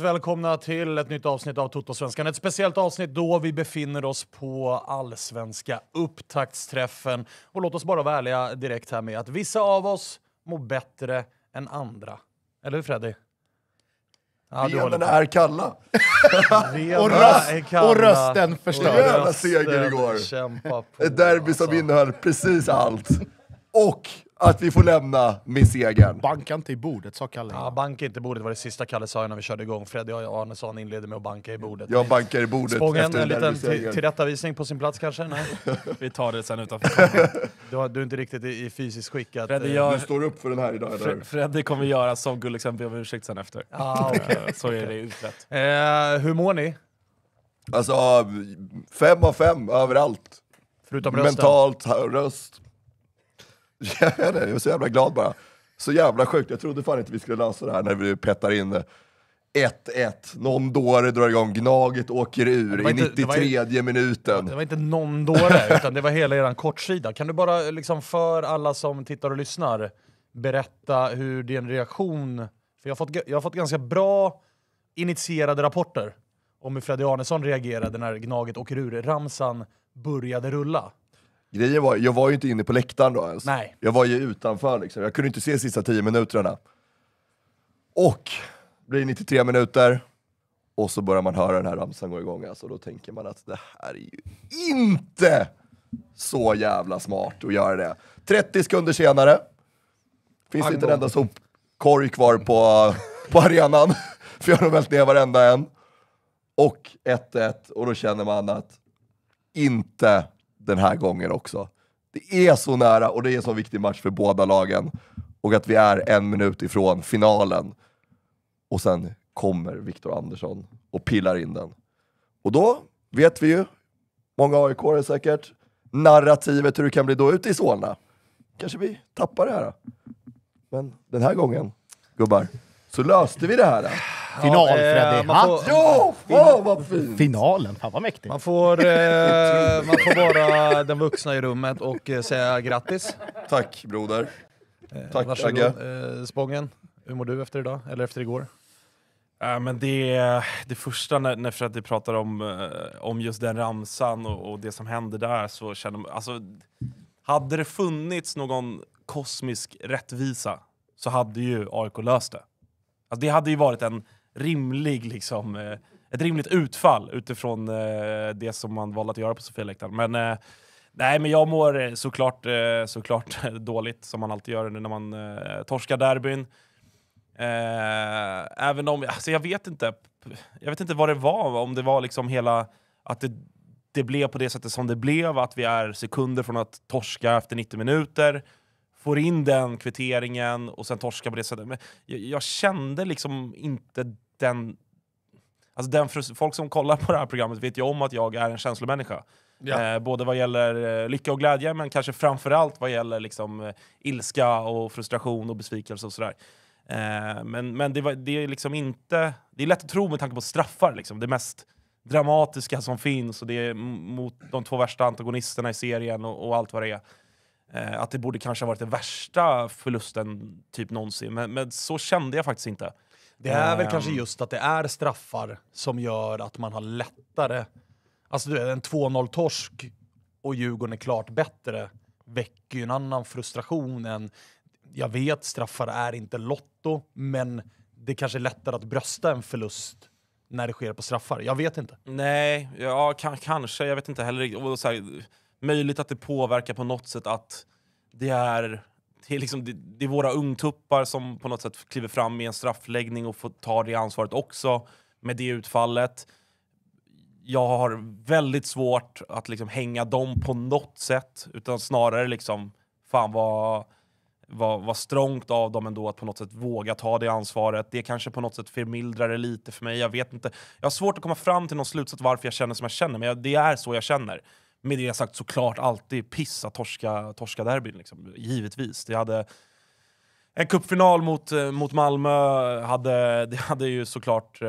varmt välkomna till ett nytt avsnitt av Totosvenskan. Ett speciellt avsnitt då vi befinner oss på allsvenska upptaktsträffen. Och låt oss bara vara ärliga direkt här med att vissa av oss mår bättre än andra. Eller hur Freddy? Ja, Benen är kalla. och, röst, är kalla. och rösten förstörd. Jävla seger igår. Ett derby som innehöll precis allt. Och att vi får lämna med segern. Banka inte i bordet, sa Kalle. Ja, banka inte i bordet var det sista Kalle sa när vi körde igång. Freddy och Arnesson inledde med att banka i bordet. Jag bankar i bordet Spången, efter en liten tillrättavisning på sin plats kanske? Nej. vi tar det sen utanför du, du är inte riktigt i, i fysiskt skick att... Freddy, jag... Eh, du står upp för den här idag, eller Freddy kommer göra som Gullexen ber om ursäkt sen efter. Ah, okay. Eh, så är det utrett. Eh, hur mår ni? Alltså, fem av fem överallt. Förutom rösten? Mentalt, röst. Jag, jag var så jävla glad bara. Så jävla sjukt. Jag trodde fan inte vi skulle lösa det här när vi petar in 1-1, någon dåre drar igång, Gnaget åker ur i 93 ju, minuten. Det var inte någon dåre, utan det var hela er kortsida. Kan du bara, liksom för alla som tittar och lyssnar, berätta hur din reaktion... För jag har fått, jag har fått ganska bra initierade rapporter om hur Freddy Arnesson reagerade när Gnaget åker ur-ramsan började rulla. Grejen var, jag var ju inte inne på läktaren då ens. Nej. Jag var ju utanför liksom. Jag kunde inte se sista tio minuterna. Och, blir 93 minuter, och så börjar man höra den här ramsan gå igång. Alltså, då tänker man att det här är ju INTE så jävla smart att göra det. 30 sekunder senare, finns inte en enda sopkorg kvar på, på arenan. För jag har vält ner varenda en. Och 1-1, och då känner man att inte den här gången också. Det är så nära och det är en så viktig match för båda lagen. Och att vi är en minut ifrån finalen. Och sen kommer Viktor Andersson och pillar in den. Och då vet vi ju, många aik är säkert, narrativet hur det kan bli då ute i Solna. Kanske vi tappar det här. Men den här gången, gubbar, så löste vi det här. Då. Final, ja, Freddy! Eh, man får, ja! Fan vad fint! Finalen, fan vad mäktigt! Man får, eh, man får vara den vuxna i rummet och eh, säga grattis. Tack broder. Eh, Tack Agge. Eh, Spången, hur mår du efter idag? Eller efter igår? Äh, men det, det första när, när Freddy pratar om, eh, om just den ramsan och, och det som händer där så känner man... Alltså, hade det funnits någon kosmisk rättvisa så hade ju AIK löst det. Alltså det hade ju varit en rimlig, liksom, eh, ett rimligt utfall utifrån eh, det som man valde att göra på Sofialäktaren. Men eh, Nej, men jag mår såklart, såklart dåligt, som man alltid gör nu när man torskar derbyn. Även om, alltså jag vet inte, jag vet inte vad det var, om det var liksom hela, att det, det blev på det sättet som det blev, att vi är sekunder från att torska efter 90 minuter, får in den kvitteringen och sen torska på det sättet. Men jag, jag kände liksom inte den... Alltså den folk som kollar på det här programmet vet ju om att jag är en känslomänniska. Ja. Eh, både vad gäller eh, lycka och glädje, men kanske framförallt vad gäller liksom, eh, ilska och frustration och besvikelse och sådär. Eh, men men det, var, det, är liksom inte... Det är lätt att tro med tanke på straffar, liksom, det mest dramatiska som finns och det är mot de två värsta antagonisterna i serien och, och allt vad det är. Eh, att det borde kanske ha varit den värsta förlusten typ någonsin, men, men så kände jag faktiskt inte. Det är um, väl kanske ehm. just att det är straffar som gör att man har lättare... Alltså du vet, en 2-0-torsk och Djurgården är klart bättre väcker ju en annan frustration än... Jag vet, straffar är inte lotto, men det kanske är lättare att brösta en förlust när det sker på straffar. Jag vet inte. Nej, ja, kan, kanske. Jag vet inte heller. Och så här, möjligt att det påverkar på något sätt att det är det, är liksom, det, det är våra ungtuppar som på något sätt kliver fram i en straffläggning och får ta det ansvaret också med det utfallet. Jag har väldigt svårt att liksom hänga dem på något sätt, utan snarare liksom, fan vad, vad, vad strångt av dem ändå att på något sätt våga ta det ansvaret. Det kanske på något sätt förmildrar det lite för mig, jag vet inte. Jag har svårt att komma fram till någon slutsats varför jag känner som jag känner, men jag, det är så jag känner. Med det sagt såklart alltid piss att torska, torska derbyn, liksom. givetvis. Det hade... En cupfinal mot, eh, mot Malmö hade, det hade ju såklart eh,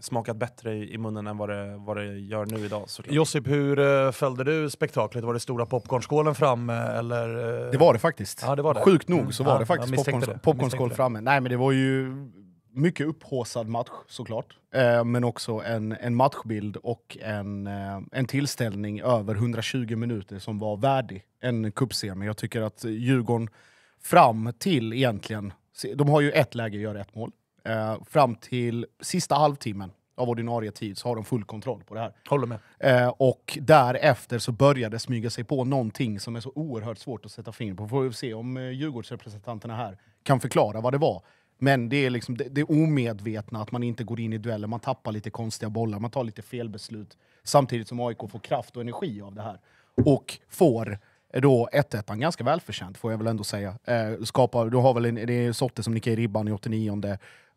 smakat bättre i, i, munnen än vad det, vad det gör nu idag. Såklart. Josip, hur eh, följde du spektaklet? Var det stora popcornskålen framme? Eller, eh... Det var det faktiskt. Ja, det var det. Sjukt nog mm. så var ja, det faktiskt popcorn, popcornskål framme. Nej men det var ju mycket upphåsad match såklart, eh, men också en, en matchbild och en, eh, en tillställning över 120 minuter som var värdig en cupsemi. Jag tycker att Djurgården fram till egentligen, de har ju ett läge att göra ett mål, eh, fram till sista halvtimmen av ordinarie tid så har de full kontroll på det här. Håller med. Eh, och därefter så började smyga sig på någonting som är så oerhört svårt att sätta fingret på. Får vi se om eh, Djurgårdsrepresentanterna här kan förklara vad det var. Men det är liksom det, det omedvetna, att man inte går in i dueller, man tappar lite konstiga bollar, man tar lite felbeslut. Samtidigt som AIK får kraft och energi av det här. Och får då 1-1, ganska välförtjänt får jag väl ändå säga. Eh, skapar, du har väl en, det är Sotte som nickar i ribban i 89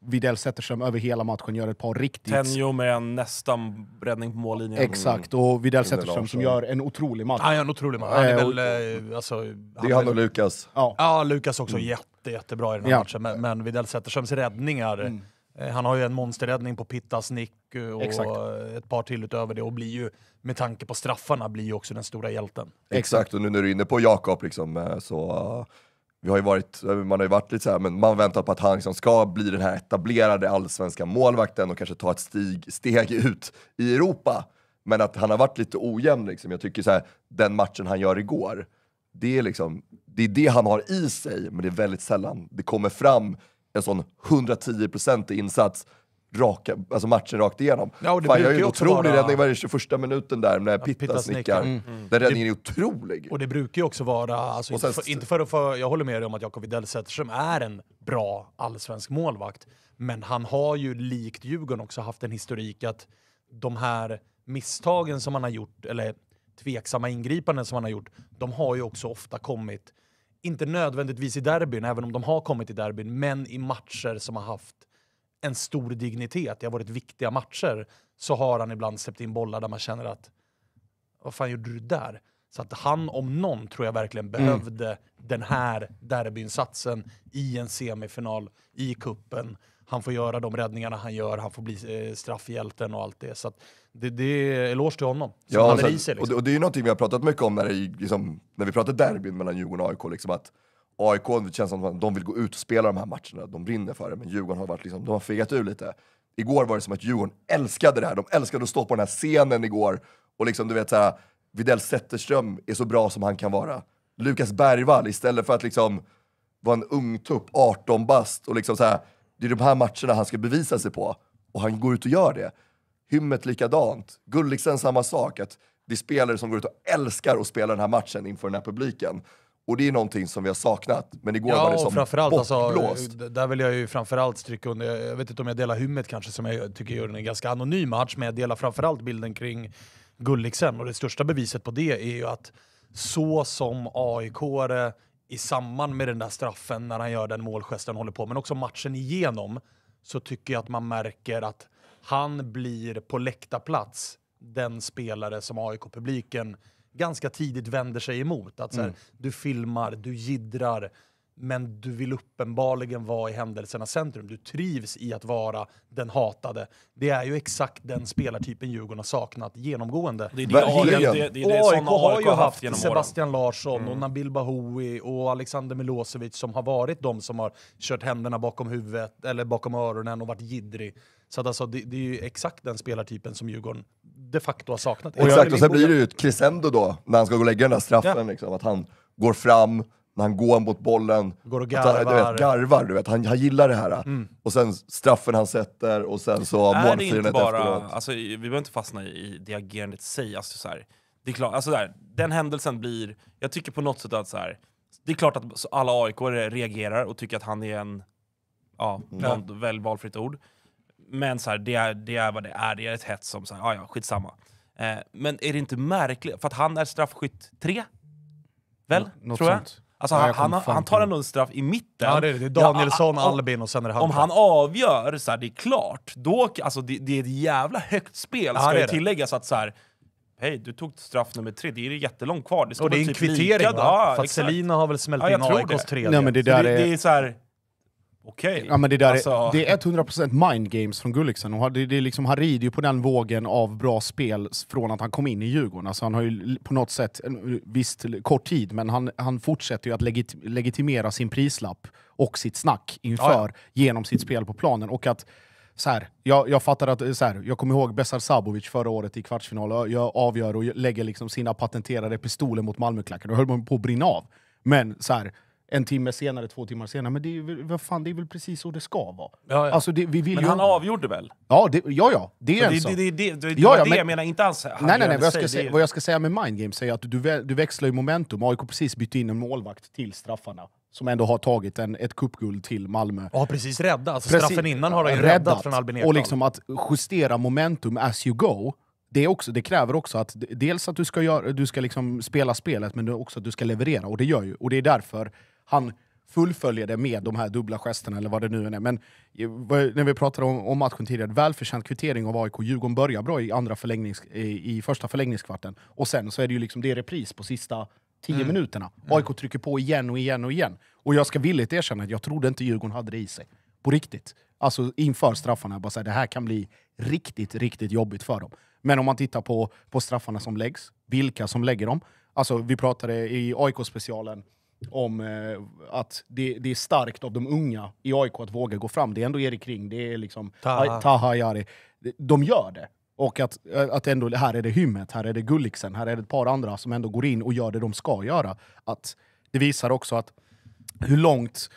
Videll Zetterström över hela matchen gör ett par riktigt... Tenjo med en nästan räddning på mållinjen. Exakt, och Videll Zetterström som gör en otrolig match. Han gör en otrolig match. Han är eh, väl, eh, alltså, det är han och Lukas. Ja. ja, Lukas också. Mm. Jätte jätte, jättebra i den här ja. matchen, men, men Widell Zetterströms räddningar mm. Eh, han har ju en monsterräddning på Pittas nick eh, och Exakt. ett par till utöver det och blir ju, med tanke på straffarna, blir ju också den stora hjälten. Exakt, och nu när du är inne på Jakob liksom, eh, så vi har ju varit, man har ju varit lite så här, men man väntar på att han liksom ska bli den här etablerade allsvenska målvakten och kanske ta ett stig, steg ut i Europa. Men att han har varit lite ojämn liksom. Jag tycker så här, den matchen han gör igår, det är, liksom, det är det han har i sig, men det är väldigt sällan det kommer fram en sån 110% insats raka, alltså matchen rakt igenom. Ja, Fan, jag har ju otrolig vara... räddning det, 21 minuten där när Pitta, Pitta snickar. Mm. Mm. Den räddningen är otrolig. Och det brukar ju också vara, alltså, sen, för, inte för att för, jag håller med dig om att Jakob Widell som är en bra allsvensk målvakt, men han har ju likt Djurgården också haft en historik att de här misstagen som han har gjort, eller tveksamma ingripanden som han har gjort, de har ju också ofta kommit, inte nödvändigtvis i derbyn, även om de har kommit i derbyn, men i matcher som har haft en stor dignitet, det har varit viktiga matcher, så har han ibland släppt in bollar där man känner att vad fan gjorde du där? Så att han om någon tror jag verkligen mm. behövde mm. den här derbyinsatsen i en semifinal, i kuppen. Han får göra de räddningarna han gör, han får bli eh, straffhjälten och allt det. Så att det, det är eloge till honom. Som ja, sen, sig, liksom. och, det, liksom. och det är ju någonting vi har pratat mycket om när, det, liksom, när vi pratar derbyn mellan Djurgården och AIK. Liksom att AIK det känns som att de vill gå ut och spela de här matcherna, de brinner för det, men Djurgården har, varit, liksom, de har fegat ur lite. Igår var det som att Djurgården älskade det här, de älskade att stå på den här scenen igår och liksom, du vet såhär, Videll Zetterström är så bra som han kan vara. Lukas Bergvall, istället för att liksom vara en ung tupp, 18 bast och liksom så här, det är de här matcherna han ska bevisa sig på och han går ut och gör det. Hymmet likadant. Gulliksen samma sak. Att det är spelare som går ut och älskar att spela den här matchen inför den här publiken. Och det är någonting som vi har saknat. Men igår ja, var det som framförallt, alltså, bortblåst. Alltså, där vill jag ju framförallt stryka under, jag vet inte om jag delar hummet kanske som jag tycker gör en ganska anonym match, men jag delar framförallt bilden kring Gulliksen. Och det största beviset på det är ju att så som aik i samband med den där straffen, när han gör den målgesten håller på, men också matchen igenom, så tycker jag att man märker att han blir på läktarplats den spelare som AIK-publiken ganska tidigt vänder sig emot. Att så här, mm. Du filmar, du gidrar, men du vill uppenbarligen vara i händelsernas centrum. Du trivs i att vara den hatade. Det är ju exakt den spelartypen Djurgården har saknat genomgående. och AIK har ju haft, haft Sebastian Larsson, mm. och Nabil Bahoui och Alexander Milosevic som har varit de som har kört händerna bakom huvudet eller bakom öronen och varit jiddrig. Så att alltså, det, det är ju exakt den spelartypen som Djurgården de facto har saknat. Och exakt, och sen blir det ju ett crescendo då, när han ska gå och lägga den där straffen, ja. liksom, att han går fram, när han går mot bollen, går och garvar. Att han, du vet, garvar, du vet. Han, han gillar det här. Mm. Och sen straffen han sätter och sen så målfirandet efteråt. Alltså, vi behöver inte fastna i det agerandet i sig. Alltså, så här, det är klart, alltså, där, den händelsen blir, jag tycker på något sätt att så här, det är klart att alla aik reagerar och tycker att han är en, ja, mm. väl valfritt ord men så här, det, är, det är vad det är, det är ett hets som, så här, ah, ja, skitsamma. Eh, men är det inte märkligt, för att han är straffskytt 3? Väl? Nå, tror jag. Sånt. Alltså, han, han, han, tar ändå en straff i mitten. Ja, det är det. är Danielsson, ja, Albin och sen är det han. Om han avgör, så här, det är klart. Då, alltså, det, det är ett jävla högt spel, ska ja, ju tilläggas. Att, så här, hej, du tog straff nummer tre, det är jättelångt kvar. Det och det är en typ kvittering lika, va? För att Selina har väl smält ja, in AIKs tredje. Nej, men det, det, Det är så här, Okej. Okay. Ja, det, alltså... är, det är 100% mind games från Gulliksen. det, det liksom, han rider ju på den vågen av bra spel från att han kom in i Djurgården. Alltså, han har ju på något sätt, eh, visst kort tid, men han, han fortsätter ju att legit legitimera sin prislapp och sitt snack inför ja, ja. genom sitt spel på planen. Och att så här, jag, jag fattar att, eh, så här, jag kommer ihåg Besar Sabovic förra året i kvartsfinal, jag avgör och lägger liksom sina patenterade pistoler mot Malmöklacken, då höll man på att brinna av. Men så här, en timme senare, två timmar senare. Men det är, väl, vad fan, det är väl precis så det ska vara. Ja, ja. Alltså det, vi vill men ju... han avgjorde väl? Ja, det, ja, ja, det är en sak. Det, det, det, jag menar, inte alls... Nej, nej, nej, vad jag, ska säga, vad jag ska säga med mindgames är att du, du växlar ju momentum. AIK precis bytt in en målvakt till straffarna som ändå har tagit en, ett kuppguld till Malmö. Och har precis räddat. Alltså, precis, straffen innan har han ju räddat, räddat från Albin Ekdal. Och liksom att justera momentum as you go, det, också, det kräver också att dels att du ska, gör, du ska liksom spela spelet, men också att du ska leverera. Och det gör ju. Och det är därför han fullföljer det med de här dubbla gesterna eller vad det nu än är. Men eh, när vi pratade om, om matchen tidigare, välförtjänt kvittering av AIK. Djurgården börjar bra i, andra förlängnings, i, eh, i första förlängningskvarten och sen så är det ju liksom det repris på sista tio mm. minuterna. AIK mm. trycker på igen och igen och igen. Och jag ska villigt erkänna att jag trodde inte Djurgården hade det i sig. På riktigt. Alltså inför straffarna, jag bara säga det här kan bli riktigt, riktigt jobbigt för dem. Men om man tittar på, på straffarna som läggs, vilka som lägger dem. Alltså vi pratade i AIK-specialen, om eh, att det, det, är starkt av de unga i AIK att våga gå fram. Det är ändå Erik Ring, det är liksom Taha, Taha Jari. De gör det. Och att, eh, att ändå, här är det Hymmet, här är det Gulliksen, här är det ett par andra som ändå går in och gör det de ska göra. Att det visar också att hur långt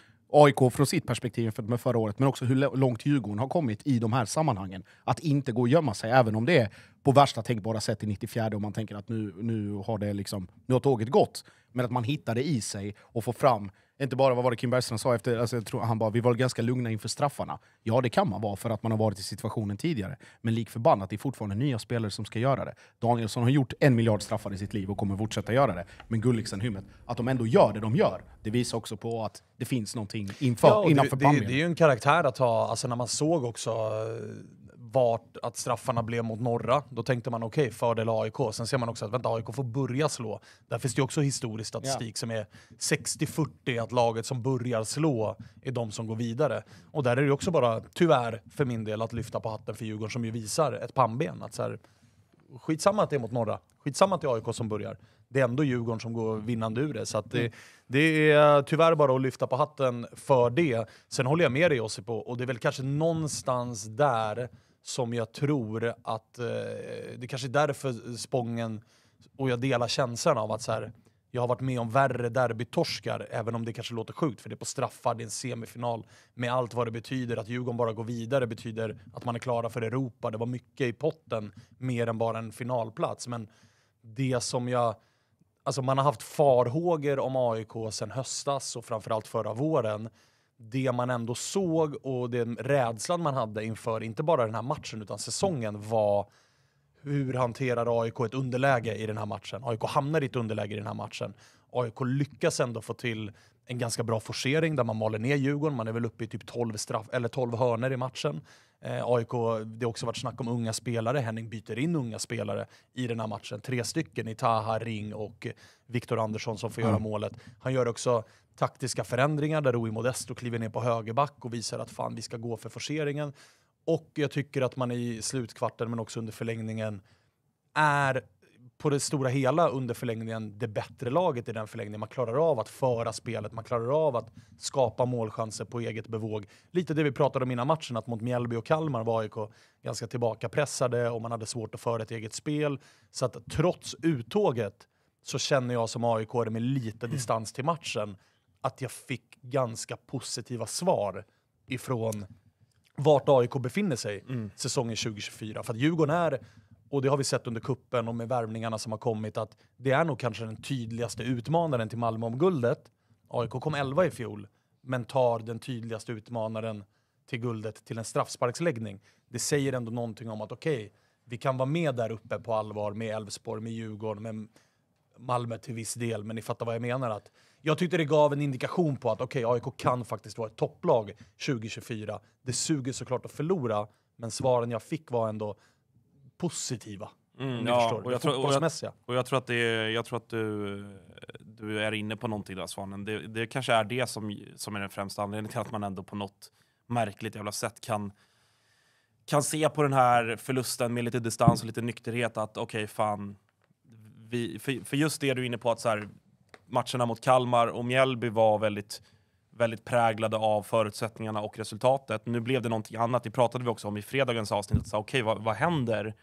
AIK från sitt perspektiv jämfört med förra året, men också hur långt Djurgården har kommit i de här sammanhangen. Att inte gå och gömma sig, även om det är på värsta tänkbara sätt i 94 och man tänker att nu, nu, har det liksom, nu har tåget gått. Men att man hittar det i sig och får fram inte bara, vad var det Kim Bergstrand sa efter, alltså jag tror, han bara vi var ganska lugna inför straffarna. Ja det kan man vara för att man har varit i situationen tidigare. Men lik förbannat, det är fortfarande nya spelare som ska göra det. Danielsson har gjort en miljard straffar i sitt liv och kommer fortsätta göra det. Men Gulliksen, Hümmet, att de ändå gör det de gör, det visar också på att det finns någonting inför, ja, innanför det, det, det är ju en karaktär att ha, alltså när man såg också eh, vart att straffarna blev mot norra, då tänkte man okej, okay, fördel AIK. Sen ser man också att vänta, AIK får börja slå. Där finns det också historisk statistik ja. som är 60-40, att laget som börjar slå är de som går vidare. Och där är det också bara, tyvärr för min del, att lyfta på hatten för Djurgården som ju visar ett pannben. Att så här, skitsamma att det är mot norra, skitsamma att det är AIK som börjar. Det är ändå Djurgården som går vinnande ur det. Så det, mm. det, är tyvärr bara att lyfta på hatten för det. Sen håller jag med dig Josip, och det är väl kanske någonstans där som jag tror att... Eh, det kanske är därför Spången, och jag delar känslan av att så här, jag har varit med om värre derbytorskar, även om det kanske låter sjukt, för det är på straffar, det är en semifinal. Med allt vad det betyder, att Djurgården bara går vidare betyder att man är klara för Europa. Det var mycket i potten, mer än bara en finalplats. Men det som jag... Alltså man har haft farhågor om AIK sen höstas och framförallt förra våren det man ändå såg och den rädslan man hade inför inte bara den här matchen utan säsongen var hur hanterar AIK ett underläge i den här matchen? AIK hamnar i ett underläge i den här matchen. AIK lyckas ändå få till en ganska bra forcering där man maler ner Djurgården. Man är väl uppe i typ 12, straff, eller 12 hörner i matchen. Eh, AIK, det har också varit snack om unga spelare. Henning byter in unga spelare i den här matchen. Tre stycken i Taha, Ring och Viktor Andersson som får mm. göra målet. Han gör också taktiska förändringar där Rui Modesto kliver ner på högerback och visar att fan, vi ska gå för forceringen. Och jag tycker att man i slutkvarten, men också under förlängningen, är på det stora hela under förlängningen det bättre laget i den förlängningen. Man klarar av att föra spelet, man klarar av att skapa målchanser på eget bevåg. Lite det vi pratade om innan matchen, att mot Mjällby och Kalmar var AIK ganska tillbakapressade och man hade svårt att föra ett eget spel. Så att trots uttåget så känner jag som AIK med lite mm. distans till matchen att jag fick ganska positiva svar ifrån vart AIK befinner sig mm. säsongen 2024. För att Djurgården är och det har vi sett under kuppen och med värvningarna som har kommit att det är nog kanske den tydligaste utmanaren till Malmö om guldet. AIK kom 11 i fjol, men tar den tydligaste utmanaren till guldet till en straffsparksläggning. Det säger ändå någonting om att okej, okay, vi kan vara med där uppe på allvar med Elfsborg, med Djurgården, med Malmö till viss del, men ni fattar vad jag menar. Att jag tyckte det gav en indikation på att okej, okay, AIK kan faktiskt vara ett topplag 2024. Det suger såklart att förlora, men svaren jag fick var ändå positiva. Mm, ja, förstår, och, jag tror, och, jag, och jag tror att, det, jag tror att du, du är inne på någonting där Svanen. Det, det kanske är det som, som är den främsta anledningen till att man ändå på något märkligt jävla sätt kan, kan se på den här förlusten med lite distans och lite nykterhet att okej okay, fan, vi, för, för, just det du är inne på att så här, matcherna mot Kalmar och Mjällby var väldigt väldigt präglade av förutsättningarna och resultatet. Nu blev det någonting annat. Det pratade vi också om i fredagens avsnitt. Okej, okay, vad, vad, händer?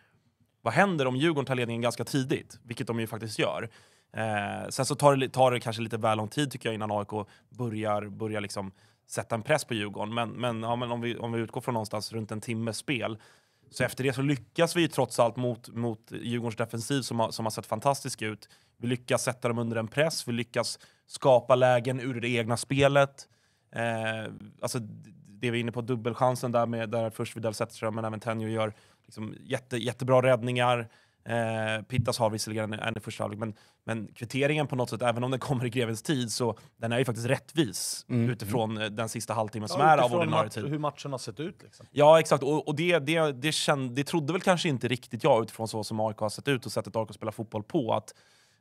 Vad händer om Djurgården tar ledningen ganska tidigt? Vilket de ju faktiskt gör. Eh, sen så tar det, tar det kanske lite väl lång tid tycker jag innan AIK börjar, börjar liksom sätta en press på Djurgården. Men, men, ja, men om, vi, om vi utgår från någonstans runt en timmes spel så efter det så lyckas vi ju trots allt mot, mot Djurgårdens defensiv som har, som har sett fantastisk ut. Vi lyckas sätta dem under en press, vi lyckas skapa lägen ur det egna spelet. Eh, alltså det vi är inne på, dubbelchansen där, med, där först Widell Zetterström men även Tenjo gör liksom jätte, jättebra räddningar. Eh, Pittas har visserligen en, i första halvlek, men, men kvitteringen på något sätt, även om den kommer i grevens tid, så den är ju faktiskt rättvis mm. utifrån eh, den sista halvtimmen ja, som är av ordinarie tid. hur matchen har sett ut. Liksom. Ja, exakt. Och, och det, det, det, känd, det trodde väl kanske inte riktigt jag utifrån så som AIK har sett ut och sättet AIK spelar fotboll på. att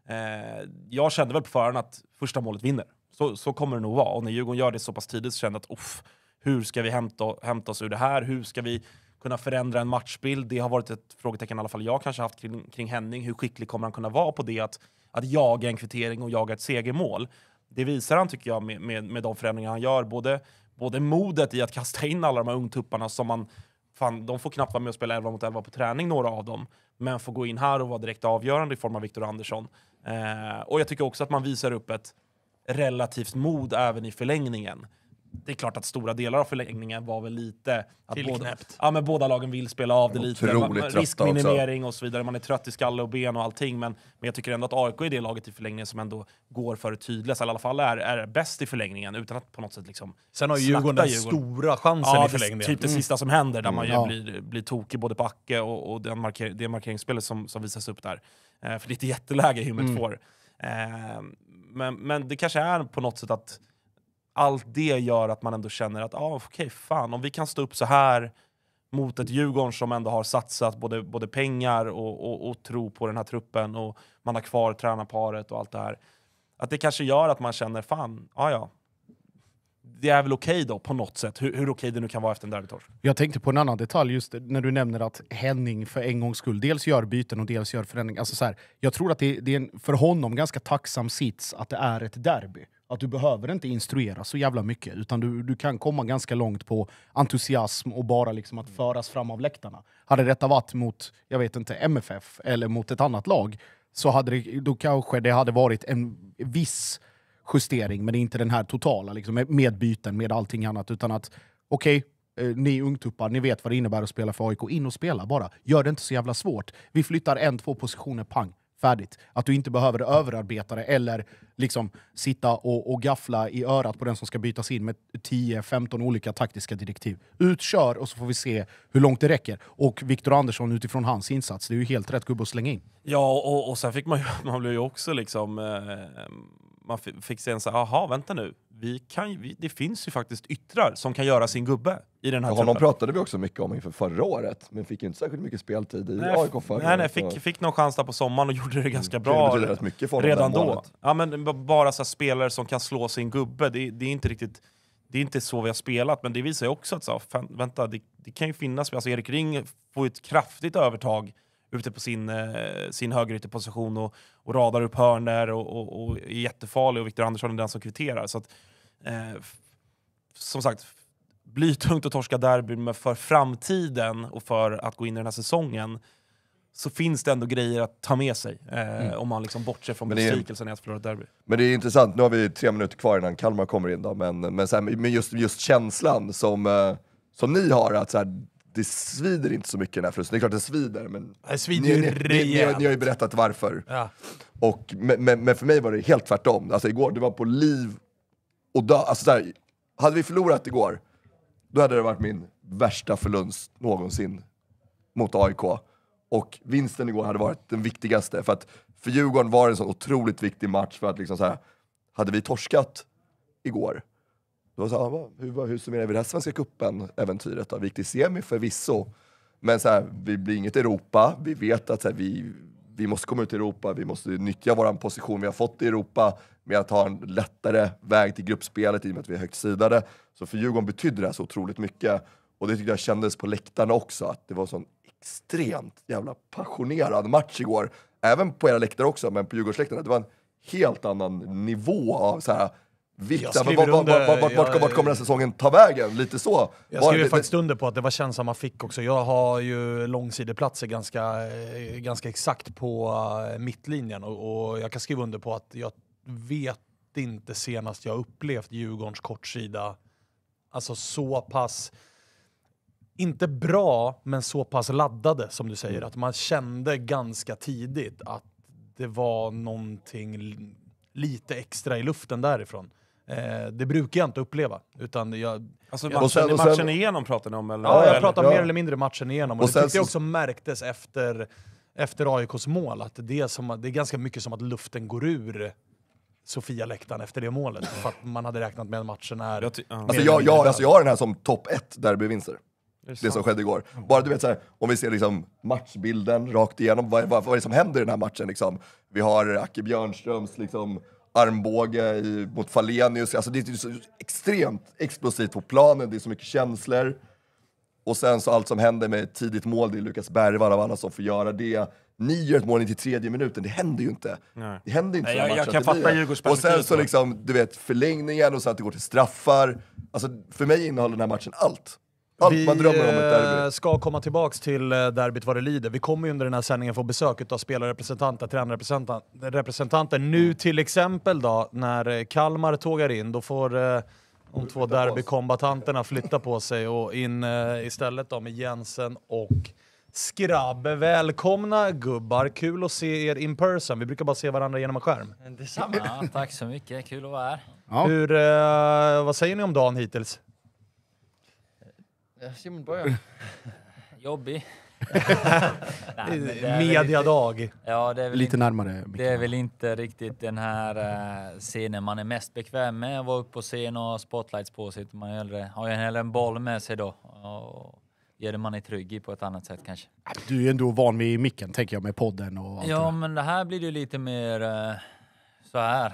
Eh, jag kände väl på förhand att första målet vinner. Så, så kommer det nog vara. Och när Djurgården gör det så pass tidigt så kände jag att off, hur ska vi hämta, hämta oss ur det här? Hur ska vi kunna förändra en matchbild? Det har varit ett frågetecken i alla fall jag kanske haft kring, kring Henning. Hur skicklig kommer han kunna vara på det? Att, att jaga en kvittering och jaga ett segermål. Det visar han tycker jag med, med, med de förändringar han gör. Både, både modet i att kasta in alla de här ungtupparna som man Fan, de får knappt vara med och spela 11 mot 11 på träning, några av dem, men får gå in här och vara direkt avgörande i form av Viktor Andersson. Eh, och jag tycker också att man visar upp ett relativt mod även i förlängningen. Det är klart att stora delar av förlängningen var väl lite... Att båda, ja, men båda lagen vill spela av det lite. riskminimering också. och så vidare. Man är trött i skalle och ben och allting. Men, men jag tycker ändå att AIK är det laget i förlängningen som ändå går för tydligast, eller i alla fall är, är bäst i förlängningen utan att på något sätt liksom Sen har Djurgården den Djurgården. stora chansen ja, i förlängningen. Det, typ det mm. sista som händer, där mm, man ju mm, ja. blir, blir tokig både på Acke och, och det marker, det markeringsspelet som, som visas upp där. Eh, för det är ett jätteläge i himlen mm. får. Eh, men, men det kanske är på något sätt att allt det gör att man ändå känner att ah, okej, okay, fan, om vi kan stå upp så här mot ett Djurgården som ändå har satsat både, både pengar och, och, och tro på den här truppen och man har kvar tränarparet och allt det här. Att det kanske gör att man känner fan, ah, ja det är väl okej okay då, på något sätt, hur, hur okej okay det nu kan vara efter en derbytorsk. Jag tänkte på en annan detalj, just när du nämner att Henning för en gångs skull dels gör byten och dels gör förändringar. Alltså så här, jag tror att det, det är en, för honom ganska tacksam sits att det är ett derby. Att du behöver inte instruera så jävla mycket, utan du, du kan komma ganska långt på entusiasm och bara liksom att föras fram av läktarna. Hade detta varit mot, jag vet inte, MFF eller mot ett annat lag, så hade det, då kanske det hade varit en viss justering, men det är inte den här totala liksom, med byten, med allting annat. Utan att, okej, okay, eh, ni ungtuppar, ni vet vad det innebär att spela för AIK. In och spela bara. Gör det inte så jävla svårt. Vi flyttar en, två positioner, pang. Färdigt. Att du inte behöver överarbeta det eller liksom sitta och, och gaffla i örat på den som ska bytas in med 10-15 olika taktiska direktiv. Utkör och så får vi se hur långt det räcker. Och Viktor Andersson utifrån hans insats, det är ju helt rätt gubbe att slänga in. Ja, och, och sen fick man ju, man blev ju också liksom... Eh, man fick se en så aha vänta nu, vi kan, vi, det finns ju faktiskt yttrar som kan göra sin gubbe i den här truppen. Honom pratade vi också mycket om inför förra året, men fick inte särskilt mycket speltid i nej, AIK förra året. Nej, nej fick, fick någon chans där på sommaren och gjorde det mm, ganska bra det rätt mycket för redan då. Ja, men bara så spelare som kan slå sin gubbe, det, det, är inte riktigt det är inte så vi har spelat, men det visar ju också att så, fan, vänta, det, det, kan ju finnas... Alltså Erik Ring får ju ett kraftigt övertag ute på sin, eh, sin högerytterposition och, och radar upp hörner och, och, och är jättefarlig och Viktor Andersson är den som kvitterar. Så att, eh, som sagt, blytungt att torska derbyn, men för framtiden och för att gå in i den här säsongen så finns det ändå grejer att ta med sig eh, mm. om man liksom bortser från besvikelsen i att förlora ett derby. Men det är intressant, nu har vi tre minuter kvar innan Kalmar kommer in då, men, men, här, men just, just känslan som, eh, som ni har, att så här, det svider inte så mycket den här frusten. Det är klart det svider, men det svider ni, ni, ni, ni, har ju berättat varför. Ja. Och, men, men, för mig var det helt tvärtom. Alltså igår, det var på liv och död. Alltså, där, hade vi förlorat igår, då hade det varit min värsta förlust någonsin mot AIK. Och vinsten igår hade varit den viktigaste. För att för Djurgården var det en så otroligt viktig match. för att liksom så här, Hade vi torskat igår, då sa han, hur, hur summerar vi det här Svenska cupen-äventyret Vi gick till semi förvisso, men så här, vi blir inget Europa. Vi vet att så här, vi, vi måste komma ut i Europa, vi måste nyttja vår position vi har fått i Europa med att ha en lättare väg till gruppspelet i och med att vi är högt sidade. Så för Djurgården betydde det här så otroligt mycket. Och det tyckte jag kändes på läktarna också, att det var en sån extremt jävla passionerad match igår. Även på era läktare också, men på Djurgårdsläktarna. Det var en helt annan nivå av så här, vikta, men vart, vart, vart, vart, vart kommer den säsongen ta vägen? Lite så. Jag skriver faktiskt under på att det var känslan man fick också. Jag har ju långsideplatser ganska, eh, ganska exakt på eh, mittlinjen och, och jag kan skriva under på att jag vet inte senast jag upplevt Djurgårdens kortsida, alltså så pass inte bra, men så pass laddade som du säger. Mm. Att man kände ganska tidigt att det var någonting lite extra i luften därifrån. Eh, det brukar jag inte uppleva. Utan jag, alltså matchen, och sen, och sen, matchen igenom pratar ni om? Eller? Ja, jag pratar ja. mer eller mindre matchen igenom. Och, och det tyckte jag också märktes efter, efter AIKs mål, att det är, som, det är ganska mycket som att luften går ur Sofia-läktaren efter det målet. För att man hade räknat med att matchen är... Jag, uh. alltså, jag, jag, alltså jag har den här som topp 1 derbyvinster. Det, det som skedde igår. Bara du vet så här, om vi ser liksom matchbilden rakt igenom, vad, vad, vad är det som händer i den här matchen? Liksom? Vi har Acke Björnströms liksom, armbåge i, mot Falenius. Alltså det är så extremt explosivt på planen, det är så mycket känslor. Och sen så allt som händer med ett tidigt mål, det är Lukas Bergvall av alla som får göra det. Ni gör ett mål i 93 minuten, det händer ju inte. Nej. Det händer inte Nej, jag, jag kan fatta Djurgårdsperspektivet. Och sen så liksom, du vet, förlängningen och så att det går till straffar. Alltså för mig innehåller den här matchen allt. Allt vi, man drömmer om ett derby. Eh, ska komma tillbaka till eh, derbyt vad det lider. Vi kommer ju under den här sändningen få besök av spelarrepresentanter, tränarrepresentanter. Nu mm. till exempel då, när eh, Kalmar tågar in, då får de två derbykombatanterna flytta på sig och in istället då med Jensen och Skrabb. Välkomna gubbar, kul att se er in person. Vi brukar bara se varandra genom en skärm. Detsamma. tack så mycket, kul att vara här. Ja. Hur, eh, vad säger ni om dagen hittills? Eh, Simon, börja. Jobbig. Nej, Mediadag. Lite, ja, det lite inte, närmare. Det är väl inte riktigt den här eh, scenen man är mest bekväm med. Att vara uppe på scen och ha spotlights på sig. Man hellre, har ju hellre en boll med sig då. Och gör det man är trygg i på ett annat sätt kanske. Du är ändå van vid micken, tänker jag, med podden och allt Ja, det. men det här blir ju lite mer eh, så här.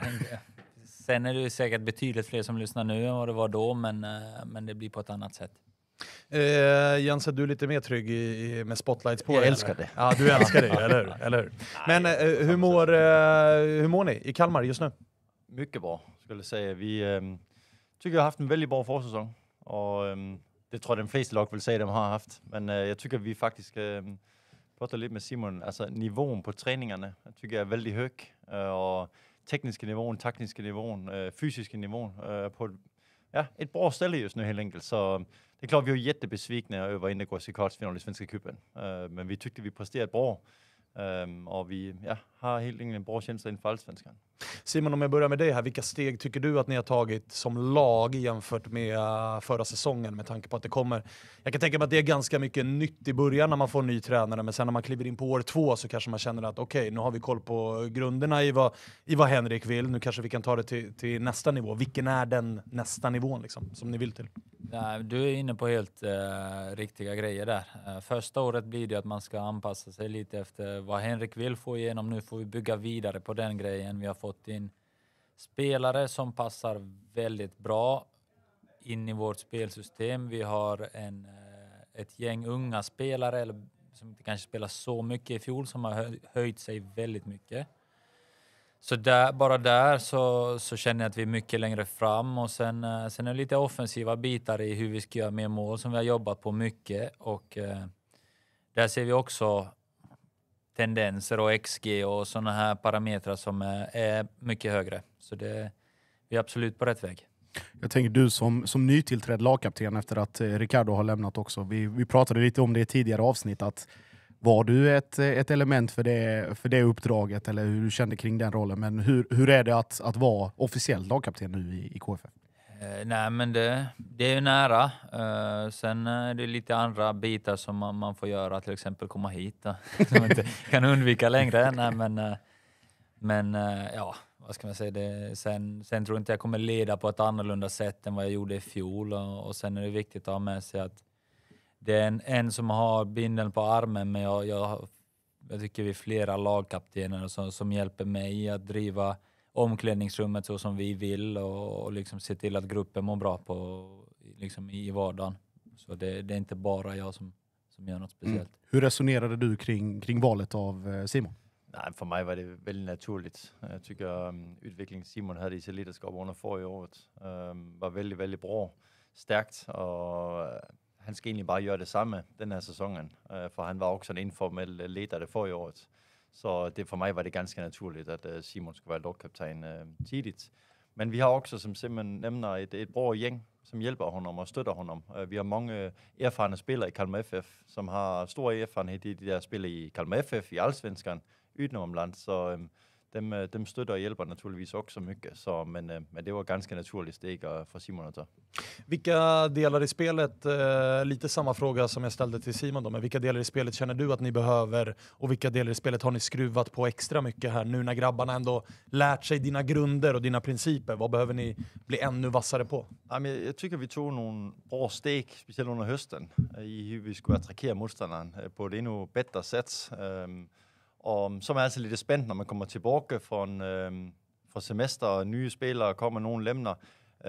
Sen är det ju säkert betydligt fler som lyssnar nu än vad det var då, men, men det blir på ett annat sätt. Eh, Jens, är du lite mer trygg i, i, med spotlights på dig? Jag eller? älskar det. Ja, du älskar det, eller hur? Eller hur? Men eh, hur, mår, eh, hur mår ni i Kalmar just nu? Mycket bra, skulle jag säga. Vi eh, tycker vi har haft en väldigt bra försäsong. Och, ehm, det tror jag de flesta lag vill säga de har haft. Men eh, jag tycker vi faktiskt ehm, pratade lite med Simon, alltså nivån på träningarna jag tycker jag är väldigt hög. Eh, och tekniska nivån, taktiska nivån, fysiska nivån på ja, ett bra ställe just nu helt enkelt. Så det är klart, vi var jättebesvikna över Innergårds i kvartsfinal i Svenska cupen, øh, men vi tyckte vi presterade bra øh, och vi ja, har helt enkelt en bra känsla inför allsvenskan. Simon, om jag börjar med dig här. Vilka steg tycker du att ni har tagit som lag jämfört med eh, förra säsongen med tanke på att det kommer... Jag kan tänka mig att det är ganska mycket nytt i början när man får en ny tränare, men sen när man kliver in på år två så kanske man känner att okej, okay, nu har vi koll på grunderna i vad, i vad Henrik vill. Nu kanske vi kan ta det till, till nästa nivå. Vilken är den nästa nivån liksom, som ni vill till? Ja, du är inne på helt uh, riktiga grejer där. Eh, första året blir det att man ska anpassa sig lite efter vad Henrik vill få igenom nu får vi bygga vidare på den grejen. Vi har fått in spelare som passar väldigt bra in i vårt spelsystem. Vi har en, eh, ett gäng unga spelare, eller som inte kanske spelade så mycket i fjol, som har höjt sig väldigt mycket. Så där, bara där så, så känner jag att vi är mycket längre fram och sen, eh, sen är det lite offensiva bitar i hur vi ska göra mer mål som vi har jobbat på mycket och eh, där ser vi också tendenser och XG och sådana här parametrar som är mycket högre. Så det, vi är absolut på rätt väg. Jag tänker du som, som nytillträdd lagkapten efter att eh, Ricardo har lämnat också. Vi, vi pratade lite om det i tidigare avsnitt. att Var du ett, eh, ett element för det, för det uppdraget eller hur du kände kring den rollen? Men hur, hur är det att, att vara officiell lagkapten nu i, i KFF? Eh, nej, men det, det är ju nära. Eh, sen är det lite andra bitar som man, man får göra, till exempel komma hit. som man inte kan undvika längre. Nej, men, eh, men ja, vad ska man säga? Det, sen, sen tror jag inte jag kommer leda på ett annorlunda sätt än vad jag gjorde i fjol. Och, och sen är det viktigt att ha med sig att det är en, en som har bindeln på armen, men jag, jag, jag tycker vi är flera lagkaptener som, som hjälper mig att driva omklädningsrummet så som vi vill och, och liksom se till att gruppen mår bra på, liksom i vardagen. Så det, det är inte bara jag som, som gör något mm. speciellt. Mm. Hur resonerade du kring, kring valet av eh, Simon? Nej, för mig var det väldigt naturligt. Jag tycker um, mm, utvecklingen Simon hade i sitt ledarskap under förra året um, var väldigt, väldigt bra, starkt och uh, han ska egentligen bara göra detsamma den här säsongen, uh, för han var också en informell ledare förra året. Så det, för mig var det ganska naturligt att uh, øh, Simon skulle vara lagkapten uh, øh, tidigt. Men vi har också, som Simon nämner, ett, ett bra gäng som hjälper honom och stöttar honom. Uh, øh, vi har många erfarna spelare i Kalmar FF som har stor erfarenhet i de där spel i Kalmar FF, i Allsvenskan, utomlands. Så um, dem, øh, dem støtter og hjælper naturligtvis också mycket. Så, men, øh, men det var ganska naturligt steg øh, för Simon att ta. Vilka delar i spelet, øh, lite samma fråga som jag ställde till Simon då, men vilka delar i spelet känner du att ni behöver och vilka delar i spelet har ni skruvat på extra mycket här nu när grabbarna ändå lärt sig dina grunder och dina principer? Vad behöver ni bli ännu vassare på? jag tycker vi tog några bra steg, speciellt under hösten, i hur vi skulle attackera motståndaren eh, på ett ännu bättre sätt. Um, og som er altså lite spændt, när man kommer tillbaka från en, øh, fra semester, og nye spillere kommer någon lämnar.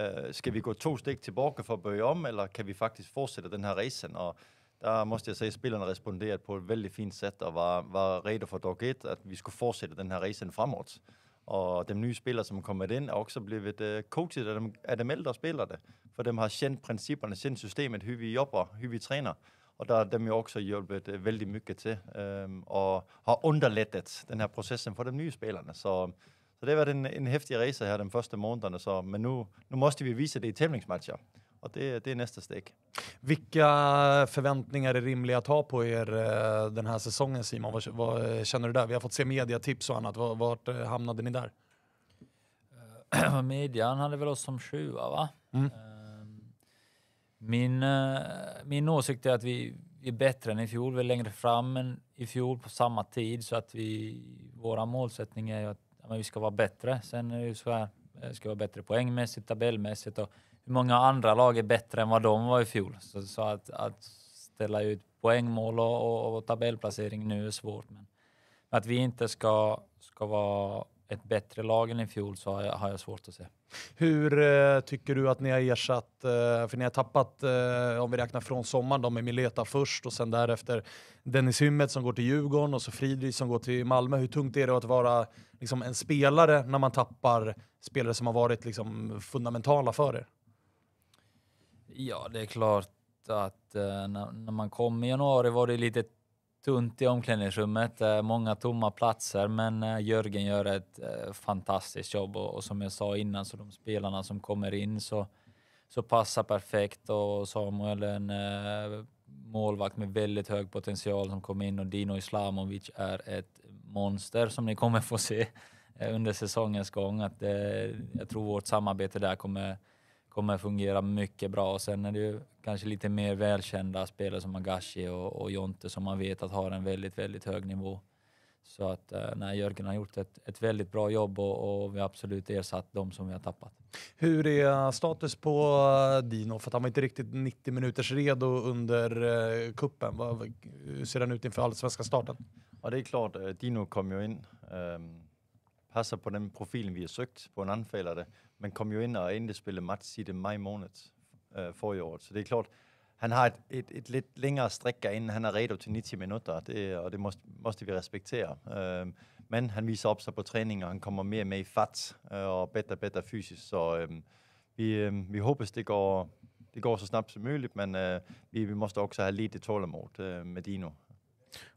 Øh, skal vi gå två steg tillbaka för att börja om, eller kan vi faktiskt fortsätta den här resan? Och där måste jag säga att spelarna responderade på ett väldigt fint sätt och var, var redo för dag ett att vi skulle fortsätta den här resan framåt. Och de nya spelare som kommit in øh, har också blivit coachade av de äldre spelarna. För de har känt principerna, känt systemet, hur vi jobbar, hur vi tränar och där de ju också hjälpt øh, väldigt mycket till um, och har underlättat den här processen för de nya spelarna. Så, så det har varit en, en häftig resa här de första månaderna, så, men nu, nu måste vi visa det i tävlingsmatcher. Och det, det är nästa steg. Vilka förväntningar är rimliga att ha på er øh, den här säsongen Simon? Vad, vad eh, känner du där? Vi har fått se mediatips och annat. Vart, vart eh, hamnade ni där? Median hade väl oss som sjua va? Mm. Eh, min, eh, min åsikt är att vi, är bättre än i fjol. Vi är längre fram än i fjol på samma tid. Så att vi, våra målsättning är att ja, vi ska vara bättre. Sen är det ju så här, eh, ska vara bättre poängmässigt, tabellmässigt och hur många andra lag är bättre än vad de var i fjol. Så, så att, att, ställa ut poängmål och, och, och tabellplacering nu är svårt. Men att vi inte ska, ska vara ett bättre lag än i fjol så har jag, har jag svårt att se. Hur eh, tycker du att ni har ersatt, eh, för ni har tappat, eh, om vi räknar från sommaren, de med Mileta först och sen därefter Dennis Hymmet som går till Djurgården och så Fridri som går till Malmö. Hur tungt är det att vara liksom, en spelare när man tappar spelare som har varit liksom, fundamentala för er? Ja, det är klart att eh, när, när man kom i januari var det lite tunt i omklädningsrummet, eh, många tomma platser, men eh, Jörgen gör ett eh, fantastiskt jobb och, och som jag sa innan, så de spelarna som kommer in så, så passar perfekt och Samuel är en målvakt med väldigt hög potential som kommer in och Dino Islamovic är ett monster som ni kommer få se under säsongens gång. Att det, jag tror vårt samarbete där kommer kommer fungera mycket bra. Och sen är det ju kanske lite mer välkända spelare som Agashi och, och Jonte som man vet att har en väldigt, väldigt hög nivå. Så att eh, nej, Jörgen har gjort ett, ett väldigt bra jobb och, och, vi har absolut ersatt de som vi har tappat. Hur är status på eh, Dino? För han var inte riktigt 90 minuters redo under eh, kuppen. Vad, hur ser han ut inför allsvenska starten? Ja, det är klart. Eh, Dino kom ju in. Um, ehm, passar på den profilen vi har sökt på en anfallare men kom jo ind og indespillede match i det maj måned øh, for i året. Så det er klart, han har et, et, et lidt længere stræk inden han er redo til 90 minutter, det, og det måste, vi respektere. Øh, men han viser op sig på træning, og han kommer mere med i fart øh, og bedre bedre fysisk, så øh, vi, øh, vi håber, det går, det går så snabbt som möjligt, men øh, vi, vi måste också ha lite tålamod øh, med Dino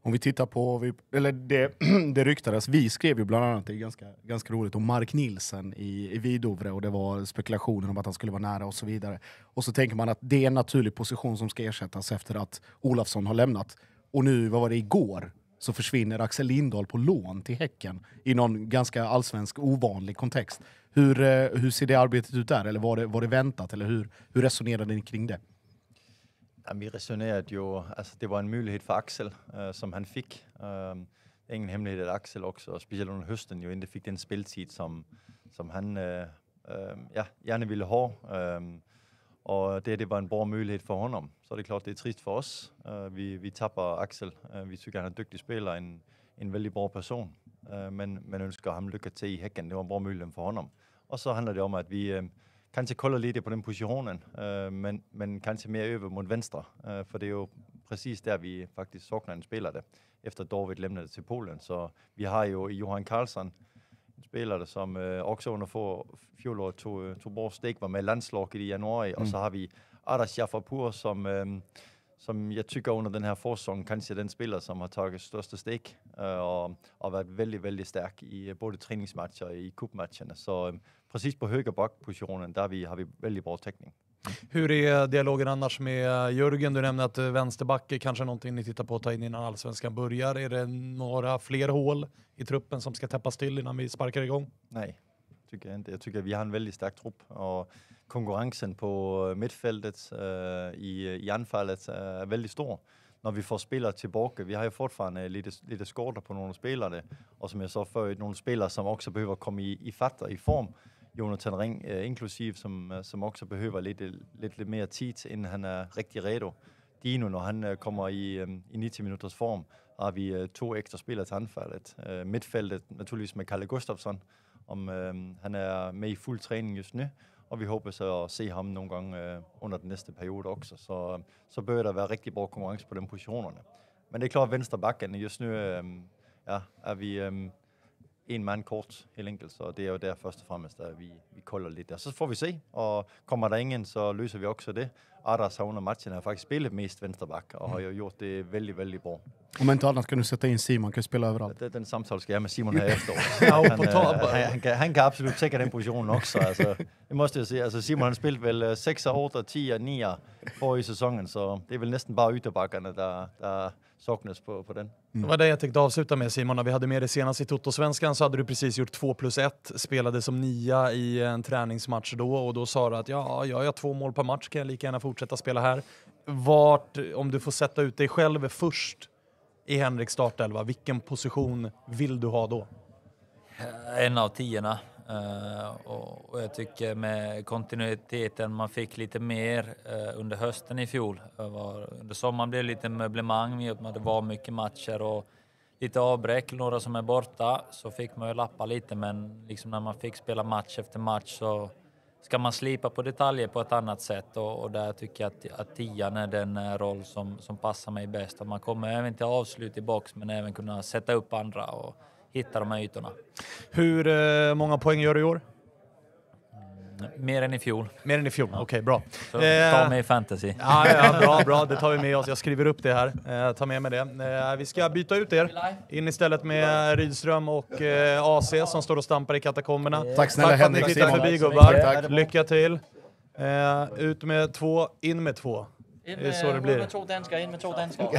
om vi tittar på, vi, eller det, det ryktades, vi skrev ju bland annat, det är ganska, ganska roligt, om Mark Nilsen i, i Vidovre och det var spekulationer om att han skulle vara nära och så vidare. Och så tänker man att det är en naturlig position som ska ersättas efter att Olafsson har lämnat. Och nu, vad var det, igår så försvinner Axel Lindahl på lån till Häcken i någon ganska allsvensk ovanlig kontext. Hur, eh, hur ser det arbetet ut där? Eller var det, var det väntat? Eller hur, hur resonerade ni kring det? Jamen, vi resonerede jo, altså det var en mulighed for Axel, øh, som han fik. Øh, ingen hemmelighed, at Axel også, og specielt under høsten, jo ikke fik den spiltid, som, som han øh, øh, ja, gerne ville have. Øh, og det, det var en bra mulighed for honom. Så er det klart, det er trist for os. Uh, vi, vi tapper Axel. Uh, vi tycker, han er en dygtig spiller, en, en veldig bra person. Uh, men man ønsker ham lykke til i hækken. Det var en bra mulighed for honom. Og så handler det om, at vi, uh, kanske kolla lite på den positionen, øh, men, men kanske mer över mot vänster. Øh, för det är ju precis där vi faktiskt saknar en spelare efter David lämnade till Polen. Så vi har ju Johan Karlsson, en spelare som øh, också under fjolåret tog, tog bort steg, var med landslaget i januari. Mm. Och så har vi Adas Jafapur som, som jag tycker under den här försäsongen kanske är den spelare som har tagit största steg och, och varit väldigt, väldigt stark i både träningsmatcher och i cupmatcherna. Så precis på höger backpositionen, där vi har vi väldigt bra täckning. Hur är dialogen annars med Jörgen? Du nämnde att eh, vänsterbacke kanske är någonting ni tittar på att ta in innan allsvenskan börjar. Är det några fler hål i truppen som ska täppas till innan vi sparkar igång? Nej, tycker jag inte. Jag tycker att vi har en väldigt stark trupp och konkurrensen på mittfältet äh, i, i anfallet eh, är väldigt stor. När vi får spelare tillbaka, vi har ju fortfarande lite, lite skador på några spelare och som jag sa förut, några spelare som också behöver komma i, i fatta, i form. Jonathan Ring eh, inklusiv, som, øh, som också behöver lite, øh, lite, lite mer tid innan han är riktigt redo. Dino, när han kommer i, i 90 minuters form, har vi två extra spelare till anfallet. Mittfältet naturligtvis med Kalle Gustafsson, om han är med i full träning just nu. Och vi hoppas att se honom någon gång under den nästa period också. Så, så bör det vara riktigt bra konkurrens på de positionerna. Men det är klart, vänsterbacken just nu ja, är vi en man kort, helt enkelt. Så det är ju der först och främst, at vi, vi kolder lidt der. Så får vi se, og kommer det ingen, så löser vi också det. Aras har under matchen har faktisk spelat mest vänsterback och har mm. gjort det väldigt, väldigt bra. Om inte annat kan du sätta in Simon, kan spela överallt. Det, den samtal ska jag ha med Simon här efteråt. han, øh, han, han, kan, han kan absolut täcka den positionen också. Alltså, det måste jag säga. Alltså, Simon har spelat väl 6, 8, 10, 9 i säsongen, så det är väl nästan bara ytterbackarna där, där saknas på, på den. Mm. Det var det jag tänkte avsluta med Simon. När vi hade med dig senast i Toto-svenskan så hade du precis gjort 2 plus 1, spelade som nia i en träningsmatch då och då sa du att ja, jag har två mål per match kan jag lika gärna fortsätta spela här. Vart, om du får sätta ut dig själv först i Henriks startelva, vilken position vill du ha då? En av tiorna. Eh, och jag tycker med kontinuiteten man fick lite mer eh, under hösten i fjol. Under sommaren blev det lite möblemang det var mycket matcher och lite avbräck, några som är borta, så fick man ju lappa lite men liksom när man fick spela match efter match så ska man slipa på detaljer på ett annat sätt och, och där tycker jag att, att tian är den eh, roll som, som passar mig bäst. Att man kommer även till avslut i box men även kunna sätta upp andra. Och, hitta de här ytorna. Hur eh, många poäng gör du i år? Mm, mer än i fjol. Mer än i fjol, ja. okej okay, bra. Så, ta eh, med i fantasy. Ja, ja, bra, bra, det tar vi med oss. Jag skriver upp det här. Eh, ta med mig det. Eh, vi ska byta ut er. In istället med Rydström och eh, AC som står och stampar i katakomberna. Eh, tack snälla Tack Henrik. Tack för att ni tittade förbi gubbar. Lycka till. ut med två, in med två. In med, det är så det blir. med två danskar, in med två danskar.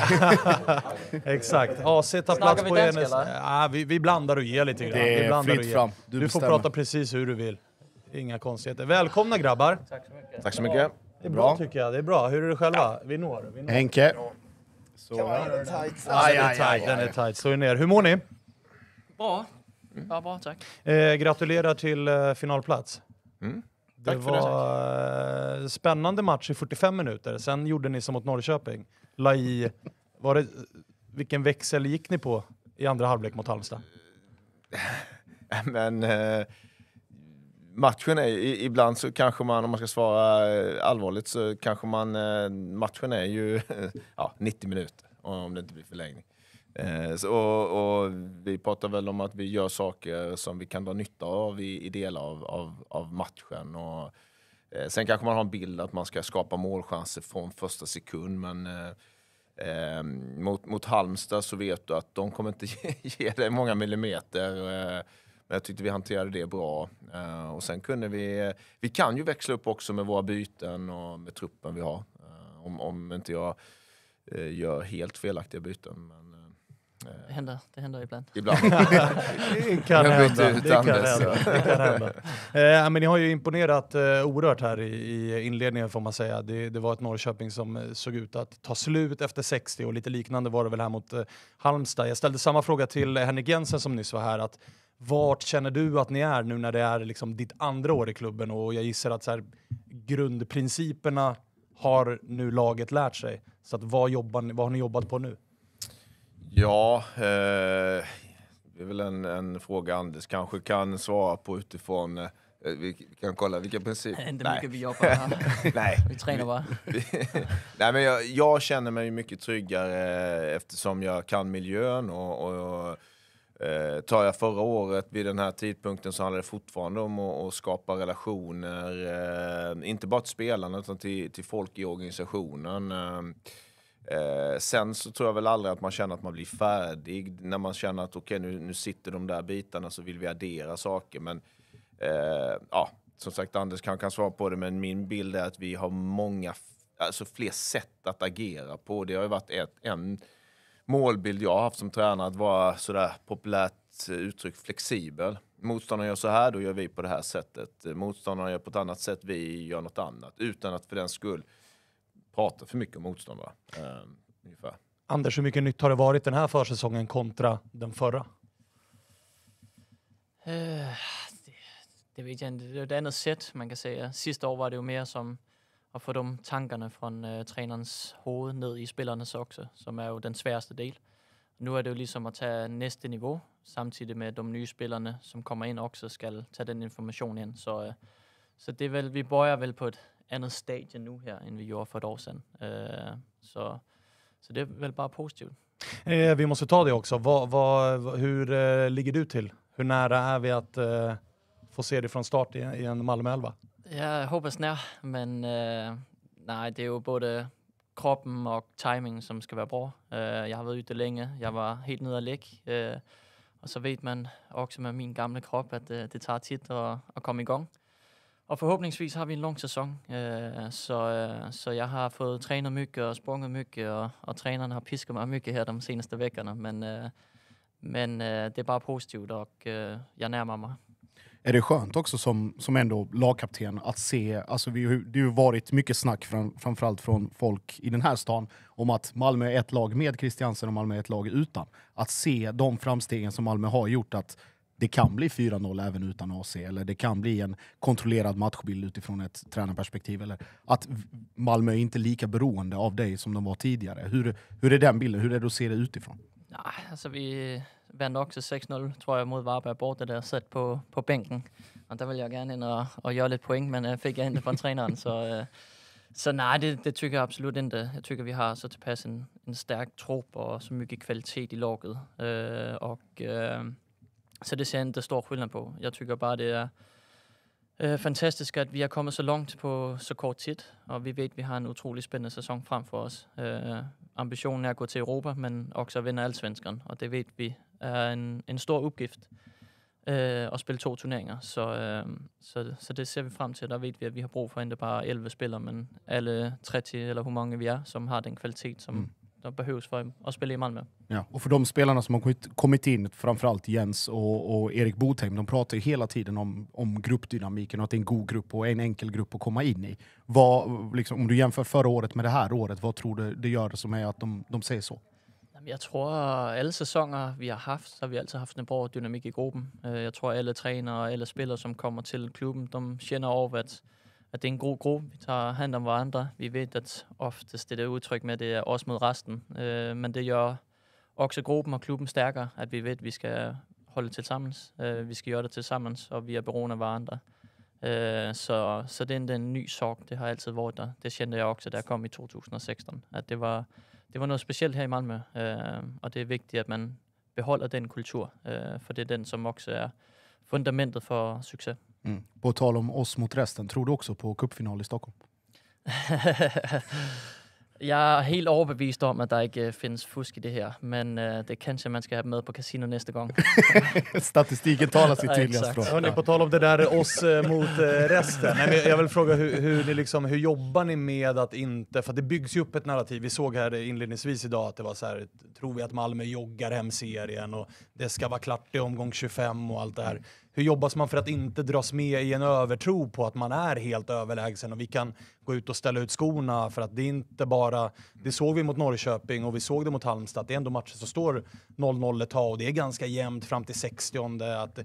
Exakt. AC tar plats på danska, Enes. eller? Ja, vi, vi blandar och ger lite grann. Det vi är blandar och fritt ger. fram. Du, Du, får prata precis hur du vill. Inga konstigheter. Välkomna grabbar! Tack så mycket. Tack så mycket. Det är bra, Bra. tycker jag. Det är bra. Hur är det själva? Vi når. Vi når. Henke. Så. Aj, den är aj, aj, Den är aj. tight. Slå er ner. Hur mår ni? Bra. Ja, bra, tack. Eh, gratulerar till eh, finalplats. Mm. Det Tack var det, spännande match i 45 minuter. Sen gjorde ni som mot Norrköping. La i, var det, vilken växel gick ni på i andra halvlek mot Halmstad? Men eh, matchen är i, ibland så kanske man, om man ska svara eh, allvarligt, så kanske man, eh, matchen är ju ja, 90 minuter om det inte blir förlängning. Eh, så, och, och, vi pratar väl om att vi gör saker som vi kan dra nytta av i, i delar av, av, av matchen. Och, eh, sen kanske man har en bild att man ska skapa målchanser från första sekund, men eh, eh mot, mot Halmstad så vet du att de kommer inte ge, ge dig många millimeter. Eh, men jag tyckte vi hanterade det bra. och sen kunde vi... Vi kan ju växla upp också med våra byten och med truppen vi har. om, om inte jag gör helt felaktiga byten. Men, Eh. Det händer, det händer ibland. Ibland. det kan hända. Det kan hända. Det kan hända. Eh, men ni har ju imponerat eh, oerhört här i, i inledningen får man säga. Det, det, var ett Norrköping som eh, såg ut att ta slut efter 60 och lite liknande var det väl här mot eh, Halmstad. Jag ställde samma fråga till eh, Henrik Jensen som nyss var här. Att, vart känner du att ni är nu när det är liksom ditt andra år i klubben och jag gissar att så här, grundprinciperna har nu laget lärt sig. Så att vad, jobbar vad har ni jobbat på nu? Ja, eh, det är väl en, en, fråga Anders kanske kan svara på utifrån eh, vi kan kolla vilka principer... Det är Inte Nej. mycket vi jobbar här. Nej. Vi tränar bara. Nej, men jag, jag, känner mig mycket tryggare eftersom jag kan miljön. Och, och, och eh, tar jag förra året vid den här tidpunkten så handlar det fortfarande om att, att skapa relationer. Eh, inte bara till spelarna utan till, till folk i organisationen. Eh, Eh, sen så tror jag väl aldrig att man känner att man blir färdig. När man känner att okej, okay, nu, nu sitter de där bitarna så vill vi addera saker. Men eh, ja, som sagt, Anders kanske kan svara på det, men min bild är att vi har många, alltså fler sätt att agera på. Det har ju varit ett, en målbild jag har haft som tränare, att vara sådär populärt uttryckt, flexibel. Motståndaren gör så här, då gör vi på det här sättet. Motståndaren gör på ett annat sätt, vi gör något annat. Utan att för den skull pratar för mycket om motståndare. Eh, Anders, hur mycket nytt har det varit den här försäsongen kontra den förra? Eh, det vet jag inte. Det är ett annat sätt man kan säga. Sista året var det ju mer som att få de tankarna från äh, tränarens huvud ner i spelarnas också, som är ju den svåraste delen. Nu är det ju liksom att ta nästa nivå samtidigt med de nya spelarna som kommer in också ska ta den informationen. Så, äh, så det är väl, vi börjar väl på ett andet stadie nu her, end vi gjorde for et år siden. Øh, så, så det er vel bare positivt. Eh, vi måste ta det också. Vad, hur eh, ligger du till? Hur nära är vi att eh, få se dig från start i, i en Malmö 11? Jag hoppas när, men eh, nej, det är ju både kroppen och timing som ska vara bra. Eh, jag har varit ute länge, jag var helt nere och lägg. och så vet man också med min gamla kropp att eh, det tar tid att, att komma igång. Och förhoppningsvis har vi en lång säsong. Øh, så, øh, så jag har fått träna mycket och sprungit mycket och, och tränarna har piskat mig mycket här de senaste veckorna. Men, øh, men det är bara positivt och jag närmar mig. Är det skönt också som, som ändå lagkapten att se, alltså vi, det har ju varit mycket snack fram, framförallt från folk i den här stan om att Malmö är ett lag med Kristiansen och Malmö är ett lag utan. Att se de framstegen som Malmö har gjort, att det kan bli 4-0 även utan AC, eller det kan bli en kontrollerad matchbild utifrån ett tränarperspektiv, eller att Malmö är inte lika beroende av dig som de var tidigare. Hur, hur är den bilden? Hur är det att se det utifrån? Ja, alltså vi vände också 6-0 tror jag mot Varberg borta där, satt på, på bänken. Och där vill jag gärna in och, och göra lite poäng, men äh, fick jag inte från tränaren. Så, eh, så nej, det, det, tycker jag absolut inte. Jag tycker vi har så tillpass en, en stark trupp och så mycket kvalitet i laget. Äh, och, så det ser jag inte stor skillnad på. Jag tycker bara det är eh, øh, fantastiskt att vi har kommit så långt på så kort tid och vi vet att vi har en otroligt spännande säsong framför oss. Eh, øh, ambitionen är att gå till Europa men också vinna Allsvenskan och det vet vi är en, en stor uppgift eh, øh, att spela två turneringar. Så, eh, så, så det ser vi fram till. Där vet vi att vi har brug för inte bara 11 spelare men alla 30 eller hur många vi är som har den kvalitet som mm på Husfärg och spelar i Malmö. Ja, och för de spelarna som har kommit in, framförallt Jens och, och Erik Botheim, de pratar ju hela tiden om, om gruppdynamiken och att det är en god grupp och en enkel grupp att komma in i. Vad, liksom, om du jämför förra året med det här året, vad tror du det gör som är att de, de säger så? Jag tror att alla säsonger vi har haft så har vi alltid haft en bra dynamik i gruppen. Øh, Jag tror att alla tränare och alla spelare som kommer till klubben, de känner av att at det er en god gruppe, vi tager hand om varandra. Vi vet, at oftest det der udtryk med, det er os mod resten, øh, men det gør også gruppen og klubben stærkere, at vi ved, at vi skal holde til sammen. Øh, vi skal gøre det til sammen, og vi er beroende af varandra. Øh, så, så det er en ny sorg, det har altid været der. Det kände jeg også, da jeg kom i 2016, at det var, det var noget specielt her i Malmø, øh, og det er vigtigt, at man beholder den kultur, øh, for det er den, som også er fundamentet for succes. Mm. På tal om oss mot resten, tror du också på cupfinal i Stockholm? Jag är helt overbevist om, att det inte øh, finns fusk i det här. men øh, det kanske man ska ha med på casino nästa gång. Statistiken talar sitt tydliga språk. Hörrni, på tal om det där eh, oss eh, mot eh, resten. Nej, men jag vill fråga hur, hur, ni liksom, hur jobbar ni med att inte... För att det byggs ju upp ett narrativ. Vi såg här inledningsvis idag att det var så här, tror vi att Malmö joggar hem serien och det ska vara klart i omgång 25 och allt det här hur jobbas man för att inte dras med i en övertro på att man är helt överlägsen och vi kan gå ut och ställa ut skorna för att det är inte bara, det såg vi mot Norrköping och vi såg det mot Halmstad, det är ändå matcher som står 0-0 ett tag och det är ganska jämnt fram till 60 att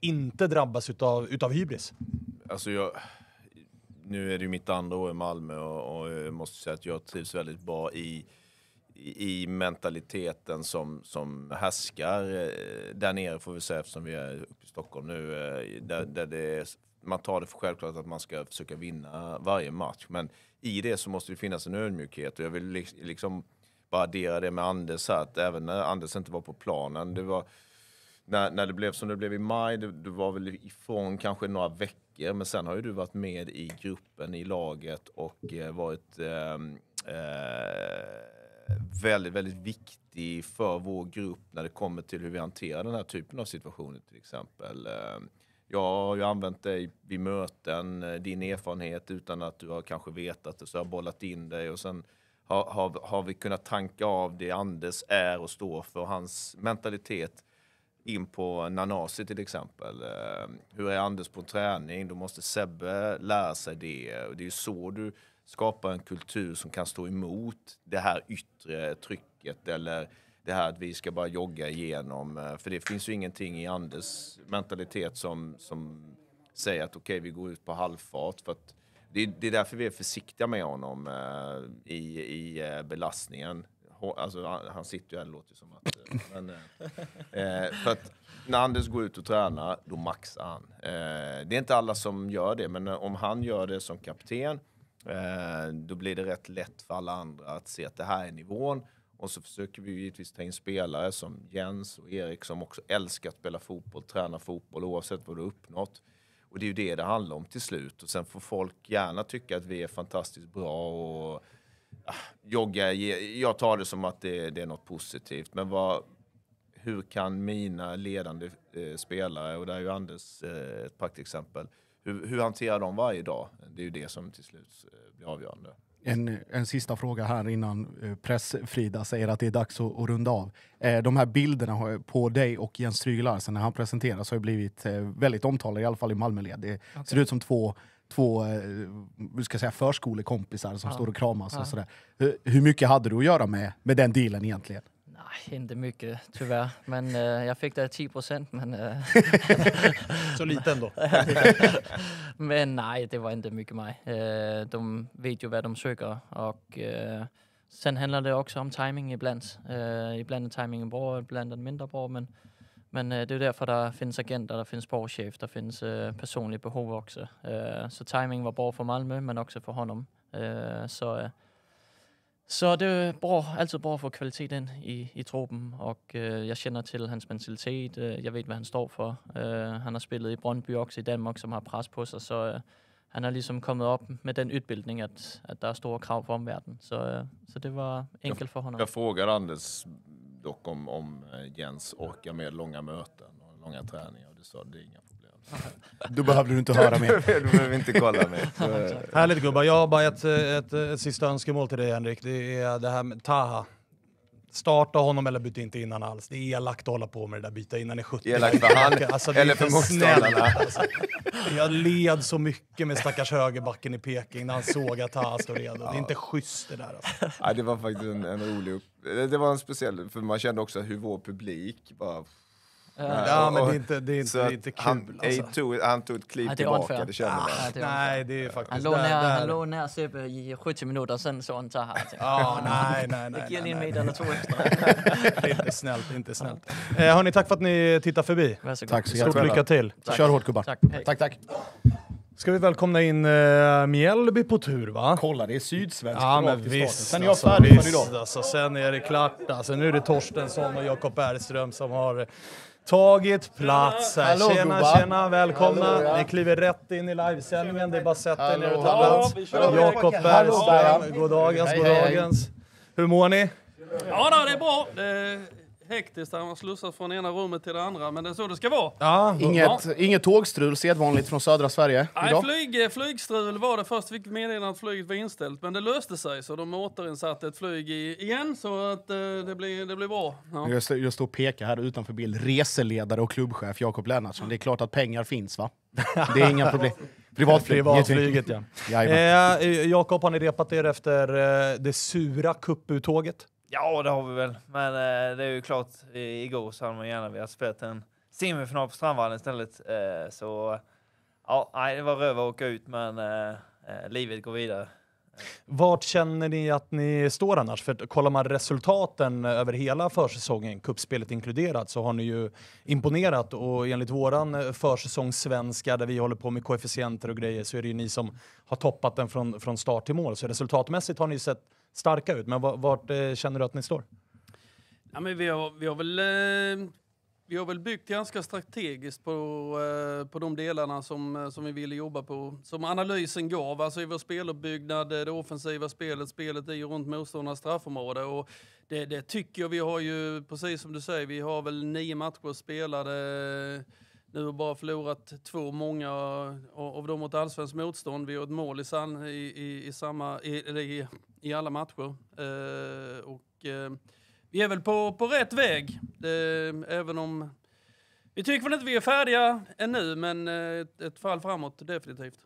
inte drabbas utav, utav hybris. Alltså jag, nu är det ju mitt andra år i Malmö och, och jag måste säga att jag trivs väldigt bra i i mentaliteten som, som härskar eh, där nere får vi säga eftersom vi är uppe i Stockholm nu. Eh, där, där det man tar det för självklart att man ska försöka vinna varje match. Men i det så måste det finnas en ödmjukhet och jag vill liksom bara addera det med Anders här, att även när Anders inte var på planen, det var, när, när det blev som det blev i maj, du, du var väl ifrån kanske några veckor, men sen har ju du varit med i gruppen, i laget och eh, varit ehm, eh, eh, väldigt, väldigt viktig för vår grupp när det kommer till hur vi hanterar den här typen av situationer till exempel. Eh, jag har ju använt dig vid möten, eh, din erfarenhet utan att du har kanske vetat det, så jag har bollat in dig och sen har, har, har vi kunnat tanka av det Anders är och står för, hans mentalitet in på Nanasi till exempel. Eh, hur är Anders på träning? Då måste Sebbe lära sig det. Det är ju så du skapa en kultur som kan stå emot det här yttre trycket eller det här att vi ska bara jogga igenom. Eh, för det finns ju ingenting i Anders mentalitet som, som säger att okej, okay, vi går ut på halvfart. För att det, det är därför vi är försiktiga med honom eh, i, i eh, belastningen. Alltså, han, han sitter ju här, det låter som att... Eh, men, eh, för att när Anders går ut och tränar, då maxar han. Eh, det är inte alla som gör det, men om han gör det som kapten Eh, då blir det rätt lätt för alla andra att se att det här är nivån. Och så försöker vi givetvis ta in spelare som Jens och Erik som också älskar att spela fotboll, träna fotboll oavsett vad du uppnått. Och det är ju det det handlar om till slut. Och sen får folk gärna tycka att vi är fantastiskt bra och ah, jogga. Jag tar det som att det, är något positivt. Men vad, hur kan mina ledande eh, spelare, och där är ju Anders eh, ett praktexempel, exempel hur, hur hanterar de varje dag? Det är ju det som till slut eh, blir avgörande. En, en sista fråga här innan eh, press-Frida säger att det är dags att, att runda av. Eh, de här bilderna på dig och Jens Stryglar sen när han presenteras har blivit väldigt omtalade, i alla fall i Malmöled. Det okay. ser ut som två, två ska säga, förskolekompisar som ja. står och kramas. Ja. Och sådär. Hur, hur mycket hade du att göra med, med den dealen egentligen? inte mycket tyvärr, men eh, jag fick där 10 procent. Men, eh, så lite ändå. men nej, det var inte mycket mig. Eh, de vet ju vad de söker och eh, sen handlar det också om timing ibland. Eh, ibland är timingen bra, ibland är den mindre bra, men men det är därför det finns agenter, det finns spårchef, det finns eh, personliga behov också. så timing var bra för Malmö men också för honom. så så det är bra, altid bra att få kvalitet ind i, i truppen, og øh, jeg kender til hans mentalitet, øh, jeg ved, hvad han står för. Øh, han har spelat i Brøndby också, i Danmark, som har press på sig, så øh, han har ligesom kommet op med den utbildning, att at der er store krav på omvärlden. Så, øh, så det var enkelt för honom. Jag frågar Anders dock om, om eh, Jens orkar med långa möten och långa träningar, du sa det är inga då behövde du inte höra mer. du behöver inte kolla mer. Härligt gubbar, jag har bara ett, ett, ett sista önskemål till dig Henrik. Det är det här med Taha starta honom eller byt inte in han alls. Det är elakt att hålla på med det där byta in han 70. Elakt för han alltså, eller för motståndarna. Alltså. Jag led så mycket med stackars högerbacken i Peking när han såg att Taha stod redo. Ja. Det är inte schysst det där. Alltså. Ja, det var faktiskt en, en rolig... Det var en speciell... För man kände också hur vår publik bara Ja, ja men det är inte, det är inte, det är inte kul. Han, alltså. tog, han tog ett kliv tillbaka, det känner man. Ah, nej, det är faktiskt... Han låg ner, han låg ner Sebbe typ i 70 minuter, sen såg han så här. Ja, nej, nej, nej. Gick in i middagen och två efter. inte snällt, inte snällt. Eh, hörni, tack för att ni tittade förbi. Varsågod. Tack så Stort lycka till. Tack. Kör hårt gubbar. Tack, tack. tack. Ska vi välkomna in uh, Mjällby på tur va? Kolla det är sydsvenskt ja, men visst, Sen är jag alltså, färdig alltså, för idag. Alltså, sen är det klart alltså. Nu är det Torstensson och Jakob Bergström som har tagit plats här. Hallå, tjena, gubbar. tjena, välkomna. Hallå, ja. Ni kliver rätt in i livesändningen. Det är bara att sätta er ner och ta plats. Jakob Bergström, goddagens, goddagens. Hur mår ni? Ja, det är bra. Det hektiskt där man slussas från ena rummet till det andra, men det är så det ska vara. Ja, inget, ja. inget tågstrul sedvanligt från södra Sverige Nej, idag. Flyg, flygstrul var det först. Fick meddelande att flyget var inställt, men det löste sig så de återinsatte ett flyg igen så att eh, det, blir, det blir bra. Ja. Jag, står, och pekar här utanför bild. Reseledare och klubbchef Jakob Lennartsson. Det är klart att pengar finns va? Det är inga problem. Privatflyg, Privatflyget ja. ja eh, Jakob, har ni repat er efter eh, det sura kupputtåget? Ja, det har vi väl. Men eh, det är ju klart, igår så hade man gärna velat spela en semifinal på Strandvallen istället. Eh, så ja, nej, det var röv att åka ut, men eh, eh livet går vidare. Vart känner ni att ni står annars? För kollar man resultaten över hela försäsongen, kuppspelet inkluderat, så har ni ju imponerat och enligt våran försäsongssvenska där vi håller på med koefficienter och grejer så är det ju ni som har toppat den från, från start till mål. Så resultatmässigt har ni sett starka ut, men vart eh, känner du att ni står? Ja, men vi, har, vi, har väl, eh, vi har väl byggt ganska strategiskt på, eh, på de delarna som, som vi ville jobba på. Som analysen gav, alltså i vår speluppbyggnad, det offensiva spelet, spelet i och runt motståndarnas straffområde. Och det, det tycker jag vi har ju, precis som du säger, vi har väl nio matcher spelade nu har bara förlorat två, många av dem mot allsvenskt motstånd. Vi har ett mål i, san, i, i, i samma, i, i, alla matcher. Eh, och, eh, vi är väl på, på rätt väg, eh, även om vi tycker väl inte vi är färdiga ännu, men ett, eh, ett fall framåt definitivt.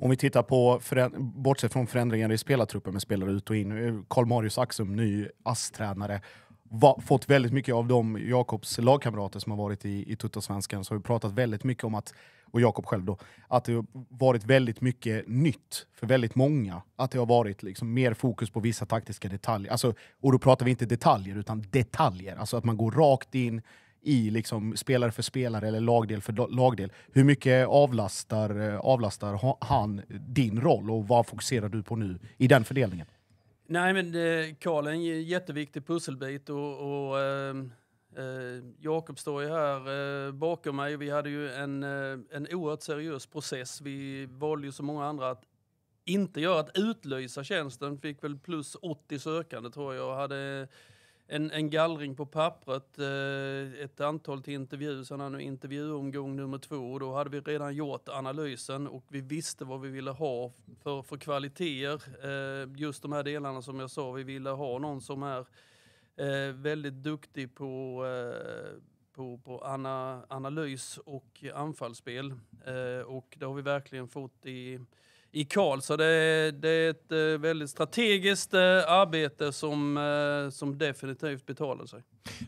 Om vi tittar på, bortsett från förändringar i spelartruppen med spelare ut och in, eh, Karl Marius Axum, ny ASS-tränare, va, fått väldigt mycket av de Jakobs lagkamrater som har varit i, i Tuttasvenskan, så har vi pratat väldigt mycket om att, och Jakob själv då, att det har varit väldigt mycket nytt för väldigt många. Att det har varit liksom mer fokus på vissa taktiska detaljer. Alltså, och då pratar vi inte detaljer, utan detaljer. Alltså att man går rakt in, i liksom spelare för spelare eller lagdel för lagdel. Hur mycket avlastar, eh, avlastar han din roll och vad fokuserar du på nu i den fördelningen? Nej, men eh, Karl är en jätteviktig pusselbit och, och eh, eh, Jakob står ju här eh, bakom mig. Vi hade ju en, eh, en oerhört seriös process. Vi valde ju som många andra att inte göra, att utlysa tjänsten. Fick väl plus 80 sökande tror jag och hade en, en gallring på pappret, eh, ett antal till intervju, sen hade intervjuomgång nummer två och då hade vi redan gjort analysen och vi visste vad vi ville ha för, för kvaliteter. Eh, just de här delarna som jag sa, vi ville ha någon som är eh, väldigt duktig på eh, på, på ana, analys och anfallsspel. Eh, och det har vi verkligen fått i, i Karlstad. Det är, det är ett eh, väldigt strategiskt eh, arbete som, eh, som definitivt betalar sig.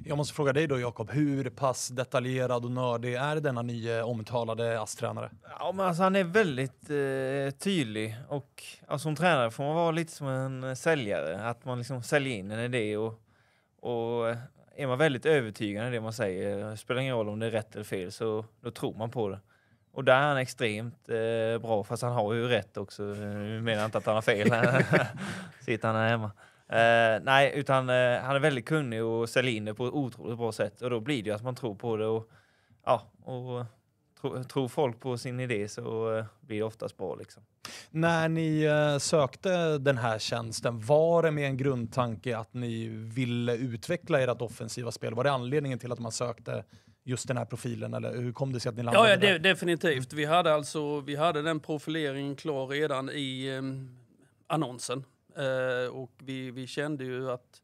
Jag måste fråga dig då Jakob, hur pass detaljerad och nördig är denna nya omtalade ASS-tränare? Ja, alltså, han är väldigt eh, tydlig och alltså, som tränare får man vara lite som en säljare, att man liksom säljer in en idé och, och är man väldigt övertygad i det man säger, det spelar ingen roll om det är rätt eller fel, så då tror man på det. Och där är han extremt eh, bra, fast han har ju rätt också. Nu menar jag inte att han har fel. Sitter han här hemma. Eh, nej, utan eh, han är väldigt kunnig och säljer in det på ett otroligt bra sätt. Och då blir det ju att man tror på det. Och, ja, och tro, tror folk på sin idé så eh, blir det oftast bra. Liksom. När ni eh, sökte den här tjänsten, var det med en grundtanke att ni ville utveckla ert offensiva spel? Var det anledningen till att man sökte just den här profilen? Eller hur kom det sig att ni landade ja, ja, där? Definitivt. Vi hade, alltså, vi hade den profileringen klar redan i eh, annonsen. Eh, och vi, vi kände ju att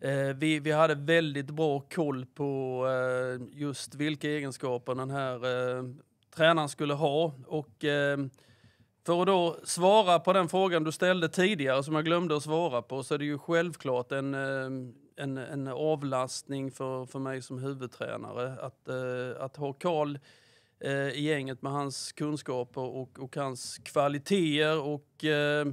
eh, vi, vi hade väldigt bra koll på eh, just vilka egenskaper den här eh, tränaren skulle ha. Och, ehm, för att då svara på den frågan du ställde tidigare som jag glömde att svara på så är det ju självklart en ehm, en, en avlastning för, för mig som huvudtränare. Att, eh, att ha Karl eh, i gänget med hans kunskaper och, och hans kvaliteter och eh,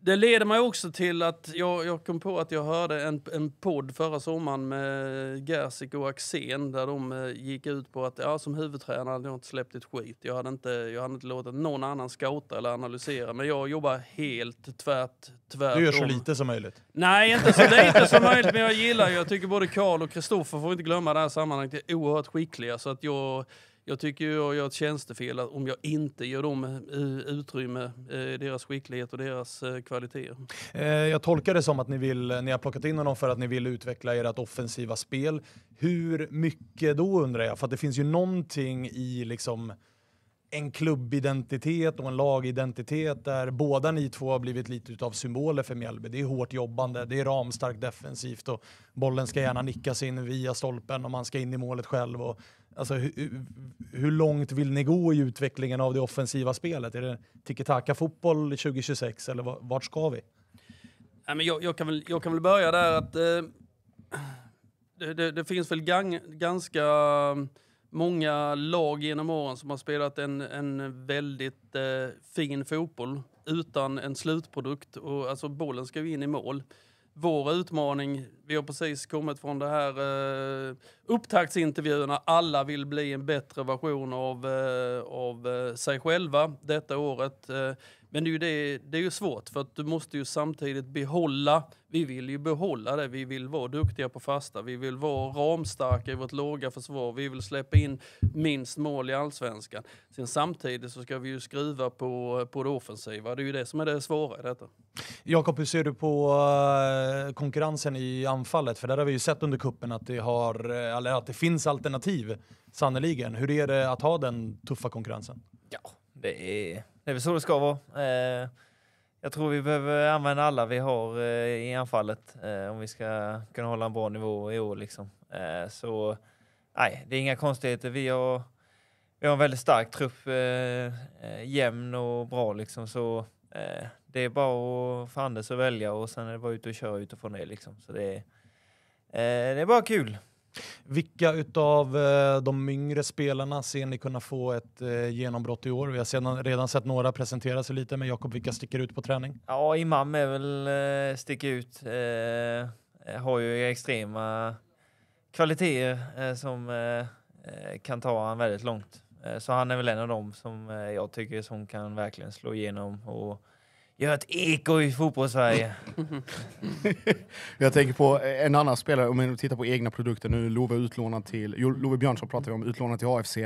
det leder mig också till att jag, jag kom på att jag hörde en, en podd förra sommaren med Gerzik och Axén där de eh, gick ut på att ja, som huvudtränare hade jag inte släppt ett skit. Jag hade inte, jag hade inte låtit någon annan scouta eller analysera men jag jobbar helt tvärt, tvärt Du gör så lite som möjligt? Nej, inte så lite som möjligt men jag gillar ju... Jag tycker både Karl och Kristoffer, får inte glömma det här sammanhanget, är oerhört skickliga så att jag jag tycker ju jag gör ett tjänstefel om jag inte ger dem eh, utrymme, eh, deras skicklighet och deras eh, kvaliteter. Jag tolkar det som att ni, vill, ni har plockat in honom för att ni vill utveckla ert offensiva spel. Hur mycket då undrar jag? För det finns ju någonting i liksom en klubbidentitet och en lagidentitet där båda ni två har blivit lite utav symboler för Mjällby. Det är hårt jobbande, det är ramstarkt defensivt och bollen ska gärna nickas in via stolpen och man ska in i målet själv. Och, alltså, hur, hur långt vill ni gå i utvecklingen av det offensiva spelet? Är det tiki-taka-fotboll 2026 eller vart ska vi? Nej, men jag, jag, kan väl, jag kan väl börja där att eh, det, det, det, finns väl gang, ganska många lag genom åren som har spelat en, en väldigt eh, fin fotboll utan en slutprodukt. Och, alltså bollen ska ju in i mål. Vår utmaning, vi har precis kommit från det här eh, upptaktsintervjuerna. Alla vill bli en bättre version av, eh, av eh, sig själva detta året. Eh, men det är, ju det, det är ju svårt för att du måste ju samtidigt behålla, vi vill ju behålla det, vi vill vara duktiga på fasta, vi vill vara ramstarka i vårt låga försvar, vi vill släppa in minst mål i allsvenskan. Sen samtidigt så ska vi ju skruva på, på det offensiva, det är ju det som är det svåra i detta. Jakob, hur ser du på eh, konkurrensen i anfallet? För där har vi ju sett under kuppen att det, har, eh, eller att det finns alternativ, sannoliken. Hur är det att ha den tuffa konkurrensen? Ja, det är det är väl så det ska vara. Eh, jag tror vi behöver använda alla vi har eh, i anfallet eh, om vi ska kunna hålla en bra nivå i år. Liksom. så nej, det är inga konstigheter. Vi har, vi har en väldigt stark trupp, jämn och bra. Liksom, så det är bara för Anders att välja och sen är det bara ut och köra utifrån det. Liksom. Så det, är, det är bara kul. Vilka utav eh, de yngre spelarna ser ni kunna få ett eh, genombrott i år? Vi har sedan, redan sett några presentera sig lite, men Jakob, vilka sticker ut på träning? Ja, Imam är väl eh, sticker ut. Eh, har ju extrema kvaliteter som kan ta han väldigt långt. så han är väl en av dem som jag tycker som kan verkligen slå igenom och Gör ett eko i fotbolls-Sverige. jag tänker på en annan spelare, om vi tittar på egna produkter. Nu Love utlånad till, Love Björnsson pratar vi om, utlånad till AFC.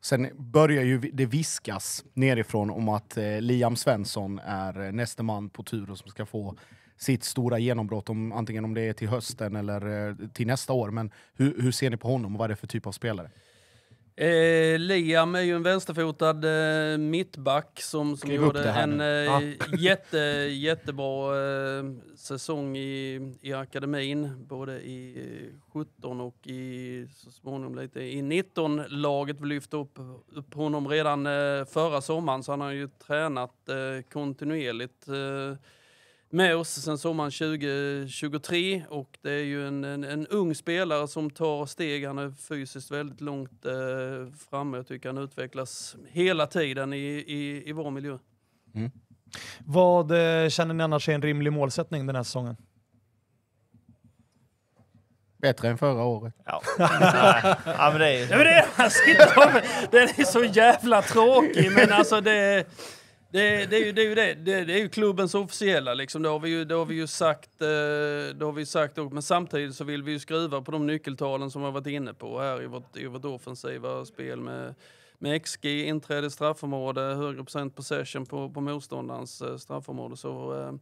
Sen börjar ju det viskas nerifrån om att eh, Liam Svensson är eh, nästa man på tur och som ska få sitt stora genombrott, om, antingen om det är till hösten eller eh, till nästa år. Men hur, hur ser ni på honom och vad är det för typ av spelare? Eh, Liam är ju en vänsterfotad eh, mittback som, som Skriv gjorde en eh, ja. jätte, jättebra eh, säsong i, i akademin. Både i 17 eh, och i, så småningom lite i 19-laget. Vi lyfte upp, upp honom redan eh, förra sommaren så han har ju tränat eh, kontinuerligt med oss sen sommaren 2023 och det är ju en, en, en ung spelare som tar steg. Han är fysiskt väldigt långt eh, framme. Jag tycker han utvecklas hela tiden i, i, i vår miljö. Mm. Vad eh, känner ni annars är en rimlig målsättning den här säsongen? Bättre än förra året. Ja. ja men det är ju... Ja, men det, är, alltså, det är så jävla tråkig, men alltså det... Det, det, är ju, det, är ju det. det. Det, är ju klubbens officiella, liksom. det, har vi ju, det har vi ju sagt. Eh, det har vi sagt men samtidigt så vill vi ju skruva på de nyckeltalen som vi har varit inne på här i vårt, i vårt offensiva spel med, med XG, inträde i straffområde, högre procent possession på, på motståndarens eh, straffområde. Så, eh,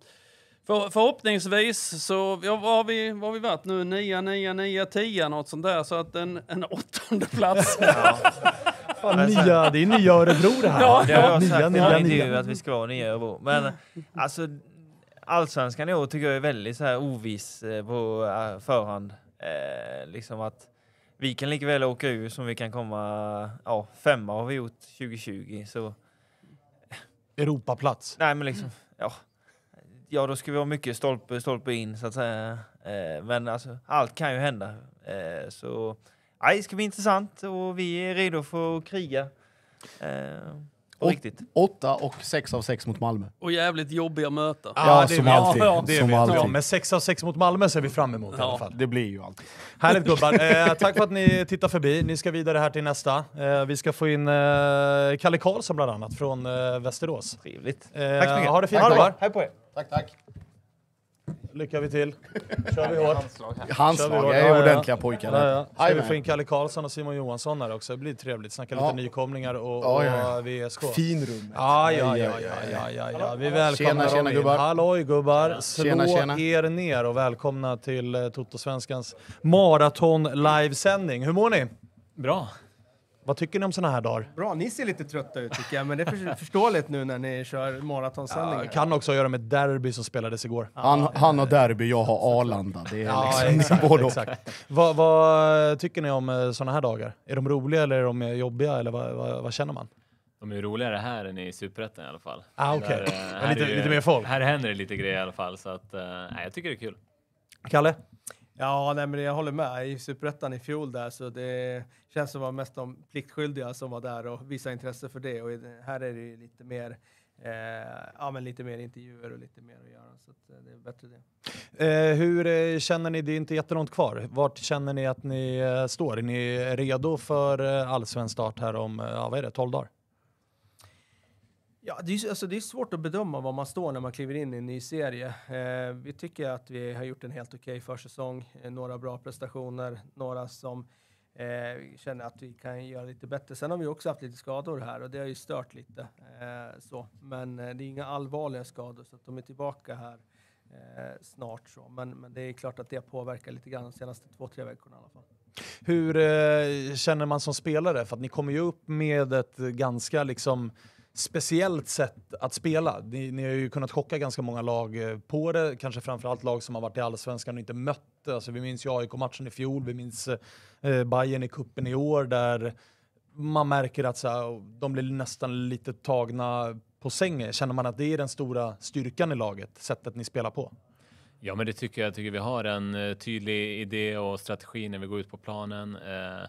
för, förhoppningsvis så ja, var vi, var vi varit nu? 9, 9, 9, 10 något sånt där. Så att en, en åttonde plats. fan nya, det är nya Örebro det här. Ja, det har jag nya, sagt nya, nya, att vi ska vara nya Örebro. Men alltså, allsvenskan i år tycker jag är väldigt så här oviss eh, på eh, förhand. Eh, liksom att vi kan lika väl åka ur som vi kan komma, ja, femma har vi gjort 2020 så... Europaplats? Nej men liksom, ja. Ja då ska vi ha mycket stolpe, stolpe in så att säga. Eh, men alltså, allt kan ju hända. Eh, så det ska bli intressant och vi är redo för att kriga. Eh, Åt, riktigt. Åtta och sex av sex mot Malmö. Och jävligt jobbiga möten. Ja, ja som alltid. Ja, det som vet alltid. Jag. Men sex av sex mot Malmö ser vi fram emot ja. i alla fall. Det blir ju alltid. Härligt gubbar. Eh, tack för att ni tittar förbi. Ni ska vidare här till nästa. Eh, vi ska få in eh, Kalle Karlsson bland annat från eh, Västerås. Trevligt. Eh, tack så mycket. Ha det fint Hej på er. Tack, tack. Lycka vi till. Kör vi hårt. Handslag, Handslag, jag är ordentliga pojkar. Ja, ja. Ska vi få in Kalle Karlsson och Simon Johansson här också? Det blir trevligt. Snacka ja. lite nykomlingar och, och ja, VSK. Finrummet. Ja, ja, ja, ja, ja, ja, Vi välkomnar tjena, tjena, gubbar. Halloj gubbar. Slå tjena, tjena. er ner och välkomna till eh, Toto Svenskans maraton livesändning. Hur mår ni? Bra. Vad tycker ni om såna här dagar? Bra, ni ser lite trötta ut tycker jag, men det är förståeligt nu när ni kör maratonsändningar. Ja, kan också göra med derby som spelades igår. Han, han har derby, jag har Arlanda. Det är ja, liksom exakt, både exakt. Vad, vad, tycker ni om eh, såna här dagar? Är de roliga eller är de jobbiga, eller vad, vad, vad känner man? De är roligare här än i Superettan i alla fall. Ah, okay. Där, eh, lite, ju, lite mer folk? Här händer det lite grejer i alla fall, så att, eh, nej, jag tycker det är kul. Kalle? Ja, nej, men jag håller med. I Superettan i fjol där så det känns som att det var mest de pliktskyldiga som var där och visade intresse för det. Och här är det ju lite mer Eh, ja, men lite mer intervjuer och lite mer att göra. Så att, eh, det är bättre det. Eh, hur eh, känner ni? Det är inte jättelångt kvar. Vart känner ni att ni eh, står? Är ni redo för allsvensk start här om, ja, vad är det, 12 dagar? Ja, det är, alltså, det är svårt att bedöma var man står när man kliver in i en ny serie. Eh, vi tycker att vi har gjort en helt okej okay försäsong. Eh, några bra prestationer, några som eh, känner att vi kan göra lite bättre. Sen har vi också haft lite skador här och det har ju stört lite. Eh, så. Men eh, det är inga allvarliga skador så att de är tillbaka här eh, snart. Så. Men, men det är klart att det påverkar lite grann de senaste två, tre veckorna i alla fall. Hur känner man som spelare? För att ni kommer ju upp med ett ganska liksom speciellt sätt att spela. Ni, ni, har ju kunnat chocka ganska många lag eh, på det, kanske framförallt lag som har varit i allsvenskan och inte mött. Alltså, vi minns ju AIK-matchen i fjol, vi minns eh, Bayern i kuppen i år där man märker att så här, oh, de blir nästan lite tagna på sängen. Känner man att det är den stora styrkan i laget, sättet ni spelar på? Ja, men det tycker jag. Jag tycker vi har en eh, tydlig idé och strategi när vi går ut på planen. Eh,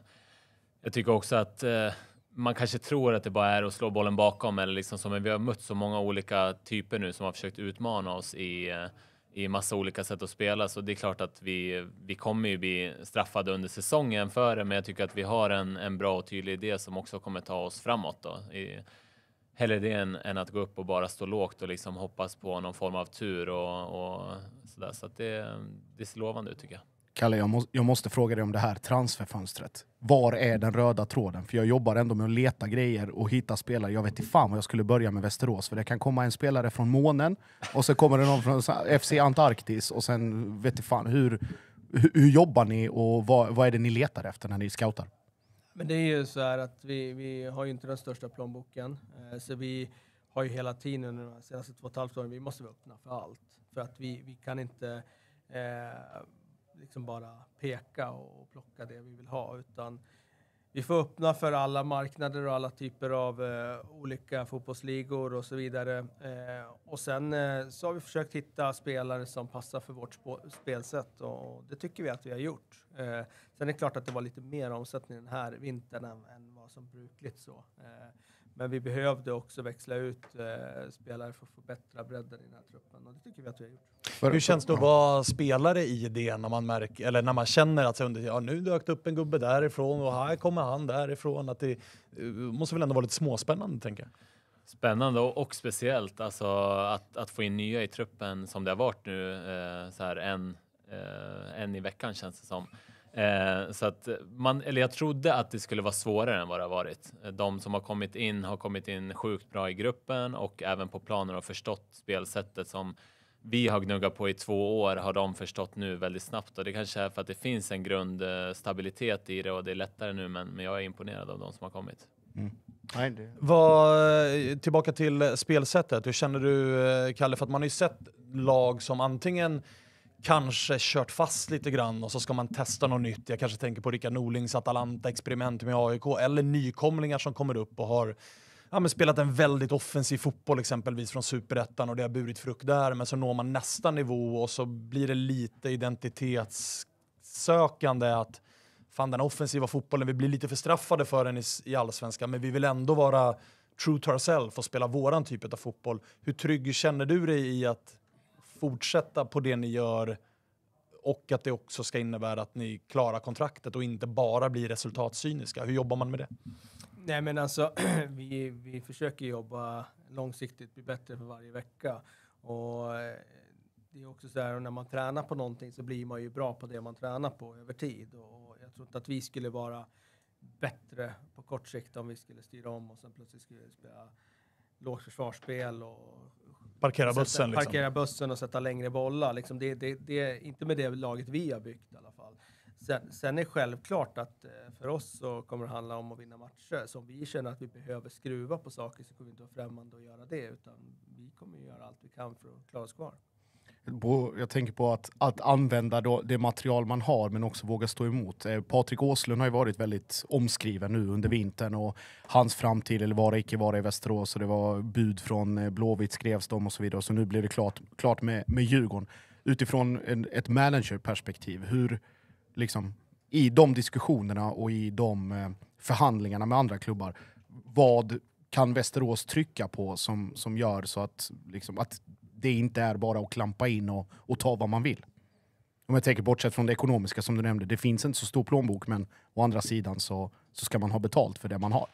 jag tycker också att eh, man kanske tror att det bara är att slå bollen bakom eller liksom som vi har mött så många olika typer nu som har försökt utmana oss i eh, i massa olika sätt att spela så det är klart att vi, vi kommer ju bli straffade under säsongen för det men jag tycker att vi har en, en bra och tydlig idé som också kommer ta oss framåt. Då. I, hellre det än, än att gå upp och bara stå lågt och liksom hoppas på någon form av tur och, och sådär. Så att det, det ser lovande ut tycker jag. Kalle, jag, må jag, måste fråga dig om det här transferfönstret. Var är den röda tråden? För jag jobbar ändå med att leta grejer och hitta spelare. Jag vet inte fan vad jag skulle börja med Västerås, för det kan komma en spelare från månen, och så kommer det någon från FC Antarktis, och sen vet inte fan hur, hur, hur jobbar ni och vad, vad, är det ni letar efter när ni scoutar? Men det är ju så att vi, vi har ju inte den största plånboken, eh, så vi har ju hela tiden under de senaste två och ett halvt åren, vi måste vara öppna för allt. För att vi, vi kan inte eh, liksom bara peka och plocka det vi vill ha, utan vi får öppna för alla marknader och alla typer av eh, olika fotbollsligor och så vidare. Eh, och sen eh, så har vi försökt hitta spelare som passar för vårt sp spelsätt och det tycker vi att vi har gjort. Eh, sen är det klart att det var lite mer omsättning den här vintern än, än vad som brukligt så. Eh, men vi behövde också växla ut eh, spelare för att förbättra bredden i den här truppen och det tycker vi att vi har gjort. Hur känns det att vara spelare i det när man, märker, eller när man känner att ja, nu dök det upp en gubbe därifrån och här kommer han därifrån? Att det eh, måste väl ändå vara lite småspännande, tänker jag. Spännande och, och speciellt alltså, att, att få in nya i truppen som det har varit nu, eh, så här en, eh, en i veckan känns det som. Eh, så att man, eller jag trodde att det skulle vara svårare än vad det har varit. Eh, de som har kommit in har kommit in sjukt bra i gruppen och även på planen och förstått spelsättet som vi har gnuggat på i två år har de förstått nu väldigt snabbt och det kanske är för att det finns en grundstabilitet i det och det är lättare nu men, men jag är imponerad av de som har kommit. Mm. Nej, det... Var, eh, tillbaka till spelsättet, hur känner du eh, Kalle? För att man har ju sett lag som antingen kanske kört fast lite grann och så ska man testa något nytt. Jag kanske tänker på Rickard Norlings Atalanta-experiment med AIK eller nykomlingar som kommer upp och har ja, spelat en väldigt offensiv fotboll exempelvis från superettan och det har burit frukt där men så når man nästa nivå och så blir det lite identitetssökande att fan den offensiva fotbollen, vi blir lite för straffade för den i, i allsvenskan men vi vill ändå vara true to ourselves och spela våran typ av fotboll. Hur trygg känner du dig i att fortsätta på det ni gör och att det också ska innebära att ni klarar kontraktet och inte bara blir resultatsyniska. Hur jobbar man med det? Nej, men alltså, vi, vi försöker jobba långsiktigt, bli bättre för varje vecka. Och eh, det är också så här, när man tränar på någonting så blir man ju bra på det man tränar på över tid. Och jag tror inte att vi skulle vara bättre på kort sikt om vi skulle styra om och sen plötsligt skulle spela lågt försvarsspel och Parkera bussen. liksom. Parkera bussen och sätta längre bollar. Liksom det, det, det, är inte med det laget vi har byggt i alla fall. Sen, sen är självklart att eh, för oss så kommer det handla om att vinna matcher. Så om vi känner att vi behöver skruva på saker så kommer vi inte vara främmande att göra det, utan vi kommer göra allt vi kan för att klara oss kvar jag tänker på att, att använda då, det material man har men också våga stå emot. Eh, Patrik Åslund har ju varit väldigt omskriven nu under vintern och hans framtid eller vara icke vara i Västerås och det var bud från eh, Blåvitt skrevs om och så vidare. Så nu blev det klart, klart med, med Djurgården. Utifrån en, ett managerperspektiv, hur liksom i de diskussionerna och i de eh, förhandlingarna med andra klubbar, vad kan Västerås trycka på som, som gör så att, liksom, att det inte är bara att klampa in och, och ta vad man vill. Om jag tänker bortsett från det ekonomiska som du nämnde, det finns inte så stor plånbok men å andra sidan så, så ska man ha betalt för det man har.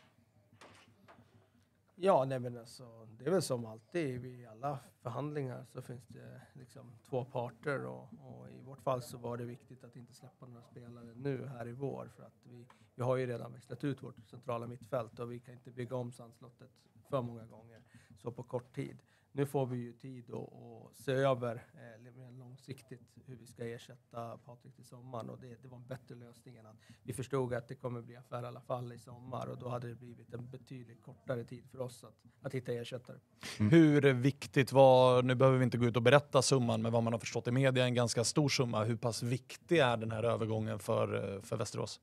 Ja, nej men alltså, det är väl som alltid i alla förhandlingar så finns det liksom två parter och, och, i vårt fall så var det viktigt att inte släppa några spelare nu här i vår för att vi, vi har ju redan växlat ut vårt centrala mittfält och vi kan inte bygga om sandslottet för många gånger så på kort tid nu får vi ju tid att se över eh, mer långsiktigt hur vi ska ersätta Patrik till sommaren och det, det, var en bättre lösning än att vi förstod att det kommer bli affär i alla fall i sommar och då hade det blivit en betydligt kortare tid för oss att, att hitta ersättare. Mm. Hur viktigt var, nu behöver vi inte gå ut och berätta summan, men vad man har förstått i media, en ganska stor summa. Hur pass viktig är den här övergången för, eh, för Västerås?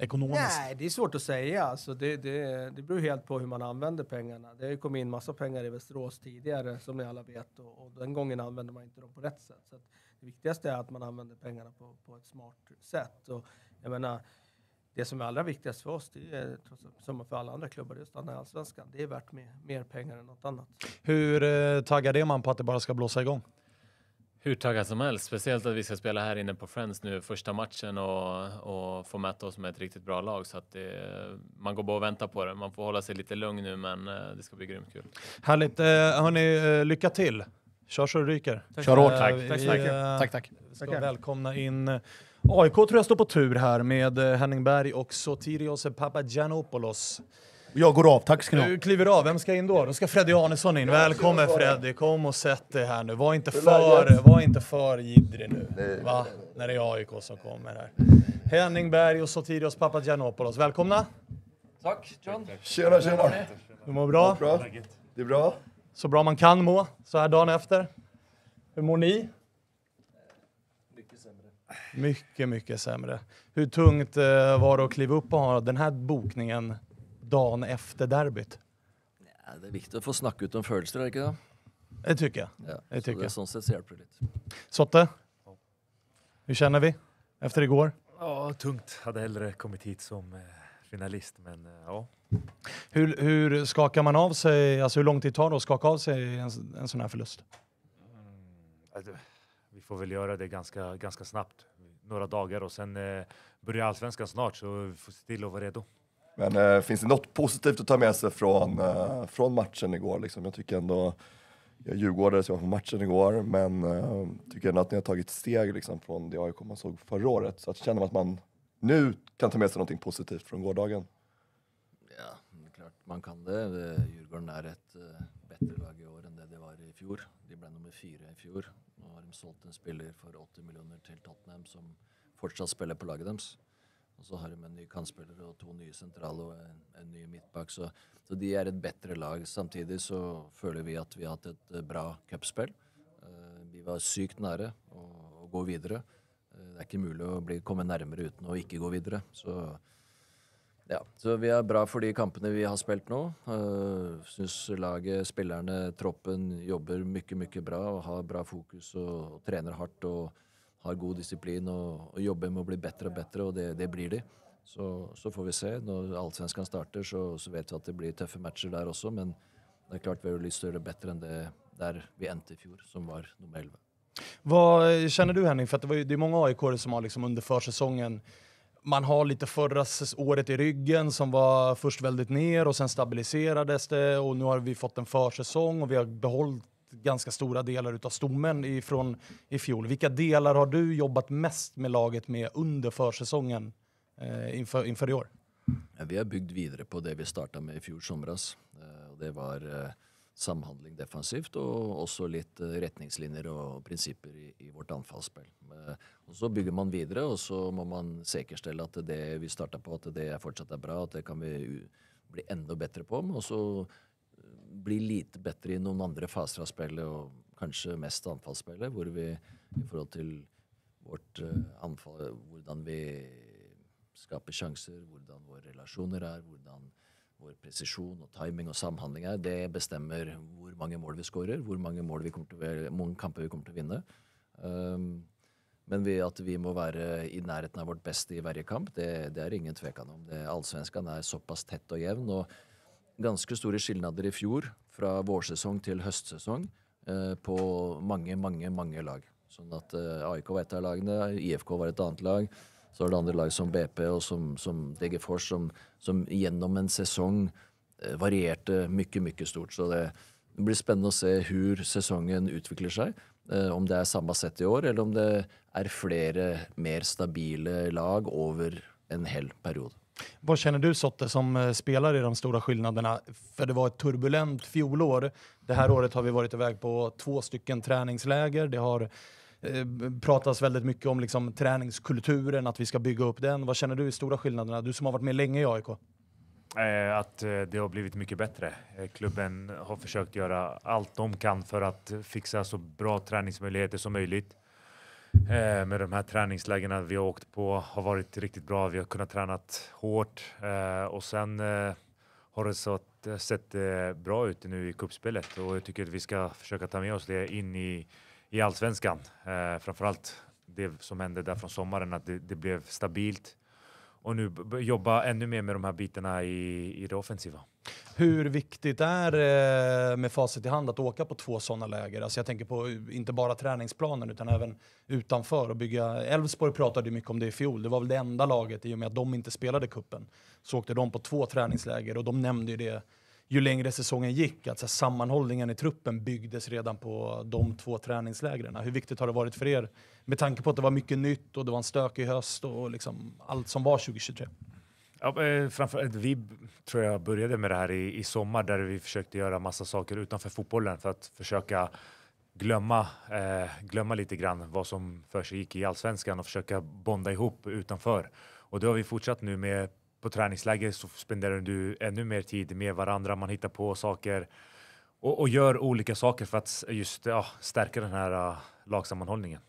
ekonomiskt? Nej, det är svårt att säga. Alltså det, det, det beror helt på hur man använder pengarna. Det har ju kommit in massa pengar i Västerås tidigare, som ni alla vet, och, och den gången använde man inte dem på rätt sätt. Så det viktigaste är att man använder pengarna på, på ett smart sätt. Och jag menar, det som är allra viktigast för oss, det är som för alla andra klubbar, det är att stanna i Allsvenskan. Det är värt mer, mer pengar än något annat. Hur eh, taggad är man på att det bara ska blåsa igång? hur taggad som helst. Speciellt att vi ska spela här inne på Friends nu första matchen och, och få mäta oss med ett riktigt bra lag. Så att det, man går bara och väntar på det. Man får hålla sig lite lugn nu, men eh, det ska bli grymt kul. Härligt. Eh, hörni, eh, lycka till! Kör så det ryker. Tack. Kör hårt. Eh, tack. Vi, tack, tack. tack, tack. Ska tack. välkomna in AIK tror jag står på tur här med Henning Berg och Sotirios Papagiannopoulos. Jag går av, tack ska ni ha. Du kliver av, vem ska in då? Då ska Freddy Arnesson in. Välkommen Freddy, kom och sätt dig här nu. Var inte för, var inte för jiddrig nu. Va? När det är AIK som kommer här. Henning Berg och Sotirios Papagiannopoulos, välkomna. Tack John. Tjena, tjena. Du mår bra? bra? Det är bra. Så bra man kan må, så här dagen efter. Hur mår ni? Mycket sämre. Mycket, mycket sämre. Hur tungt eh, var det att kliva upp och ha den här bokningen dagen efter derbyt? Ja, det är viktigt att få snacka ut om känslor, är det det? tycker jag. Ja, det tycker jag. Sånt det lite. Sotte, hur känner vi efter igår? Ja, tungt. Hade hellre kommit hit som eh, finalist, men eh, ja. Hur, hur skakar man av sig, alltså hur lång tid tar det att skaka av sig en, en sån här förlust? Mm, alltså, vi får väl göra det ganska, ganska snabbt, några dagar och sen eh, börjar allsvenskan snart så vi får se till att vara redo. Men eh, finns det något positivt att ta med sig från, eh, från matchen igår? Liksom? Jag tycker ändå, jag är djurgårdare så jag var på matchen igår, men eh, tycker ändå att ni har tagit steg liksom, från det AIK man såg förra året. Så att känner man att man nu kan ta med sig något positivt från gårdagen? Ja, det är klart man kan det. Djurgården är ett eh, bättre lag i år än det det var i fjol. De blev nummer fyra i fjol. Nu har de sålt en spelare för 80 miljoner till Tottenham som fortsatt spelar på laget deras. Och så har de en ny kantspelare och två nya centrala och en, en ny mittback. Så, så de är ett bättre lag. Samtidigt så känner vi att vi har haft ett eh, bra cupspel. Eh, vi var sjukt nära att gå vidare. Eh, det är inte möjligt att bli, komma närmare utan att inte gå vidare. Så, ja. så vi är bra för de kamperna vi har spelat nu. Jag syns laget, spelarna, troppen jobbar mycket, mycket bra och har bra fokus och, och tränar hårt. Och, har god disciplin och, och jobbar med att bli bättre och bättre och det, det blir de. Så, så får vi se. När allsvenskan startar så, så vet vi att det blir tuffa matcher där också men det är klart vi har lyckats göra det bättre än det där vi äntade i fjol som var nummer 11. Vad känner du Henning? För det, var ju, det är många aik som har liksom under försäsongen man har lite förra året i ryggen som var först väldigt ner och sen stabiliserades det och nu har vi fått en försäsong och vi har behållit ganska stora delar utav stommen ifrån i fjol. Vilka delar har du jobbat mest med laget med under försäsongen eh, inför, inför i år? Vi har byggt vidare på det vi startade med i fjol somras. Eh, det var eh, samhandling defensivt och också lite riktlinjer och principer i, i vårt anfallsspel. Eh, och så bygger man vidare och så måste man säkerställa att det vi startar på, att det fortsatt är bra, att det kan vi bli ännu bättre på. Och så blir lite bättre i någon andra faser av spelet och kanske mest anfallsspelet, där vi i förhållande till vårt eh, anfall, hur vi skapar chanser, hur våra relationer är, hur vår precision och timing och samhandling är, det bestämmer hur många mål vi skårar, hur många, mål vi kommer många kamper vi kommer att vinna. Um, men vi, att vi måste vara i närheten av vårt bästa i varje kamp, det, det är ingen tvekan om. allsvenskan är så pass tätt och jämn och ganske store skilnader i fjor fra vårsesong til høstsesong eh, på mange, mange, mange lag. Sånn at eh, AIK var ett av lagene, IFK var et annet lag. Så var det andre lag som BP og som, som DG Fors, som, som, gjennom en sesong eh, varierte mye, mye stort. Så det, blir spennende å se hur sesongen utvikler seg. Eh, om det er samme sett i år, eller om det er flere mer stabile lag over en hel periode. Vad känner du Sotte som eh, spelar i de stora skillnaderna? För det var ett turbulent fjolår. Det här året har vi varit iväg på två stycken träningsläger. Det har eh, pratas väldigt mycket om liksom, träningskulturen, att vi ska bygga upp den. Vad känner du i stora skillnaderna? Du som har varit med länge i AIK. Eh, att eh, det har blivit mycket bättre. klubben har försökt göra allt de kan för att fixa så bra träningsmöjligheter som möjligt eh, med de här träningslägena vi har åkt på har varit riktigt bra. Vi har kunnat träna hårt eh, och sen eh, har det så eh, sett eh, bra ut nu i kuppspelet och jag tycker att vi ska försöka ta med oss det in i, i allsvenskan. Eh, framför allt det som hände där från sommaren, att det, det blev stabilt och nu jobba ännu mer med de här bitarna i, i det offensiva. Hur viktigt är det eh, med facit i hand att åka på två sådana läger? Alltså jag tänker på eh, inte bara träningsplanen utan även utanför och bygga. Elfsborg pratade mycket om det i fjol. Det var väl det enda laget i och med att de inte spelade kuppen. Så åkte de på två träningsläger och de nämnde ju det ju längre säsongen gick, alltså sammanhållningen i truppen byggdes redan på de två träningslägren. Hur viktigt har det varit för er med tanke på att det var mycket nytt och det var en stökig höst och liksom allt som var 2023? Ja, eh, framförallt eh, vi tror jag började med det här i, i sommar där vi försökte göra massa saker utanför fotbollen för att försöka glömma, eh, glömma lite grann vad som för sig gick i allsvenskan och försöka bonda ihop utanför. Och det har vi fortsatt nu med på träningsläger så spenderar du ännu mer tid med varandra. Man hittar på saker och, och gör olika saker för att just ja, stärka den här uh, lagsammanhållningen.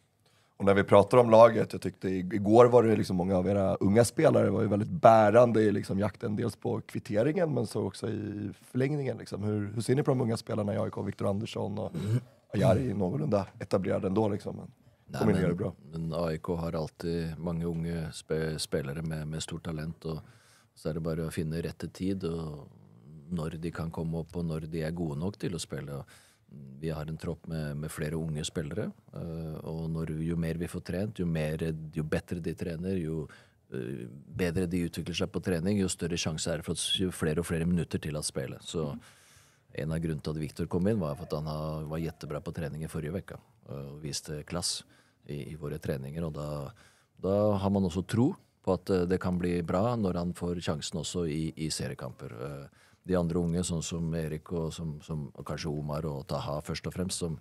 Och när vi pratar om laget, jag tyckte igår var det liksom många av era unga spelare var ju väldigt bärande i liksom jakten, dels på kvitteringen men så också i förlängningen. Liksom. Hur, hur ser ni på de unga spelarna i AIK, Viktor Andersson och Ajari, mm. någorlunda etablerade ändå liksom? Men Nej, men, men, AIK har alltid många unga spe, spelare med, med stor talent och så är det bara att finne rätt tid och när de kan komma upp och när de är gode nog till att spela. Vi har en tropp med, med flera unga spelare och eh, när, ju mer vi får tränat, ju, mer, ju bättre de tränar, ju eh, bättre de utvecklar sig på träning, ju större chans är det för att ju fler och fler minuter till att spela. Så mm. en av grunderna till att Viktor kom in var för att han var jättebra på träningen förra veckan eh, och visade klass i, i våra träningar och då, då har man också tro på at eh, det kan bli bra når han får sjansen også i, i seriekamper. Eh, de andre unge, sånn som Erik og, som, som, og kanskje Omar og Taha først og fremst, som,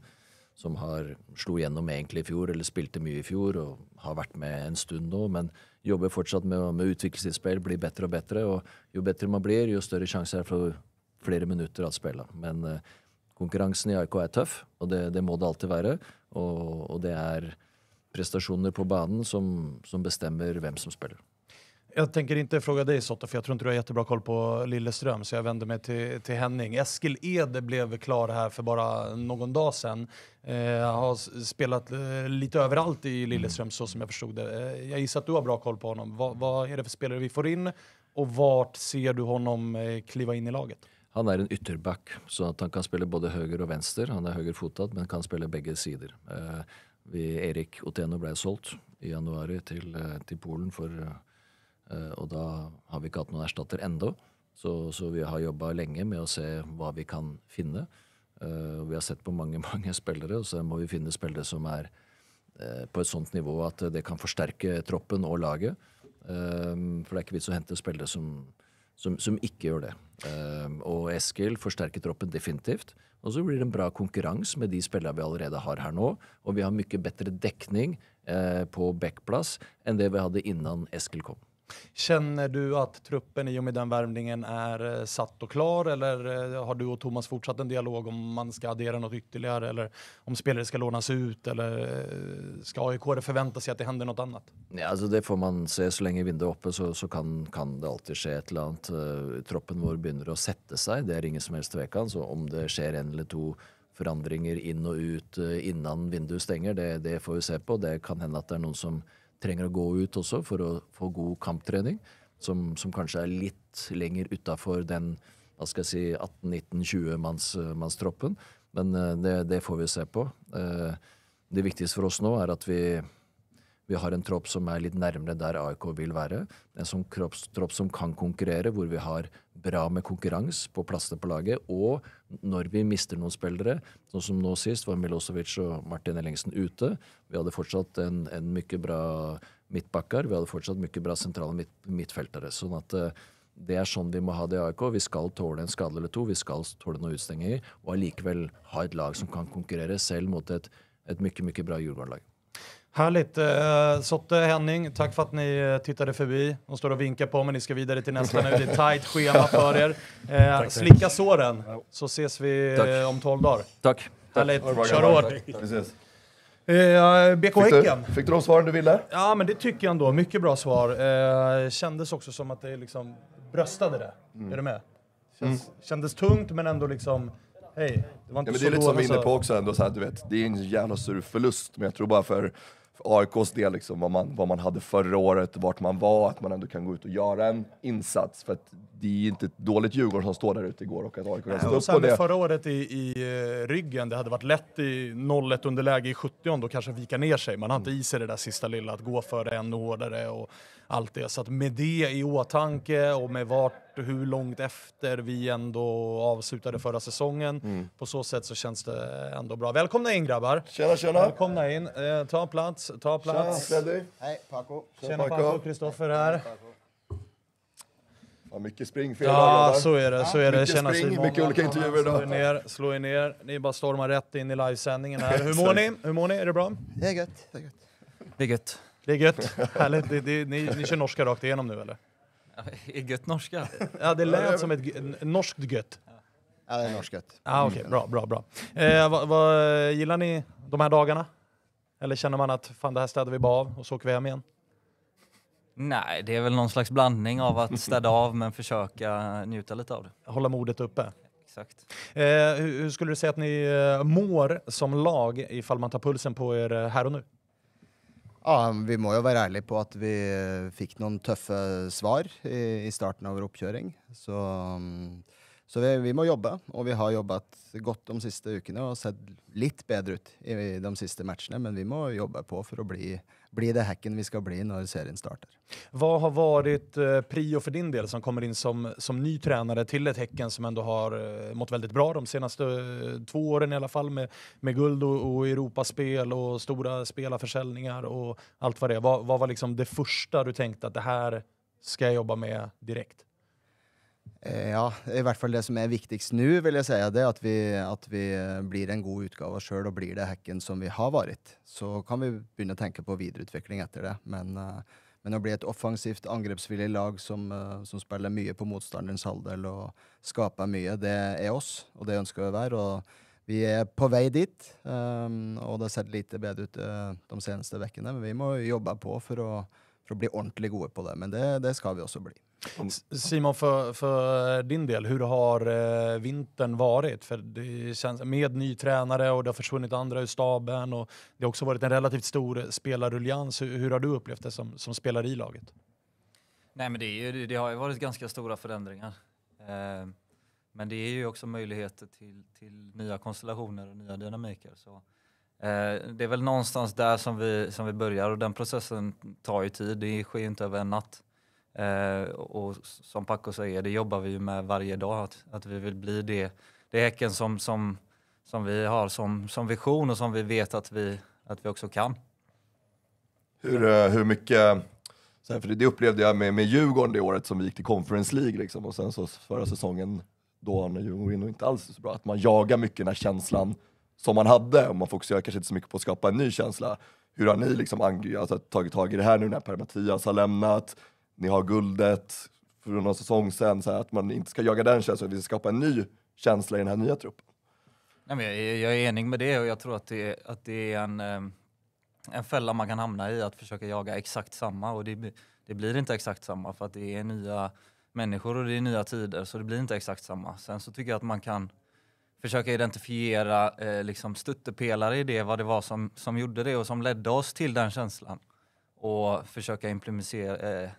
som har slo gjennom egentlig i fjor, eller spilte mye i fjor og har vært med en stund nå, men jobber fortsatt med, med utviklingsinnspill, blir bedre og bedre. og Jo bedre man blir, jo større sjanse er for flere minutter å spille. Men eh, konkurransen i AIK er tøff, og det, det, må det alltid være. Og, og det er prestationer på banan som, som bestämmer vem som spelar. Jag tänker inte fråga dig Sotta, för jag tror inte du har jättebra koll på Lilleström, så jag vänder mig till, till Henning. Eskil Ede blev klar här för bara någon dag sedan. Eh, har spelat eh, lite överallt i Lilleström mm. så som jag förstod det. Eh, jag gissar att du har bra koll på honom. Va, vad är det för spelare vi får in och vart ser du honom eh, kliva in i laget? Han är en ytterback, så att han kan spela både höger och vänster. Han är högerfotad, men kan spela bägge sidor. Eh, Erik Oteno ble solgt i januar til, eh, til, Polen for eh, Og da har vi ikke hatt noen erstatter ennå. Så, så, vi har jobba lenge med å se hva vi kan finne. Eh, vi har sett på mange mange spillere, og så må vi finne spillere som er på et sånt nivå at det kan forsterke troppen og laget. For det er ikke vits å hente spillere som som, som ikke gjør det. Ehm, og Eskil forsterker troppen definitivt. Og så blir det en bra konkurranse med de spillerne vi allerede har her nå. Og vi har mye bedre dekning eh, på backplass enn det vi hadde innan Eskil kom. Känner du att truppen i och med den värvningen är eh, satt och klar eller eh, har du och Thomas fortsatt en dialog om man ska addera något ytterligare eller om spelare ska lånas ut eller eh, ska AIK förvänta sig att det händer något annat? Ja, alltså det får man se. Så länge vinden är uppe så, så kan, kan det alltid ske ett eller annat. Troppen vår börjar att sätta sig. Det är ingen som helst tvekan. Så om det sker en eller två förändringar in och ut innan vinden stänger, det, det får vi se på. Det kan hända att det är någon som trenger å gå ut også for å få god kamptrening, som, som kanskje er litt lenger utafor den hva skal jeg si, 18-19-20-mannstroppen. Men eh, det, det, får vi se på. Eh, det viktigste for oss nå er at vi, vi har en tropp som er litt nærmere der AIK vil være. En som kropps, tropp som kan konkurrere, hvor vi har bra med konkurranse på plassene på laget. og når vi mister noen spillere, sånn som nå sist var Milosevic og Martin Ellingsen ute. Vi hadde fortsatt en, en mye bra midtbacker, vi hadde fortsatt mye bra sentrale midt, midtfeltere. sånn at eh, det er sånn vi må ha det i AIK. Vi skal tåle en skade eller to, vi skal tåle noen utstenginger, og allikevel ha et lag som kan konkurrere selv mot et, et mye, mye bra jordbærlag. Härligt. Eh, Sotte, Henning, tack för att ni eh, tittade förbi. De står och vinkar på mig, ni ska vidare till nästa nu. Det är tajt schema för er. Eh, slicka såren, så ses vi eh, tack. om 12 dagar. Tack. Härligt. Tack. Kör hårt. BK fick Häcken. Du, fick du de svaren du ville? Ja, men det tycker jag ändå. Mycket bra svar. Eh, kändes också som att det liksom bröstade det. Mm. Är du med? Känns, mm. Kändes tungt, men ändå liksom... Hej, det var inte ja, men så Det är lite som vi är inne på alltså. också, ändå, så här, du vet, det är en jävla sur förlust, men jag tror bara för för AIKs del, liksom, vad, man, vad man hade förra året, vart man var, att man ändå kan gå ut och göra en insats. För att det är inte ett dåligt Djurgården som står där ute igår och att AIK kan stå upp på det. Förra året i, i eh, ryggen, det hade varit lätt i 0-1 underläge i 70 då kanske vika ner sig. Man hade inte mm. i sig det där sista lilla, att gå för det ännu hårdare. Och allt det. Så att med det i åtanke och med vart, hur långt efter vi ändå avslutade förra säsongen, mm. på så sätt så känns det ändå bra. Välkomna in grabbar! Tjena, tjena! Välkomna in! Eh, ta plats, ta plats! Tjena, Freddy! Hej, Paco! Tjena, Paco! Kristoffer här. Tjena, Ja, mycket spring för Ja, så är det. Så är det. Mycket spring, mycket olika intervjuer idag. Slå er ner, slå er ner. Ni bara stormar rätt in i livesändningen här. Hur mår ni? Hur mår ni? Är det bra? Det är gött. Det är gött. Det är gött. Det är gött. Härligt. Det, det, ni, ni kör norska rakt igenom nu eller? Är gött norska? Ja, det lät som ett norskt gött. Ja, det är norskt. Ah, Okej, mm. bra, bra, bra. Eh, vad, vad, gillar ni de här dagarna? Eller känner man att fan, det här städar vi bara av och så åker vi hem igen? Nej, det är väl någon slags blandning av att städa av men försöka njuta lite av det. Hålla modet uppe? Exakt. Eh, hur, hur skulle du säga att ni eh, mår som lag ifall man tar pulsen på er eh, här och nu? Ja, Vi må jo være ærlige på at vi eh, fikk noen tøffe svar i, i starten av vår oppkjøring. Så, så vi, vi, må jobbe, og vi har jobbet godt de siste ukene og sett litt bedre ut i, i de siste matchene. Men vi må jobbe på for å bli bli det häcken vi ska bli när serien startar. Vad har varit eh, prio för din del som kommer in som, som ny tränare till ett Häcken som ändå har eh, mått väldigt bra de senaste eh, två åren i alla fall med, med guld och, och Europaspel och stora spelarförsäljningar och allt vad det är. Vad, vad var liksom det första du tänkte att det här ska jag jobba med direkt? Eh, ja, i hvert fall det som er viktigst nå, vil jeg si, det er at vi, at vi blir en god utgave av oss sjøl og blir det hacken som vi har vært. Så kan vi begynne å tenke på videreutvikling etter det. Men, eh, men å bli et offensivt, angrepsvillig lag som, eh, som spiller mye på motstanderens halvdel og skaper mye, det er oss, og det ønsker vi å være. og vi er på vei dit, og det har sett lite bedre ut de seneste ukene. Men vi må jobbe på for å, for å, bli ordentlig gode på det. Men det, det skal vi også bli. Simon, för, för, eh, din del, hur har eh, vintern varit? För det känns, med ny tränare och det har försvunnit andra ur staben och det har också varit en relativt stor eh, spelarruljans. Hur, hur har du upplevt det som, som spelare i laget? Nej, men det, ju, det, har ju varit ganska stora förändringar. men det är ju också möjligheter till, till nya konstellationer och nya dynamiker. Så, det är väl någonstans där som vi, som vi börjar och den processen tar ju tid. Det sker ju inte över en natt. Eh, och som Paco säger, det jobbar vi med varje dag, att, att vi vill bli det, det Häcken som, som, som vi har som, som vision och som vi vet att vi, att vi också kan. Hur, eh, hur mycket, för det upplevde jag med, med Djurgården det året som vi gick till Conference League liksom, och sen så förra säsongen då när Djurgården in och inte alls så bra, att man jagar mycket den här känslan som man hade och man fokuserar kanske inte så mycket på att skapa en ny känsla. Hur har ni liksom, alltså, tagit tag i det här nu när Per-Mattias har lämnat? ni har guldet för någon säsong sen, så här, att man inte ska jaga den känslan, vi ska skapa en ny känsla i den här nya truppen. Nej, men jag, jag är enig med det och jag tror att det, att det är en, eh, en fälla man kan hamna i, att försöka jaga exakt samma. Och det, det blir inte exakt samma för att det är nya människor och det är nya tider, så det blir inte exakt samma. Sen så tycker jag att man kan försöka identifiera eh, liksom stöttepelare i det, vad det var som, som gjorde det och som ledde oss till den känslan. Och försöka implementera, eh,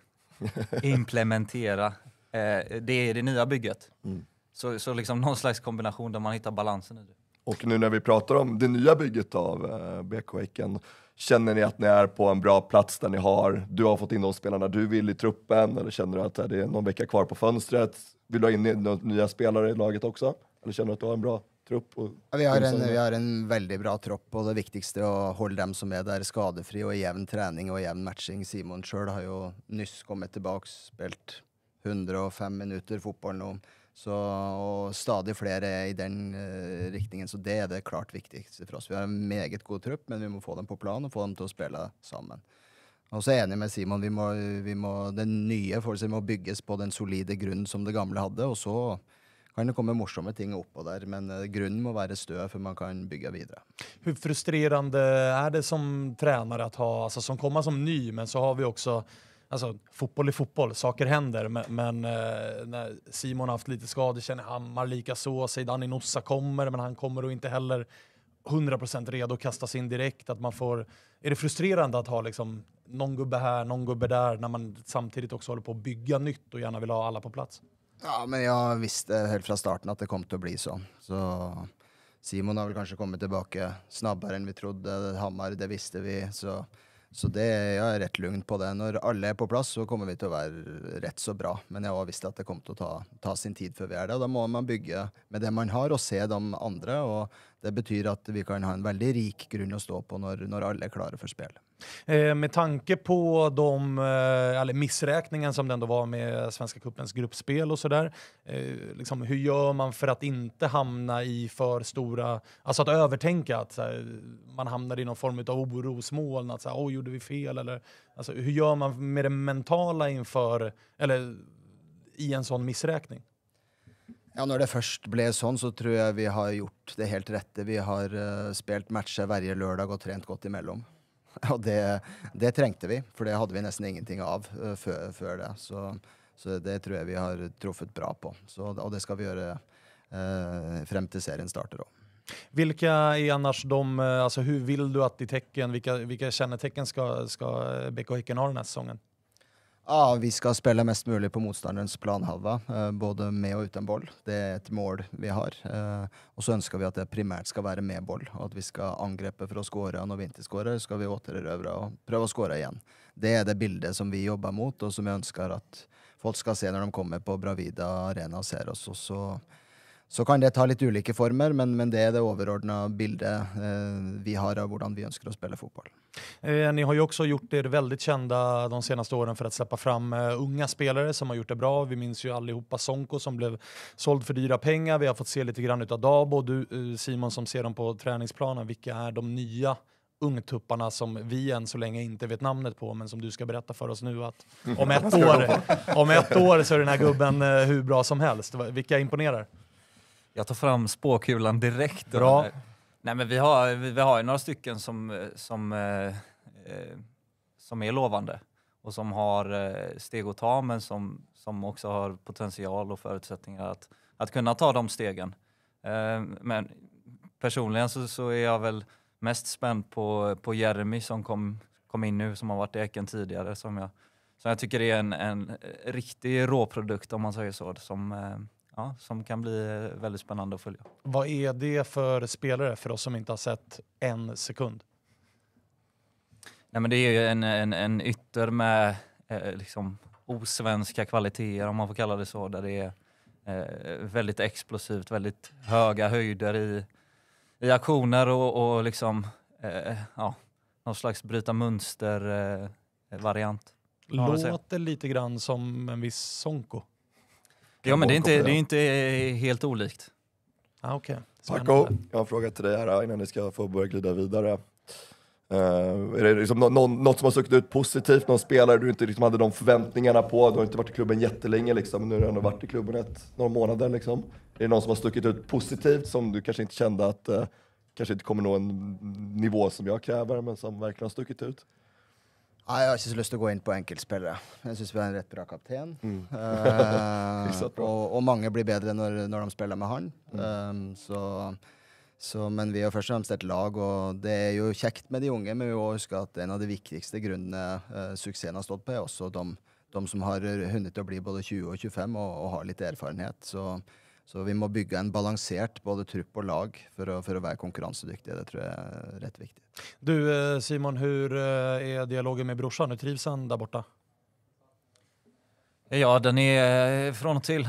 implementera. Eh, det är det nya bygget. Mm. Så, så liksom någon slags kombination där man hittar balansen i det. Och nu när vi pratar om det nya bygget av eh, BK Häcken, känner ni att ni är på en bra plats där ni har, du har fått in de spelarna du vill i truppen eller känner du att eh, det är någon vecka kvar på fönstret? Vill du ha in nya spelare i laget också? Eller känner du att du har en bra tropp. Ja, vi, har en, vi, har en, väldigt bra tropp och det viktigste är att hålla dem som är där skadefri och jämn träning och jämn matching. Simon själv har ju nyss kommit tillbaka, spelat 105 minuter fotboll nu. Så, och stadig flere er i den uh, riktningen, så det är det klart viktigste för oss. Vi har en meget god trupp, men vi måste få dem på plan och få dem till att spela sammen. Og så er jeg enig med Simon. vi må, vi må, Den nye forholdet må bygges på den solide grunn som det gamle hade och så kan det komma morsamma ting upp och där, men eh, grunden måste vara stöd för man kan bygga vidare. Hur frustrerande är det som tränare att ha, alltså som komma som ny, men så har vi också Alltså, fotboll är fotboll, saker händer. Men, men eh, när Simon har haft lite skador, känner Hammar ah, lika så. Zeidan Inossa kommer, men han kommer och inte heller 100% redo att kastas in direkt. Att man får, är det frustrerande att ha liksom, någon gubbe här, någon gubbe där när man samtidigt också håller på att bygga nytt och gärna vill ha alla på plats? Ja, men jag visste helt från starten att det kom att bli så. så. Simon har väl kanske kommit tillbaka snabbare än vi trodde. Hammar, det visste vi. Så, så det, jag är rätt lugn på det. När alla är på plats så kommer vi att vara rätt så bra. Men jag visste att det kommer att ta, ta sin tid för vi är det. Då måste man bygga med det man har och se de andra. Och det betyder att vi kan ha en väldigt rik grund att stå på när, när alla är klara för spel. Eh, med tanke på de eh, missräkningen som det ändå var med Svenska Cupens gruppspel och sådär. Eh, liksom, hur gör man för att inte hamna i för stora... Alltså att övertänka, att såhär, man hamnar i någon form av orosmoln. Att såhär, oh, gjorde vi fel? Eller, alltså, hur gör man med det mentala inför, eller i en sån missräkning? Ja, när det först blev sånn, så tror jag vi har gjort det helt rette. Vi har uh, spelat matcher varje lördag och tränat godt imellom. Og det, det, trengte vi, for det hadde vi nesten ingenting av uh, eh, før, før, det. Så, så, det tror jeg vi har truffet bra på. Så, og det skal vi gjøre uh, frem til serien starter òg. Vilka är de, eh, alltså hur vill du att de tecken, vilka, vilka kännetecken ska, ska BK Häcken ha den här säsongen? Ja, vi ska spela mest möjligt på motståndarens planhalva, eh, både med och utan boll. Det är ett mål vi har. Eh, och så önskar vi att det primärt ska vara med boll och att vi ska angripa för att skåra. När vi inte skårar ska vi återerövra och pröva att skåra igen. Det är det bilden som vi jobbar mot och som jag önskar att folk ska se när de kommer på Bravida Arena och ser oss. Och så, så kan det ta lite olika former, men, men det är det överordnade bilden eh, vi har av hur vi önskar att spela fotboll. Eh, ni har ju också gjort er väldigt kända de senaste åren för att släppa fram eh, unga spelare som har gjort det bra. Vi minns ju allihopa Sonko som blev såld för dyra pengar. Vi har fått se lite grann av Dabo och du eh, Simon som ser dem på träningsplanen. Vilka är de nya ungtupparna som vi än så länge inte vet namnet på, men som du ska berätta för oss nu att om ett år, om ett år så är den här gubben eh, hur bra som helst. Vilka imponerar? Jag tar fram spåkulan direkt. Bra. Nej, men vi har, vi, vi har ju några stycken som, som, eh, eh som är lovande och som har eh, steg att ta men som, som också har potential och förutsättningar att, att kunna ta de stegen. Eh, men personligen så, så, är jag väl mest spänd på, på Jeremy som kom, kom in nu, som har varit i Eken tidigare, som jag, som jag tycker är en, en riktig råprodukt om man säger så, som, eh, ja, som kan bli eh, väldigt spännande att följa. Vad är det för spelare för oss som inte har sett en sekund? Nej, men det är ju en, en, en ytter med eh, liksom osvenska kvaliteter, om man får kalla det så, där det är eh, väldigt explosivt, väldigt höga höjder i, i aktioner och, och liksom, eh, ja, någon slags bryta mönster-variant. Eh, Låter lite grann som en viss Sonko. Ja, men det är, inte, det är inte eh, helt olikt. Ah, okay. Paco, jag har en fråga till dig här innan ni ska få börja glida vidare. Uh, är det liksom någon, något som har stuckit ut positivt? Någon spelare du inte liksom hade de förväntningarna på? Du har inte varit i klubben jättelänge, liksom, men nu har du ändå varit i klubben ett, några månader. Liksom. Är det någon som har stuckit ut positivt som du kanske inte kände att uh, kanske inte kommer nå en nivå som jag kräver, men som verkligen har stuckit ut? Nei, Jeg har inte så lust att gå in på enkelspelare. Jag syns vi har en rätt bra kapten. Mm. eh, og, og, mange blir bättre när når de spelar med han. Mm. Um, så, så, men vi er först och främst ett lag, och det är ju kjekt med de unga, Men vi må huske at en av de viktigaste grunnene eh, succén har stått på, er også de, de som har hunnit til bli både 20 och 25 och og har lite erfarenhet. Så så vi måste bygga en balanserad både trupp och lag för att for å være konkurransedyktige. Det tror jag är rätt viktigt. Du eh, Simon, hur eh, är dialogen med brorsan? Hur trivs han där borta? Ja, den är eh, från och till.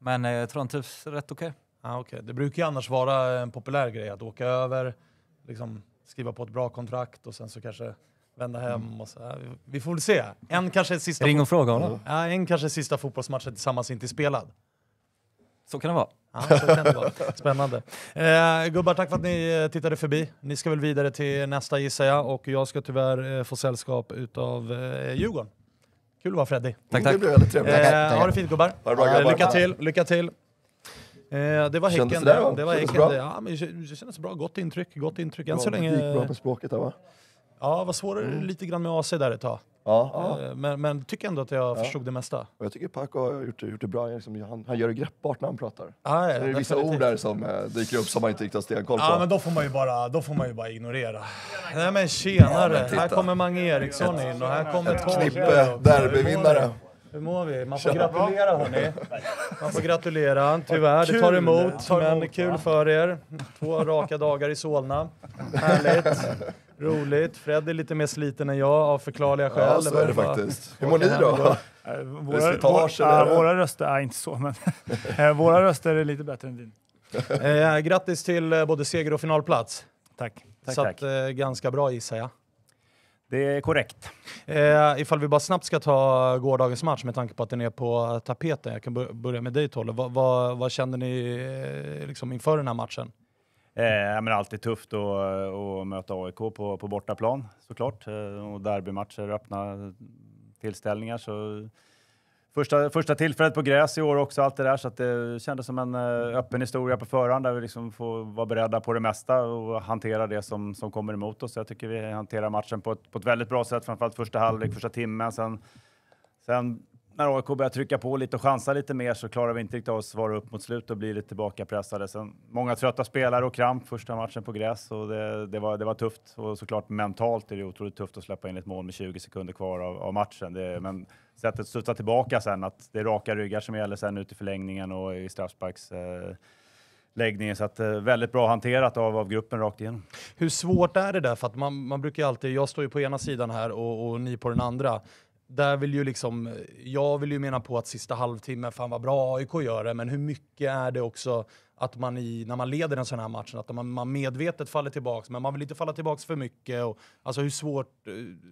Men jag tror han trivs rätt okej. Okay. Ah, okay. Det brukar ju annars vara en populär grej att åka över, liksom, skriva på ett bra kontrakt och sen så kanske vända hem. Mm. Och så. Vi får väl se. En kanske sista Ring och fråga honom. Ja, en kanske sista fotbollsmatchen tillsammans inte spelad. Så kan det vara. Ja, Spännande. Eh, gubbar, tack för att ni eh, tittade förbi. Ni ska väl vidare till nästa gissar jag och jag ska tyvärr eh, få sällskap utav eh, Djurgården. Kul att vara Freddy. Tack, tack. Det blev väldigt trevligt. Eh, ha det fint gubbar. Ha det bra, gubbar. Eh, lycka till, lycka till. Eh, det var Häcken. Kändes det, där, det var kändes Bra? Ja, men det kändes bra. Gott intryck. Gott intryck. Än så länge... Det gick bra på språket där va? Ja, var svårare mm. lite grann med AC där ett tag. Ja. Eh, men, men tycker ändå att jag ja. förstod det mesta. Och jag tycker Paco har gjort, gjort det bra. Liksom, han, han gör det greppbart när han pratar. Ah, ja, det är vissa ord där som äh, dyker upp som man inte riktigt har stenkoll på. Ja, men då får man ju bara, då får man ju bara ignorera. Nej men tjenare! Ja, men här kommer Mange Eriksson in och här kommer Ett knippe derbyvinnare. Hur mår vi? Man får gratulera hörni. Man får gratulera. Tyvärr, det tar emot. men kul för er. Två raka dagar i Solna. Härligt. Roligt. Fred är lite mer sliten än jag av förklarliga skäl. Ja, så är det faktiskt. Hur mår ni då? Våra, våra, äh, våra röster är inte så, men eh, våra röster är lite bättre än din. eh, grattis till eh, både seger och finalplats. Tack. tack Satt tack. Eh, ganska bra gissar jag. Det är korrekt. Eh, ifall vi bara snabbt ska ta gårdagens match med tanke på att den är på tapeten. Jag kan börja med dig Tolle. Vad, vad, vad kände ni eh, liksom inför den här matchen? Eh, men alltid tufft att, att möta AIK på, på bortaplan såklart. Eh, och derbymatcher, öppna tillställningar. Så första, första tillfället på gräs i år också, allt det där. Så det kändes som en eh, öppen historia på förhand där vi liksom får vara beredda på det mesta och hantera det som, som kommer emot oss. jag tycker vi hanterar matchen på ett, på ett väldigt bra sätt, framförallt första halvlek, första timmen. Sen, sen när AIK börjar trycka på lite och chansa lite mer så klarar vi inte riktigt av att svara upp mot slut och blir lite tillbakapressade. Sen, många trötta spelare och kramp första matchen på gräs och det, det, var, det var tufft. Och såklart mentalt är det otroligt tufft att släppa in ett mål med 20 sekunder kvar av, av matchen. Det, men sättet att studsa tillbaka sen, att det är raka ryggar som gäller sen ut i förlängningen och i straffsparks... Eh, läggningen. Så att, eh, väldigt bra hanterat av, av gruppen rakt igenom. Hur svårt är det där? För att man, man brukar alltid, jag står ju på ena sidan här och, och ni på den andra där vill ju liksom, jag vill ju mena på att sista halvtimmen, fan vad bra AIK gör det, men hur mycket är det också att man i, när man leder en sån här match, att man, medvetet faller tillbaka, men man vill inte falla tillbaka för mycket. Och, alltså hur svårt,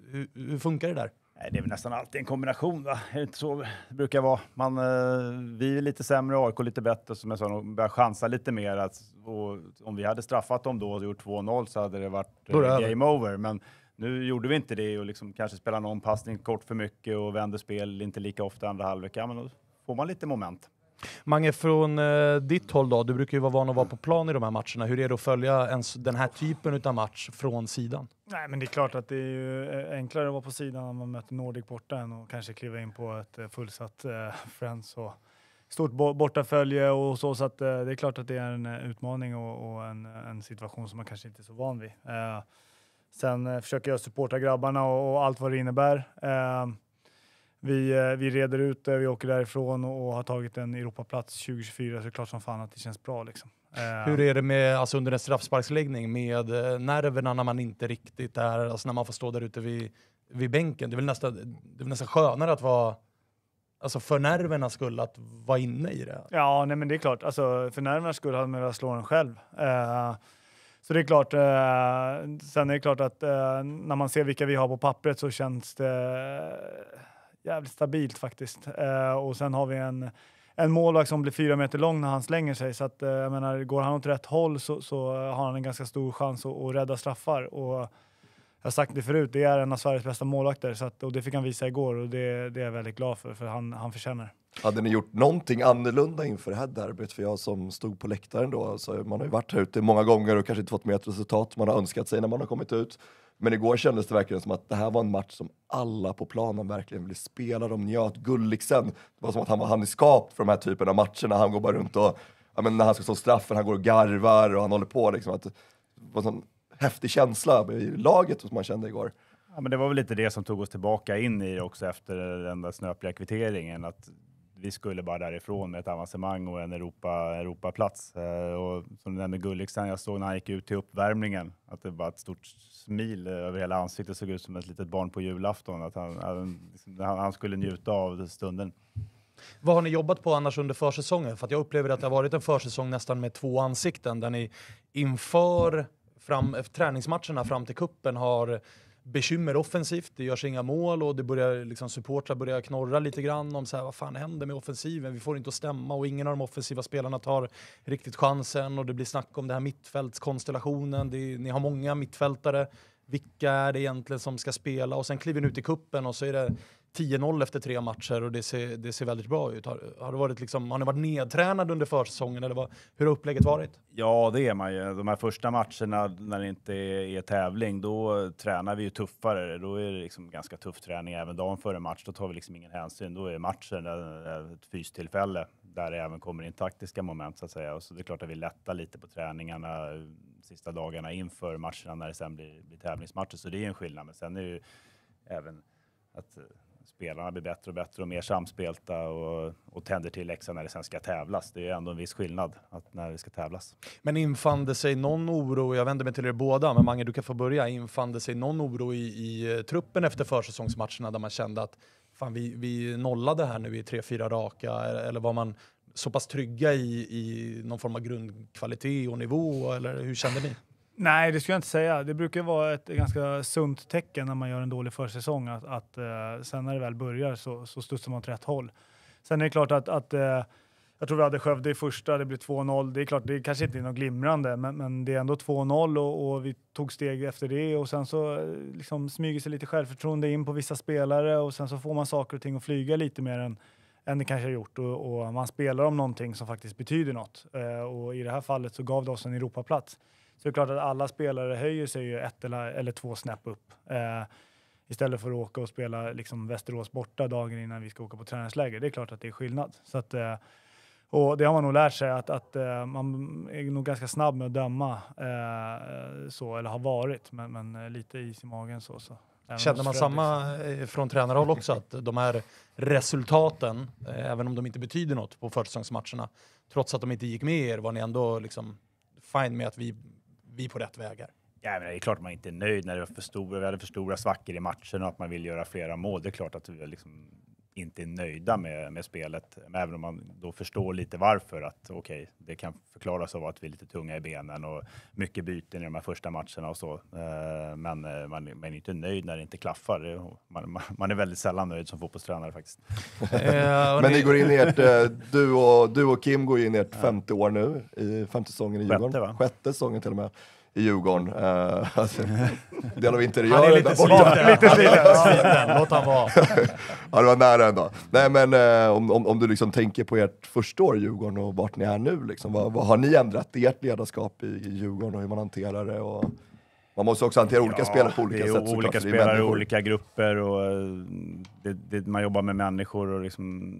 hur, hur funkar det där? Det är väl nästan alltid en kombination, va? Det är det inte så det brukar vara? Man, eh, vi är lite sämre, AIK lite bättre, som jag sa, de börjar chansa lite mer. Att, och, om vi hade straffat dem då och gjort 2-0 så hade det varit eh, game över. over. Men nu gjorde vi inte det och liksom kanske spelade någon passning kort för mycket och vände spel inte lika ofta andra halvlek. Ja, men då får man lite moment. Mange, från eh, ditt håll då? Du brukar ju vara van att vara på plan i de här matcherna. Hur är det att följa en, den här typen av match från sidan? Nej, men det är klart att det är eh, enklare att vara på sidan när man möter Nordic borta än att kanske kliva in på ett eh, fullsatt eh, Friends och stort bortafölje och så. Så att, eh, det är klart att det är en eh, utmaning och, och en, en, situation som man kanske inte är så van vid. Eh, Sen eh, försöker jag supporta grabbarna och, allt vad det innebär. Ehm, vi, eh, vi reder ut det, vi åker därifrån och, har tagit en Europaplats 2024 så det är klart som fan att det känns bra. Liksom. Ehm. Hur är det med, alltså under en straffsparksläggning med eh, nerverna när man inte riktigt är, alltså när man får stå där ute vid, vid bänken? Det är väl nästan, det är väl nästan skönare att vara Alltså för nervernas skull, att vara inne i det? Ja, nej men det är klart. Alltså för nervernas skull hade man velat slå den själv. Ehm, så det är klart, eh, sen är det klart att eh, när man ser vilka vi har på pappret så känns det eh, jävligt stabilt faktiskt. Eh, och sen har vi en en målvakt som blir fyra meter lång när han slänger sig. Så att, eh, jag menar, går han åt rätt håll så, så har han en ganska stor chans att, att rädda straffar. Och jag har sagt det förut, det är en av Sveriges bästa målvakter så att, och det fick han visa igår och det, det är jag väldigt glad för, för han, han förtjänar det. Hade ni gjort någonting annorlunda inför det här derbyt? För jag som stod på läktaren då, alltså, man har ju varit här ute många gånger och kanske inte fått med ett resultat man har önskat sig när man har kommit ut. Men igår kändes det verkligen som att det här var en match som alla på planen verkligen ville spela. De njöt. Gulliksen, det var som att han, var, han för de här typen av matcher han går bara runt och, ja, men när han ska slå straffen, han går och garvar och han håller på. Liksom, att, det var en sån häftig känsla i laget som man kände igår. Ja, men det var väl lite det som tog oss tillbaka in i också efter den där snöpliga kvitteringen. Att vi skulle bara därifrån med ett avancemang och en Europa, Europaplats. Eh, och som du nämnde Gulliksen, jag såg när han gick ut till uppvärmningen att det var ett stort smil eh, över hela ansiktet, såg ut som ett litet barn på julafton. Att han, eh, liksom, han, han skulle njuta av stunden. Vad har ni jobbat på annars under försäsongen? För jag upplever att det har varit en försäsong nästan med två ansikten där ni inför fram, träningsmatcherna fram till kuppen har bekymmer offensivt. Det görs inga mål och det börjar, liksom, supportrar börjar knorra lite grann om så här, vad fan händer med offensiven? Vi får inte att stämma och ingen av de offensiva spelarna tar riktigt chansen och det blir snack om den här mittfältskonstellationen. Det ni har många mittfältare. Vilka är det egentligen som ska spela? Och sen kliver ni ut i kuppen och så är det 10-0 efter tre matcher och det ser, det ser väldigt bra ut. Har, har, det varit liksom, har ni varit nedtränade under försäsongen eller vad, hur har upplägget varit? Ja, det är man ju. De här första matcherna när det inte är, är tävling, då tränar vi ju tuffare. Då är det liksom ganska tuff träning även dagen före match. Då tar vi liksom ingen hänsyn. Då är matchen ett fystillfälle där det även kommer in taktiska moment så att säga. Och så det är klart att vi lättar lite på träningarna eh, sista dagarna inför matcherna när det sen blir, blir tävlingsmatcher. Så det är en skillnad. Men sen är det ju även att eh, spelarna blir bättre och bättre och mer samspelta och, och tänder till läxan när det sen ska tävlas. Det är ändå en viss skillnad att när det ska tävlas. Men infann det sig någon oro, jag vänder mig till er båda, men Mange du kan få börja. Infann det sig någon oro i, i eh, truppen efter försäsongsmatcherna där man kände att fan vi, vi nollade här nu i tre, fyra raka eller var man så pass trygga i, i någon form av grundkvalitet och nivå eller hur kände ni? Nej, det skulle jag inte säga. Det brukar vara ett ganska sunt tecken när man gör en dålig försäsong att, att eh, sen när det väl börjar så, så studsar man åt rätt håll. Sen är det klart att, att eh, jag tror vi hade Skövde i första, det blev 2-0. Det är klart, det kanske inte är något glimrande, men, men det är ändå 2-0 och, och, vi tog steg efter det och sen så eh, liksom, smyger sig lite självförtroende in på vissa spelare och sen så får man saker och ting att flyga lite mer än, än det kanske har gjort och, och man spelar om någonting som faktiskt betyder något. Eh, och i det här fallet så gav det oss en Europaplats. Så det är klart att alla spelare höjer sig ju ett eller, eller två snäpp upp. Eh, istället för att åka och spela liksom Västerås borta dagen innan vi ska åka på träningsläger. Det är klart att det är skillnad. Så att, eh, och det har man nog lärt sig att, att eh, man är nog ganska snabb med att döma eh, så, eller har varit, men, men, eh, lite is i magen så. så. Känner man liksom- samma eh, från tränarhåll också, att de här resultaten, även om de inte betyder något på försäsongsmatcherna, trots att de inte gick med er var ni ändå liksom fine med att vi vi är på rätt vägar. Ja, men det är klart man inte är nöjd när det var för stora, vi hade för stora svackor i matchen och att man vill göra flera mål. Det är klart att vi liksom, inte är nöjda med, med spelet, även om man då förstår lite varför. att okay, det kan förklaras av att vi är lite tunga i benen och mycket byten i de här första matcherna och så. Eh, men eh, man, man är inte nöjd när det inte klaffar. Man, man är väldigt sällan nöjd som fotbollstränare faktiskt. Eh, men ni går in i ert, du och, du och Kim går in i ert femte år nu, i femte säsongen i Djurgården. Sjätte, Sjätte säsongen till och med i Djurgården. Uh, alltså, del av interiören Han är lite sliten. lite sliten. Låt han vara. ja, det var nära ändå. Nej, men uh, om, om, om, du liksom tänker på ert första år i Djurgården och vart ni är nu, liksom, vad, vad har ni ändrat i ert ledarskap i, i Djurgården och hur man hanterar det? Och... Man måste också hantera olika ja, spelare på olika det är sätt. Olika såklart, spelare, olika grupper och eh, det, det, man jobbar med människor och liksom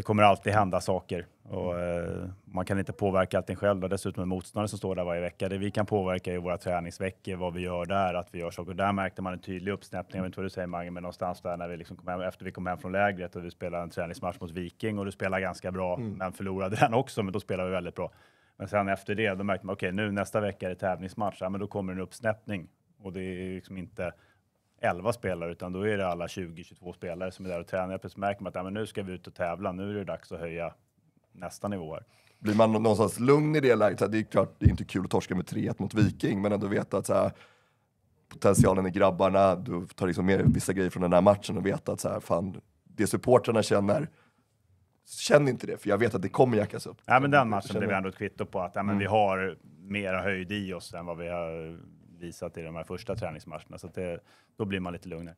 det kommer alltid hända saker och eh, man kan inte påverka allting själv. Och dessutom en motståndare som står där varje vecka. Det vi kan påverka är våra träningsveckor, vad vi gör där, att vi gör saker. där märkte man en tydlig uppsnäppning. Jag vet inte vad du säger Mange, men någonstans där när vi liksom kom hem, efter vi kom hem från lägret och vi spelade en träningsmatch mot Viking och du spelade ganska bra, mm. men förlorade den också, men då spelade vi väldigt bra. Men sen efter det, då märkte man okej, okay, nu nästa vecka är det tävlingsmatch. Ja, men då kommer en uppsnäppning och det är liksom inte 11 spelare, utan då är det alla 20-22 spelare som är där och tränar. Plötsligt märker man att ja, men nu ska vi ut och tävla, nu är det dags att höja nästa nivåer. Blir man någonstans lugn i det läget? det är klart, det är inte kul att torska med 3-1 mot Viking, men ändå veta att så här, potentialen i grabbarna, du tar liksom med vissa grejer från den här matchen och veta att så här, fan, det supportrarna känner, känn inte det, för jag vet att det kommer jackas upp. Ja, men den matchen blev ändå ett kvitto på att ja, men mm. vi har mera höjd i oss än vad vi har visat i de här första träningsmatcherna. Så det, då blir man lite lugnare.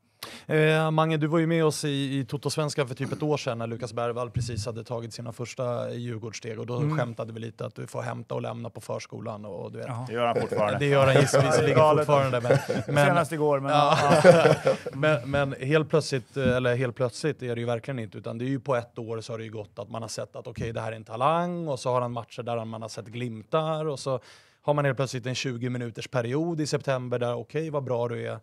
Eh, Mange, du var ju med oss i, i toto svenskan för typ ett år sedan när Lukas Bergvall precis hade tagit sina första Djurgårdssteg och då mm. skämtade vi lite att du får hämta och lämna på förskolan. Och, och du vet. Det gör han fortfarande. Det gör han visserligen fortfarande. Men, men, Senast igår, men, ja, ja. men, men... helt plötsligt, eller helt plötsligt är det ju verkligen inte, utan det är ju på ett år så har det ju gått att man har sett att okej, okay, det här är en talang och så har han matcher där man har sett glimtar och så har man helt plötsligt en 20 minuters period i september där okej, okay, vad bra du är.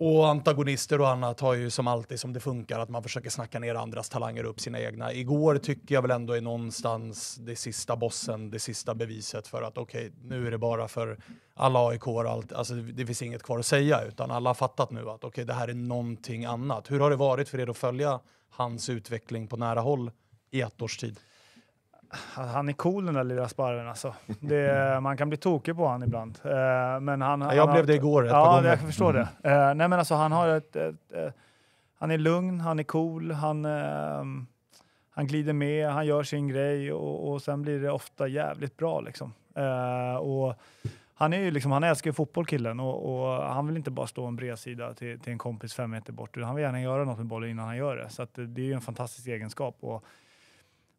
Och antagonister och annat har ju som alltid som det funkar att man försöker snacka ner andras talanger upp sina egna. Igår tycker jag väl ändå är någonstans det sista bossen, det sista beviset för att okej, okay, nu är det bara för alla AIK och allt, alltså det finns inget kvar att säga utan alla har fattat nu att okej, okay, det här är någonting annat. Hur har det varit för er att följa hans utveckling på nära håll i ett års tid? Han är cool den där lilla sparven alltså. Det, mm. man kan bli tokig på honom ibland. Eh, men han, jag han blev har, det igår ett ja, par gånger. jag förstår mm. det. Eh, nej men alltså han har ett, ett, ett, Han är lugn, han är cool, han, ehm, han glider med, han gör sin grej och, och sen blir det ofta jävligt bra liksom. Eh, och han, är ju liksom, han älskar ju fotboll killen och, och, han vill inte bara stå en bredsida till, till en kompis fem meter bort. Han vill gärna göra något med bollen innan han gör det. Så det är ju en fantastisk egenskap. Och,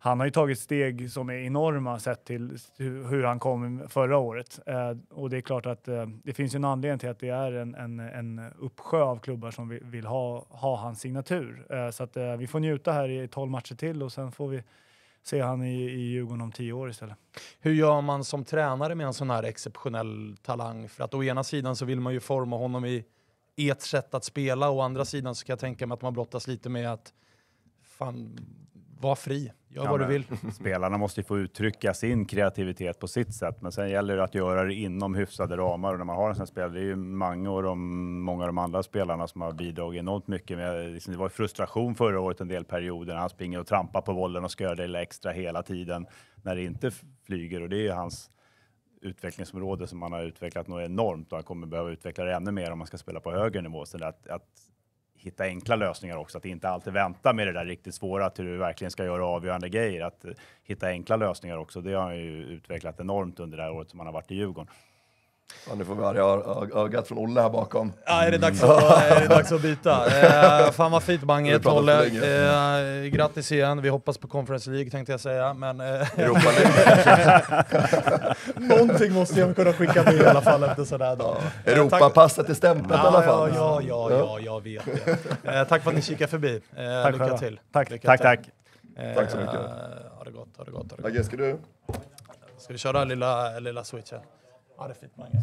han har ju tagit steg som är enorma sett till hur han kom förra året. Eh, och det är klart att eh, det finns ju en anledning till att det är en, en, en uppsjö av klubbar som vill, vill ha, ha hans signatur. Eh, så att eh, vi får njuta här i tolv matcher till och sen får vi se han i, i Djurgården om tio år istället. Hur gör man som tränare med en sån här exceptionell talang? För att å ena sidan så vill man ju forma honom i ert sätt att spela, å andra sidan så kan jag tänka mig att man brottas lite med att fan, var fri. Gör ja, vad du vill. Spelarna måste ju få uttrycka sin kreativitet på sitt sätt, men sen gäller det att göra det inom hyfsade ramar. Och när man har en sån här spelare, det är ju Mange och de, många av de andra spelarna som har bidragit enormt mycket. Med, liksom, det var frustration förra året en del perioder när han springer och trampar på bollen och ska göra det lilla extra hela tiden när det inte flyger. Och det är ju hans utvecklingsområde som han har utvecklat något enormt och han kommer behöva utveckla det ännu mer om man ska spela på högre nivå. Så att, att hitta enkla lösningar också, att inte alltid vänta med det där riktigt svåra, att hur du verkligen ska göra avgörande grejer, att eh, hitta enkla lösningar också. Det har han ju utvecklat enormt under det här året som han har varit i Djurgården. Ja, nu får vi arga ögat från Olle här bakom. Ja, är det mm. dags att, är det dags att byta? Eh, fan vad fint Mange, Olle. Eh, grattis igen, vi hoppas på Conference League tänkte jag säga. Men, eh. Europa Någonting måste jag kunna skicka med i alla fall efter sådär dag. Ja. Eh, Europapasset är stämplat ja, i alla fall. Ja, ja, ja, jag vet det. Eh, tack för att ni kikade förbi. Eh, tack lycka till. Tack, lycka tack, till. tack. Eh, tack så mycket. Ha det gott, ha det gott. Ha det gott. Agge, ska du? Ska vi köra lilla, lilla switchen? Ja, det är fint Mange.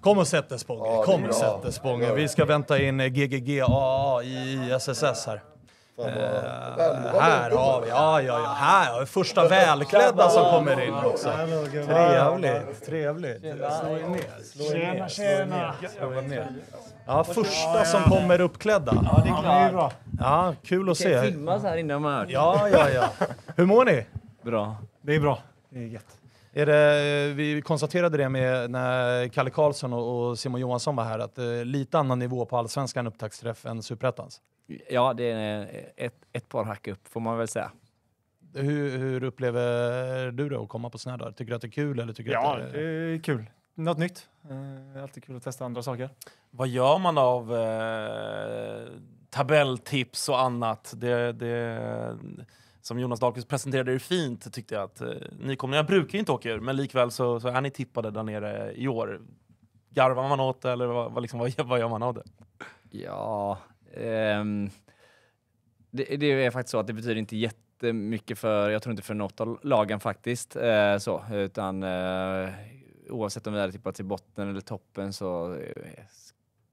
Kom och sätt dig Spånge. Ja, Kom och sätt dig Spånge. Vi ska vänta in GGG AAA i SSS här. Eh, här har vi, ja, ja, ja, här har vi första välklädda som kommer in också. Trevligt, trevligt. Slå er ner. Tjena, tjena. Ja, första som kommer uppklädda. Ja, det är klart. Ja, kul att se. Filmas här inne de här. Ja, ja, ja. Hur mår ni? Bra. Det är bra. Det är gött. Är det, eh, vi konstaterade det med när Kalle Karlsson och, Simon Johansson var här, att eh, lite annan nivå på allsvenskan upptaktsträff än superettans. Ja, det är ett, ett par hack upp får man väl säga. Hur, hur upplever du det att komma på sådana här dagar? Tycker du att det är kul? Eller tycker ja, att det är, kul. Något nytt. Eh, alltid kul att testa andra saker. Vad gör man av eh, tabelltips och annat? det... det som Jonas Dahlqvist presenterade det fint tyckte jag att eh, nykomlingar brukar ju inte åka ur, men likväl så, så är ni tippade där nere i år. Garvar man åt det eller vad, liksom, vad, vad gör man av det? Ja, ehm, det, det, är faktiskt så att det betyder inte jättemycket för, jag tror inte för något av lagen faktiskt, eh, så, utan eh, oavsett om vi hade tippat till botten eller toppen så eh,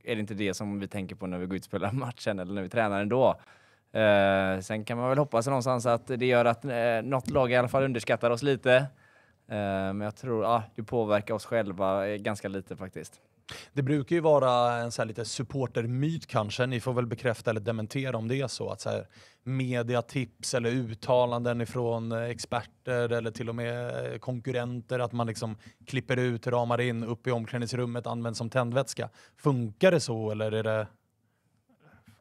är det inte det som vi tänker på när vi går ut och spelar matchen eller när vi tränar ändå. Eh, sen kan man väl hoppas någonstans att det gör att eh, något lag i alla fall underskattar oss lite. Eh, men jag tror ah, det påverkar oss själva eh, ganska lite faktiskt. Det brukar ju vara en så här lite supportermyt kanske. Ni får väl bekräfta eller dementera om det är så. Att så här, mediatips eller uttalanden ifrån eh, experter eller till och med eh, konkurrenter. Att man liksom klipper ut, ramar in, upp i omklädningsrummet, används som tändvätska. Funkar det så eller är det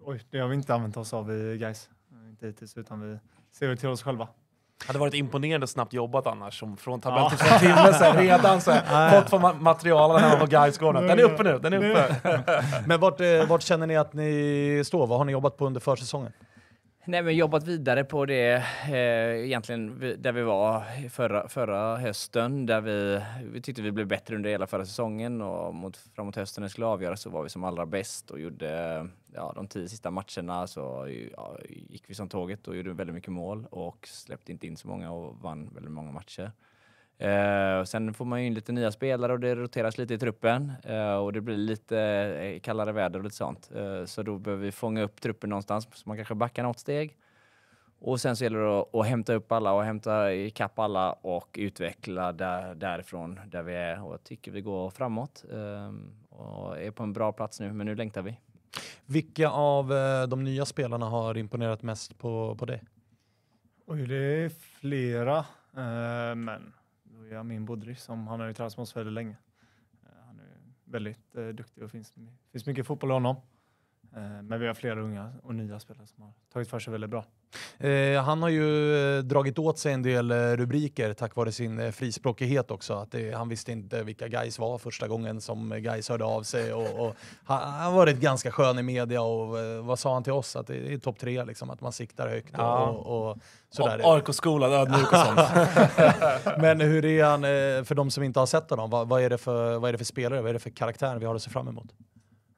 oj, det har vi inte använt oss av i guys. Eh, inte hittills, utan vi ser det till oss själva. Det hade varit imponerande snabbt jobbat annars, som från tabell till ja. timme sedan redan så fått från materialen när man Gaisgården. Den är uppe nu, den är uppe. Men vart, eh, vart känner ni att ni står? Vad har ni jobbat på under försäsongen? Nej, men jobbat vidare på det eh, egentligen där vi var förra, förra hösten. Där vi, vi tyckte vi blev bättre under hela förra säsongen och mot, framåt hösten när det skulle avgöras så var vi som allra bäst och gjorde ja, de tio sista matcherna så ja, gick vi som tåget och gjorde väldigt mycket mål och släppte inte in så många och vann väldigt många matcher. Eh, sen får man ju in lite nya spelare och det roteras lite i truppen eh, och det blir lite eh, kallare väder och lite sånt. Eh, så då behöver vi fånga upp truppen någonstans, så man kanske backar något steg. Och sen så gäller det att, att hämta upp alla och hämta ikapp alla och utveckla där, därifrån där vi är. Och jag tycker vi går framåt ehm, och är på en bra plats nu, men nu längtar vi. Vilka av eh, de nya spelarna har imponerat mest på, på dig? Oj, det är flera, eh, men Amin Bodri som han har ju tränat som oss väldigt länge. Eh, han är väldigt eh, duktig och finns, finns mycket fotboll i honom. Eh, men vi har flera unga och nya spelare som har tagit för sig väldigt bra. Eh, han har ju eh, dragit åt sig en del rubriker tack vare sin frispråkighet också. Att det, han visste inte vilka guys var första gången som guys hörde av sig. Och, och han har varit ganska skön i media och vad sa han till oss? Att det är topp tre, liksom, att man siktar högt. Och, ja. och, och sådär. AIK-skolan, ödmjuk och sånt. Men hur är han, för de som inte har sett honom, vad, vad, är det för, vad är det för spelare, vad är det för karaktär vi har att se fram emot?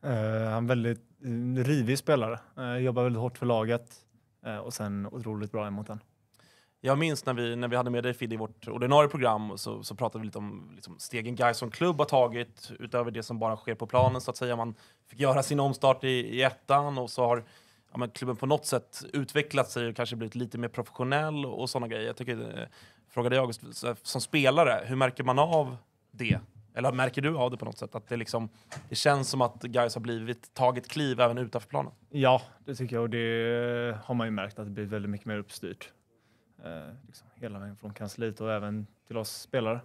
Uh, han väldigt uh, rivig spelare, uh, jobbar väldigt hårt för laget och sen otroligt bra emot den. Jag minns när vi, när vi hade med dig Fidde i vårt ordinarie program så, så pratade vi lite om liksom, stegen guys som klubb har tagit utöver det som bara sker på planen så att säga. Man fick göra sin omstart i, i ettan och så har ja, men, klubben på något sätt utvecklat sig och kanske blivit lite mer professionell och, sådana grejer. Jag tycker, eh, frågade jag som spelare, hur märker man av det eller märker du av det på något sätt? Att det, liksom, det känns som att guys har blivit, tagit kliv även utanför planen? Ja, det tycker jag. Och det eh, har man ju märkt att det blir väldigt mycket mer uppstyrt. Eh, liksom, hela vägen från kansliet och även till oss spelare.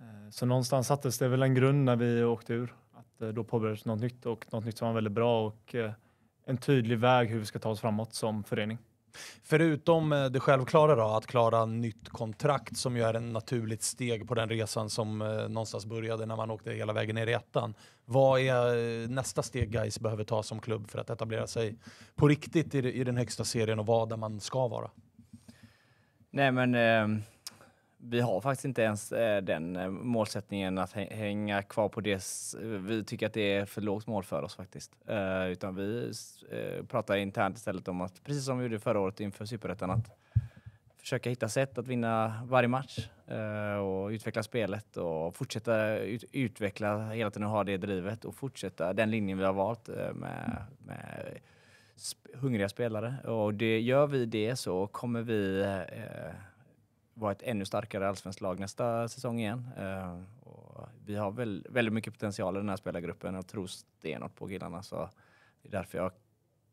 Eh, så någonstans sattes det väl en grund när vi åkte ur. Att eh, då påbörjades något nytt och något nytt som var väldigt bra och eh, en tydlig väg hur vi ska ta oss framåt som förening. Förutom eh, det självklara då, att klara nytt kontrakt som ju är ett naturligt steg på den resan som eh, någonstans började när man åkte hela vägen ner i ettan. Vad är eh, nästa steg guys behöver ta som klubb för att etablera sig på riktigt i, i den högsta serien och vara där man ska vara? Nej men eh, vi har faktiskt inte ens eh, den eh, målsättningen att hänga kvar på det. Vi tycker att det är för lågt mål för oss faktiskt. Eh, utan vi pratar internt istället om att, precis som vi gjorde förra året inför Superettan, att försöka hitta sätt att vinna varje match och utveckla spelet och fortsätta utveckla hela tiden och ha det drivet och fortsätta den linjen vi har valt med, med hungriga spelare. Och det, gör vi det så kommer vi vara ett ännu starkare allsvenskt lag nästa säsong igen. Eh, och vi har väl, väldigt mycket potential i den här spelargruppen. och tror stenhårt på killarna. Så det är därför jag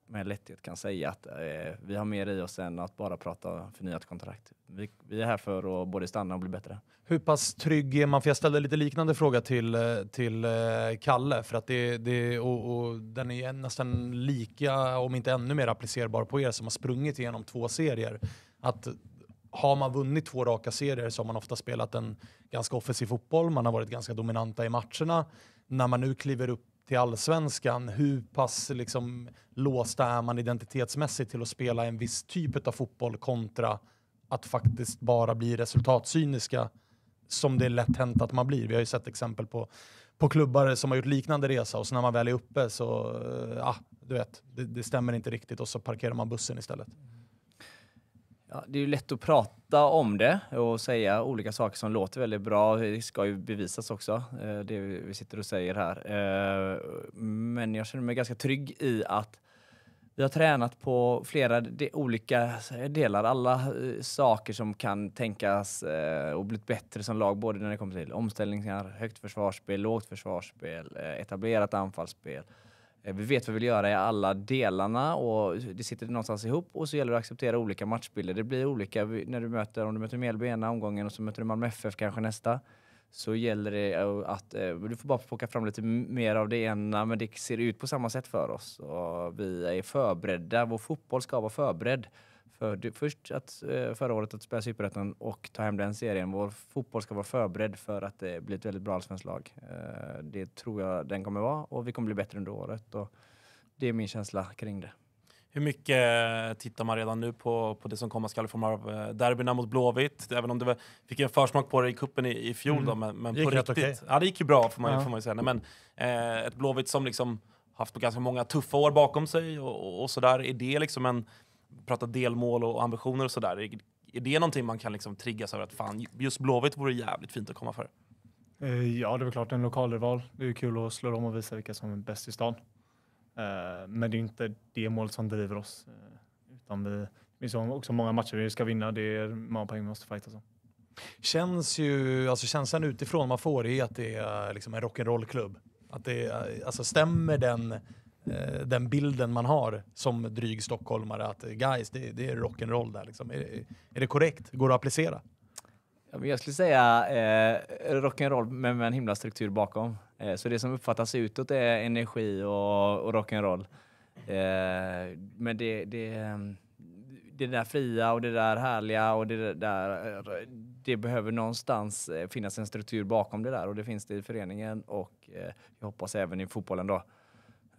med lätthet kan säga att eh, vi har mer i oss än att bara prata förnyat kontrakt. Vi, vi, är här för att både stanna och bli bättre. Hur pass trygg är man? För jag ställde lite liknande fråga till, eh, till eh, Kalle, för att det, det, och, och, den är nästan lika, om inte ännu mer applicerbar på er som har sprungit igenom två serier. Att har man vunnit två raka serier så har man ofta spelat en ganska offensiv fotboll. Man har varit ganska dominanta i matcherna. När man nu kliver upp till allsvenskan, hur pass liksom, låsta är man identitetsmässigt till att spela en viss typ av fotboll kontra att faktiskt bara bli resultatsyniska som det är lätt hänt att man blir. Vi har ju sett exempel på, på klubbar som har gjort liknande resa och så när man väl är uppe så, ja, eh, ah, du vet, det, det stämmer inte riktigt och så parkerar man bussen istället. Ja, det är ju lätt att prata om det och säga olika saker som låter väldigt bra. Det ska ju bevisas också, eh, det vi sitter och säger här. Eh, men jag känner mig ganska trygg i att vi har tränat på flera de olika delar, alla eh, saker som kan tänkas och blivit bättre som lag, både när det kommer till omställningar, högt försvarsspel, lågt försvarsspel, etablerat anfallsspel. Eh, vi vet vad vi vill göra i alla delarna och det sitter någonstans ihop och så gäller det att acceptera olika matchbilder. Det blir olika när du möter, om du möter Mjällby ena omgången och så möter du Malmö FF kanske nästa. Så gäller det eh, att, eh, du får bara plocka fram lite mer av det ena men det ser ut på samma sätt för oss. Och vi är förberedda, vår fotboll ska vara förberedd. För det, först att, eh, förra året att spela Superettan och ta hem den serien. Vår fotboll ska vara förberedd för att det blir ett väldigt bra allsvenskt lag. Eh, det tror jag den kommer vara och vi kommer bli bättre under året. Och det är min känsla kring det. Hur mycket eh, tittar man redan nu på, på det som kommer skall i form av derbyna mot Blåvitt? Även om du fick en försmak på det i kuppen i, i fjol, mm. då, men, men på riktigt. Okay. Ja, det gick ju bra får man, ja. får man ju säga. Nej, men eh, ett Blåvitt som liksom haft ganska många tuffa år bakom sig och, och, och sådär. Är det liksom en pratar delmål och ambitioner och sådär, är, är det någonting man kan liksom triggas över att fan, just Blåvitt vore jävligt fint att komma för? Eh, ja, det är klart en lokalrival. Det är kul att slå dem och visa vilka som är bäst i stan. Eh, men det är inte det målet som driver oss. Eh, utan vi, det finns också många matcher vi ska vinna. Det är många poäng vi måste fightas om. Känns ju, alltså känslan utifrån man får är att det är liksom en rock'n'roll-klubb. alltså stämmer den Eh, den bilden man har som dryg stockholmare att guys, det, det är rock'n'roll där. Liksom. Är, är, det korrekt? Går det att applicera? Jag skulle säga eh, rock'n'roll men med en himla struktur bakom. Eh, så det som uppfattas utåt är energi och, och rock'n'roll. Eh, men det, det, det där fria och det där härliga och det där, det behöver någonstans eh, finnas en struktur bakom det där och det finns det i föreningen och eh, jag hoppas även i fotbollen då.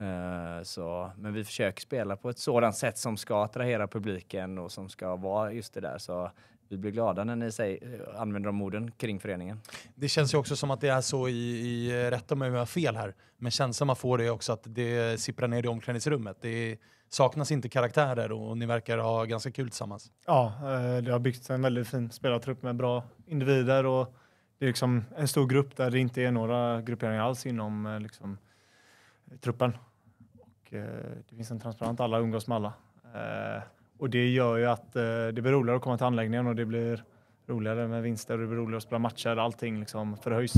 Eh, så, men vi försöker spela på ett sådant sätt som ska attrahera publiken och som ska vara just det där. Så vi blir glada när ni säger, eh, använder de orden kring föreningen. Det känns ju också som att det är så, i, i eh, rätta mig om jag har fel här, men känslan man får är också att det sipprar ner i omklädningsrummet. Det saknas inte karaktärer och ni verkar ha ganska kul tillsammans. Ja, det har byggts en väldigt fin spelartrupp med bra individer och det är liksom en stor grupp där det inte är några grupperingar alls inom liksom, truppen. Eh, det finns en transparent, alla umgås med alla. Eh, och det gör ju att eh, det blir roligare att komma till anläggningen och det blir roligare med vinster och det blir roligare att spela matcher. Allting liksom förhöjs.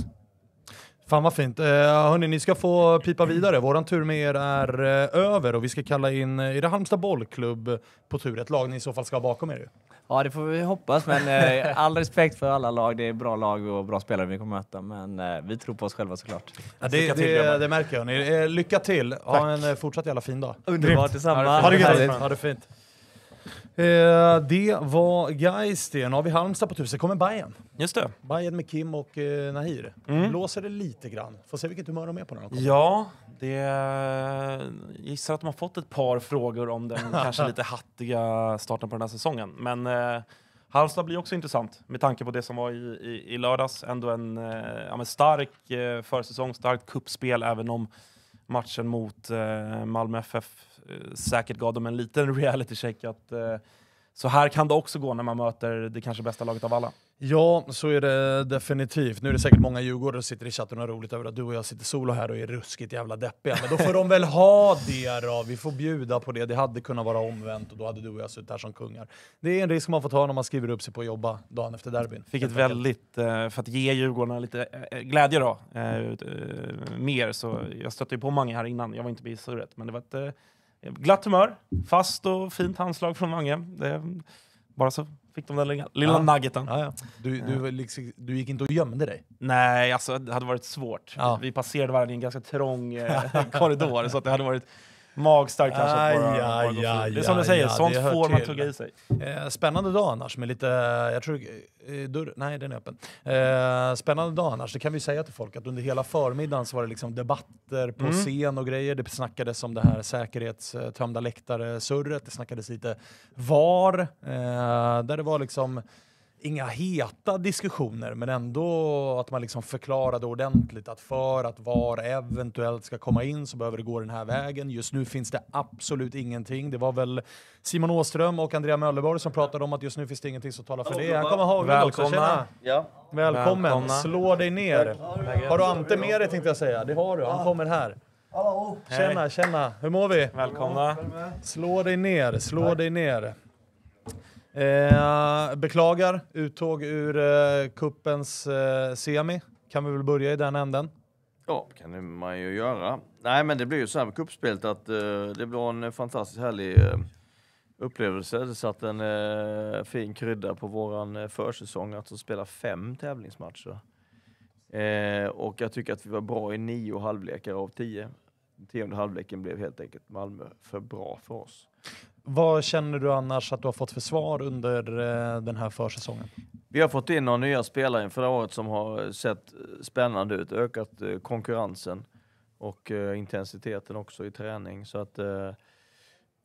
Fan vad fint. Eh, hörni, ni ska få pipa vidare. Vår tur med er är eh, över och vi ska kalla in, eh, det Halmstad bollklubb på tur? Ett lag ni i så fall ska ha bakom er ju. Ja, det får vi hoppas, men eh, all respekt för alla lag. Det är bra lag och bra spelare vi kommer möta, men eh, vi tror på oss själva såklart. Ja, det, till, det, det märker jag. Ni, eh, lycka till. Ha en eh, fortsatt jävla fin dag. Underbart detsamma. Ha det gött. Ha det fint. Eh, det var Gais. Nu Har vi Halmstad på tusen. så kommer Bayern. Just det. Bayern med Kim och eh, Nahir. Mm. Blåser det lite grann. Får se vilket humör de är på när de kommer. Ja, det... Jag gissar att de har fått ett par frågor om den kanske lite hattiga starten på den här säsongen. Men eh, Halmstad blir också intressant med tanke på det som var i, i, i lördags. Ändå en eh, ja, stark eh, försäsong, starkt kuppspel även om matchen mot eh, Malmö FF Eh, säkert gav dem en liten reality check att eh, så här kan det också gå när man möter det kanske bästa laget av alla. Ja, så är det definitivt. Nu är det säkert många djurgårdare som sitter i chatten och har roligt över att du och jag sitter solo här och är ruskigt jävla deppiga. Men då får de väl ha det då. Vi får bjuda på det. Det hade kunnat vara omvänt och då hade du och jag suttit här som kungar. Det är en risk man får ta när man skriver upp sig på att jobba dagen efter derbyn. Fick ett väldigt, eh, för att ge djurgårdarna lite glädje då, mer, så jag stötte ju på många här innan. Jag var inte med i surret, men det var ett glatt humör, fast och fint handslag från Mange. Det, bara så fick de den lilla, ja. nuggeten. Ja, ja. Du, du, liksom, du, gick inte och gömde dig? Nej, alltså, det hade varit svårt. Vi passerade varandra i en ganska trång eh, korridor, så det hade varit magstark kanske. Aj, på aj, aj, det är som du säger, sånt får man tugga i sig. Eh, spännande dag annars med lite, jag tror, eh, dörr, nej den är öppen. Eh, spännande dag annars, det kan vi säga till folk att under hela förmiddagen så var det liksom debatter på mm. scen och grejer. Det snackades om det här säkerhetstömda läktare-surret, det snackades lite VAR, där det var liksom inga heta diskussioner, men ändå att man liksom förklarade ordentligt att för att VAR eventuellt ska komma in så behöver det gå den här vägen. Just nu finns det absolut ingenting. Det var väl Simon Åström och Andrea Mölleborg som pratade om att just nu finns det ingenting som talar för det. Här kommer Haglund Välkomna. också. Tjena. Ja. Välkommen. Välkomna. Slå dig ner. Har du Ante med dig tänkte jag säga. Det har du. Han kommer här. Hallå. Tjena, tjena. Hur mår vi? Välkomna. Slå dig ner, slå dig ner. Eh, beklagar uttåg ur eh, kuppens eh, semi. Kan vi väl börja i den änden? Ja, kan man ju göra. Nej, men det blir ju så här med kuppspelet att eh, det blir en eh, fantastiskt härlig eh, upplevelse. Det satt en eh, fin krydda på våran eh, försäsong att spela fem tävlingsmatcher. Eh, och jag tycker att vi var bra i nio halvlekar av tio. Tionde halvleken blev helt enkelt Malmö för bra för oss. Vad känner du annars att du har fått för svar under eh, den här försäsongen? Vi har fått in några nya spelare inför året som har sett spännande ut, ökat eh, konkurrensen och eh, intensiteten också i träning. Så att,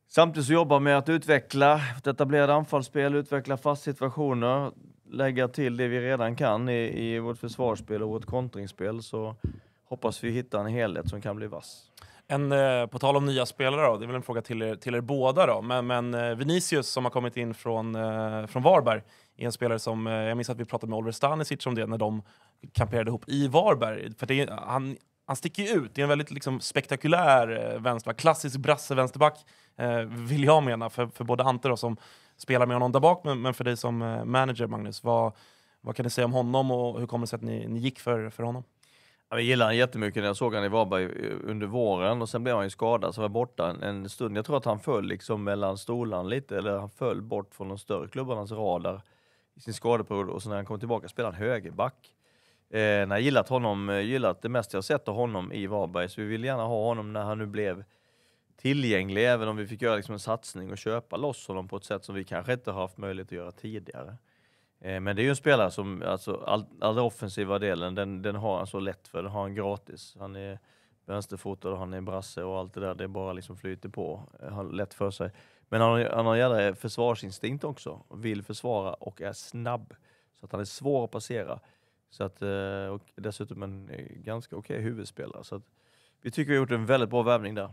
samtidigt så jobbar vi med att utveckla ett etablerat anfallsspel, utveckla fast situationer, lägga till det vi redan kan i, i vårt försvarsspel och vårt kontringsspel så hoppas vi hitta en helhet som kan bli vass. En, eh, på tal om nya spelare, då, det är väl en fråga till er, till er båda. Då. Men, men eh, Vinicius som har kommit in från, eh, från Varberg är en spelare som, jag minns att vi pratade med Oliver Stanisic om det när de kamperade ihop i Varberg. För det, han, han sticker ju ut. Det är en väldigt liksom, spektakulär vänsterback. Klassisk brasse-vänsterback vill jag mena för, för både Ante då, som spelar med honom där bak, men, men för dig som manager Magnus. Vad, vad kan ni säga om honom och hur kommer det sig att ni, ni gick för, för honom? Jag gillar han jättemycket. När jag såg han i Varberg eh, under våren och sen blev han ju skadad så var borta en, en, stund. Jag tror att han föll liksom mellan stolarna lite eller han föll bort från de större klubbarnas radar i sin skadeperiod och sen när han kom tillbaka spelade han högerback. Eh, jag har gillat honom, eh, gillat det mesta jag sett av honom i Varberg så vi vill gärna ha honom när han nu blev tillgänglig även om vi fick göra liksom en satsning och köpa loss honom på ett sätt som vi kanske inte har haft möjlighet att göra tidigare. Eh, men det är ju en spelare som, alltså all, all offensiva delen, den, den har han så lätt för. Den har han gratis. Han är vänsterfotad, han är brasse och allt det där. Det bara liksom flyter på. Eh, han har lätt för sig. Men han, han har en jävla försvarsinstinkt också. Vill försvara och är snabb. Så att han är svår att passera. Så att, eh, och dessutom en ganska okej okay huvudspelare. Så att, vi tycker vi har gjort en väldigt bra värvning där.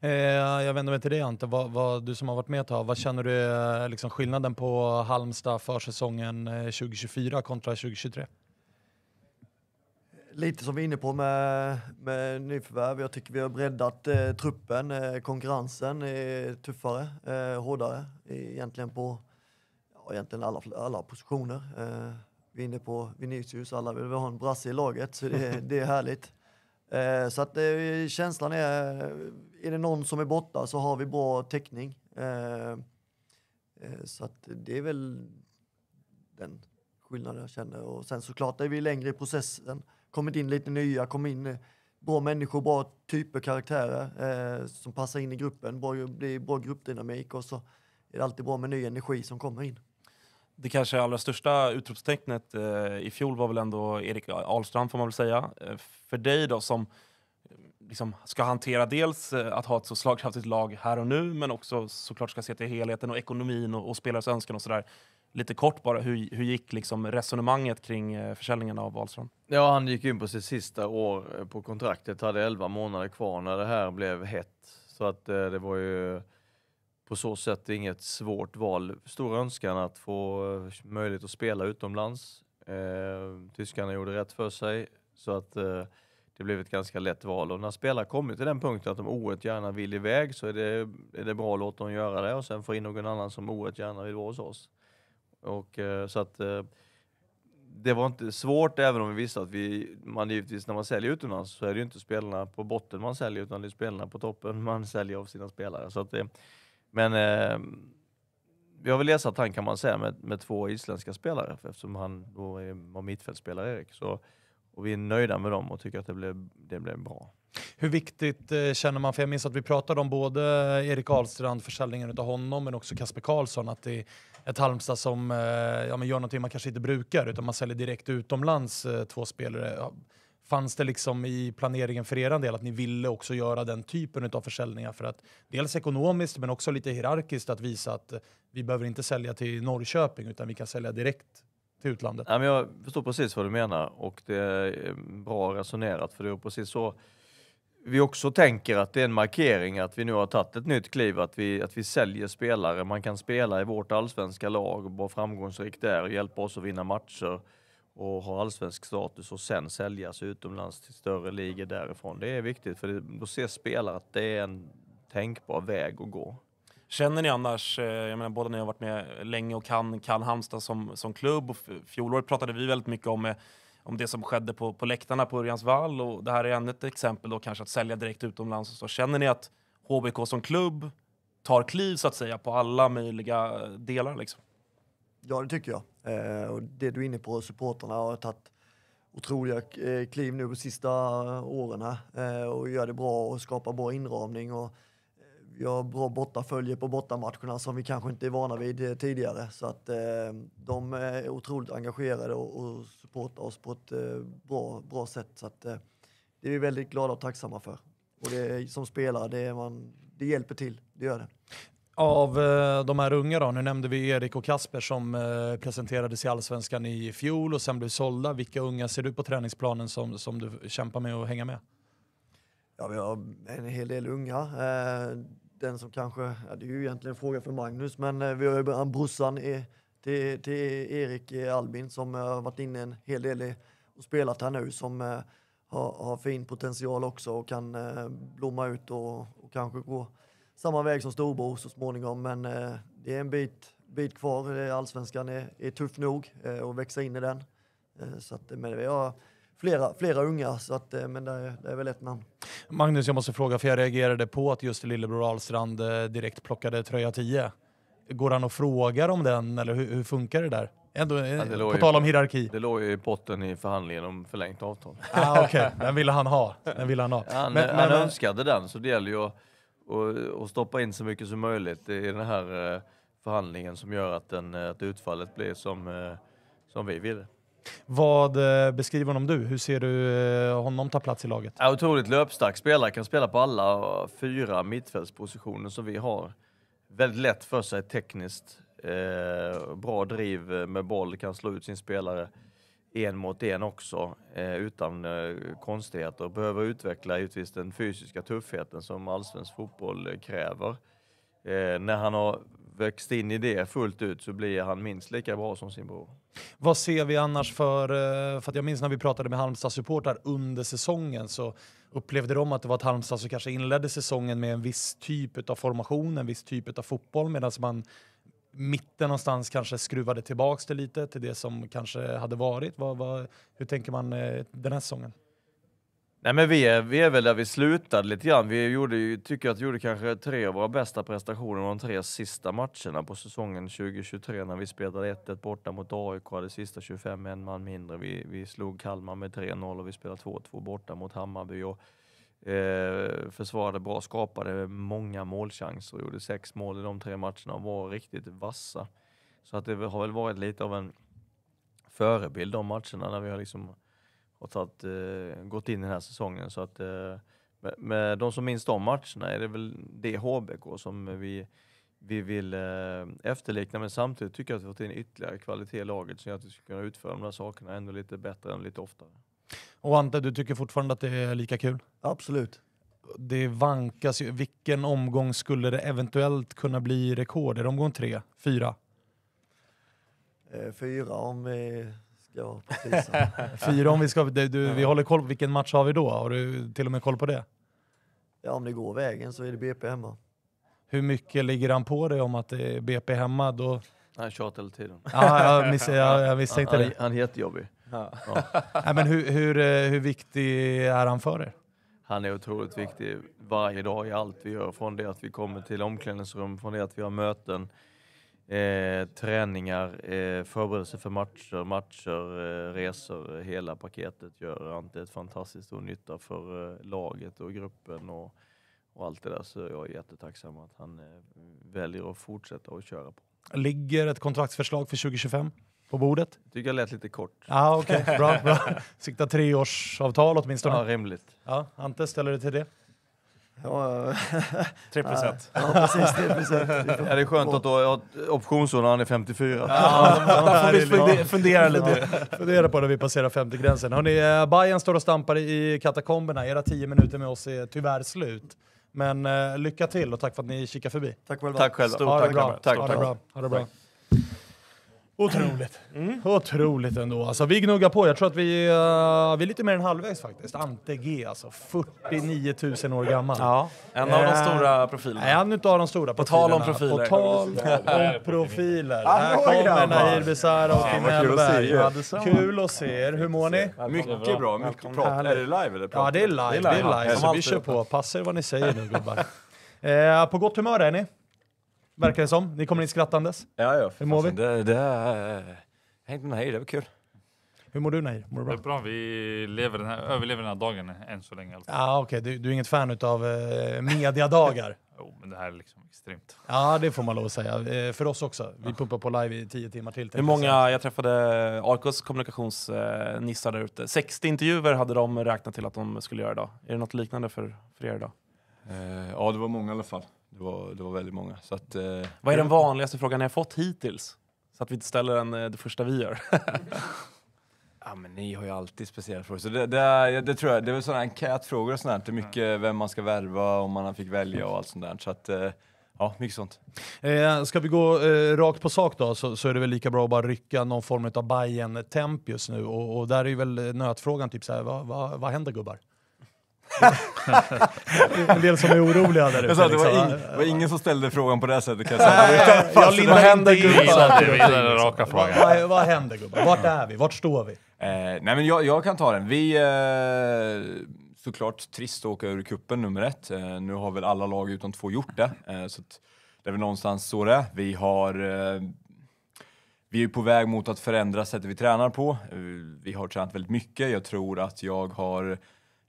Eh, jag vänder mig till dig Ante, vad, vad, du som har varit med ett tag, vad känner du eh, liksom, skillnaden på Halmstad försäsongen 2024 eh, kontra 2023? Lite som vi är inne på med, med nyförvärv. Jag tycker vi har breddat eh, truppen. konkurrensen är tuffare, eh, hårdare egentligen på ja, egentligen alla, alla positioner. vi är inne på Vinicius, alla vill ha en brasse i laget så det, det är härligt. Eh, så att eh, känslan är, eh, är det någon som är borta så har vi bra täckning. Eh, så att det är väl den skillnaden jag känner. Och sen såklart är vi längre i processen. Kommit in lite nya, kommit in bra människor, bra typer, karaktärer som passar in i gruppen. Bra, bra gruppdynamik och så är det alltid bra med ny energi som kommer in det kanske allra största utropstecknet eh, i fjol var väl ändå Erik Ahlstrand får man väl säga. Eh, för dig då som eh, liksom ska hantera dels eh, att ha ett så slagkraftigt lag här och nu men också såklart ska se till helheten och ekonomin och, och spelares önskan och sådär. Lite kort bara, hur, hur gick liksom resonemanget kring försäljningen av Ahlstrand? Ja, han gick in på sitt sista år på kontraktet, hade 11 månader kvar när det här blev hett. Så att eh, det var ju på så sätt inget svårt val. Stor önskan att få eh, möjlighet att spela utomlands. Eh, tyskarna gjorde rätt för sig så att eh, det blev ett ganska lätt val och när spelare kommit till den punkten att de oerhört gärna vill iväg så är det, är det bra att låta dem göra det och sen få in någon annan som oerhört gärna vill vara hos oss. Och, eh, så att eh, det var inte svårt även om vi visste att vi, man givetvis när man säljer utomlands så är det ju inte spelarna på botten man säljer utan det är spelarna på toppen man säljer av sina spelare. Så att det, eh, men eh, vi har väl ersatt han kan man säga med, med två isländska spelare eftersom han då är, var mittfältspelare, Erik. Så, och vi är nöjda med dem och tycker att det blev, det blev bra. Hur viktigt eh, känner man, för jag minns att vi pratade om både Erik Ahlstrand, försäljningen av honom, men också Kasper Karlsson, att det är ett Halmstad som eh, ja, gör någonting man kanske inte brukar, utan man säljer direkt utomlands eh, två spelare. Fanns det liksom i planeringen för er del att ni ville också göra den typen av försäljningar för att dels ekonomiskt men också lite hierarkiskt att visa att eh, vi behöver inte sälja till Norrköping utan vi kan sälja direkt till utlandet? Ja, men jag förstår precis vad du menar och det är eh, bra resonerat för det är precis så vi också tänker att det är en markering att vi nu har tagit ett nytt kliv, att vi, att vi säljer spelare. Man kan spela i vårt allsvenska lag och vara framgångsrik där och hjälpa oss att vinna matcher och har allsvensk status och sen säljas utomlands till större ligor därifrån. Det är viktigt för då ser spelare att det är en tänkbar väg att gå. Känner ni annars, eh, jag menar båda ni har varit med länge och kan, kan Halmstad som, som klubb och fjolåret pratade vi väldigt mycket om eh, om det som skedde på, på läktarna på Örjans Vall. och det här är ännu ett exempel då kanske att sälja direkt utomlands så. Känner ni att HBK som klubb tar kliv så att säga på alla möjliga eh, delar liksom? Ja, det tycker jag. Eh, och det du är inne på, supporterna har tagit otroliga eh, kliv nu de sista eh, åren och gör det bra och skapar bra inramning och vi har bra bortafölje på bortamatcherna som vi kanske inte är vana vid tidigare. Så att de är otroligt engagerade och supportar oss på ett bra, bra sätt. Så att det är vi väldigt glada och tacksamma för. Och det, som spelare, det, man, det hjälper till, det gör det av eh, de här unga då, nu nämnde vi Erik och Kasper som eh, presenterades i Allsvenskan i fjol och sen blev sålda. Vilka unga ser du på träningsplanen som, som du kämpar med att hänga med? Ja, vi har en hel del unga. Eh, den som kanske, ja, det är ju egentligen en fråga för Magnus, men vi har ju brorsan till, till Erik Albin som har varit inne en hel del och spelat här nu som har, har fin potential också och kan blomma ut och, och kanske gå samma väg som storbror så småningom. Men eh, det är en bit, bit kvar. Allsvenskan är, är tuff nog eh, och växa in i den. Eh, så att, men vi har flera, flera unga, så att, eh, men det är, det är väl ett namn. Magnus, jag måste fråga, för jag reagerade på att just lillebror Ahlstrand eh, direkt plockade tröja 10. Går han och frågar om den, eller hur, hur funkar det där? Ändå, eh, det på tal om hierarki. Det låg ju i potten i förhandlingen om förlängt avtal. Ah, Okej, okay. den ville han ha. Den ville han ha. Han, men, han men, önskade men... den, så det gäller ju att och, och stoppa in så mycket som möjligt i den här eh, förhandlingen som gör att, den, eh, att utfallet blir som, eh, som vi ville. Vad beskriver honom du? Hur ser du honom ta plats i laget? otroligt löpstark spelare, kan spela på alla fyra mittfältspositioner som vi har. Väldigt lätt för sig tekniskt. bra driv med boll, kan slå ut sin spelare en mot en också eh, utan eh, konstigheter. Behöver utveckla givetvis den fysiska tuffheten som allsvensk fotboll eh, kräver. Eh, när han har växt in i det fullt ut så blir han minst lika bra som sin bror. Vad ser vi annars för, eh, för att jag minns när vi pratade med Halmstad-supportrar under säsongen så upplevde de att det var ett Halmstad som kanske inledde säsongen med en viss typ av formation, en viss typ av fotboll medan man mitten någonstans kanske skruvade tillbaka det lite till det som kanske hade varit? Vad, vad, hur tänker man eh, den här säsongen? Nej men vi är, vi är väl där vi slutade lite grann. Vi gjorde, tycker att vi gjorde kanske tre av våra bästa prestationer de tre sista matcherna på säsongen 2023 när vi spelade 1-1 borta mot AIK, hade sista 25 en man mindre. Vi, vi slog Kalmar med 3-0 och vi spelade 2-2 borta mot Hammarby. Och Eh, försvarade bra, skapade många målchanser och gjorde sex mål i de tre matcherna och var riktigt vassa. Så att det har väl varit lite av en förebild de matcherna när vi har liksom har tagit, eh, gått in i den här säsongen. Så att, eh, med, de som minns de matcherna är det väl det HBK som vi, vi vill eh, efterlikna, men samtidigt tycker jag att vi har fått in ytterligare kvalitet i laget som gör att vi ska kunna utföra de där sakerna ännu lite bättre ännu lite oftare. Och Ante, du tycker fortfarande att det är lika kul? Absolut. Det vankas ju. Vilken omgång skulle det eventuellt kunna bli rekord? Är det omgång tre? Fyra? Eh, fyra om vi ska vara precisa. fyra om vi ska... Du, vi håller koll på vilken match har vi då? Har du till och med koll på det? Ja, om det går vägen så är det BP hemma. Hur mycket ligger han på dig om att det är BP hemma? Då... Han tjatar hela tiden. Ah, jag, miss, jag, jag misstänkte det. Han, han är jättejobbig. Ja. Nej, men hur, hur, eh, hur viktig är han för er? Han är otroligt viktig varje dag i allt vi gör. Från det att vi kommer till omklädningsrum, från det att vi har möten, eh, träningar, eh, förberedelser för matcher, matcher, eh, resor. Hela paketet gör Ante ett fantastiskt stor nytta för eh, laget och gruppen och, och allt det där. Så jag är jättetacksam att han eh, väljer att fortsätta att köra på. Ligger ett kontraktsförslag för 2025? på bordet? Tycker jag lät lite kort. ah, okej. Okay. Bra, bra. Sikta treårsavtal åtminstone. Ja, rimligt. Ja, Ante, ställer du till det? Ja, 3 eh, procent. Ja, precis. 3 procent. Ja, det är skönt att då jag har optionsår när han är 54. Ja, då får vi fundera, lite. fundera på när vi passerar 50-gränsen. Hörni, eh, Bayern står och stampar i katakomberna. Era 10 minuter med oss är tyvärr slut. Men uh, lycka till och tack för att ni kikar förbi. Tack själva. Tack själva. Ha det bra. Tack. Ha det bra. Ha det bra. Otroligt. Mm. mm. Otroligt ändå. Alltså, vi gnuggar på. Jag tror att vi, uh, vi är lite mer än halvvägs faktiskt. Ante G alltså, 49 000 år gammal. Ja, en av de eh, stora profilerna. En av de stora profilerna. På tal om profiler. På tal om profiler. Här kommer Nahir Besara och Kim Hellberg. Kul att se er. Hur mår ni? Mycket bra. Mycket prat. Är det live eller prat? Ja, det är live. Det är live. Så vi kör på. Passa er vad ni säger nu gubbar. Eh, på gott humör är ni? verkar det som. Ni kommer in skrattandes. Ja, ja. Hur mår vi? Det, det är... Hängde med Nahir, det var kul. Hur mår du Nahir? Mår du bra? Det är bra, vi lever den här, överlever den här dagen än så länge. Ja, ah, okej. Okay. Du, du, är inget fan av eh, mediadagar? jo, men det här är liksom extremt. Ja, ah, det får man lov att säga. Eh, för oss också. Vi ja. pumpar på live i tio timmar till. Hur många, jag träffade Arkos kommunikationsnissar eh, där ute. 60 intervjuer hade de räknat till att de skulle göra idag. Är det något liknande för, för er idag? Eh, ja, det var många i alla fall. Det var, det var väldigt många. Så att, eh, Vad är den vanligaste frågan ni har fått hittills? Så att vi inte ställer den eh, det första vi gör. Ja, men ni har ju alltid speciella frågor. Så det, det, det tror jag, det är väl sådana enkätfrågor och sånt där. Mycket mm. vem man ska värva, om man fick välja och allt sånt där. Så att, eh, ja, mycket sånt. Eh, ska vi gå eh, rakt på sak då, så, så är det väl lika bra att bara rycka någon form av bayern temp just nu. Och, och där är ju väl nötfrågan typ såhär, vad, vad, vad händer gubbar? en del som är oroliga där ute. Det, liksom. var, ing, var ingen som ställde frågan på det sättet kan jag säga. jag alltså. vad händer gubbar? Vad, vad, händer gubben? Vart är vi? Vart står vi? Eh, nej men jag, jag, kan ta den. Vi... Eh, såklart trist att åka ur kuppen nummer ett. Eh, nu har väl alla lag utom två gjort det. Eh, så att, det är väl någonstans så det är. Vi har... Eh, vi är på väg mot att förändra sättet vi tränar på. Eh, vi har tränat väldigt mycket. Jag tror att jag har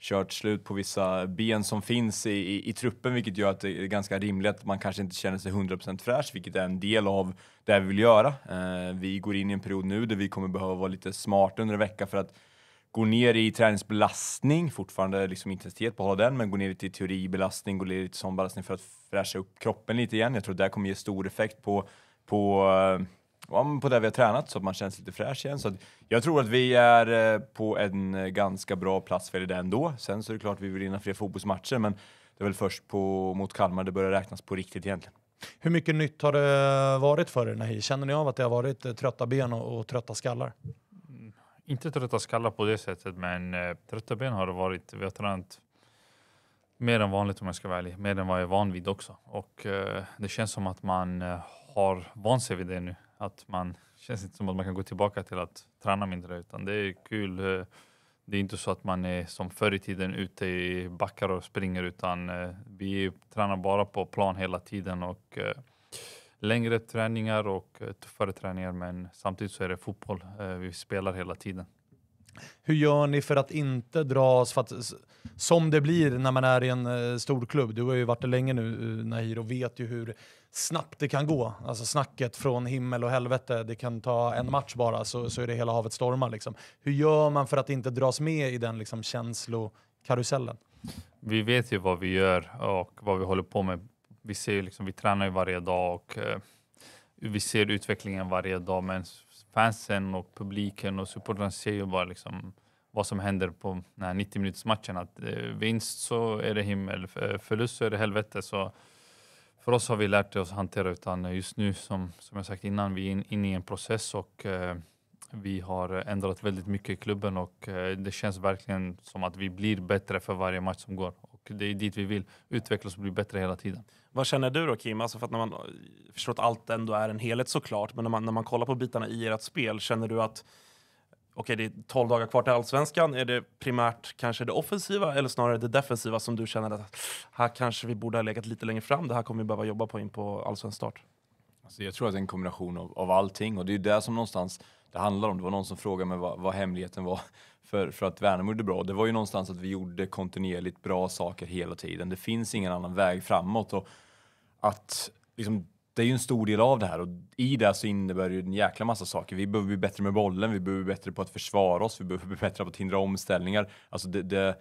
kört slut på vissa ben som finns i, i, i truppen vilket gör att det är ganska rimligt att man kanske inte känner sig 100% fräsch vilket är en del av det vi vill göra. Eh, vi går in i en period nu där vi kommer behöva vara lite smarta under en vecka för att gå ner i träningsbelastning, fortfarande liksom intensitet, hålla den, men gå ner lite i teoribelastning, gå ner lite sån belastning för att fräscha upp kroppen lite igen. Jag tror det kommer ge stor effekt på, på eh, ja, på det vi har tränat så att man känns lite fräsch igen. Så jag tror att vi är eh, på en eh, ganska bra plats för det ändå. Sen så är det klart att vi vill vinna fler fotbollsmatcher, men det är väl först på, mot Kalmar det börjar räknas på riktigt egentligen. Hur mycket nytt har det varit för er, Nahir? Känner ni av att det har varit eh, trötta ben och, och trötta skallar? Mm, inte trötta skallar på det sättet, men eh, trötta ben har det varit. Vi har tränat mer än vanligt om jag ska vara ärlig, mer än vad jag är van vid också. Och eh, det känns som att man eh, har vant sig vid det nu att man känns inte som att man kan gå tillbaka till att träna mindre, utan det är kul. Eh, det är inte så att man är som förr i tiden ute i backar och springer, utan eh, vi tränar bara på plan hela tiden och eh, längre träningar och tuffare träningar. Men samtidigt så är det fotboll. Vi spelar hela tiden. Hur gör ni för att inte dras, för att, som det blir när man är i en uh, stor klubb, du har ju varit det länge nu uh, Nahir och vet ju hur snabbt det kan gå. Alltså snacket från himmel och helvete, det kan ta en match bara så, så är det hela havet stormar. Liksom. Hur gör man för att inte dras med i den liksom, känslokarusellen? Vi vet ju vad vi gör och vad vi håller på med. Vi, ser liksom, vi tränar ju varje dag och uh, vi ser utvecklingen varje dag, men fansen och publiken och supportrarna ser ju bara liksom vad som händer på den här 90 minuters matchen. Att eh, vinst så är det himmel, eh, förlust så är det helvete. Så för oss har vi lärt oss att hantera utan just nu som, som jag sagt innan, vi är inne in i en process och eh, vi har ändrat väldigt mycket i klubben och eh, det känns verkligen som att vi blir bättre för varje match som går det är dit vi vill. Utvecklas och bli bättre hela tiden. Vad känner du då Kim? Alltså för att när man förstår att allt ändå är en helhet såklart, men när man, när man kollar på bitarna i ert spel, känner du att okej, det är 12 dagar kvar till allsvenskan. Är det primärt kanske det offensiva eller snarare det defensiva som du känner att här kanske vi borde ha legat lite längre fram? Det här kommer vi behöva jobba på in på allsvensk start. Alltså jag tror att det är en kombination av, av allting och det är det som någonstans det handlar om. Det var någon som frågade mig vad, vad hemligheten var för, för att Värnamo gjorde bra. Det var ju någonstans att vi gjorde kontinuerligt bra saker hela tiden. Det finns ingen annan väg framåt. Och att, liksom, det är ju en stor del av det här och i det så innebär det ju en jäkla massa saker. Vi behöver bli bättre med bollen, vi behöver bli bättre på att försvara oss, vi behöver bli bättre på att hindra omställningar. Alltså det, det,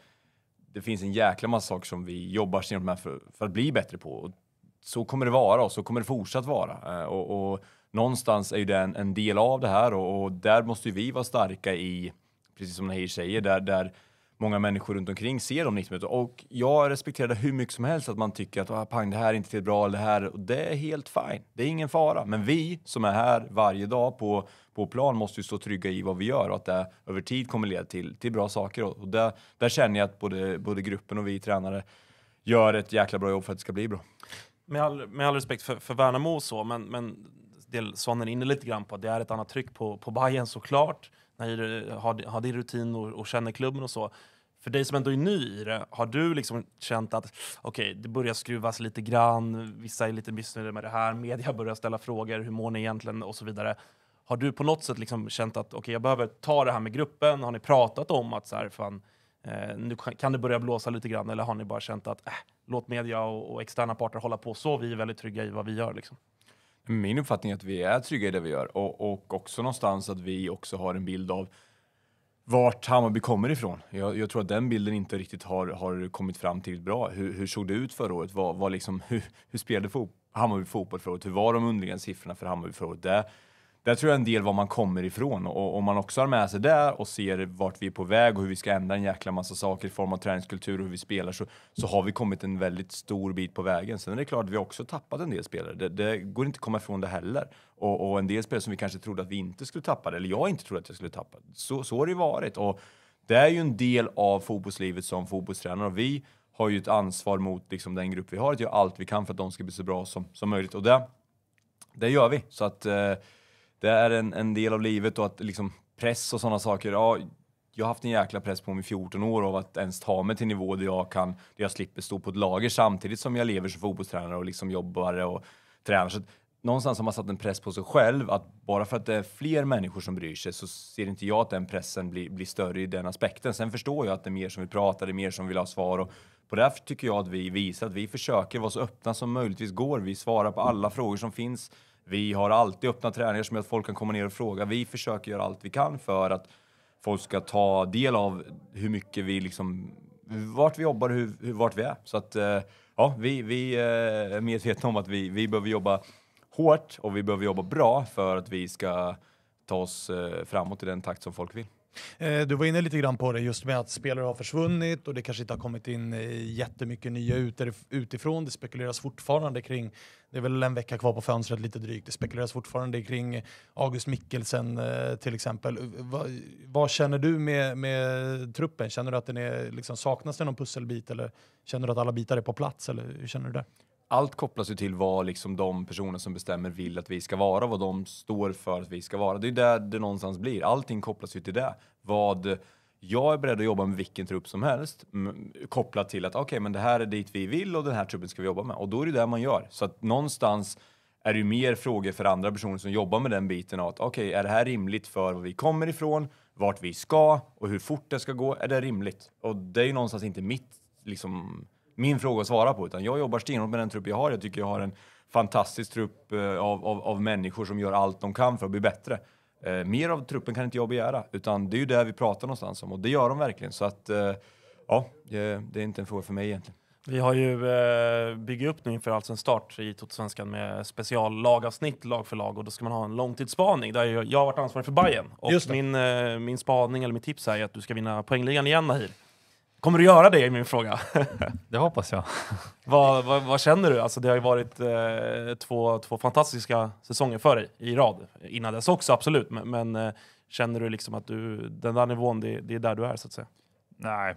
det finns en jäkla massa saker som vi jobbar stenhårt med för, för, att bli bättre på. Och så kommer det vara och så kommer det fortsatt vara. Eh, och, och någonstans är ju det en, en del av det här och, och där måste ju vi vara starka i precis som Nahir säger, där, där många människor runt omkring ser de 90 minuter. Och jag respekterar det hur mycket som helst att man tycker att ah, pang, det här är inte tillräckligt bra, eller det här, och det är helt fine. Det är ingen fara. Men vi som är här varje dag på, på plan måste ju stå trygga i vad vi gör och att det över tid kommer leda till, till bra saker. Och där, där känner jag att både, både gruppen och vi tränare gör ett jäkla bra jobb för att det ska bli bra. Med all, med all respekt för, för Värnamo och så, men, men Svanen är inne lite grann på att det är ett annat tryck på, på Bayern såklart när har, har din rutin och, och känner klubben och så. För dig som ändå är ny i det, har du liksom känt att okej, okay, det börjar skruvas lite grann, vissa är lite missnöjda med det här, media börjar ställa frågor, hur mår ni egentligen och så vidare. Har du på något sätt liksom känt att okej, okay, jag behöver ta det här med gruppen? Har ni pratat om att så här, fan, eh, nu kan det börja blåsa lite grann? Eller har ni bara känt att eh, låt media och, och, externa parter hålla på så, vi är väldigt trygga i vad vi gör? Liksom? Min uppfattning är att vi är trygga i det vi gör och, och också någonstans att vi också har en bild av vart Hammarby kommer ifrån. Jag, jag, tror att den bilden inte riktigt har, har kommit fram till bra. Hur, hur såg det ut förra året? Var, var liksom, hur, hur spelade fot, Hammarby fotboll förra året? Hur var de underliggande siffrorna för Hammarby förra året? Det, där tror jag en del var man kommer ifrån och om man också har med sig det och ser vart vi är på väg och hur vi ska ändra en jäkla massa saker i form av träningskultur och hur vi spelar så, så har vi kommit en väldigt stor bit på vägen. Sen är det klart, vi har också tappat en del spelare. Det, det går inte att komma ifrån det heller. Och, och, en del spelare som vi kanske trodde att vi inte skulle tappa, eller jag inte trodde att jag skulle tappa. Så, så har det varit. Och det är ju en del av fotbollslivet som fotbollstränare och vi har ju ett ansvar mot liksom, den grupp vi har att göra allt vi kan för att de ska bli så bra som, som möjligt. Och det, det gör vi. Så att eh, det är en, en del av livet och att liksom press och sådana saker. Ja, jag har haft en jäkla press på mig i 14 år av att ens ta mig till nivå där jag kan, där jag slipper stå på ett lager samtidigt som jag lever som fotbollstränare och liksom jobbar och tränar. Så någonstans har man satt en press på sig själv att bara för att det är fler människor som bryr sig så ser inte jag att den pressen blir, blir större i den aspekten. Sen förstår jag att det är mer som vill prata, det är mer som vill ha svar och på det tycker jag att vi visar att vi försöker vara så öppna som möjligtvis går. Vi svarar på alla frågor som finns vi har alltid öppna träningar som gör att folk kan komma ner och fråga. Vi försöker göra allt vi kan för att folk ska ta del av hur mycket vi liksom, vart vi jobbar och hur, vart vi är. Så att, eh, ja, vi, vi eh, är medvetna om att vi, vi behöver jobba hårt och vi behöver jobba bra för att vi ska ta oss eh, framåt i den takt som folk vill. Eh, du var inne lite grann på det just med att spelare har försvunnit och det kanske inte har kommit in eh, jättemycket nya utifrån. Det spekuleras fortfarande kring, det är väl en vecka kvar på fönstret lite drygt, det spekuleras fortfarande kring August Mikkelsen eh, till exempel. Vad, vad känner du med, med, truppen? Känner du att den är, liksom, saknas det någon pusselbit eller känner du att alla bitar är på plats eller hur känner du där? allt kopplas ju till vad liksom de personer som bestämmer vill att vi ska vara, vad de står för att vi ska vara. Det är där det någonstans blir. Allting kopplas ju till det. Vad jag är beredd att jobba med vilken trupp som helst kopplat till att okej, okay, men det här är dit vi vill och den här truppen ska vi jobba med. Och då är det det man gör. Så att någonstans är det ju mer frågor för andra personer som jobbar med den biten att okej, okay, är det här rimligt för var vi kommer ifrån, vart vi ska och hur fort det ska gå? Är det rimligt? Och det är ju någonstans inte mitt liksom min fråga att svara på, utan jag jobbar stenhårt med den trupp jag har. Jag tycker jag har en fantastisk trupp eh, av, av, av människor som gör allt de kan för att bli bättre. Eh, mer av truppen kan inte jag begära, utan det är ju det vi pratar någonstans om och det gör de verkligen. Så att, eh, ja, det är inte en fråga för mig egentligen. Vi har ju eh, byggt upp nu inför Allsens start i Totosvenskan med speciallagavsnitt lag för lag och då ska man ha en långtidsspaning där jag, jag har varit ansvarig för Bayern. Och min, eh, min spaning eller mitt tips är att du ska vinna poängligan igen Nahir. Kommer du göra det i min fråga? det hoppas jag. vad, vad, vad, känner du? Alltså, det har ju varit eh, två, två fantastiska säsonger för dig i rad. Innan dess också, absolut. Men, men eh, känner du liksom att du, den där nivån, det, det, är där du är så att säga? Nej,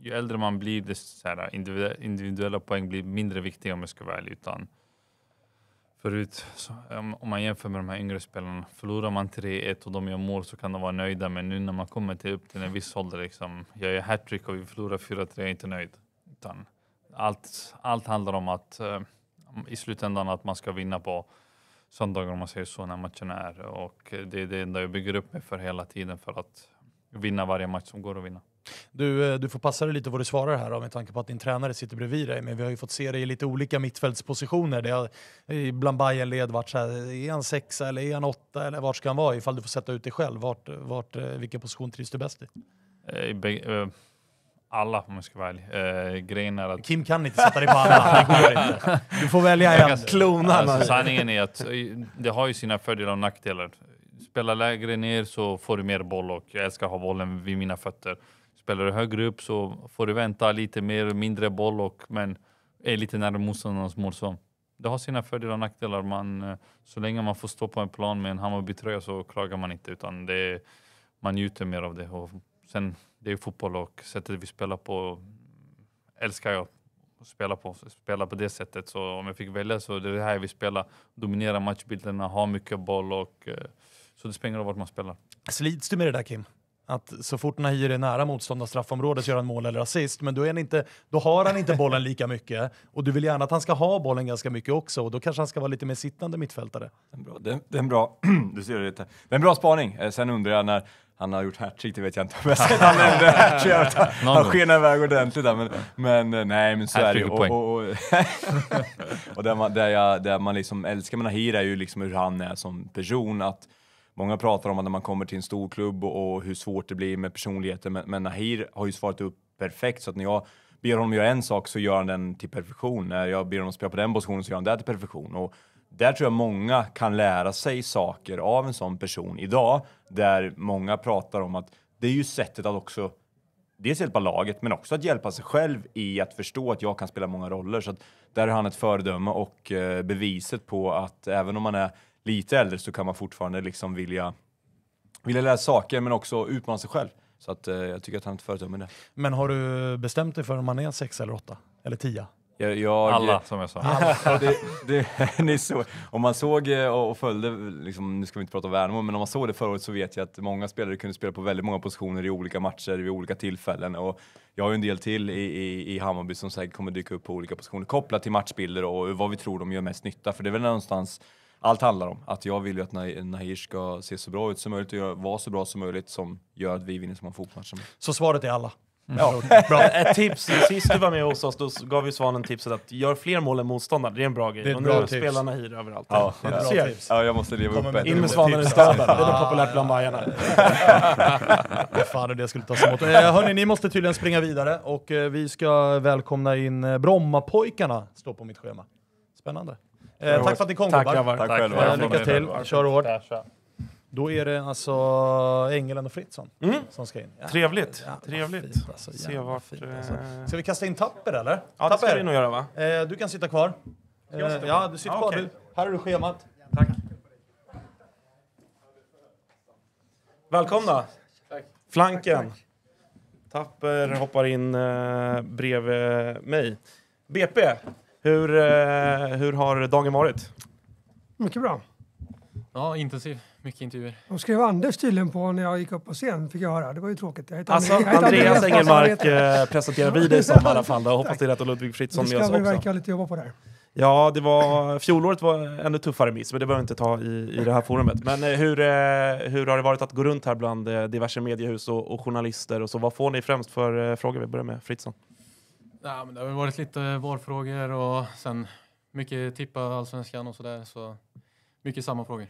ju äldre man blir, desto så här, individuella poäng blir mindre viktiga om jag ska vara ärlig. Utan Förut, om man jämför med de här yngre spelarna, förlorar man 3-1 och de gör mål så kan de vara nöjda. Men nu när man kommer till upp till en viss ålder, liksom, jag gör hattrick och vi förlorar 4-3, jag är inte nöjd. Utan allt, allt handlar om att eh, i slutändan att man ska vinna på söndagar om man säger så, när matcherna är. Och eh, det är det enda jag bygger upp mig för hela tiden för att vinna varje match som går att vinna. Du, eh, du får passa dig lite vad du svarar här då, med tanke på att din tränare sitter bredvid dig. Men vi har ju fått se dig i lite olika mittfältspositioner. Det har eh, bland Bayern-led varit så här, är han sexa eller är han åtta eller vart ska han vara? Ifall du får sätta ut dig själv, vart, vart, eh, vilken position trivs du bäst i? I Alla om jag ska vara ärlig. Eh, att... Kim kan inte sätta dig på alla. Du får välja en. Klona alltså, alltså, Sanningen är att det har ju sina fördelar och nackdelar. Spela lägre ner så får du mer boll och jag älskar att ha bollen vid mina fötter. Spelar du högre upp så får du vänta lite mer, mindre boll, och, men är lite närmare motståndarnas mål. Så det har sina fördelar och nackdelar. Man, eh, så länge man får stå på en plan med en Hammarbytröja så klagar man inte, utan det, man njuter mer av det. Och sen, det är fotboll och sättet vi spelar på älskar jag spela på. Spela på det sättet. Så om jag fick välja så det är det här jag vill spela. Dominera matchbilderna, ha mycket boll och eh, så det spelar ingen roll vart man spelar. Slits du med det där Kim? att så fort Nahir är nära motståndarnas så gör han mål eller assist, men då, är han inte, då har han inte bollen lika mycket och du vill gärna att han ska ha bollen ganska mycket också och då kanske han ska vara lite mer sittande mittfältare. Det är en bra, spaning. Eh, sen undrar jag när han har gjort hattrick, det vet jag inte om jag sett han nämnde hattrick. Han skenar iväg ordentligt där, men, men eh, nej, men så är det ju. Och, och, och, och där, man, där, jag, där man liksom älskar med Nahir är ju liksom hur han är som person. att Många pratar om att när man kommer till en stor klubb och, och hur svårt det blir med personligheter, men, men, Nahir har ju svarat upp perfekt så att när jag ber honom göra en sak så gör han den till perfektion. När jag ber honom spela på den positionen så gör han det till perfektion. Och där tror jag många kan lära sig saker av en sån person idag, där många pratar om att det är ju sättet att också dels hjälpa laget, men också att hjälpa sig själv i att förstå att jag kan spela många roller. Så att där har han ett föredöme och eh, beviset på att även om man är lite äldre så kan man fortfarande liksom vilja, vilja lära saker men också utmana sig själv. Så att, eh, jag tycker att han är ett föredöme där. Men har du bestämt dig för om man är en sexa eller åtta? Eller tia? Jag, jag, alla, som jag sa. det, det, ni så, om man såg eh, och, och följde, liksom, nu ska vi inte prata om Värnamo, men om man såg det förra året så vet jag att många spelare kunde spela på väldigt många positioner i olika matcher vid olika tillfällen. Och jag har ju en del till i, i, i Hammarby som säkert kommer dyka upp på olika positioner kopplat till matchbilder och vad vi tror de gör mest nytta. För det är väl någonstans allt handlar om att jag vill ju att Nahir ska se så bra ut som möjligt och vara så bra som möjligt som gör att vi vinner så många fotbollsmatcher. Så svaret är alla? Mm. Ja, Ett tips, sist du var med hos oss då gav ju Svanen tipset att gör fler mål än motståndare, det är en bra grej. Det är ett och bra nu spelar Nahir överallt. Ja, det är ett bra tips. ja jag måste leva upp bättre. In med Svanen i staden, det är populärt bland Bajarna. Fan det skulle tas emot. Eh, hörni, ni måste tydligen springa vidare och eh, vi ska välkomna in eh, Brommapojkarna, står på mitt schema. Spännande. Eh, tack för att ni kom Tack grabbar. Tack själva. Eh, lycka till, kör hårt. Då är det alltså Engelen och Fritzson mm. som ska in. Ja. Trevligt. Jävla Trevligt. Fint, alltså, Se vart, fint, eh, alltså. Ska vi kasta in Tapper eller? Ja, tapper. det ska vi nog göra va? Eh, du kan sitta kvar. Eh, sitta ja, du sitter ah, kvar okay. du. Här har du schemat. Tack. Välkomna. Tack. Flanken. Tack, tack. Tapper hoppar in eh, bredvid mig. BP. Hur, eh, hur har dagen varit? Mycket bra. Ja, intensiv. Mycket intervjuer. De skrev Anders tydligen på när jag gick upp på scen, fick jag höra. Det var ju tråkigt. Jag alltså, Andreas, Andreas Engelmark eh, presenterar vi dig som i alla fall. Jag hoppas det är rätt och Ludvig Fritzson med oss också. Det ska vi verka lite jobba på där. Ja, det var, fjolåret var ännu tuffare miss, men det behöver vi inte ta i, i det här forumet. Men eh, hur, hur har det varit att gå runt här bland diverse mediehus och, och journalister och så? Vad får ni främst för frågor? Vi börjar med Fritzson. Ja, men det har varit lite valfrågor och sen mycket tippa allsvenskan och sådär. Så mycket samma frågor.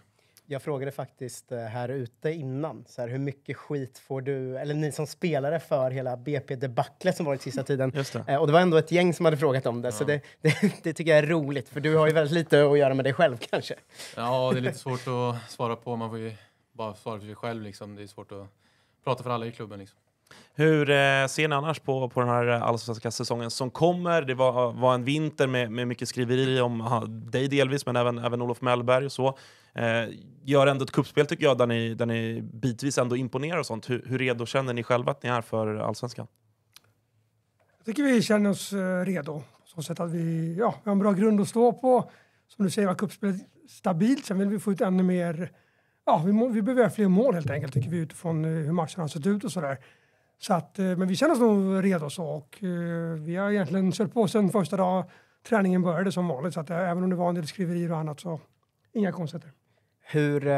Jag frågade faktiskt eh, här ute innan, så här, hur mycket skit får du, eller ni som spelare, för hela BP-debaclet som varit sista tiden? Det. Eh, och det var ändå ett gäng som hade frågat om det, ja. så det, det, det, tycker jag är roligt, för du har ju väldigt lite att göra med dig själv kanske. Ja, det är lite svårt att svara på. Man får ju bara svara för sig själv liksom. Det är svårt att prata för alla i klubben liksom. Hur eh, ser ni annars på, på den här allsvenska säsongen som kommer? Det var, var en vinter med, med mycket skriveri om aha, dig delvis, men även, även Olof Mellberg och så. Eh, gör ändå ett kuppspel tycker jag, där ni, där ni bitvis ändå imponerar och sånt. Hur, hur redo känner ni själva att ni är för allsvenskan? Jag tycker vi känner oss eh, redo. Så sätt att vi, ja, vi har en bra grund att stå på. Som du säger var kuppspelet stabilt. Sen vill vi få ut ännu mer... Ja, vi, må, vi behöver fler mål helt enkelt, tycker vi, utifrån eh, hur matcherna har sett ut och sådär. Så att, eh, men vi känner oss nog redo så och eh, vi har egentligen kört på sen första dag träningen började som vanligt så att eh, även om det var en del skriverier och annat så inga konstigheter. Hur,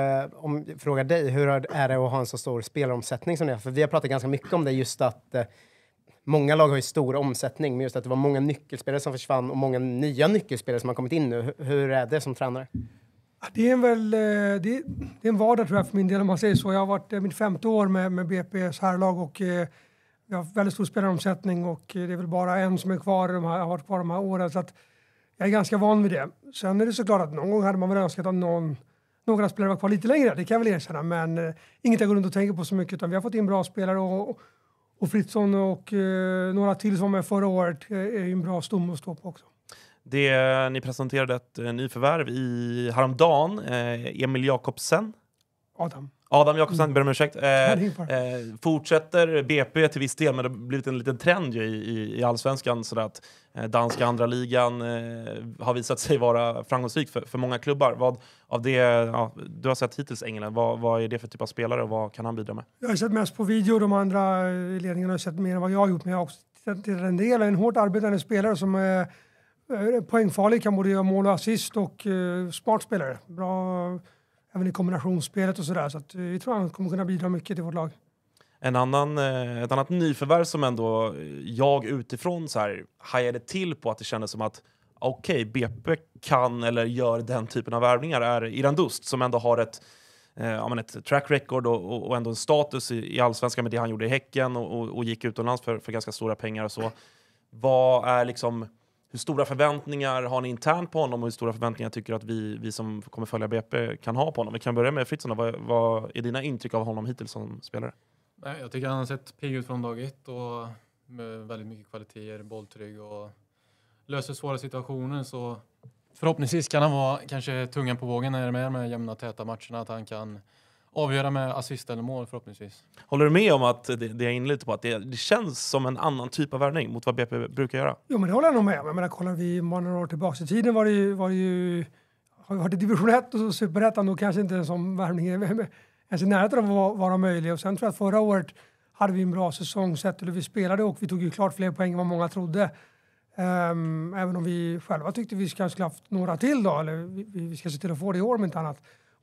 om jag frågar dig, hur är det att ha en så stor spelaromsättning som ni har? För vi har pratat ganska mycket om det just att många lag har ju stor omsättning, men just att det var många nyckelspelare som försvann och många nya nyckelspelare som har kommit in nu. Hur är det som tränare? Det är, en väl, eh, det det är en vardag tror jag för min del om man säger så. Jag har varit eh, mitt femte år med, med BP's herrlag och eh, vi har väldigt stor spelaromsättning och eh, det är väl bara en som är kvar, de här, har varit kvar de här åren. Så att jag är ganska van vid det. Sen är det såklart att någon gång hade man väl önskat att någon, några spelare var kvar lite längre, det kan jag väl erkänna. Men eh, inget jag går runt och tänker på så mycket utan vi har fått in bra spelare och, och Fritzson och eh, några till som var med förra året är ju en bra stomme att stå på också. Det, ni presenterade ett eh, nyförvärv i häromdagen, eh, Emil Jakobsen. Adam. Adam Jakobsen, mm. ber om ursäkt. Eh, eh, fortsätter BP till viss del, men det har blivit en liten trend i, i, i allsvenskan. Så att eh, danska andra ligan eh, har visat sig vara framgångsrik för, för många klubbar. Vad av det ja, du har sett hittills, Engelen, vad, vad, är det för typ av spelare och vad kan han bidra med? Jag har sett mest på video, de andra eh, ledningarna har sett mer än vad jag har gjort, men jag har också tittat en del. En hårt arbetande spelare som Eh, poängfarlig, kan både göra mål och assist och eh, smart spelare. Bra även i kombinationsspelet och sådär. Så, där, så eh, vi tror han kommer kunna bidra mycket till vårt lag. En annan, eh, ett annat nyförvärv som ändå jag utifrån så här hajade till på att det kändes som att okej, okay, BP kan eller gör den typen av värvningar är Irandust som ändå har ett, ja, ett track record och, och, ändå en status i, i allsvenskan med det han gjorde i Häcken och, och, och gick utomlands för, för ganska stora pengar och så. Vad är liksom hur stora förväntningar har ni internt på honom och hur stora förväntningar tycker du att vi, vi som kommer följa BP kan ha på honom? Vi kan börja med Fritzson. Vad, vad är dina intryck av honom hittills som spelare? jag tycker han har sett pigg ut från dag ett och med väldigt mycket kvaliteter, bolltrygg och löser svåra situationer. Så förhoppningsvis kan han vara kanske tungan på vågen när det är med de jämna täta matcherna, att han kan avgöra med assist eller mål förhoppningsvis. Håller du med om att det, det jag inledde på, att det, det, känns som en annan typ av värvning mot vad BP brukar göra? Jo, men det håller jag nog med om. kollar vi några år tillbaka i tiden var det ju, var det ju har vi varit i division 1 och superettan då kanske inte en sån värvning är ens i närheten av att vara möjlig. Och sen tror jag att förra året hade vi en bra säsong sett hur vi spelade och vi tog ju klart fler poäng än vad många trodde. Um, även om vi själva tyckte vi kanske skulle haft några till då, eller vi, vi ska se till att få det i år om inte annat.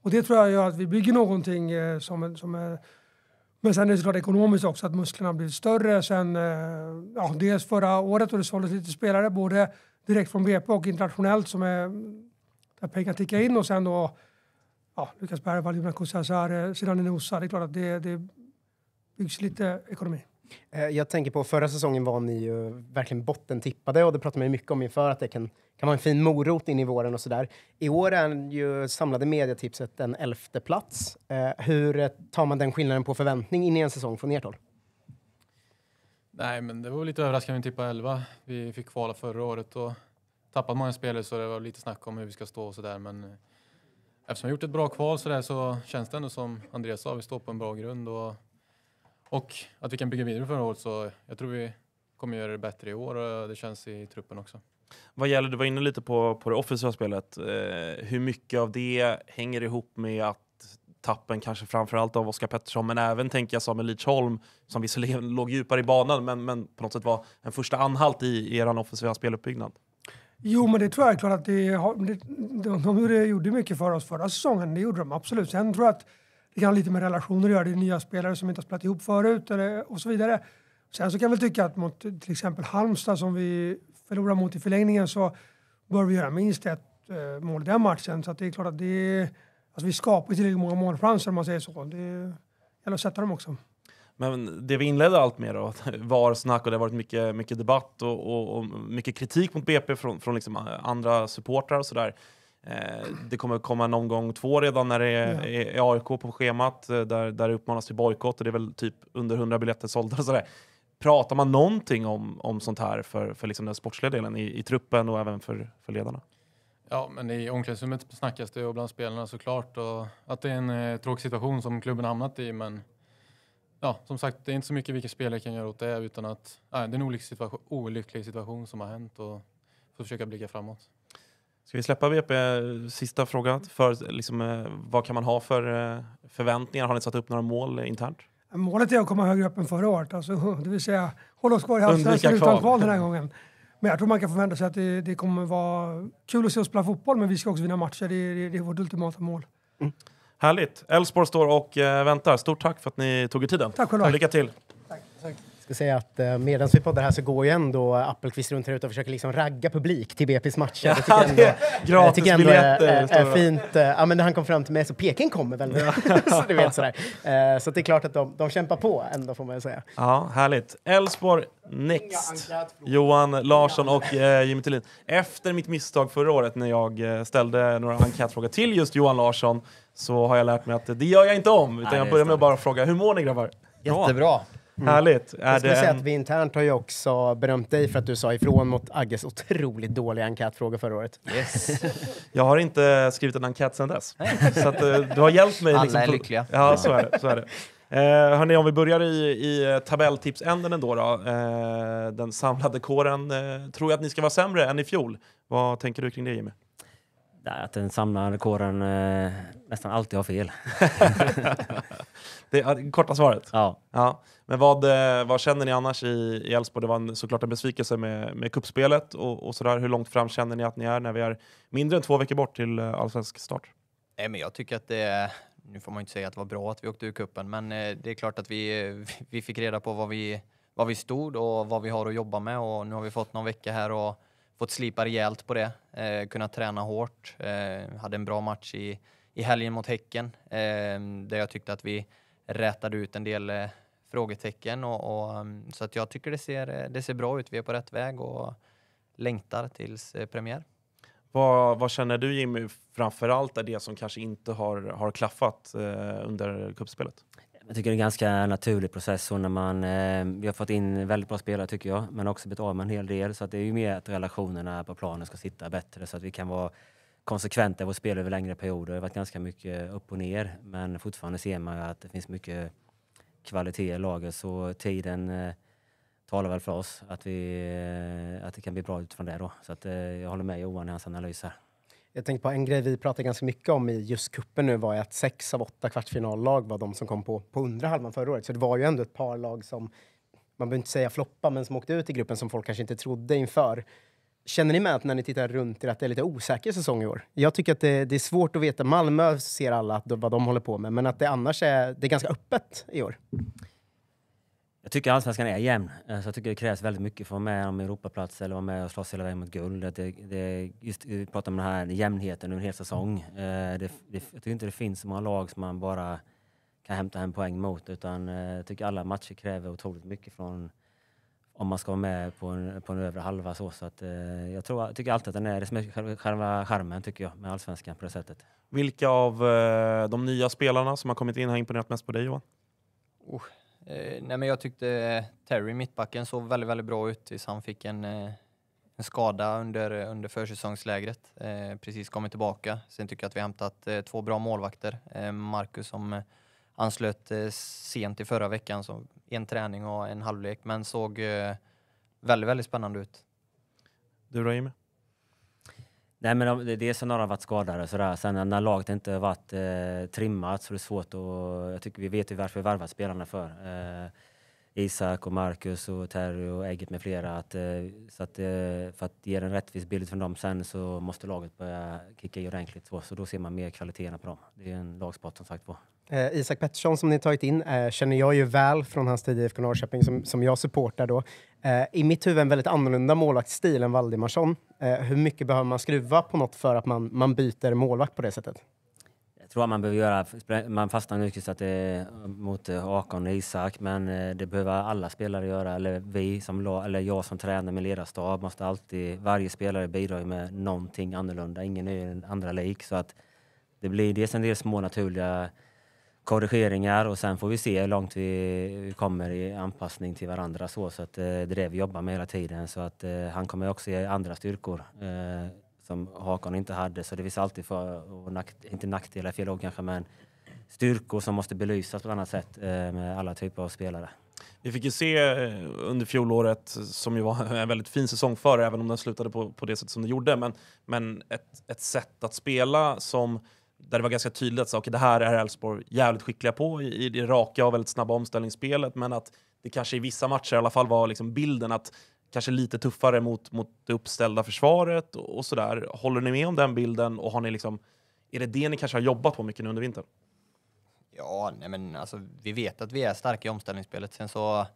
Och det tror jag gör att vi bygger någonting eh, som, som är men sen är det såklart ekonomiskt också, att musklerna har blivit större sen eh, ja, dels förra året då det såldes lite spelare både direkt från BP och internationellt som är där pengar tickar in och sen då ja, Lukas Bergvall, Jonas Kusasare, eh, Zidane Enosa. Det är klart att det, det byggs lite ekonomi. Eh, jag tänker på förra säsongen var ni ju verkligen bottentippade och det pratade man ju mycket om inför att det kan, kan vara en fin morot in i våren och sådär. I år är ju samlade mediatipset en elfte plats. Eh, hur eh, tar man den skillnaden på förväntning in i en säsong från ert håll? Nej, men det var lite överraskande att vi tippade 11. Vi fick kvala förra året och tappat många spelare så det var lite snack om hur vi ska stå och sådär. Men eftersom vi gjort ett bra kval så, där, så känns det ändå som Andreas sa, vi står på en bra grund och och att vi kan bygga vidare förra året så jag tror vi kommer göra det bättre i år och det känns i truppen också. Vad gäller, du var inne lite på, på det offensiva spelet. Eh, hur mycket av det hänger ihop med att tappen kanske framförallt av Oskar Pettersson, men även tänker jag Samuel Holm, som visserligen låg djupare i banan, men, men på något sätt var en första anhalt i, i er offensiva speluppbyggnad? Jo, men det tror jag är klart att det, det, de, de gjorde mycket för oss förra säsongen. Det gjorde de absolut. Sen tror jag att det kan ha lite med relationer att göra. Det är nya spelare som inte har spelat ihop förut eller, och så vidare. Sen så kan vi tycka att mot till exempel Halmstad som vi förlorar mot i förlängningen så bör vi göra minst ett eh, mål i den matchen. Så det är klart att det alltså vi skapar tillräckligt många målchanser om man säger så. Det gäller att sätta dem också. Men det vi inledde allt med då, VAR-snack och det har varit mycket, mycket debatt och, och, och mycket kritik mot BP från, från liksom eh, andra supportrar och sådär. Eh, det kommer komma någon gång två redan när det är, ja. är AIK på schemat eh, där, där det uppmanas till bojkott och det är väl typ under 100 biljetter sålda och sådär. Pratar man någonting om, om sånt här för, för liksom den sportsliga delen i, i truppen och även för, för ledarna? Ja, men i omklädningsrummet snackas det och bland spelarna såklart och att det är en eh, tråkig situation som klubben hamnat i. Men ja, som sagt, det är inte så mycket vilka spelare kan göra åt det utan att nej, det är en olycklig situation, olycklig situation som har hänt och får försöka blicka framåt. Ska vi släppa BP? Sista frågan? Mm. För, liksom, eh, vad kan man ha för eh, förväntningar? Har ni satt upp några mål internt? Målet är att komma högre upp än förra året, alltså, det vill säga hålla oss kvar i allsvenskan utan kval den här gången. Men jag tror man kan förvänta sig att det, det kommer vara kul att se oss spela fotboll, men vi ska också vinna matcher. Det, det, det är vårt ultimata mål. Mm. Härligt! Elfsborg står och eh, väntar. Stort tack för att ni tog er tiden. Tack själva. Lycka till! ska säga att eh, medan vi poddar här så går ju ändå Appelqvist runt här ute och försöker liksom ragga publik till BP's matcher. Det tycker ändå, Gratis tycker ändå är, är, är fint. Ja, men när han kom fram till mig så Peking kommer väl. så, vet, sådär. Eh, så det är klart att de, de kämpar på ändå får man säga. Ja, härligt. Elfsborg next. Johan Larsson och eh, Jimmy Tillin. Efter mitt misstag förra året när jag eh, ställde några enkätfrågor till just Johan Larsson så har jag lärt mig att det gör jag inte om utan Nej, jag börjar med att bara fråga hur mår ni grabbar? Jättebra. Mm. Härligt. jag skulle säga att vi internt har ju också berömt dig för att du sa ifrån mot Agges otroligt dåliga enkätfråga förra året. Yes. jag har inte skrivit en enkät sedan dess. så att, eh, du har hjälpt mig. Alla liksom, är lyckliga. Ja, så är det. Så är det. Eh, hörni, om vi börjar i, i eh, tabelltipsänden ändå. Då, eh, den samlade kåren. Eh, tror jag att ni ska vara sämre än i fjol? Vad tänker du kring det, Jimmy? Att den samlade kåren eh, nästan alltid har fel. Det är korta svaret. Ja. ja. Men vad, eh, vad känner ni annars i Elfsborg? Det var en, såklart en besvikelse med, med kuppspelet och, och sådär. Hur långt fram känner ni att ni är när vi är mindre än två veckor bort till eh, allsvensk start? Nej, men jag tycker att det är nu får man inte säga att det var bra att vi åkte ur kuppen, men eh, det är klart att vi, vi fick reda på vad vi, vad vi stod och vad vi har att jobba med och nu har vi fått någon vecka här och fått slipa rejält på det. Eh, kunnat träna hårt. Eh, hade en bra match i, i helgen mot Häcken eh, där jag tyckte att vi rätade ut en del eh, frågetecken. Och, och, mm, så att jag tycker det ser, eh, det ser bra ut. Vi är på rätt väg och längtar tills eh, premiär. Vad, vad, känner du Jimmy, framförallt är det som kanske inte har, har klaffat eh, under kuppspelet? Jag tycker det är en ganska naturlig process. när man, eh, vi har fått in väldigt bra spelare tycker jag, men också blivit av med en hel del. Så att det är ju mer att relationerna på planen ska sitta bättre så att vi kan vara konsekventa i vårt spel över längre perioder. Det har varit ganska mycket upp och ner, men fortfarande ser man att det finns mycket kvalitet i laget. Så tiden eh, talar väl för oss att, vi, eh, att det kan bli bra utifrån det. Då. Så att, eh, jag håller med Johan i hans analys här. Jag tänkte på en grej vi pratade ganska mycket om i just kuppen nu var att sex av åtta kvartsfinallag var de som kom på, på undre halvan förra året. Så det var ju ändå ett par lag som, man behöver inte säga floppa, men som åkte ut i gruppen som folk kanske inte trodde inför. Känner ni med att när ni tittar runt er att det är lite osäker säsong i år? Jag tycker att det, det är svårt att veta. Malmö ser alla att, vad de håller på med, men att det annars är, det är ganska öppet i år. Jag tycker allsvenskan är jämn, så alltså, jag tycker det krävs väldigt mycket för att vara med om Europaplats eller vara med och slåss hela vägen mot guld. Det, det, just, vi pratar om den här jämnheten under en hel säsong. Eh, det, det, jag tycker inte det finns så många lag som man bara kan hämta hem poäng mot, utan eh, jag tycker alla matcher kräver otroligt mycket från om man ska vara med på en, på en övre halva. Så, så att, eh, jag tror, tycker alltid att den är det som är själva charmen tycker jag, med allsvenskan på det sättet. Vilka av eh, de nya spelarna som har kommit in har imponerat mest på dig Johan? Oh, eh, nej men jag tyckte eh, Terry, mittbacken, såg väldigt, väldigt bra ut tills han fick en, eh, en skada under, under försäsongslägret. Eh, precis kommit tillbaka. Sen tycker jag att vi har hämtat två bra målvakter. Marcus som anslöt eh, sent i förra veckan, så en träning och en halvlek, men såg eh, väldigt, väldigt spännande ut. Du då Jimmy? Nej men det är snarare varit skadade och sådär. Sen när laget inte varit eh, trimmat så det är svårt att... Jag tycker vi vet ju varför vi värvat spelarna för. Eh, Isak och Marcus och Terry och Ägget med flera. Att, eh, så att, eh, för att ge en rättvis bild från dem sen så måste laget börja kicka i ordentligt. Så, så då ser man mer kvaliteterna på dem. Det är en lagsport som sagt var. Eh, Isak Pettersson som ni tagit in eh, känner jag ju väl från hans tid i IFK Norrköping som, som jag supportar då. Eh, I mitt huvud en väldigt annorlunda målvaktsstil än Valdimarsson. Eh, hur mycket behöver man skruva på något för att man, man byter målvakt på det sättet? tror att man behöver göra. Man fastnar nu att det är mot eh, Akon och Isak, men eh, det behöver alla spelare göra. Eller vi som eller jag som tränar med ledarstab måste alltid, varje spelare bidrar med någonting annorlunda. Ingen är den andra lik så att det blir dels en del små naturliga korrigeringar och sen får vi se hur långt vi kommer i anpassning till varandra. Så, så att, eh, det är det vi jobbar med hela tiden. Så att, han kommer också ge andra styrkor som Hakan inte hade. Så det finns alltid för och nack, inte nackdelar i fjällhockey kanske, men styrkor som måste belysas på ett annat sätt eh, med alla typer av spelare. Vi fick ju se eh, under fjolåret, som ju var en väldigt fin säsong för även om den slutade på, på det sätt som den gjorde, men, men ett, ett sätt att spela som där det var ganska tydligt att okay, det här är Elfsborg jävligt skickliga på i, i det raka och väldigt snabba omställningsspelet, men att det kanske i vissa matcher i alla fall var liksom bilden att kanske lite tuffare mot, mot det uppställda försvaret och, och sådär. Håller ni med om den bilden och har ni liksom, är det det ni kanske har jobbat på mycket nu under vintern? Ja, nej men alltså, vi vet att vi är starka i omställningsspelet. Sen så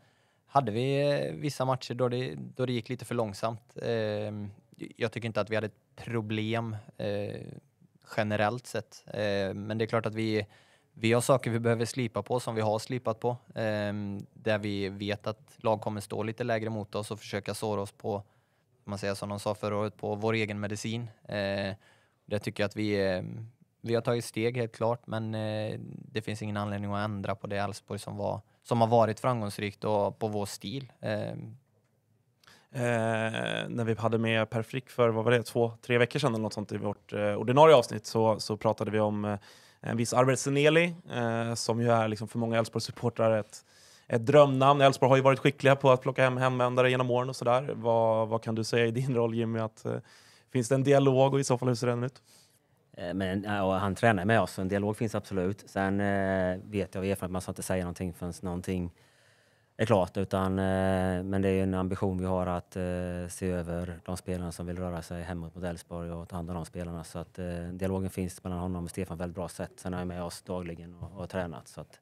hade vi eh, vissa matcher då det, då det gick lite för långsamt. Eh, jag tycker inte att vi hade ett problem eh, generellt sett. Eh, men det är klart att vi vi har saker vi behöver slipa på som vi har slipat på. Eh, där vi vet att lag kommer stå lite lägre mot oss och försöka såra oss på, man säger som de sa förra året, på vår egen medicin. Eh, där tycker jag att vi, eh, vi har tagit steg helt klart men eh, det finns ingen anledning att ändra på det Elfsborg som, var, som har varit framgångsrikt och på vår stil. Ehm. Eh, när vi hade med Per Frick för vad var det, två, tre veckor sedan eller något sånt i vårt eh, ordinarie avsnitt så, så pratade vi om eh, en eh, viss Arvid Seneli, eh, som ju är liksom för många Elfsborgs-supportrar ett, ett drömnamn. Elfsborg har ju varit skickliga på att plocka hem hemvändare genom åren och sådär. Vad, vad kan du säga i din roll Jimmy? Att, eh, finns det en dialog och i så fall hur ser den ut? Eh, men, han tränar med oss, så en dialog finns absolut. Sen eh, vet jag av erfarenhet att man ska inte säga någonting förrän någonting är klart, utan, eh, men det är en ambition vi har att eh, se över de spelarna som vill röra sig hemåt mot Elfsborg och ta hand om de spelarna. Så att, eh, dialogen finns mellan honom och Stefan väldigt bra sätt. Sen är han med oss dagligen och, och har tränat. Så att,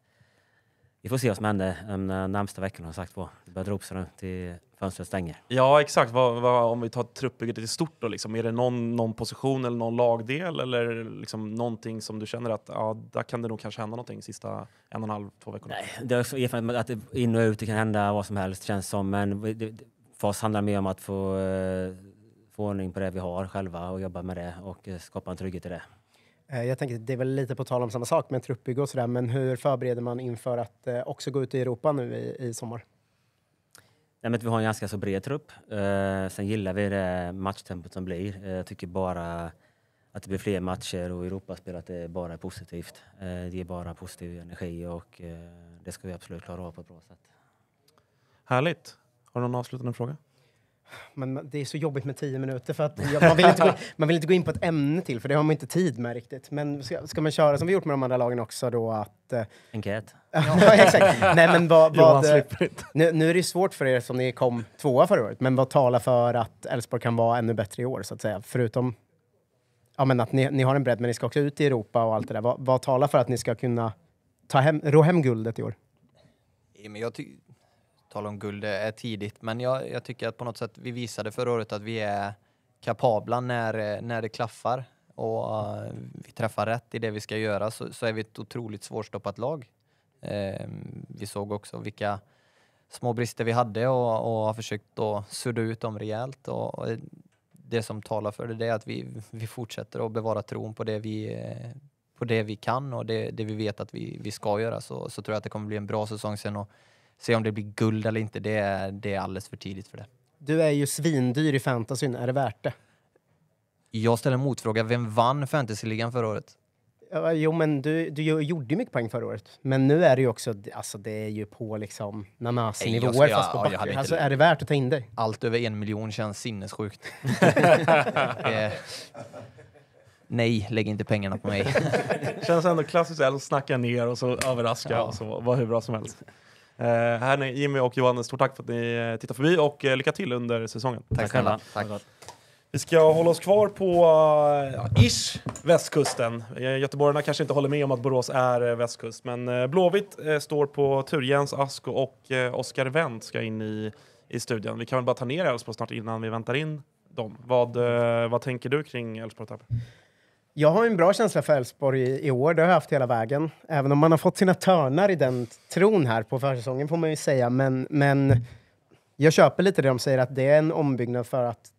vi får se vad som händer de närmsta veckorna. det börjar dra upp sig nu till fönstret stänger. Ja, exakt. Vad, vad, om vi tar truppbygget i stort, då, liksom, är det någon, någon position eller någon lagdel eller liksom någonting som du känner att ja, där kan det nog kanske hända någonting sista en och en, halv, två veckorna? Nej, det är erfarenhet att in och ut, det kan hända vad som helst känns som, men det, för oss handlar det mer om att få, eh, få ordning på det vi har själva och jobba med det och eh, skapa en trygghet i det. Eh, jag tänker det är väl lite på tal om samma sak med truppbygge och sådär, men hur förbereder man inför att också gå ut i Europa nu i, i sommar? Nej, men vi har en ganska så bred trupp. Eh, sen gillar vi det matchtempot som blir. Eh, jag tycker bara att det blir fler matcher och Europaspel att det bara är positivt. Eh, det ger bara positiv energi och eh, det ska vi absolut klara av på ett bra sätt. Härligt. Har du någon avslutande fråga? men det är så jobbigt med tio minuter för att man, vill inte gå, in, man vill inte gå in på ett ämne till för det har man inte tid med riktigt. Men ska, ska man köra som vi gjort med de andra lagen också då att... Eh, Enkät. ja, exakt. Nej, men vad, vad, nu, nu, är det svårt för er som ni kom tvåa förra året, men vad talar för att Elfsborg kan vara ännu bättre i år så att säga? Förutom ja, men att ni, ni har en bredd, men ni ska också ut i Europa och allt det där. Vad, vad talar för att ni ska kunna ta hem, ro hem guldet i år? Ja, men jag tal om guld det är tidigt, men jag, jag, tycker att på något sätt vi visade förra året att vi är kapabla när, när det klaffar och uh, vi träffar rätt i det vi ska göra så, så är vi ett otroligt svårstoppat lag. Uh, vi såg också vilka små brister vi hade och, och har försökt att sudda ut dem rejält. Och, och det som talar för det är att vi, vi fortsätter att bevara tron på det vi, på det vi kan och det, det vi vet att vi, vi ska göra så, så tror jag att det kommer bli en bra säsong sen. Och, Se om det blir guld eller inte, det är, det är alldeles för tidigt för det. Du är ju svindyr i fantasyn, är det värt det? Jag ställer en motfråga, vem vann fantasyligan förra året? jo, men du, du gjorde mycket poäng förra året. Men nu är det ju också, alltså det är ju på liksom nanasnivåer fast på ja, backen. Alltså är det värt att ta in dig? Allt över en miljon känns sinnessjukt. Eh, nej, lägg inte pengarna på mig. känns ändå klassiskt att snacka ner och så överraska ja. och så vara hur bra som helst. Eh, här är Jimmy och Johan, stort tack för att ni eh, tittar förbi och eh, lycka till under säsongen. Tack, snälla. Vi ska hålla oss kvar på, uh, ish, västkusten. Göteborgarna kanske inte håller med om att Borås är västkust, men Blåvitt står på tur. Jens Asko och Oskar Wendt ska in i, i studion. Vi kan väl bara ta ner Elfsborg snart innan vi väntar in dem. Vad, vad tänker du kring Elfsborg? Jag har en bra känsla för Elfsborg i, år, det har jag haft hela vägen. Även om man har fått sina törnar i den tron här på försäsongen får man ju säga. Men, men jag köper lite det de säger att det är en ombyggnad för att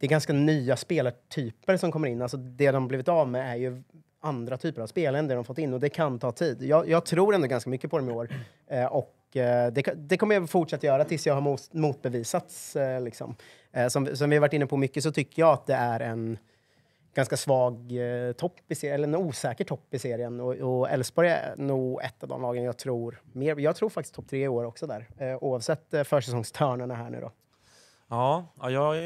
det är ganska nya spelartyper som kommer in. Alltså det de blivit av med är ju andra typer av spel än det de fått in och det kan ta tid. Jag, jag tror ändå ganska mycket på dem i år eh, och eh, det, det, kommer jag fortsätta göra tills jag har mot, motbevisats. Eh, liksom. Eh, som, som, vi varit inne på mycket så tycker jag att det är en ganska svag eh, topp i serien, eller en osäker topp i serien. Och Elfsborg är nog ett av de lagen jag tror mer Jag tror faktiskt topp tre i år också där, eh, oavsett eh, försäsongstörnerna här nu då. Ja, jag,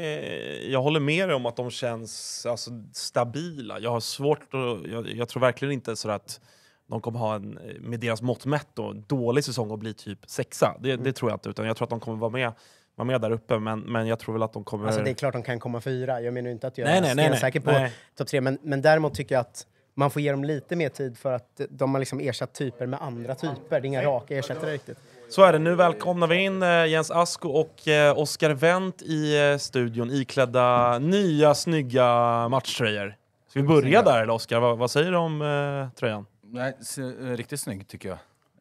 jag håller med dig om att de känns alltså, stabila. Jag har svårt att, jag, jag tror verkligen inte så att de kommer ha en, eh, med deras mått mätt, då, dålig säsong och bli typ sexa. Det, mm. det tror jag inte, utan jag tror att de kommer vara med vara med där uppe, men, men jag tror väl att de kommer... Alltså det är klart de kan komma fyra. Jag menar inte att jag nej, nej, nej, är säker på topp tre, men, men däremot tycker jag att man får ge dem lite mer tid för att de har liksom ersatt typer med andra typer. Det är inga raka ersättare riktigt. Så är det. Nu välkomnar vi in eh, Jens Asko och eh, Oskar Wendt i eh, studion iklädda nya snygga matchtröjor. Ska vi börja där eller Oskar, vad, vad, säger du om eh, tröjan? Nej, riktigt snygg tycker jag.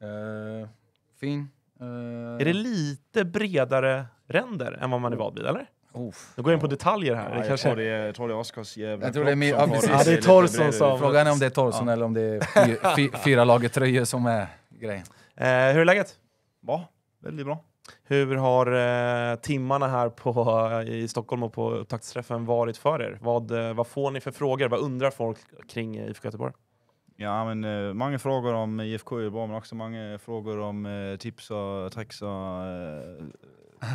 Uh, fin. Uh... Är det lite bredare ränder än vad man är oh. van vid, eller? Oof. Nu går jag in på detaljer här. Ja, det kanske... Jag tror det är Trolle-Oskars jävla jag tror det är, ja, precis. Ja, det är Torsson som... Frågan är om det är Torsson ja. eller om det är fy, fy, fyra lager tröjor som är grejen. Eh, hur är läget? Bra. Väldigt bra. Hur har eh, timmarna här på, eh, i Stockholm och på upptaktsträffen varit för er? Vad, eh, vad får ni för frågor? Vad undrar folk kring eh, IFK Göteborg? Ja, men eh, många frågor om IFK Göteborg, men också många frågor om eh, tips och tricks och eh,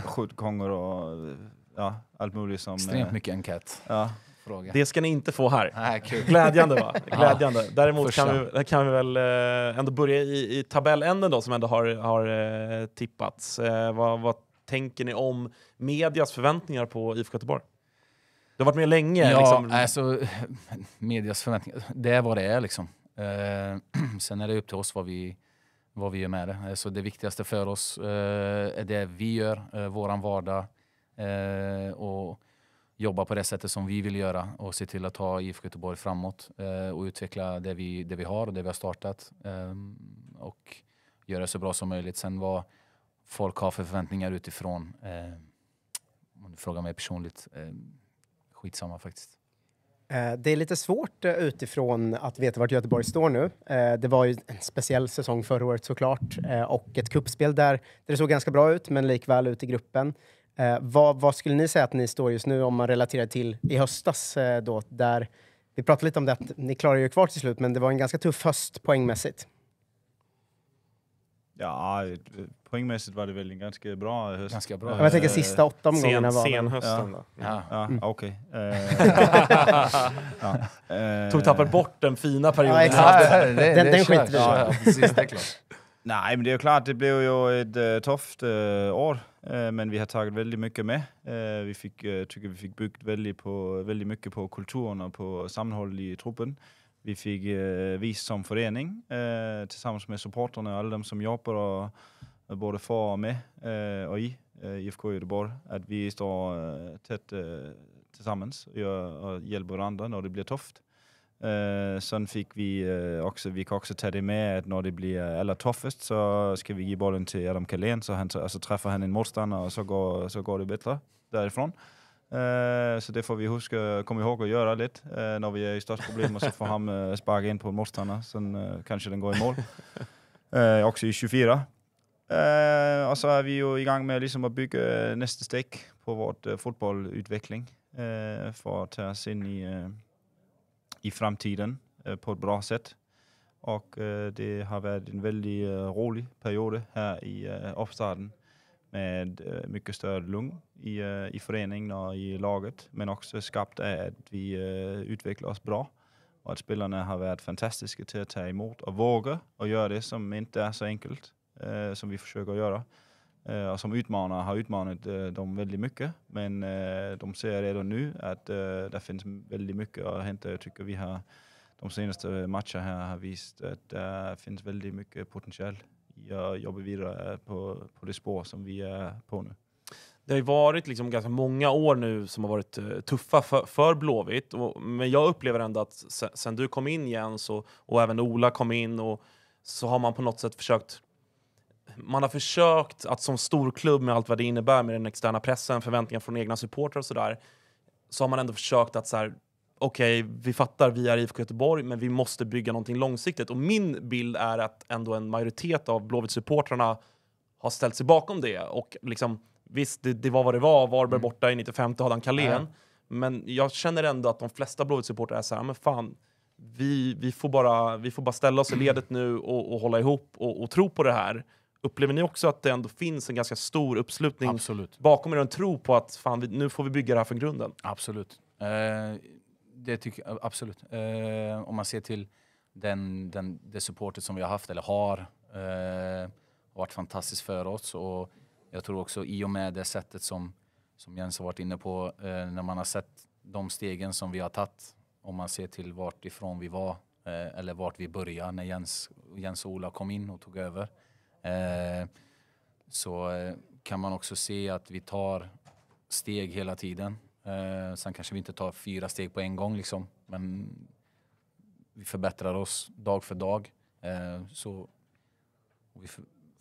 skjutkångor och ja, allt möjligt som... Extremt eh, mycket enkät. Ja. Fråga. Det ska ni inte få här. Ah, cool. Glädjande va? Glädjande. Ja. Däremot kan vi, kan vi väl eh, ändå börja i, i tabelländen då som ändå har, har eh, tippats. vad, vad tänker ni om medias förväntningar på IFK Göteborg? Du har varit med länge. Ja, liksom. alltså medias förväntningar. Det är vad det är liksom. sen är det upp till oss vad vi vad vi gör med det. Eh, så det viktigaste för oss eh, är det vi gör, eh, vår vardag och jobba på det sättet som vi vill göra och se till att ta IFK Göteborg framåt och utveckla det vi, det vi har och det vi har startat och göra det så bra som möjligt. Sen vad folk har för förväntningar utifrån, om du frågar mig personligt, skitsamma faktiskt. Eh, det är lite svårt eh, utifrån att veta vart Göteborg står nu. Eh, det var ju en speciell säsong förra året såklart och ett kuppspel där det såg ganska bra ut, men likväl ut i gruppen. Vad, vad, skulle ni säga att ni står just nu om man relaterar till i höstas? Då, där vi pratade lite om det att ni klarade er kvar till slut, men det var en ganska tuff höst poängmässigt. Ja, poängmässigt var det väl en ganska bra höst. Ganska bra. Eh, Jag tänker sista åtta omgångarna var Sen hösten ja. då. Ja, ja mm. okej. Okay. Eh, eh, Tog tapper bort den fina perioden. Ja, exakt. Ja, det, det, den den skiter vi ja, Nej, men det är klart, det blev ju ett uh, tufft uh, år, uh, men vi har tagit väldigt mycket med. vi fick, tycker vi fick byggt väldigt, på, väldigt mycket på kulturen och på sammanhåll i truppen. Vi fick eh, visa som förening eh, tillsammans med supporterna och alla eh, de som jobbar och, både för och med och i IFK Göteborg, att vi står tätt tillsammans och, hjälper varandra när det blir tufft. Uh, sen fick vi uh, också, vi kan också ta det med att när det blir allra tuffast så ska vi ge bollen till Adam Kalén så han, alltså, träffar han en motståndare och så går, så går det bättre därifrån. Eh, så det får vi huska, komma ihåg att göra lite eh, när vi är i störst problem och så får han eh, sparka in på en motståndare. Sen kanske den går i mål. också i 24. och så är vi ju igång med liksom att bygga nästa steg på vårt fotbollsutveckling för att ta oss in i, i framtiden på ett bra sätt. Och det har varit en väldigt rolig period här i uppstarten med mycket större lugn i, eh, i föreningen och i laget, men också skapat av att vi eh, utvecklar oss bra och att spelarna har varit fantastiska till att ta emot och våga och göra det som inte är så enkelt eh, som vi försöker göra. och som utmanare har utmanat dem väldigt mycket, men de ser redan nu att det finns väldigt mycket att hämta. Jag tycker vi har de senaste matcherna här har visat att det finns väldigt mycket potential i att jobba vidare på, på det spår som vi är på nu det har ju varit liksom ganska många år nu som har varit eh, tuffa för, för Blåvitt. Och, men jag upplever ändå att sen, sen du kom in Jens och, och, även Ola kom in och, så har man på något sätt försökt man har försökt att som storklubb med allt vad det innebär med den externa pressen, förväntningar från egna supportrar och sådär, så har man ändå försökt att så okej, okay, vi fattar, vi är IFK Göteborg, men vi måste bygga någonting långsiktigt. Och min bild är att ändå en majoritet av Blåvitt-supportrarna har ställt sig bakom det och liksom Visst, det, det, var vad det var. Varberg mm. borta i 95 hade han Carlén. Mm. Men jag känner ändå att de flesta Blåvitt-supportrar är såhär men fan, vi, vi, får bara, vi får bara ställa oss i ledet nu och, och hålla ihop och, och, tro på det här. Upplever ni också att det ändå finns en ganska stor uppslutning Absolut. bakom er och en tro på att fan, vi, nu får vi bygga det här från grunden? Absolut. Eh, det tycker jag, absolut. Eh, om man ser till den, den, det supportet som vi har haft, eller har, eh, varit fantastiskt för oss. Och jag tror också i och med det sättet som, som Jens har varit inne på, eh, när man har sett de stegen som vi har tagit, om man ser till vart ifrån vi var eh, eller vart vi började när Jens, Jens och Ola kom in och tog över, eh, så eh, kan man också se att vi tar steg hela tiden. Eh, sen kanske vi inte tar fyra steg på en gång, liksom, men vi förbättrar oss dag för dag. Eh, så vi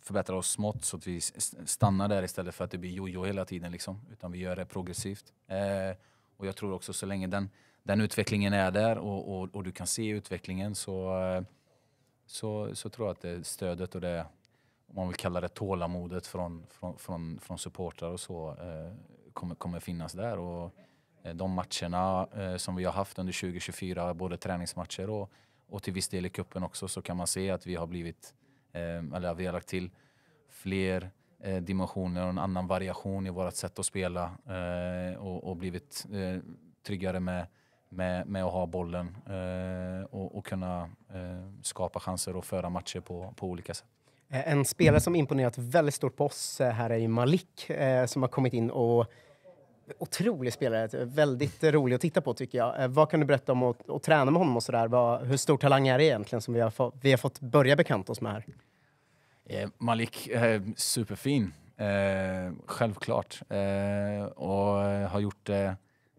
förbättrar oss smått så att vi stannar där istället för att det blir jojo hela tiden. Liksom. Utan vi gör det progressivt. Eh, och jag tror också så länge den, den utvecklingen är där och, och, och du kan se utvecklingen så, eh, så, så tror jag att det stödet och det, om man vill kalla det tålamodet från, från, från, från supportrar och så eh, kommer, kommer finnas där. Och, eh, de matcherna eh, som vi har haft under 2024, både träningsmatcher och, och till viss del i kuppen också, så kan man se att vi har blivit Ehm, eller vi har lagt till fler eh, dimensioner och en annan variation i vårt sätt att spela eh, och, och blivit eh, tryggare med, med, med att ha bollen och, och kunna skapa chanser och föra matcher på, på olika sätt. En spelare som imponerat väldigt stort på oss här är ju Malik som har kommit in och Otrolig spelare. Väldigt rolig att titta på tycker jag. Eh, vad kan du berätta om att, att träna med honom och sådär? hur stor talang är det egentligen som vi har, få, vi har fått börja bekanta oss med här? Eh, Malik eh, superfin. Eh, självklart. Eh, och har gjort det,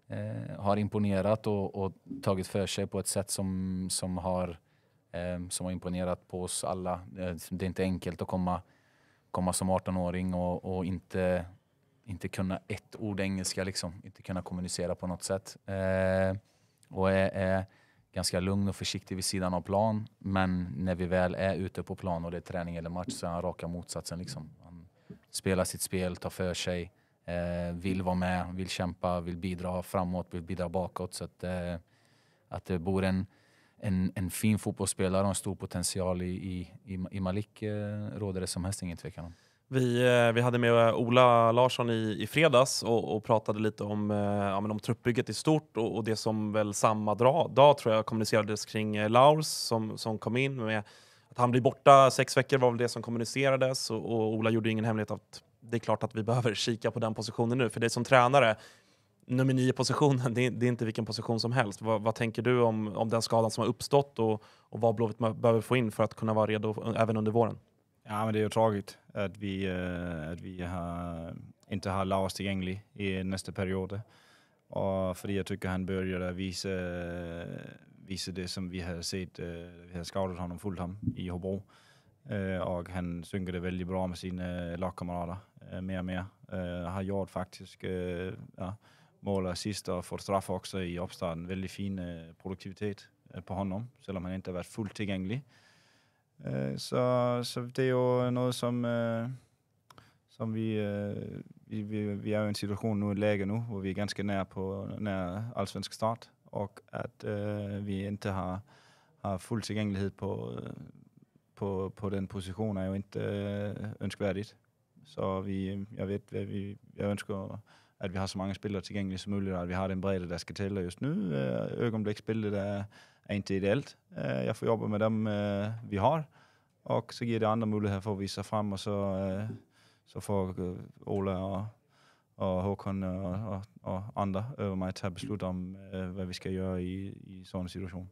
eh, har imponerat och, och, tagit för sig på ett sätt som, som, har, eh, som har imponerat på oss alla. det är inte enkelt att komma, komma som 18-åring och, och inte inte kunna ett ord engelska, liksom. inte kunna kommunicera på något sätt. Eh, och är, är, ganska lugn och försiktig vid sidan av plan. Men när vi väl är ute på plan och det är träning eller match så är han raka motsatsen. Liksom. Han spelar sitt spel, tar för sig, eh, vill vara med, vill kämpa, vill bidra framåt, vill bidra bakåt. Så att, eh, att det bor en, en, en fin fotbollsspelare och en stor potential i, i, i Malik eh, råder det som helst ingen tvekan om. Vi, eh, vi hade med Ola Larsson i, i fredags och, och pratade lite om, eh, ja, men om truppbygget i stort och, och det som väl samma dag, dag tror jag kommunicerades kring eh, Laurs som, som kom in med att han blir borta sex veckor var väl det som kommunicerades och, och Ola gjorde ingen hemlighet att det är klart att vi behöver kika på den positionen nu för det som tränare nummer nio positionen, det är, det är, inte vilken position som helst. Vad, vad, tänker du om, om den skadan som har uppstått och, och vad Blåvitt behöver få in för att kunna vara redo även under våren? Ja, men det är ju tråkigt att vi, eh, att vi har, inte har Lars tillgänglig i nästa period. Och för jag tycker han började visa, visa det som vi har sett, eh, vi har scoutat honom, fullt honom i Hobro. Eh, och han synkade väldigt bra med sina lagkamrater, mer och mer. Har gjort faktiskt ja, mål och assist och fått straff också i uppstarten. Väldigt fin produktivitet på honom, även om han inte har varit fullt tillgänglig. Eh, så, så det är ju något som, eh, som eh, vi, vi, vi, vi i en situation nu i Läge nu, där vi är ganska nära på nær allsvensk start, Och att øh, vi inte har, har fuld tilgængelighed på, på, på den positionen är ju inte øh, Så vi, jeg ved, hvad vi, jeg ønsker, at vi har så många spelare tillgängliga som möjligt och att vi har den bredd som skal til. just nu øh, øjeblik är inte ideellt. Eh, jag får jobba med dem eh, vi har och så ger det andra möjligheter för att visa fram och så, eh, så får Ola och, och Håkon och, och, och andra över mig ta beslut om vad vi ska göra i, i sån situation.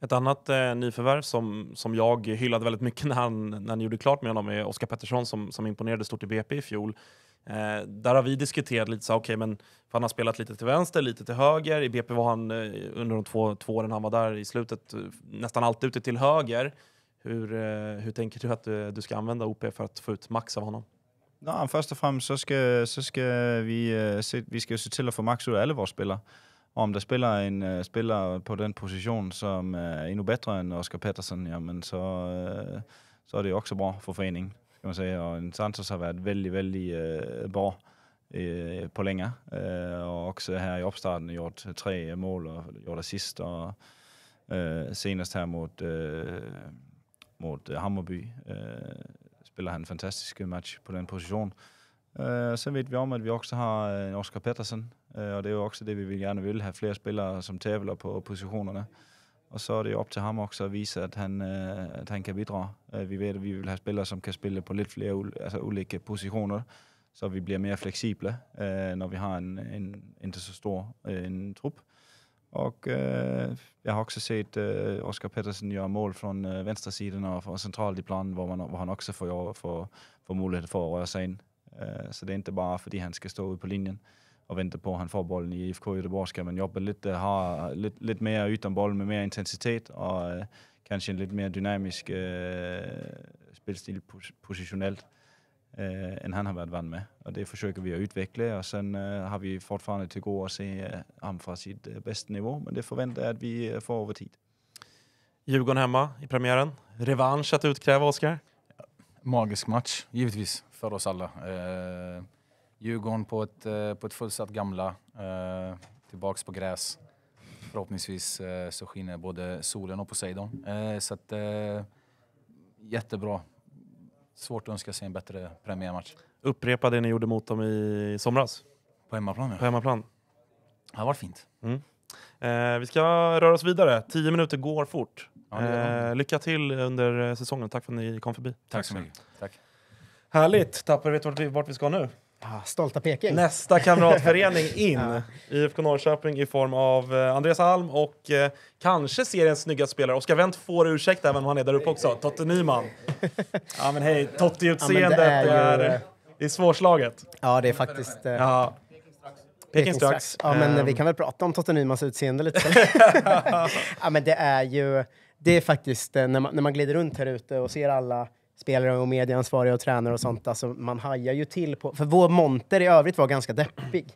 Ett annat eh, nyförvärv som, som jag hyllade väldigt mycket när, han, när ni gjorde klart med honom är Oskar Pettersson som, som imponerade stort i BP i fjol. Eh, där har vi diskuterat lite så okej okay, men han har spelat lite till vänster, lite till höger. I BP var han eh, under de två, två åren han var där i slutet eh, nästan alltid ute till höger. Hur, eh, hur tänker du att du, du ska använda OP för att få ut max av honom? Ja, först och främst så ska, så ska vi, se, vi ska se till att få max ut av alla våra spelare. Och om det spelar en spelare på den position som är ännu bättre än Oscar Pettersson, ja, men så, så är det också bra för föreningen kan man säga. Och Santos har varit väldigt, väldigt eh, bra eh, på länge. Eh, och också här i uppstarten gjort tre mål och gjort assist. Och, eh, senast här mot, eh, mot Hammarby spelar han en fantastisk match på den positionen. Uh, sen vet vi om att vi också har en Oscar Pettersson uh, och det är ju också det vi gärna vill ha fler spelare som tävlar på positionerna. Och så är det upp till honom också att visa att han, øh, att han kan bidra. Øh, vi vet att vi vill ha spelare som kan spela på lite fler alltså, olika positioner så vi blir mer flexibla øh, när vi har en, en inte så stor en trupp. Och äh, jag har också sett äh, Oskar Pettersson göra mål från äh, vänstersidan och från centralt i planen, Där man, han också får, får, får möjlighet för att röra sig in. så det är inte bara för att han ska stå ute på linjen och väntar på att han får bollen i IFK Göteborg ska man jobba lite, ha lite, lite mer utan boll med mer intensitet och äh, kanske en lite mer dynamisk äh, spelstil positionellt äh, än han har varit van med. Och det försöker vi att utveckla och sen har vi fortfarande till gå att se äh, honom från sitt bästa nivå men det förväntar jag att vi får över tid. Djurgården hemma i premiären. Revansch att utkräva, Oskar? Magisk match, givetvis, för oss alla. Djurgården på ett, eh, på ett fullsatt Gamla, eh, tillbaks på gräs. Förhoppningsvis eh, så skiner både solen och Poseidon. Så att, jättebra. Svårt att önska sig en bättre premiärmatch. Upprepa det ni gjorde mot dem i somras. På hemmaplan, ja. På hemmaplan. Det var fint. Mm. Eh, vi ska röra oss vidare. Tio minuter går fort. Ja, eh, lycka till under säsongen. Tack för att ni kom förbi. Tack, Tack så mycket. Tack. Härligt! Tapper, vet du vart vi ska nu? Ah, stolta Peking. Nästa kamratförening in. ja. IFK Norrköping i form av eh, Andreas Alm och eh, kanske seriens snyggaste spelare. Oskar Wendt får ursäkta även om han är där uppe också. Totte Nyman. ja men hej, totte utseendet ja, det är, det det är eh, svårslaget. Ja det är faktiskt... Eh... Ja. Peking strax. Ja, men um... vi kan väl prata om Totte Nymans utseende lite. ja, men det är ju... Det är faktiskt eh, när man, när man glider runt här ute och ser alla spelare och medieansvariga och tränare och sånt. Alltså, man hajar ju till på... För vår monter i övrigt var ganska deppig.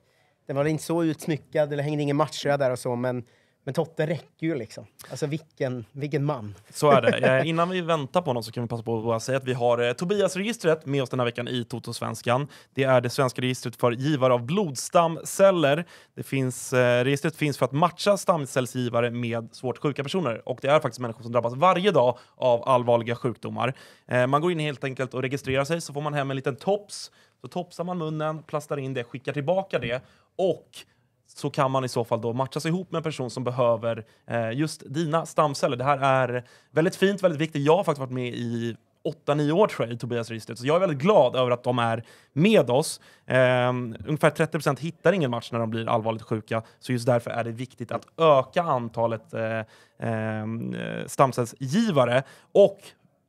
Den var inte så utsmyckad, det hängde ingen matcher där och så, men men Totte räcker ju liksom. Alltså vilken, vilken man. Så är det. Innan vi väntar på honom så kan vi passa på att säga att vi har eh, Tobias-registret med oss den här veckan i Toto-svenskan. Det är det svenska registret för givare av blodstamceller. Det finns, eh, registret finns för att matcha stamcellsgivare med svårt sjuka personer och det är faktiskt människor som drabbas varje dag av allvarliga sjukdomar. Eh, man går in helt enkelt och registrerar sig så får man hem en liten tops. Så topsar man munnen, plastar in det, skickar tillbaka det och så kan man i så fall då matchas ihop med en person som behöver eh, just dina stamceller. Det här är väldigt fint, väldigt viktigt. Jag har faktiskt varit med i 8-9 år tror jag, i Tobias-registret. Så jag är väldigt glad över att de är med oss. Um, ungefär 30 procent hittar ingen match när de blir allvarligt sjuka, så just därför är det viktigt att öka antalet uh, um, stamcellsgivare. Och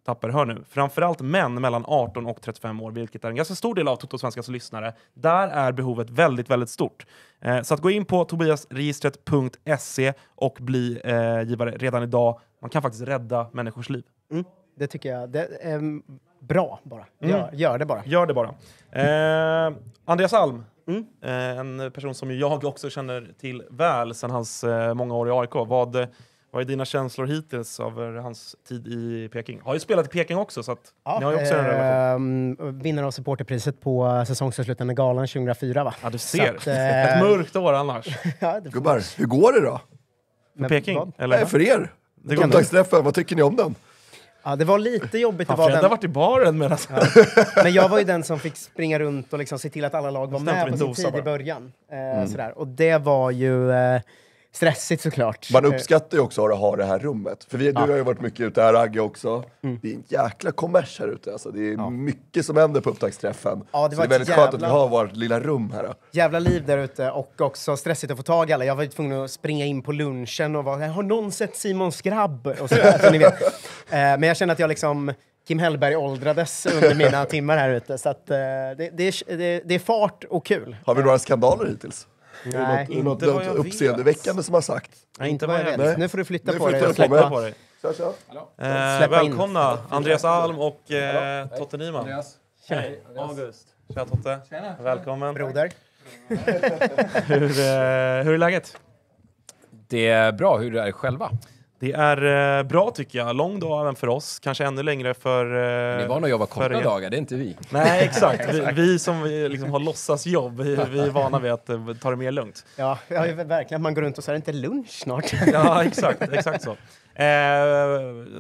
hör nu, framförallt män mellan 18 och 35 år, vilket är en ganska stor del av Totosvenskans lyssnare, där är behovet väldigt, väldigt stort. Eh, så att gå in på tobiasregistret.se och bli eh, givare redan idag. Man kan faktiskt rädda människors liv. Mm, det tycker jag. Det, är ehm, bra bara. Mm. Gör, det bara. Gör det bara. Eh, Andreas Alm, mm. Eh, en person som jag också känner till väl sedan hans eh, många år i AIK. Vad vad är dina känslor hittills av eh, hans tid i Peking? Har ju spelat i Peking också, så att ja, ni har ju också en relation. Ehm, vinnare av supporterpriset på eh, säsongsavslutande galan 2004, va? Ja, du ser. Att, eh... Ett mörkt år annars. ja, Gubbar, hur går det då? För Peking? Eller? Nej, för er. Kontaktsträffen, vad tycker ni om den? Ja, det var lite jobbigt. Ja, Fredde har varit i baren medan... Alltså. Ja. Men jag var ju den som fick springa runt och liksom se till att alla lag var med på sin tid bara. i början. Eh, mm. sådär. Och det var ju... Eh, stressigt såklart. Man uppskattar ju också att ha det här rummet. För vi, ja. du har ju varit mycket ute här Agge också. Mm. Det är en jäkla kommers här ute. Alltså, det är ja. mycket som händer på upptaktsträffen. Ja, det, så det är väldigt jävla... skönt att vi har vårt lilla rum här. Då. Jävla liv där ute och också stressigt att få tag i alla. Jag var tvungen att springa in på lunchen och vara har någon sett Simon Skrabb? Och så, alltså, ni vet. Eh, men jag känner att jag liksom Kim Hellberg åldrades under mina timmar här ute. Så att, eh, det, det, det, det är fart och kul. Har vi några skandaler hittills? Nej, är något, inte något, något jag uppseendeväckande som har sagt? Nej, inte vad jag vet. Nej. Nu får du flytta nu på dig. Flytta på, dig. Kör, kör. Eh, välkomna in. Andreas Alm och eh, Totte Nyman. Tjena. Hej, August. Tja Totte. Tjena. Välkommen. Broder. hur, eh, hur är läget? Det är bra. Hur är det själva? Det är eh, bra tycker jag. Lång dag även för oss, kanske ännu längre för... Eh, men ni vana att jobba korta dagar, det är inte vi. Nej, exakt. Vi, vi som liksom har låtsasjobb, vi, vi är vana vid att eh, ta det mer lugnt. Ja, ja verkligen. Man går runt och så är det inte lunch snart. Ja, exakt. Exakt så. Eh,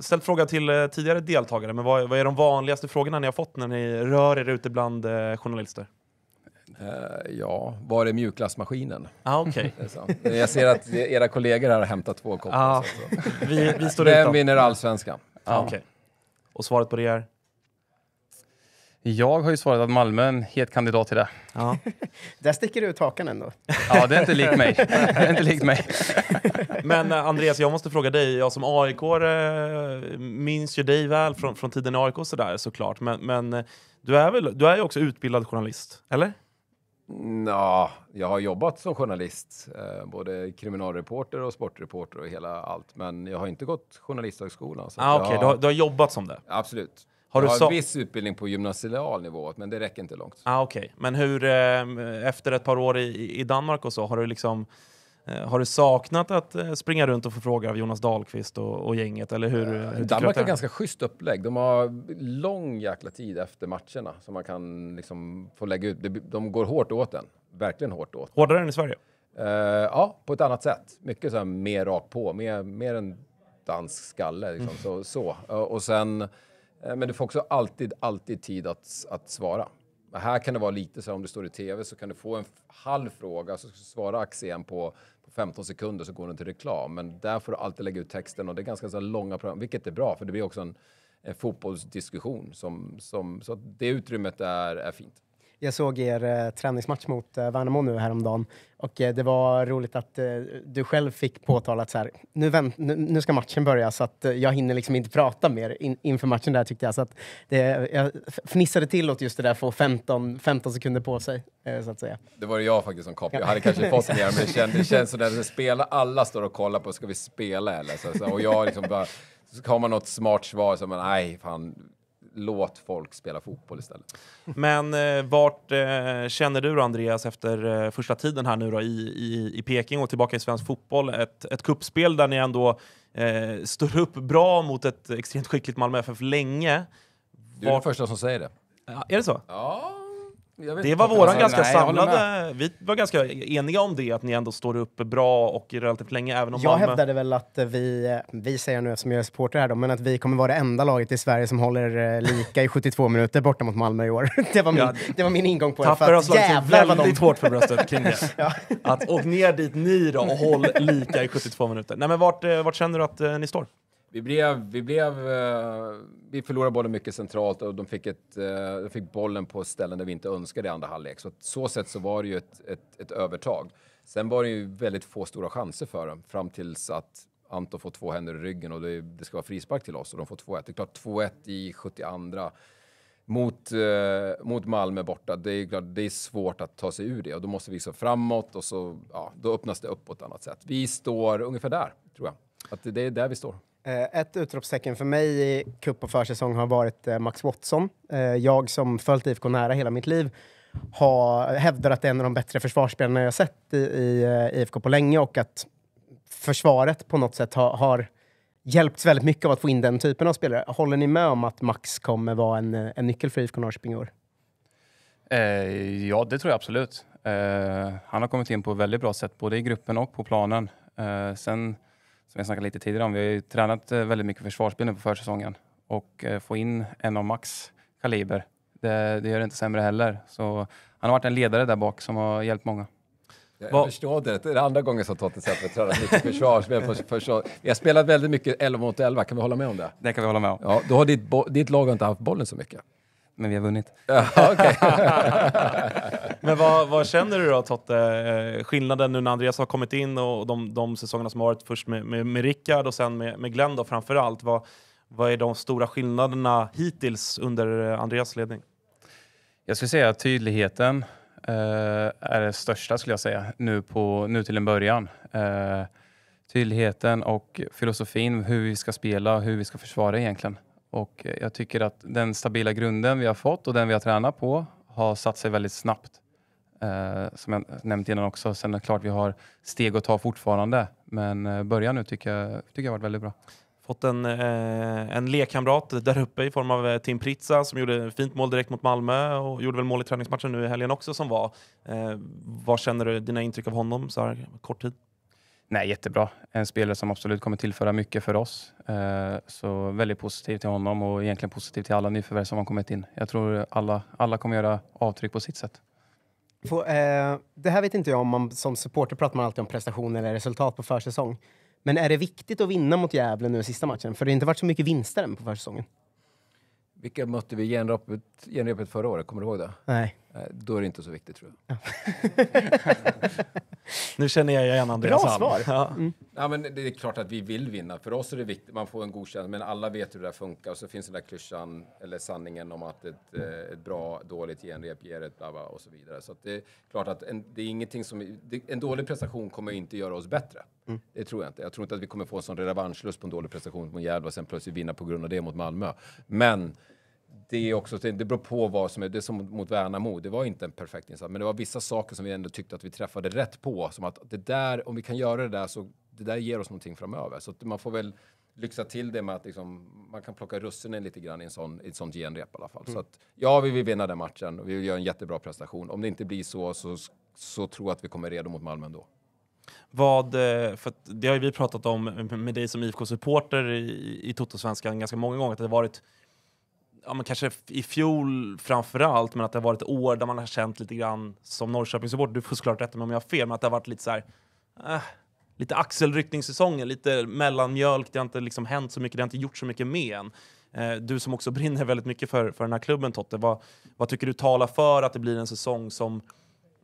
ställt fråga till eh, tidigare deltagare, men vad, vad, är de vanligaste frågorna ni har fått när ni rör er ute bland eh, journalister? Eh, ja, var är mjukglassmaskinen? Ah, okay. Jag ser att era kollegor här har hämtat två koppar. Ah, vi, vi står Vem vinner allsvenskan? Ah, okay. Och svaret på det är? Jag har ju svarat att Malmö är en het kandidat till det. Ja. Där sticker du ut hakan ändå. Ja, det är inte likt mig. Det inte likt mig. Men eh, Andreas, jag måste fråga dig. Jag som aik eh, minns ju dig väl från, från tiden i AIK sådär såklart. Men, men du, är väl, du är ju också utbildad journalist, eller? Ja, jag har jobbat som journalist, eh, både kriminalreporter och sportreporter och hela allt. Men jag har inte gått journalisthögskolan. Ah, Okej, okay. har... Du, du, har jobbat som det? Absolut. Har du jag har så... viss utbildning på gymnasial nivå, men det räcker inte långt. Ah, Okej, okay. men hur, eh, efter ett par år i, i Danmark och så, har du liksom Eh, har du saknat att eh, springa runt och få frågor av Jonas Dahlqvist och, och gänget? Eller hur, uh, hur Danmark har ganska schysst upplägg. De har lång jäkla tid efter matcherna som man kan liksom få lägga ut. De går hårt åt den. Verkligen hårt åt. Den. Hårdare än i Sverige? Uh, ja, på ett annat sätt. Mycket så här mer rakt på, mer, mer en dansk skalle. Liksom. Mm. Så, så. Uh, och sen, men du får också alltid, alltid tid att, att svara. här kan det vara lite så här, om du står i tv så kan du få en halv fråga så svarar Axén på 15 sekunder så går den till reklam. Men där får du alltid lägga ut texten och det är ganska så långa program, vilket är bra för det blir också en, en fotbollsdiskussion. Som, som, så det utrymmet är, är fint. Jag såg er eh, träningsmatch mot eh, Värnamo nu häromdagen och eh, det var roligt att eh, du själv fick påtalat så här, nu, vänt, nu, nu ska matchen börja så att eh, jag hinner liksom inte prata mer in, inför matchen där tyckte jag. Så att det, jag fnissade till åt just det där, få 15, 15 sekunder på sig eh, så att säga. Det var jag faktiskt som kopplade. Jag hade kanske fått mer, men det känns, det känns så där, spela, alla står och kollar på, ska vi spela eller? Så, så, och jag liksom bara, så har man något smart svar som man, nej, fan, låt folk spela fotboll istället. Men eh, vart eh, känner du då, Andreas efter eh, första tiden här nu då, i, i, i Peking och tillbaka i svensk fotboll? Ett, ett kuppspel där ni ändå eh, står upp bra mot ett extremt skickligt Malmö FF länge. Du är den första som säger det. Ja, är det så? Ja det var våran ganska nej, samlade... Vi var ganska eniga om det, att ni ändå står upp bra och relativt länge. Även om jag Malmö... hävdade väl att vi, vi säger nu som jag är supporter här då, men att vi kommer vara det enda laget i Sverige som håller eh, lika i 72 minuter borta mot Malmö i år. Det var min, ja. det var min ingång på det. Tapper har slagit väldigt hårt för bröstet kring det. ja. Att åk ner dit ni då och håll lika i 72 minuter. Nej, men vart, eh, vart känner du att eh, ni står? vi blev... Vi, blev, eh, vi förlorade bollen mycket centralt och de fick, ett, eh, de fick bollen på ställen där vi inte önskade i andra halvlek. Så så sätt så var det ju ett, ett, ett övertag. Sen var det ju väldigt få stora chanser för dem fram tills att Anton får två händer i ryggen och det, det ska vara frispark till oss och de får 2-1. Det är klart, 2-1 i 72 mot, eh, mot Malmö borta, det är, klart, det är svårt att ta sig ur det och då måste vi så framåt och så ja, då öppnas det upp på ett annat sätt. Vi står ungefär där, tror jag. Att det är där vi står. Eh, ett utropstecken för mig i cup och försäsong har varit eh, Max Watson. Eh, jag som följt IFK nära hela mitt liv har, hävdar att det är en av de bättre försvarsspelarna jag sett i, i IFK på länge och att försvaret på något sätt har, har hjälpts väldigt mycket av att få in den typen av spelare. Håller ni med om att Max kommer vara en, en nyckel för IFK Norrköping i år? Eh, ja, det tror jag absolut. Eh, han har kommit in på ett väldigt bra sätt, både i gruppen och på planen. Eh, sen som jag snackade lite tidigare om, vi har ju tränat eh, väldigt mycket försvarsspel nu på försäsongen och eh, få in en av Max kaliber, det, det gör det inte sämre heller. Så han har varit en ledare där bak som har hjälpt många. Jag Va? förstår det. Det är andra gången som Totte säger att vi tränar mycket försvarsspel. För, försvar. Vi har spelat väldigt mycket 11 mot 11, kan vi hålla med om det? Det kan vi hålla med om. Ja, då har ditt, ditt lag inte haft bollen så mycket men vi har vunnit. okay. men vad, vad, känner du då Totte? Eh, skillnaden nu när Andreas har kommit in och de, de säsongerna som har varit först med, med, med Rickard och sen med, med Glenn då framförallt. Vad, vad är de stora skillnaderna hittills under eh, Andreas ledning? Jag skulle säga att tydligheten eh, är det största skulle jag säga nu, på, nu till en början. Eh, tydligheten och filosofin, hur vi ska spela och hur vi ska försvara egentligen. Och eh, jag tycker att den stabila grunden vi har fått och den vi har tränat på har satt sig väldigt snabbt. Eh, som jag nämnt innan också. Sen är det klart vi har steg att ta fortfarande, men eh, början nu tycker jag, tycker jag varit väldigt bra fått en, eh, en lekkamrat där uppe i form av eh, Tim Pritsa som gjorde fint mål direkt mot Malmö och gjorde väl mål i träningsmatchen nu i helgen också som var. Eh, vad känner du, dina intryck av honom så här kort tid? Nej, jättebra. En spelare som absolut kommer tillföra mycket för oss. Eh, så väldigt positiv till honom och egentligen positiv till alla nyförvärv som har kommit in. Jag tror alla, alla kommer göra avtryck på sitt sätt. Få, eh, det här vet inte jag om man som supporter pratar man alltid om prestation eller resultat på försäsong. Men är det viktigt att vinna mot Gävle nu i sista matchen? För det har inte varit så mycket vinster än på försäsongen. Vilka mötte vi i genrepet förra året? Kommer du ihåg det? Nej. Eh, då är det inte så viktigt tror jag. nu känner jag igen Andreas Alm. Bra svar! Ja. Mm. ja. men det är klart att vi vill vinna. För oss är det viktigt, man får en godkänd, men alla vet hur det där funkar. Och så finns den där klyschan, eller sanningen om att ett, eh, ett bra, dåligt genrep ger ett bla, bla och så vidare. Så det är klart att en, det är ingenting som, en dålig prestation kommer inte göra oss bättre. Mm. Det tror jag inte. Jag tror inte att vi kommer få en sån revanschlust på en dålig prestation mot Gävle och sen plötsligt vinna på grund av det mot Malmö. Men det är också, det beror på vad som är, det är som mot Värnamo, det var inte en perfekt insats, men det var vissa saker som vi ändå tyckte att vi träffade rätt på, som att det där, om vi kan göra det där så, det där ger oss någonting framöver. Så man får väl lyxa till det med att liksom, man kan plocka russinen lite grann i, en sån, i ett sånt genrep i alla fall. Mm. Så att, ja, vi vill vinna den matchen och vi vill göra en jättebra prestation. Om det inte blir så, så, så tror jag att vi kommer redo mot Malmö ändå. Vad, eh, för det har ju vi pratat om med dig som IFK-supporter i, i Totosvenskan ganska många gånger, att det varit ja, men kanske i fjol framför men att det har varit år där man har känt lite grann som Norrköpingssupporter, du får såklart rätta mig om jag har fel, men att det har varit lite så här, eh, lite axelryckningssäsonger, lite mellanmjölk, det har inte liksom hänt så mycket, det har inte gjort så mycket med än. Eh, du som också brinner väldigt mycket för, för den här klubben Totte, vad, vad tycker du talar för att det blir en säsong som,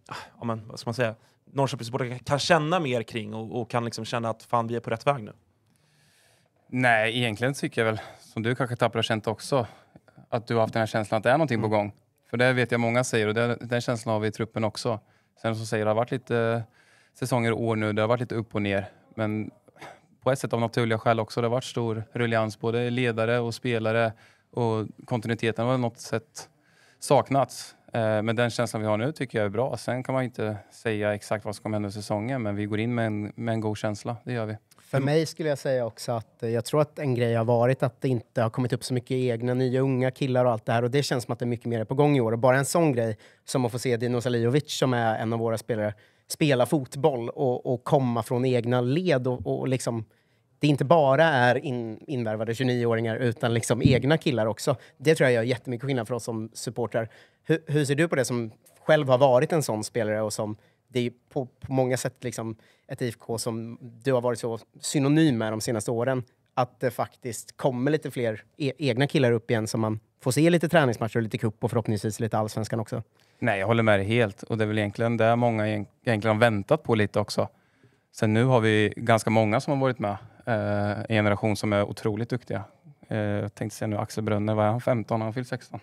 ah, ja, men, vad ska man säga, Norrköpingssupportrar kan känna mer kring och, och kan liksom känna att fan vi är på rätt väg nu? Nej, egentligen tycker jag väl, som du kanske har känt också, att du har haft den här känslan att det är någonting på mm. gång. För det vet jag många säger och det, den känslan har vi i truppen också. Sen som säger, det har varit lite eh, säsonger och år nu, det har varit lite upp och ner. Men på ett sätt av naturliga skäl också, det har varit stor ruljans både ledare och spelare och kontinuiteten har något sätt saknats. Eh, men den känslan vi har nu tycker jag är bra. Sen kan man inte säga exakt vad som kommer hända i säsongen, men vi går in med en, med en god känsla. Det gör vi. För mm. mig skulle jag säga också att eh, jag tror att en grej har varit att det inte har kommit upp så mycket egna nya unga killar och allt det här och det känns som att det är mycket mer på gång i år. Och bara en sån grej som att få se Dino Salihovic som är en av våra spelare spela fotboll och, och komma från egna led och, och liksom det inte bara är in, invärvade 29-åringar utan liksom egna killar också. Det tror jag gör jättemycket skillnad för oss som supportrar. Hur, hur ser du på det som själv har varit en sån spelare och som det är på, på många sätt liksom ett IFK som du har varit så synonym med de senaste åren. Att det faktiskt kommer lite fler e egna killar upp igen som man får se lite träningsmatcher och lite cup och förhoppningsvis lite allsvenskan också. Nej, jag håller med dig helt och det är väl egentligen det många egentligen har väntat på lite också. Sen nu har vi ganska många som har varit med. Eh, en generation som är otroligt duktiga. Eh, jag tänkte säga nu Axel Brönner, var är han? 15? Han har fyllt 16.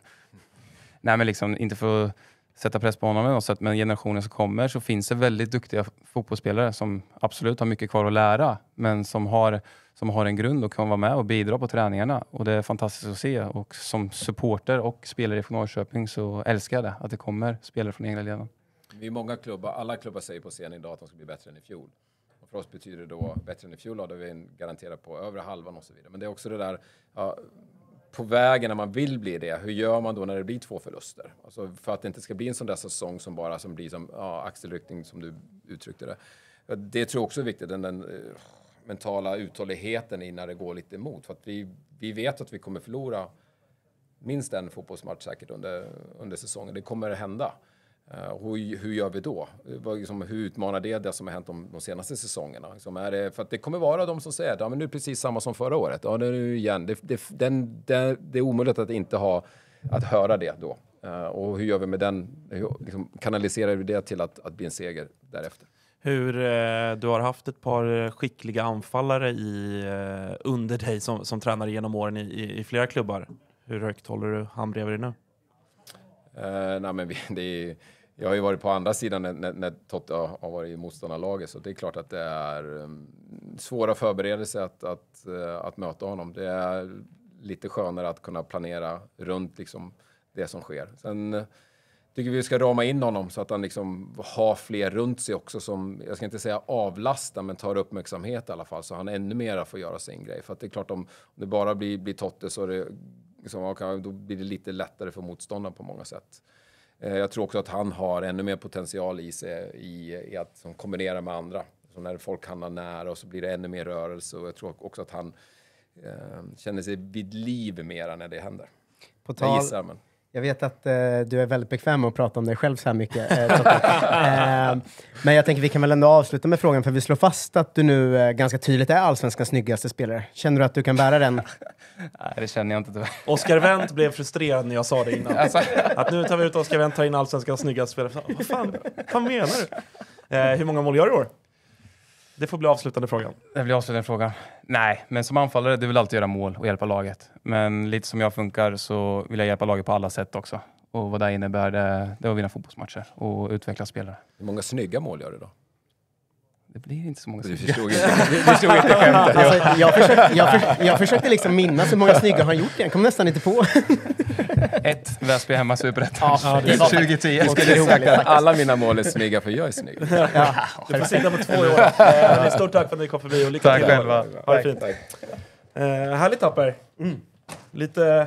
Nej, men liksom inte för att sätta press på honom. Så att med generationen som kommer så finns det väldigt duktiga fotbollsspelare som absolut har mycket kvar att lära, men som har, som har en grund och kan vara med och bidra på träningarna. Och Det är fantastiskt att se. Och Som supporter och spelare från Norrköping så älskar jag det, att det kommer spelare från egna leden. Vi är många klubbar, alla klubbar säger på scenen idag att de ska bli bättre än i fjol. Och för oss betyder det då bättre än i fjol, då är vi garanterat på övre halvan och så vidare. Men det är också det där, ja, på vägen när man vill bli det, hur gör man då när det blir två förluster? Alltså för att det inte ska bli en sån där säsong som bara som blir som ja, axelryckning som du uttryckte det. Det tror jag också är viktigt, den, den uh, mentala uthålligheten i när det går lite emot. För att vi, vi vet att vi kommer förlora minst en fotbollsmatch säkert under, under säsongen. Det kommer hända. Eh, hur, hur gör vi då? Eh, liksom, hur utmanar det det som har hänt de, de senaste säsongerna? Liksom, är det, för att det kommer vara de som säger att ja, nu är det precis samma som förra året. Ja, nu igen. Det, det, den, det, det är omöjligt att inte ha, att höra det då. Eh, och hur gör vi med den? Hur, liksom, kanaliserar vi det till att, att bli en seger därefter? Hur du har haft ett par skickliga anfallare i, under dig som, som tränare genom åren i, i, i, flera klubbar. Hur högt håller du han bredvid dig nu? Uh, nej, men vi, det är jag har ju varit på andra sidan när, när, när Totte har varit i motståndarlaget så det är klart att det är um, svåra förberedelser att, att, eh, att möta honom. Det är lite skönare att kunna planera runt liksom det som sker. Sen eh, tycker vi ska rama in honom så att han liksom har fler runt sig också som, jag ska inte säga avlasta, men tar uppmärksamhet i alla fall så han ännu mera får göra sin grej. För att det är klart om, om det bara blir, blir Totte så är det, liksom, då blir det lite lättare för motståndaren på många sätt. Eh, jag tror också att han har ännu mer potential i sig i, i att som kombinera med andra. Så när folk hamnar nära och så blir det ännu mer rörelse och jag tror också att han eh, känner sig vid liv mera när det händer. På tal, gissar, men. Jag vet att eh, du är väldigt bekväm med att prata om dig själv så här mycket. Eh, eh, men jag tänker vi kan väl ändå avsluta med frågan, för vi slår fast att du nu eh, ganska tydligt är allsvenskans snyggaste spelare. Känner du att du kan bära den? Nej, det känner jag inte tyvärr. Oscar Wendt blev frustrerad när jag sa det innan. Alltså. Att nu tar vi ut Oscar Wendt, tar in allsvenskans snyggaste spelare. Vad fan, vad menar du? Eh, hur många mål gör du i år? Det får bli avslutande frågan. Det blir avslutande frågan. Nej, men som anfallare, du vill alltid göra mål och hjälpa laget. Men lite som jag funkar så vill jag hjälpa laget på alla sätt också. Och vad det innebär, det, det är att vinna fotbollsmatcher och utveckla spelare. Hur många snygga mål gör du då? Det blir inte så många snygga. Du förstod inte, du förstod inte skämtet. Alltså, jag, försökte, jag, försökte, jag försökte liksom minnas hur många snygga han gjort jag kom nästan inte på. Ett, Väsby hemma Superettan. Ja, 2010. Jag skulle sagt att alla mina mål är snygga för jag är snygg. Ja, du får sikta på två i år. Eh, stort tack för att ni kom förbi och lycka tack till. Tack själva. Ha det fint. Tack. Eh, härligt Tapper. Mm. Lite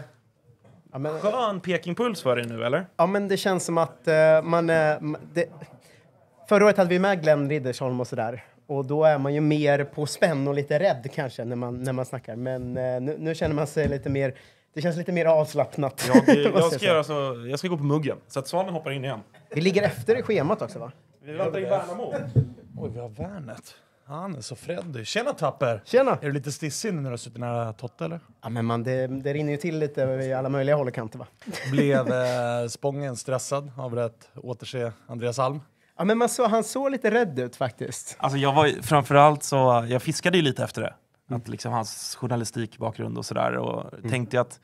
ja, men, skön Pekingpuls för dig nu eller? Ja men det känns som att uh, man... Uh, det, förra året hade vi med Glenn Riddersholm och sådär. Och då är man ju mer på spänn och lite rädd kanske när man, när man snackar. Men eh, nu, nu, känner man sig lite mer det känns lite mer avslappnat. Ja, det, jag, ska jag, göra så, jag ska gå på muggen, så att svanen hoppar in igen. Vi ligger efter i schemat också, va? Vi väntar i Värnamo. Oj, vi har Värnet. Han är så Freddy. Tjena Tapper! Tjena! Är du lite stissig nu när du har suttit nära Totte eller? Ja men man, det, det rinner ju till lite i alla möjliga håll och kanter va? Blev eh, Spången stressad av att återse Andreas Alm? Ja men man så, han såg lite rädd ut faktiskt. Alltså jag var framförallt så, jag fiskade ju lite efter det. Mm. Att liksom hans journalistikbakgrund och sådär. Och mm. tänkte jag att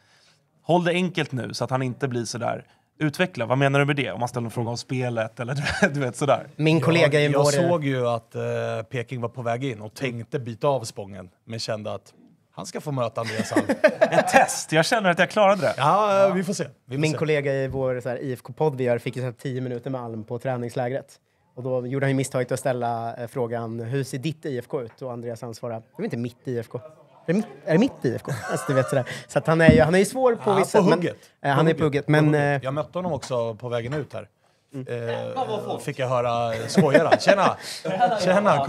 håll det enkelt nu så att han inte blir sådär Utveckla, vad menar du med det? Om man ställer en fråga om spelet eller du vet sådär. Min kollega Jag, jag såg ju att eh, Peking var på väg in och tänkte byta av Spången, men kände att han ska få möta Andreas Alm. Ett test! Jag känner att jag klarade det. Ja, ja. vi får se. Vi får Min se. kollega i vår IFK-podd vi gör fick ju 10 minuter med Alm på träningslägret. Och då gjorde han ju misstaget att ställa eh, frågan “Hur ser ditt IFK ut?” och Andreas han svarade “Det är inte mitt IFK?” Är det mitt, är det mitt IFK? Alltså, du vet, sådär. Så att han, är ju, han är ju svår på ja, vissa... På hugget. Men, äh, han är på hugget. Men, på eh- Jag mötte honom också på vägen ut här. Mm. Eh, fick jag höra eh, skojare. Tjena! Tjena!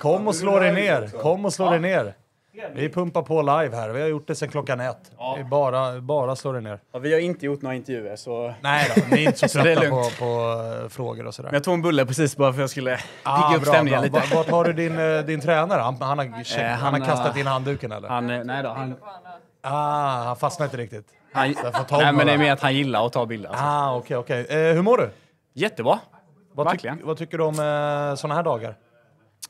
Kom och slå dig ner! Kom och slå dig ner! Vi pumpar på live här. Vi har gjort det sedan klockan ett. Ja. Vi bara, bara slår det ner. Ja, vi har inte gjort några intervjuer så... Nej då, ni är inte så trötta så på, på, eh, frågor och sådär. Men jag tog en bulle precis bara för att jag skulle pigga ah, upp bra, stämningen bra. lite. Vart har du din, eh, din tränare? Han, han, har, nej, eh, han, han har kastat in handduken eller? Han, nej då, han... Ah, han fastnar inte riktigt. Han, nej, men det är mer att han gillar att ta bilder. Alltså. Ah, okej, okay, okej. Okay. Eh, hur mår du? Jättebra. Vad, Verkligen. Ty, vad tycker du om eh, såna här dagar?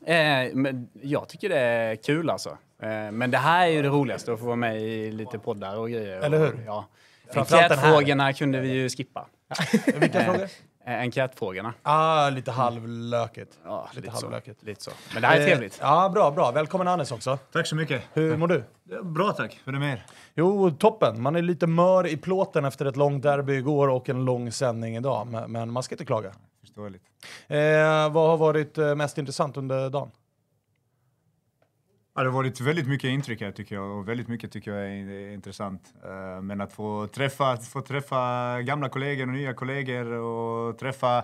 Eh, men jag tycker det är kul alltså. Eh, men det här är ju det roligaste, att få vara med i lite poddar och grejer. Eller hur? ja. Enkätfrågorna kunde vi ju skippa. Vilka frågor? Eh, enkätfrågorna. Ah, lite halvlöket. Ja, lite, lite, halvlöket. Så. lite så. Men det här är eh, trevligt. Ja, bra, bra. Välkommen Anders också. Tack så mycket. Hur mår du? Bra tack. Hur är det med er? Jo, toppen. Man är lite mör i plåten efter ett långt derby igår och en lång sändning idag. Men man ska inte klaga. Förståeligt. Eh, vad har varit mest intressant under dagen? Ja, det har varit väldigt mycket intryck här tycker jag och väldigt mycket tycker jag är intressant. Eh, men att få träffa, få träffa gamla kollegor och nya kollegor och träffa,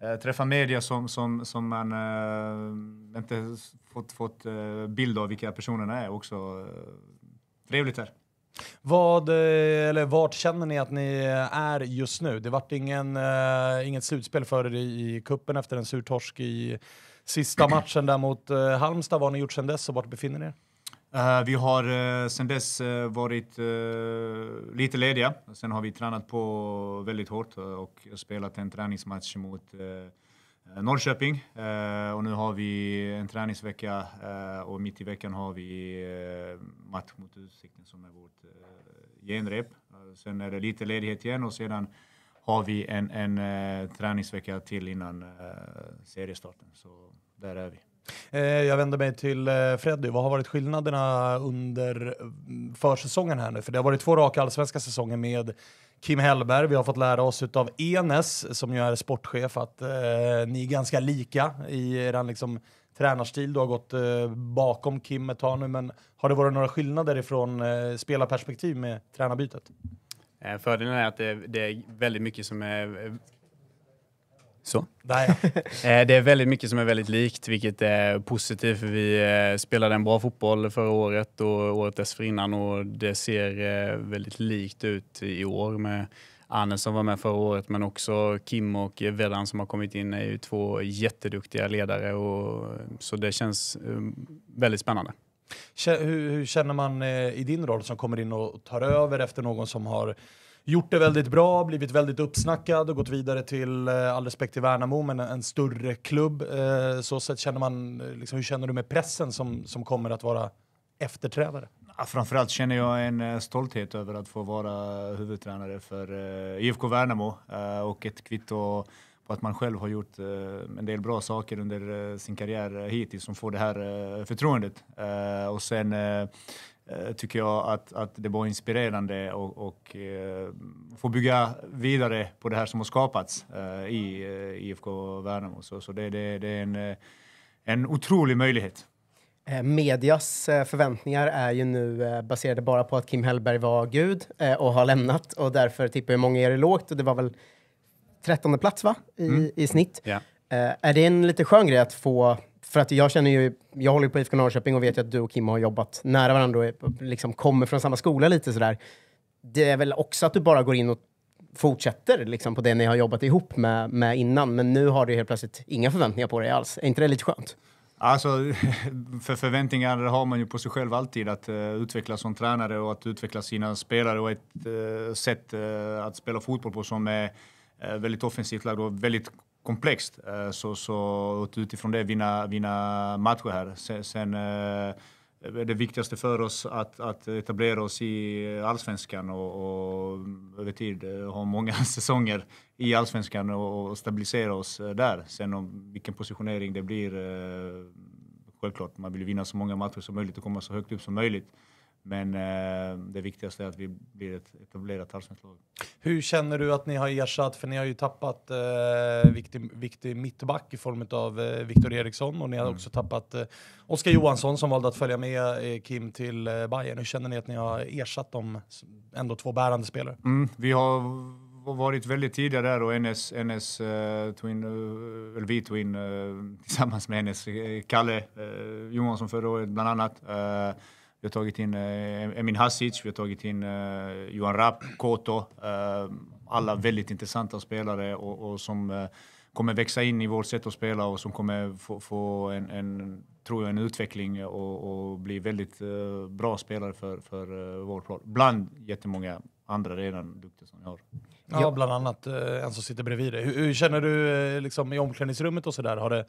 eh, träffa media som, som, som man eh, inte fått, fått bild av vilka personerna är också. Trevligt här. Vad, eller vart känner ni att ni är just nu? Det vart ingen, inget slutspel för er i kuppen efter en sur torsk i Sista matchen där mot eh, Halmstad, vad har ni gjort sen dess och vart befinner ni er? Uh, vi har uh, sen dess uh, varit lite lediga. Sen har vi tränat på väldigt hårt och spelat en träningsmatch mot Norrköping. och nu har vi en träningsvecka och mitt i veckan har vi match mot Utsikten som är vårt genrep. sen är det lite ledighet igen och sedan har vi en, en träningsvecka till innan seriestarten. Så där är vi. Eh, jag vänder mig till eh, Freddy. Vad har varit skillnaderna under mm, försäsongen här nu? För det har varit två raka allsvenska säsonger med Kim Hellberg. Vi har fått lära oss av Enes, som ju är sportchef, att eh, ni är ganska lika i er liksom, tränarstil. Du har gått eh, bakom Kim ett tag nu, men har det varit några skillnader ifrån eh, spelarperspektiv med tränarbytet? Eh, fördelen är att det, det är väldigt mycket som är så. Nej. Eh, det är väldigt mycket som är väldigt likt, vilket är positivt. För vi eh, spelade en bra fotboll förra året och året dessförinnan och det ser eh, väldigt likt ut i år med Anne som var med förra året, men också Kim och Vedan som har kommit in är ju två jätteduktiga ledare. Och, så det känns väldigt spännande. Hur, hur känner man i din roll som kommer in och tar över efter någon som har gjort det väldigt bra, blivit väldigt uppsnackad och gått vidare till, eh, all respekt till Värnamo, men en större klubb. Eh, så sett känner man, eh, liksom, hur känner du med pressen som, som kommer att vara efterträdare? Ja, framförallt känner jag en stolthet över att få vara huvudtränare för IFK Värnamo och ett kvitto på att man själv har gjort en del bra saker under sin karriär hittills som får det här förtroendet. Och sen Eh, tycker jag att, att det var inspirerande och, och eh, få bygga vidare på det här som har skapats eh, i IFK Värnamo. Så, så det, det, det är en, en otrolig möjlighet. Medias förväntningar är ju nu baserade bara på att Kim Hellberg var gud och har lämnat och därför tippar ju många er lågt och det var väl 13 plats va? I, mm. i snitt. Yeah. Är det en lite skön grej att få för att jag känner ju, jag håller på IFK Norrköping och vet ju att du och Kim har jobbat nära varandra och liksom kommer från samma skola lite sådär. Det är väl också att du bara går in och fortsätter liksom på det ni har jobbat ihop med, med innan, men nu har du helt plötsligt inga förväntningar på dig alls. Är inte det lite skönt? Alltså, för förväntningar har man ju på sig själv alltid, att uh, utvecklas som tränare och att utveckla sina spelare och ett uh, sätt uh, att spela fotboll på som är väldigt offensivt lagd och väldigt komplext. Eh, så, så utifrån det vinna, vinna matcher här. Sen, sen eh, det viktigaste för oss att, att etablera oss i allsvenskan och, och över tid eh, ha många säsonger i allsvenskan och, och stabilisera oss där. Sen om vilken positionering det blir, självklart man vill vinna så många matcher som möjligt och komma så högt upp som möjligt. Men eh, det viktigaste är att vi blir ett etablerat allsvenskt Hur känner du att ni har ersatt, för ni har ju tappat eh, viktig, viktig mittback i form av eh, Viktor Eriksson och ni har mm. också tappat eh, Oskar Johansson som valde att följa med eh, Kim till eh, Bayern. Hur känner ni att ni har ersatt de ändå två bärande spelare? Mm, vi har varit väldigt tidiga där och NS, NS uh, eh, Twin, uh, eller vi Twin uh, tillsammans med NS, Kalle Johansson förra året bland annat vi har tagit in eh, Emin Hasic, vi har tagit in eh, Johan Rapp, Koto. Eh, alla väldigt intressanta spelare och, och som eh, kommer växa in i vårt sätt att spela och som kommer få, få en, en, tror jag, en utveckling och, och bli väldigt eh, bra spelare för, för uh, eh, vår plan. Bland jättemånga andra redan duktiga som vi har. Ja, bland annat en som sitter bredvid dig. Hur, hur känner du liksom, i omklädningsrummet och sådär? Har det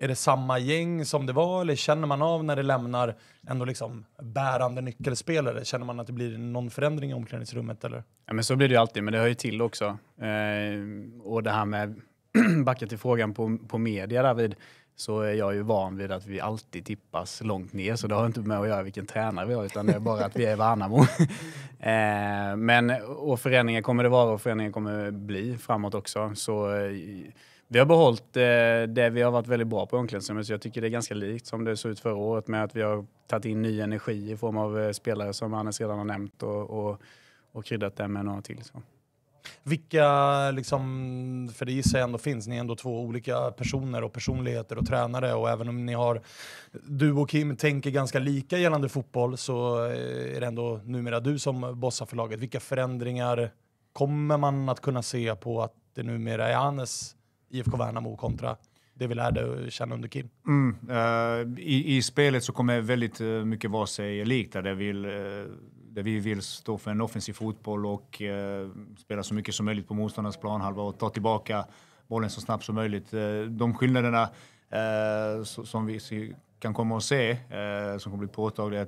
är det samma gäng som det var eller känner man av när det lämnar ändå liksom bärande nyckelspelare? Känner man att det blir någon förändring i omklädningsrummet? Eller? Ja, men så blir det ju alltid, men det hör ju till också. Eh, och det här med, backa till frågan på, på media därvid, så är jag ju van vid att vi alltid tippas långt ner, så det har inte med att göra vilken tränare vi har, utan det är bara att vi är Värnamo. eh, men och förändringar kommer det vara och förändringar kommer det bli framåt också. Så eh, vi har behållit eh, det vi har varit väldigt bra på i omklädningsrummet, så jag tycker det är ganska likt som det såg ut förra året med att vi har tagit in ny energi i form av eh, spelare som Anders redan har nämnt och, och, och kryddat det med några till. Så. Vilka, liksom, för det gissar jag ändå finns, ni är ändå två olika personer och personligheter och tränare och även om ni har, du och Kim tänker ganska lika gällande fotboll så eh, är det ändå numera du som bossar för laget. Vilka förändringar kommer man att kunna se på att det numera är Anes IFK Värnamo kontra det vi lärde känna under Kim. Mm. Uh, i, I spelet så kommer väldigt uh, mycket vara sig likt, där, uh, där vi vill stå för en offensiv fotboll och spela så mycket som möjligt på motståndarnas planhalva och ta tillbaka bollen så snabbt som möjligt. de skillnaderna so, som vi kan komma att se, som kommer bli påtagliga,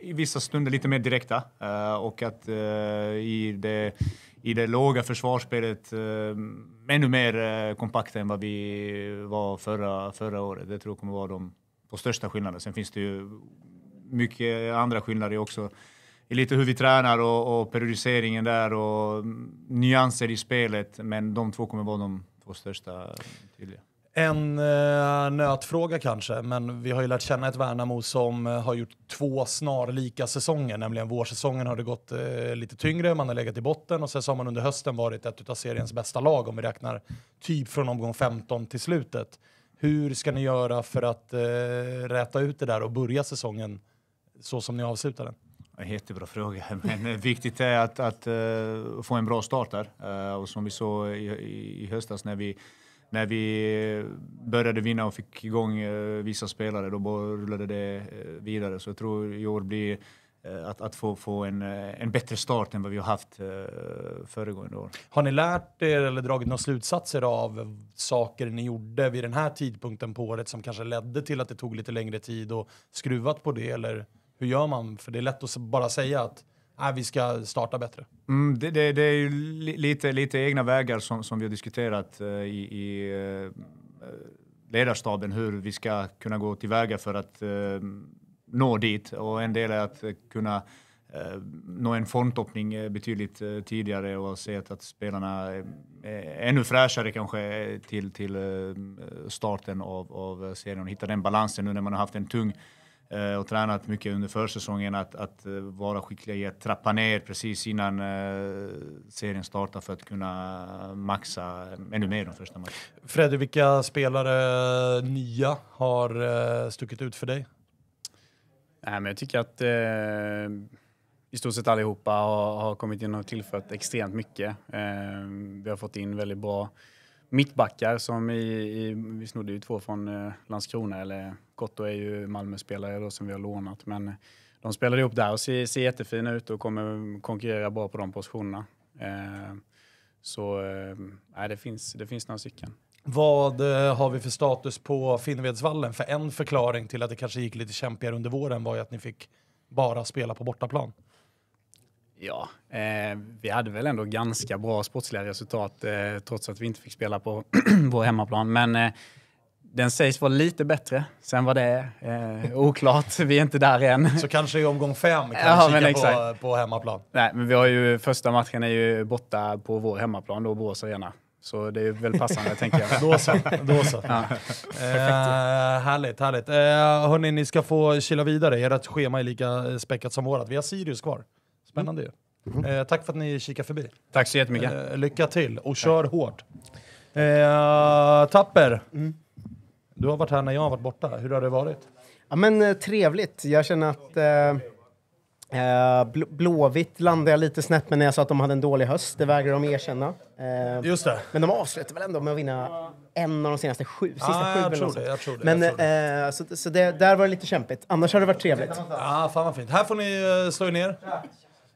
i vissa stunder lite mer direkta och att i det i det låga försvarsspelet eh, ännu mer eh, kompakta än vad vi var förra, förra året. Det tror jag kommer vara de, de största skillnaderna. Sen finns det ju mycket andra skillnader också i lite hur vi tränar och, och periodiseringen där och nyanser i spelet. Men de två kommer vara de två största tydliga. En eh, nötfråga kanske, men vi har ju lärt känna ett Värnamo som eh, har gjort två snarlika säsonger, nämligen vårsäsongen har det gått eh, lite tyngre, man har legat i botten och sen så har man under hösten varit ett av seriens bästa lag om vi räknar typ från omgång 15 till slutet. Hur ska ni göra för att eh, räta ut det där och börja säsongen så som ni avslutar den? Jättebra fråga, men viktigt är att, att uh, få en bra start där. Uh, och som vi såg i, i, i höstas när vi när vi började vinna och fick igång eh, vissa spelare, då rullade det eh, vidare. Så jag tror i år blir eh, att, att få, få en, en bättre start än vad vi har haft föregående år. Har ni lärt er eller dragit några slutsatser av saker ni gjorde vid den här tidpunkten på året som kanske ledde till att det tog lite längre tid och skruvat på det? Eller hur gör man? För det är lätt att bara säga att nej, vi ska starta bättre. Mm, det, det, det, är ju lite, lite egna vägar som, som vi har diskuterat eh, i, i eh, ledarstaben, hur vi ska kunna gå tillväga för att eh, nå dit. Och en del är att kunna eh, nå en formtoppning eh, betydligt eh, tidigare och se att, att spelarna är ännu fräschare kanske till, till starten av, av serien och hitta den balansen nu när man har haft en tung Eh, och tränat mycket under försäsongen att, att eh, vara skickliga i att trappa ner precis innan eh, serien startar för att kunna maxa ännu mer de första matcherna. Freddy, vilka spelare nya har stuckit ut för dig? Nej, men jag tycker att eh, i stort sett allihopa har, har, kommit in och tillfört extremt mycket. Eh, vi har fått in väldigt bra mittbackar som i, i, vi snodde ju två från eh, Landskrona eller Kotto är ju Malmö-spelare då som vi har lånat, men de spelar ihop där och ser, ser jättefina ut och kommer konkurrera bra på de positionerna. Eh, så eh, det, finns, det finns några stycken. Vad eh, har vi för status på Finnvedsvallen? För en förklaring till att det kanske gick lite kämpigare under våren var ju att ni fick bara spela på bortaplan. Ja, eh, vi hade väl ändå ganska bra sportsliga resultat eh, trots att vi inte fick spela på vår hemmaplan. Men eh, den sägs vara lite bättre. Sen vad det är, eh, oklart. Vi är inte där än. Så kanske i omgång fem kan ja, vi kika på, på, hemmaplan. Nej, men vi har ju, första matchen är ju borta på vår hemmaplan, då Borås Arena. Så det är väl passande, tänker jag. Då så. Då så. Ja. Eh, härligt, härligt. Eh, hörni, ni ska få kila vidare. Ert schema är lika eh, späckat som vårt. Vi har Sirius kvar. Spännande mm. ju. Eh, tack för att ni kikar förbi. Tack så jättemycket. Eh, lycka till och kör tack. hårt. Eh, tapper. Mm. Du har varit här när jag har varit borta. Hur har det varit? Ja, men eh, trevligt. Jag känner att eh, eh, bl Blåvitt landade jag lite snett med när jag sa att de hade en dålig höst. Det vägrar de erkänna. Eh, Just det. Men de avslutade väl ändå med att vinna en av de senaste sju, sista ah, sju. Jag tror, det, jag tror det, Men eh, så, så det, där var det lite kämpigt. Annars har det varit trevligt. Ja, fan vad fint. Här får ni eh, slå er ner.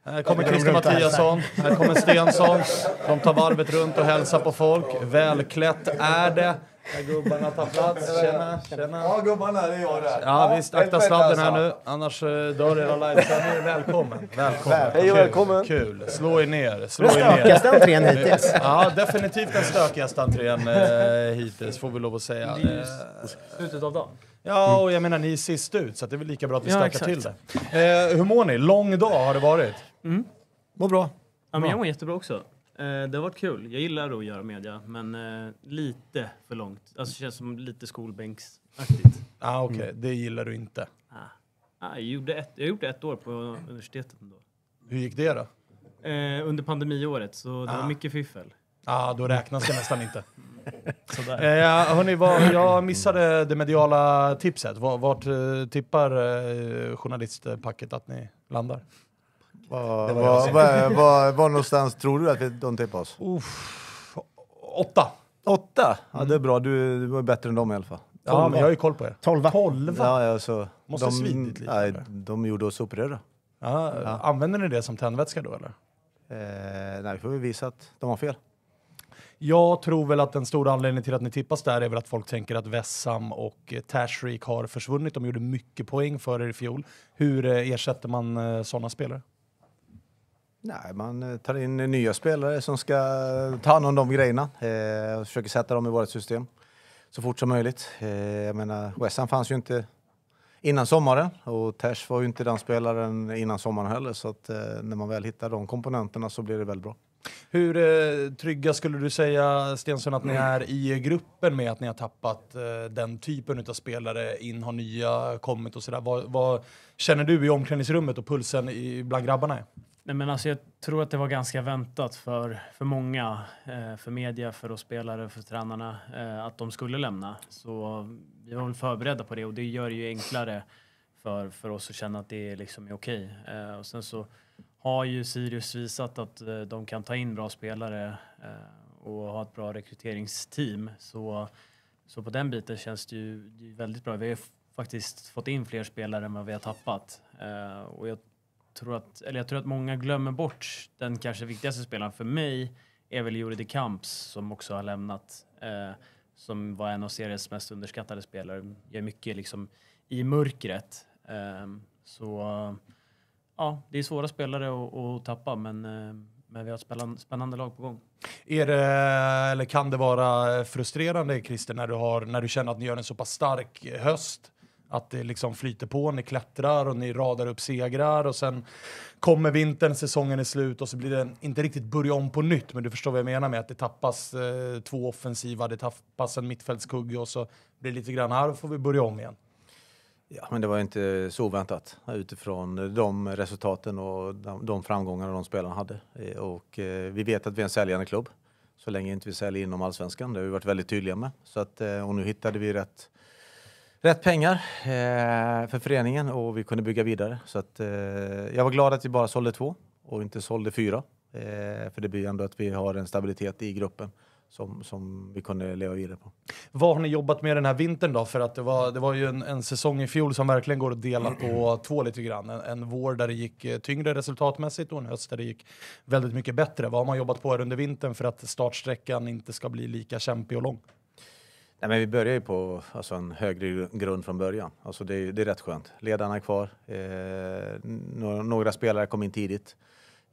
Här kommer Christer Mattiasson, här kommer Stensson. De tar varvet runt och hälsar på folk. Välklätt är det. Ja, gubbarna tar plats. Tjena, tjena. Ja, gubbarna, det är jag det Ja, visst. Akta sladden här alltså. nu, annars eh, dör era livesändningar. Välkommen. Välkommen. Hej och välkommen. Kul. Slå er ner. Slå er ner. Den Stökigaste entrén hittills. Ja, definitivt den stökigaste entrén eh, hittills, får vi lov att säga. Eh, slutet av dagen. Ja, mm. och jag menar ni är sist ut, så det är väl lika bra att vi stökar till det. hur mår ni? Lång dag har det varit. Mm. Mår bra. Ja, men jag mår jättebra också. Eh, det har varit kul. Jag gillar att göra media, men eh, lite för långt. Alltså det känns som lite skolbänksaktigt. Ah, Okej, okay. mm. det gillar du inte? Ah. ah. jag, gjorde ett, jag gjorde ett år på universitetet då. Hur gick det då? Eh, under pandemiåret, så det ah. var mycket fiffel. Ja, ah, då räknas det nästan inte. Mm. Sådär. Eh, hörni, vad, jag missade det mediala tipset. Vart eh, tippar eh, journalistpacket att ni landar? Var, var, var, var, var någonstans tror du att de tippar oss? Uff, åtta. Åtta? Ja, det är mm. bra. Du, du var bättre än dem i alla fall. Ja, men jag har ju koll på er. Tolva. Tolva? Ja, ja, Måste de, svidit lite. Nej, de gjorde oss upprörda. Ja, Använder ni det som tändvätska då eller? Eh, nej, vi får väl visa att de har fel. Jag tror väl att den stora anledningen till att ni tippas där är väl att folk tänker att Vessam och eh, Tashreek har försvunnit. De gjorde mycket poäng för er i fjol. Hur eh, ersätter man eh, sådana spelare? Nej, man eh, tar in nya spelare som ska eh, ta hand om de grejerna eh, och försöker sätta dem i vårt system så fort som möjligt. Eh, jag menar, West Ham fanns ju inte innan sommaren och Tesh var ju inte den spelaren innan sommaren heller så att när man väl hittar de komponenterna så blir det väldigt bra. Hur trygga skulle du säga, Stensson, att ni mm. är i gruppen med att ni har tappat den typen av spelare? In har nya kommit och sådär. Vad, vad, känner du i omklädningsrummet och pulsen bland grabbarna? Nej, men alltså jag tror att det var ganska väntat för, för många, eh, för media, för oss spelare, för tränarna, eh, att de skulle lämna. Så vi var väl förberedda på det och det gör det ju enklare för, för oss att känna att det liksom är okej. Eh, och sen så har ju Sirius visat att de kan ta in bra spelare och ha ett bra rekryteringsteam. Så, så på den biten känns det ju väldigt bra. Vi har faktiskt fått in fler spelare än vad vi har tappat. Och jag tror att, eller jag tror att många glömmer bort den kanske viktigaste spelaren för mig är väl Juri de Camps som också har lämnat. Eh, som var en av seriens mest underskattade spelare. Gör mycket liksom i mörkret. Eh, så ja, det är svåra spelare att, att tappa men, eh, men vi har ett spännande, lag på gång. Är det, eller kan det vara frustrerande Christer när du, har, när du känner att ni gör en så pass stark höst? Att det liksom flyter på, ni klättrar och ni radar upp segrar och sen kommer vintern, säsongen är slut och så blir det inte riktigt börja om på nytt. Men du förstår vad jag menar med att det tappas eh, två offensiva, det tappas en mittfältskugge och så blir det lite grann här får vi börja om igen. Ja, men det var inte så oväntat utifrån de resultaten och de, de framgångarna de spelarna hade. Eh, och eh, vi vet att vi är en säljande klubb så länge inte vi säljer inom allsvenskan. Det har vi varit väldigt tydliga med. Så att, eh, och nu hittade vi rätt rätt pengar eh, för föreningen och vi kunde bygga vidare. Så att, eh, jag var glad att vi bara sålde två och inte sålde fyra. Eh, för det blir ändå att vi har en stabilitet i gruppen. Som, som, vi kunde leva vidare på. Vad har ni jobbat med den här vintern då? För att det var, det var ju en, en säsong i fjol som verkligen går att dela på två lite grann. En, en vår där det gick eh, tyngre resultatmässigt och en höst där det gick väldigt mycket bättre. Vad har man jobbat på under vintern för att startsträckan inte ska bli lika kämpig och lång? Nej, men vi börjar ju på alltså, en högre grund från början. Alltså, det, är, det är rätt skönt. Ledarna är kvar. Eh, några, några, spelare kom in tidigt.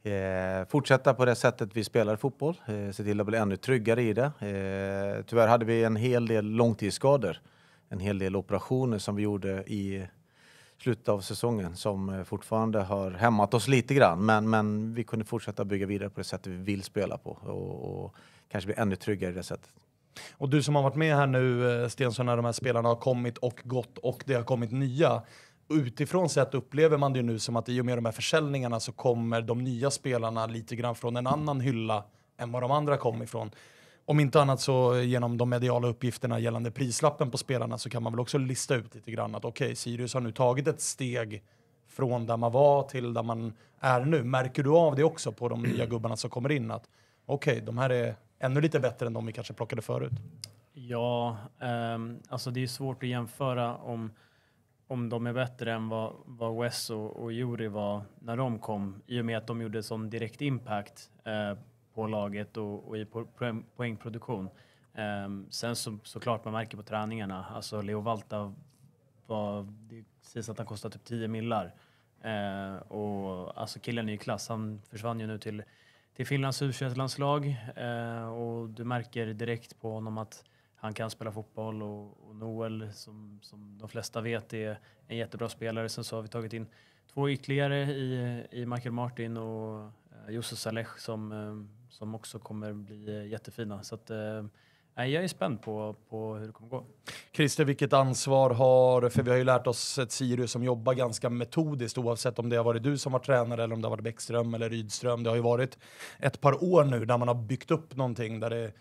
Eh, fortsätta på det sättet vi spelar fotboll. Eh, se till att bli ännu tryggare i det. Eh, tyvärr hade vi en hel del långtidsskador. En hel del operationer som vi gjorde i slutet av säsongen som eh, fortfarande har hämmat oss lite grann. Men, men vi kunde fortsätta bygga vidare på det sättet vi vill spela på och, och kanske bli ännu tryggare i det sättet. Och du som har varit med här nu, eh, Stensson, när de här spelarna har kommit och gått och det har kommit nya. Utifrån sett upplever man det ju nu som att i och med de här försäljningarna så kommer de nya spelarna lite grann från en annan hylla än vad de andra kom ifrån. Om inte annat så genom de mediala uppgifterna gällande prislappen på spelarna så kan man väl också lista ut lite grann att okej, okay, Sirius har nu tagit ett steg från där man var till där man är nu. Märker du av det också på de nya gubbarna som kommer in? att Okej, okay, de här är ännu lite bättre än de vi kanske plockade förut? Ja, um, alltså det är svårt att jämföra om, om de är bättre än vad, vad Wes och, och Juri var när de kom i och med att de gjorde sån direkt impact uh, på laget och, och i poängproduktion. Um, sen så, såklart man märker på träningarna, alltså Leo Valta var, det sägs att han kostade typ 10 millar. Uh, och alltså killen är ju klass, han försvann ju nu till till Finlands u landslag eh, och du märker direkt på honom att han kan spela fotboll och, och Noel som, som de flesta vet är en jättebra spelare. Sen så har vi tagit in två ytterligare i, i Michael Martin och eh, Josef Saleh som, eh, som också kommer bli eh, jättefina. Så att, eh, jag är spänd på, på hur det kommer gå. Christer, vilket ansvar har... För vi har ju lärt oss ett Sirius som jobbar ganska metodiskt oavsett om det har varit du som var tränare eller om det har varit Bäckström eller Rydström. Det har ju varit ett par år nu där man har byggt upp någonting där det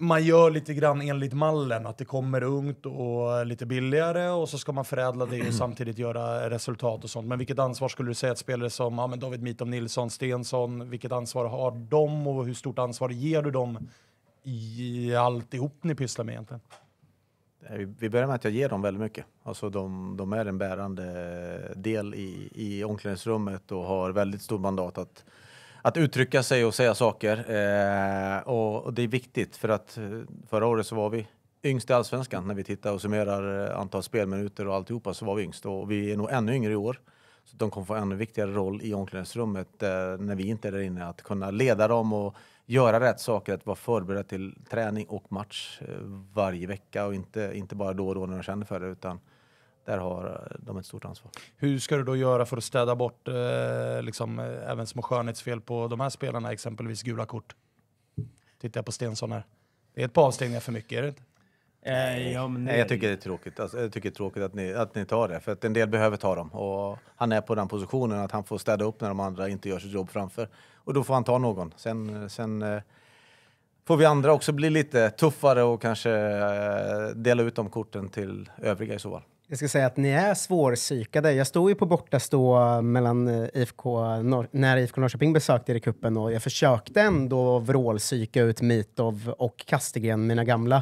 man gör lite grann enligt mallen, att det kommer ungt och lite billigare och så ska man förädla det och samtidigt göra resultat och sånt. Men vilket ansvar skulle du säga att spelare som ja, David Mitom Nilsson, Stensson, vilket ansvar har de och hur stort ansvar ger du dem i alltihop ni pysslar med egentligen? Vi börjar med att jag ger dem väldigt mycket. Alltså de, de är en bärande del i, i omklädningsrummet och har väldigt stort mandat att, att uttrycka sig och säga saker. Eh, och, och, det är viktigt för att eh, förra året så var vi yngst i allsvenskan. När vi tittar och summerar eh, antal spelminuter och alltihopa så var vi yngst och vi är nog ännu yngre i år. Så de kommer få en ännu viktigare roll i omklädningsrummet eh, när vi inte är där inne. Att kunna leda dem och göra rätt saker, att vara förberedd till träning och match eh, varje vecka och inte, inte bara då och då när de känner för det. Utan där har eh, de ett stort ansvar. Hur ska du då göra för att städa bort eh, liksom, eh, även små skönhetsfel på de här spelarna, exempelvis gula kort? Tittar jag på Stensson här. Det är ett par avstängningar för mycket, är det inte? Nej, ja, men... Nej, jag tycker det är tråkigt. Alltså, jag tycker det är tråkigt att ni, att ni tar det, för att en del behöver ta dem. Och han är på den positionen att han får städa upp när de andra inte gör sitt jobb framför. Och då får han ta någon. Sen, sen eh, får vi andra också bli lite tuffare och kanske eh, dela ut de korten till övriga i så fall. Jag ska säga att ni är svårpsykade. Jag stod ju på bortastå mellan eh, IFK Nor när IFK Norrköping besökte er i kuppen och jag försökte ändå vrålpsyka ut Mitov och Kastegren, mina gamla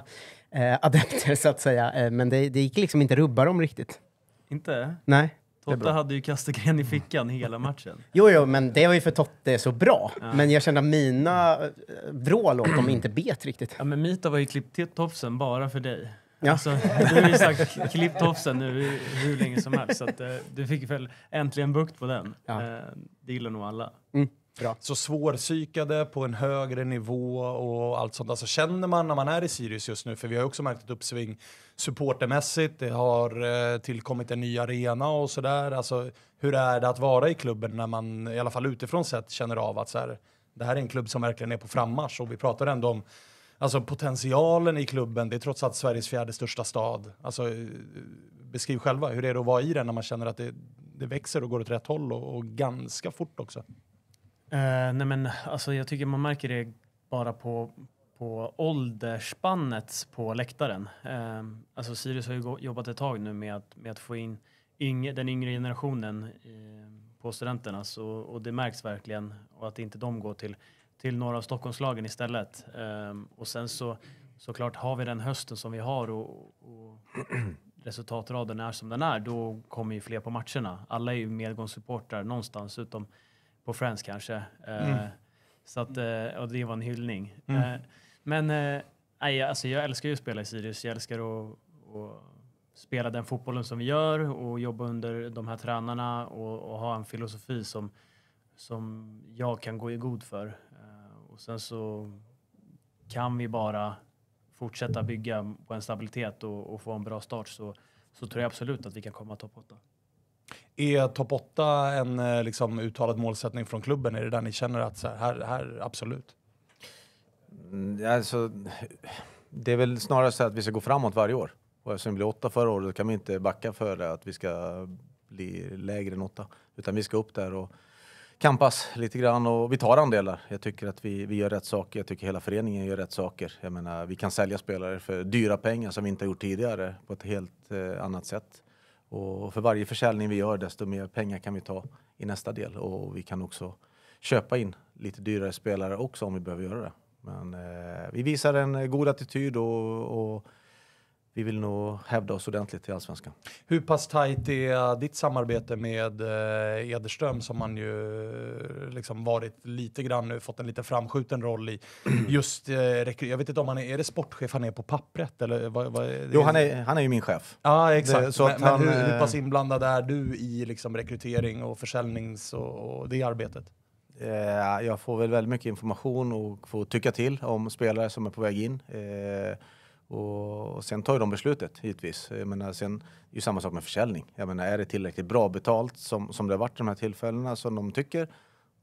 eh, adepter så att säga. Eh, men det, det gick liksom inte rubba dem riktigt. Inte? Nej. Totte hade ju Kastegren i fickan hela matchen. Jo, jo, men det var ju för Totte så bra. Ja. Men jag kände att mina eh, vrål åt dem inte bet riktigt. Ja, men Mita var ju klippt till tofsen bara för dig. Ja. Alltså, du har ju sagt klipp tofsen nu hur länge som helst. Så att, eh, du fick väl äntligen bukt på den. Ja. Eh, det gillar nog alla. Mm. Bra. Så svårpsykade på en högre nivå och allt sånt. Alltså känner man när man är i Sirius just nu, för vi har också märkt ett uppsving supportermässigt, det har eh, tillkommit en ny arena och sådär. Alltså, hur är det att vara i klubben när man, i alla fall utifrån sett, känner av att så här, det här är en klubb som verkligen är på frammarsch och vi pratar ändå om Alltså potentialen i klubben, det är trots allt Sveriges fjärde största stad. Alltså, eh, beskriv själva, hur är det att vara i den när man känner att det, det växer och går åt rätt håll och, och ganska fort också? Uh, nej men, alltså, jag tycker man märker det bara på, på åldersspannet på läktaren. Uh, alltså Sirius har ju jobbat ett tag nu med att, med att få in yngre, den yngre generationen uh, på studenterna så, och det märks verkligen och att inte de går till, till några av Stockholmslagen istället. och sen så såklart har vi den hösten som vi har och, och resultatraden är som den är, då kommer ju fler på matcherna. Alla är ju medgångssupportrar någonstans utom på Friends kanske. Eh, mm. Så att, eh, och det var en hyllning. Mm. Eh, men nej, alltså jag älskar ju att spela i Sirius. Jag älskar att, att spela den fotbollen som vi gör och jobba under de här tränarna och, och ha en filosofi som, som jag kan gå i god för. Och sen så kan vi bara fortsätta bygga på en stabilitet och, och få en bra start så, så tror jag absolut att vi kan komma topp 8. Är topp 8 en eh, liksom, uttalad målsättning från klubben? Är det där ni känner att så här, här, här absolut? Mm, alltså, det är väl snarare så att vi ska gå framåt varje år. Och eftersom vi blev åtta förra året kan vi inte backa för att vi ska bli lägre än åtta. Utan vi ska upp där och kampas lite grann och vi tar andelar. Jag tycker att vi, vi gör rätt saker. Jag tycker hela föreningen gör rätt saker. Jag menar, vi kan sälja spelare för dyra pengar som vi inte har gjort tidigare på ett helt eh, annat sätt. Och för varje försäljning vi gör, desto mer pengar kan vi ta i nästa del och vi kan också köpa in lite dyrare spelare också om vi behöver göra det. Men eh, vi visar en god attityd och, och vi vill nog hävda oss ordentligt i allsvenskan. Hur pass tajt är ditt samarbete med eh, Ederström som man ju eh, liksom varit lite grann nu, fått en lite framskjuten roll i? Just, eh, jag vet inte om han är, är det sportchef han är på pappret? Eller vad, vad jo, han är, han är ju min chef. Ja, ah, exakt. Det, så men, men han, hur, hur, pass inblandad är du i liksom rekrytering och försäljnings och, och det arbetet? jag får väl väldigt mycket information och får tycka till om spelare som är på väg in. Eh, och, sen tar ju de beslutet givetvis. Jag menar, sen är ju samma sak med försäljning. Jag menar, är det tillräckligt bra betalt som, som det har varit i de här tillfällena som de tycker,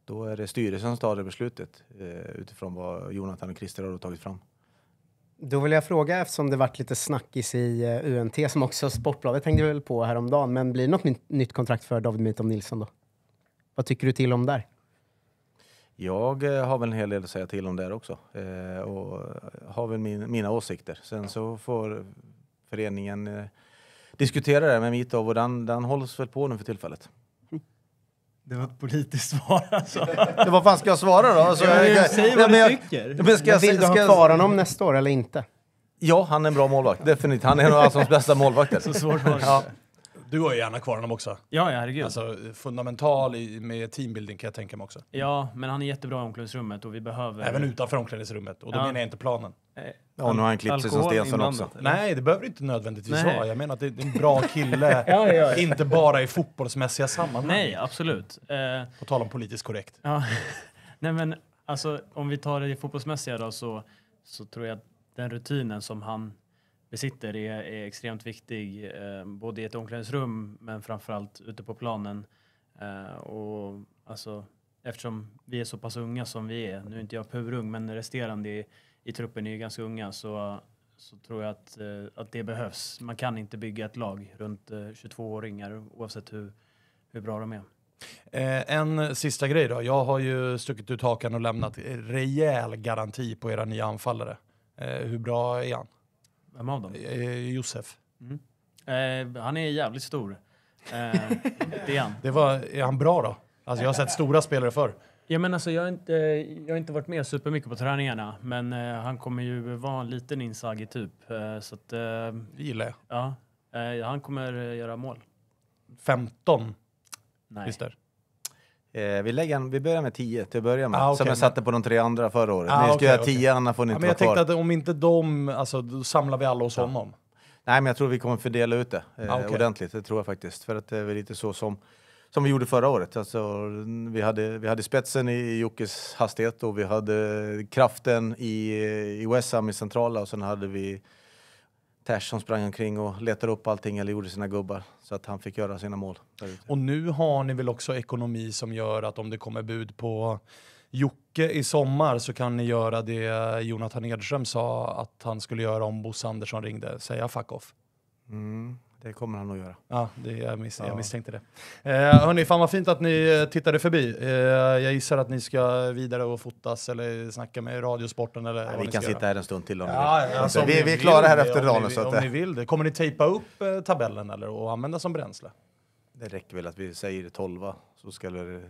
då är det styrelsen som tar det beslutet eh, utifrån vad Jonathan och Christer har tagit fram. Då vill jag fråga, eftersom det varit lite snackis i eh, UNT, som också Sportbladet tänkte väl på häromdagen, men blir det något nytt kontrakt för David Mitom Nilsson då? Vad tycker du till om där? Jag eh, har väl en hel del att säga till om där också eh, och eh, har väl min, mina åsikter. Sen så får föreningen eh, diskutera det med Mitov och den, den hålls väl på nu för tillfället. Det var ett politiskt svar alltså. det, vad fan ska jag svara då? Alltså, jag, jag, Säg vad jag, du tycker. Men, ska jag, vill du ha kvar honom nästa år eller inte? Ja, han är en bra målvakt. Definitivt. Han är en av Allsvenskans bästa målvakter. Så svårt var det. Ja. Du har ju gärna kvar honom också. Ja, herregud. Alltså, fundamental i, med teambuilding kan jag tänka mig också. Ja, men han är jättebra i omklädningsrummet och vi behöver... Även utanför omklädningsrummet, och då ja. menar jag inte planen. Ja, nu har han klippt sig som Stensson också. Nej, det behöver det inte nödvändigtvis vara. Jag menar att det är en bra kille, ja, ja, inte bara i fotbollsmässiga sammanhang. Nej, absolut. Eh, På tal om politiskt korrekt. Ja. Nej, men alltså om vi tar det fotbollsmässiga då så, så tror jag att den rutinen som han besitter är, är extremt viktig, eh, både i ett omklädningsrum men framförallt ute på planen. Eh, och alltså, eftersom vi är så pass unga som vi är, nu är inte jag purung men resterande i, i truppen är ju ganska unga, så, så tror jag att, eh, att det behövs. Man kan inte bygga ett lag runt 22-åringar eh, oavsett hur, hur bra de är. Eh, en sista grej då. Jag har ju stuckit ut hakan och lämnat rejäl garanti på era nya anfallare. Eh, hur bra är han? Vem av dem? Eh, eh, Josef. Mm. Eh, han är jävligt stor. Eh, det är han. Det var, är han bra då? Alltså jag har sett stora spelare förr. Ja, men alltså, jag, har inte, jag har inte varit med supermycket på träningarna, men eh, han kommer ju vara en liten insagi typ. Eh, så att, eh, det gillar jag. Ja, eh, han kommer göra mål. 15? Nej. Visst är? Eh, vi, lägger, vi börjar med 10 till att börja med, ah, okay. som jag satte på de tre andra förra året. Ah, Ni ska okay, göra 10, okay. annars får ni inte ja, men Jag tänkte kvar. att om inte de, alltså då samlar vi alla hos ja. honom. Nej, men jag tror vi kommer fördela ut det ah, eh, ah, okay. ordentligt, det tror jag faktiskt. För att det eh, är lite så som, som vi gjorde förra året. Alltså, vi, hade, vi hade spetsen i Jockes hastighet och vi hade kraften i, i West Ham i centrala och sen hade vi som sprang omkring och letade upp allting eller gjorde sina gubbar så att han fick göra sina mål. Och nu har ni väl också ekonomi som gör att om det kommer bud på Jocke i sommar så kan ni göra det Jonathan Edström sa att han skulle göra om Bosse Andersson ringde, säga fuck off. Mm. Det kommer han att göra. Ja, det, jag, miss, ja. jag misstänkte det. Eh, hörni, fan vad fint att ni tittade förbi. Eh, jag gissar att ni ska vidare och fotas eller snacka med Radiosporten eller Nej, Vi kan sitta här en stund till om ja, alltså, ni vill. Alltså, om vi, vi är klara här det, efter dagen. Om, ni, om ni vill det. Kommer ni tejpa upp eh, tabellen eller, och använda som bränsle? Det räcker väl att vi säger 12 så ska det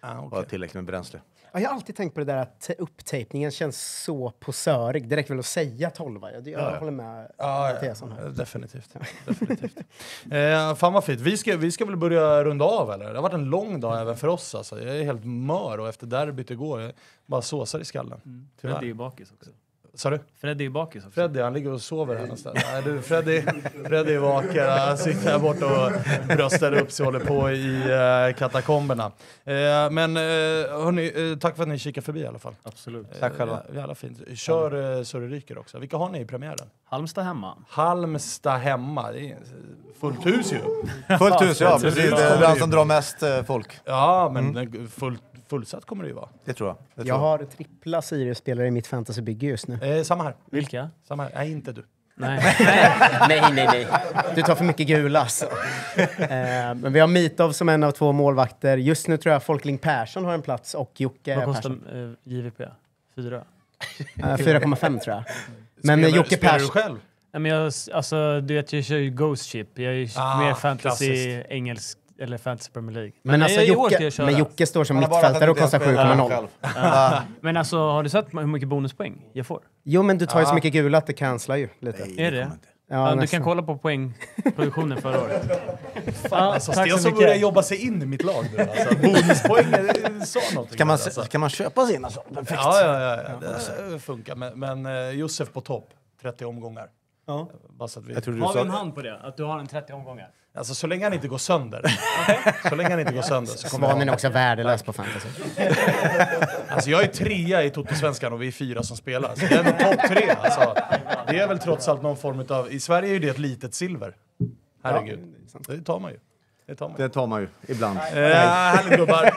ah, okay. vara tillräckligt med bränsle. Ja, jag har alltid tänkt på det där att upptejpningen känns så posörig. Det räcker väl att säga tolva? Jag, jag ja, håller med ja, Mattias ja, Definitivt. definitivt. Eh, fan vad fint. Vi ska, vi ska väl börja runda av eller? Det har varit en lång dag även för oss alltså. Jag är helt mör och efter derbyt igår, jag bara såsar i skallen. Mm. Tyvärr. Men det är bakis också. Sa du? Freddy är bakis Freddy, han ligger och sover här någonstans. Nej, du, Freddy, Freddy är vaken. Han sitter här borta och bröstar upp sig och håller på i uh, katakomberna. Uh, men uh, hörni, tack för att ni kikade förbi i alla fall. Absolut. Tack själva. Jävla fint. Kör eh, ryker också. Vilka har ni i premiären? Halmstad hemma. Halmstad hemma. Det är fullt hus ju. fullt hus, ja. Precis. Det är den som drar mest folk. Ja, men mm. fullt fullsatt kommer det ju vara. Det tror jag. Det tror jag, jag har trippla Sirius-spelare i mitt fantasybygge just nu. Eh, samma här. Vilka? Samma här. Nej, inte du. Nej. nej, nej, nej. Du tar för mycket gula alltså. eh, men vi har Mitov som en av två målvakter. Just nu tror jag Folkling Persson har en plats och Jocke Vad kostar Eh, JVP? Fyra? 4,5 eh, tror jag. Men eh, spelar, Jocke Persson... du själv? Nej, men jag, alltså, du vet, jag kör ju Ghost Ship. Jag är ah, mer fantasy, klassiskt. engelsk eller Fantasy Premier League. Men, alltså, men alltså, Jocke, men Jocke står som mittfältare och kostar 7,0. Ja. men alltså, har du sett hur mycket bonuspoäng jag får? Jo, men du tar ju så mycket gula att det cancelar ju lite. Nej, är det? Ja, du kan kolla på poängproduktionen förra året. Fan, alltså, Sten som jobba sig in i mitt lag nu alltså. Bonuspoäng eh, sa någonting. Kan man, alltså. kan man köpa sina alltså? Perfekt. Ja, ja, ja, ja. det funkar. Men, men eh, Josef på topp, 30 omgångar. Ja. Har vi en hand på det? Att du har en 30 omgångar? Alltså så länge han inte går sönder. Så länge han inte går sönder så kommer Svanen är också värdelös på fantasy. Alltså jag är trea i totosvenskan och vi är fyra som spelar. Så det är topp tre. Alltså, det är väl trots allt någon form av... I Sverige är ju det ett litet silver. Herregud. Det tar man ju. Det tar man ju. Det tar man ju, ibland. Ja, eh, härligt gubbar.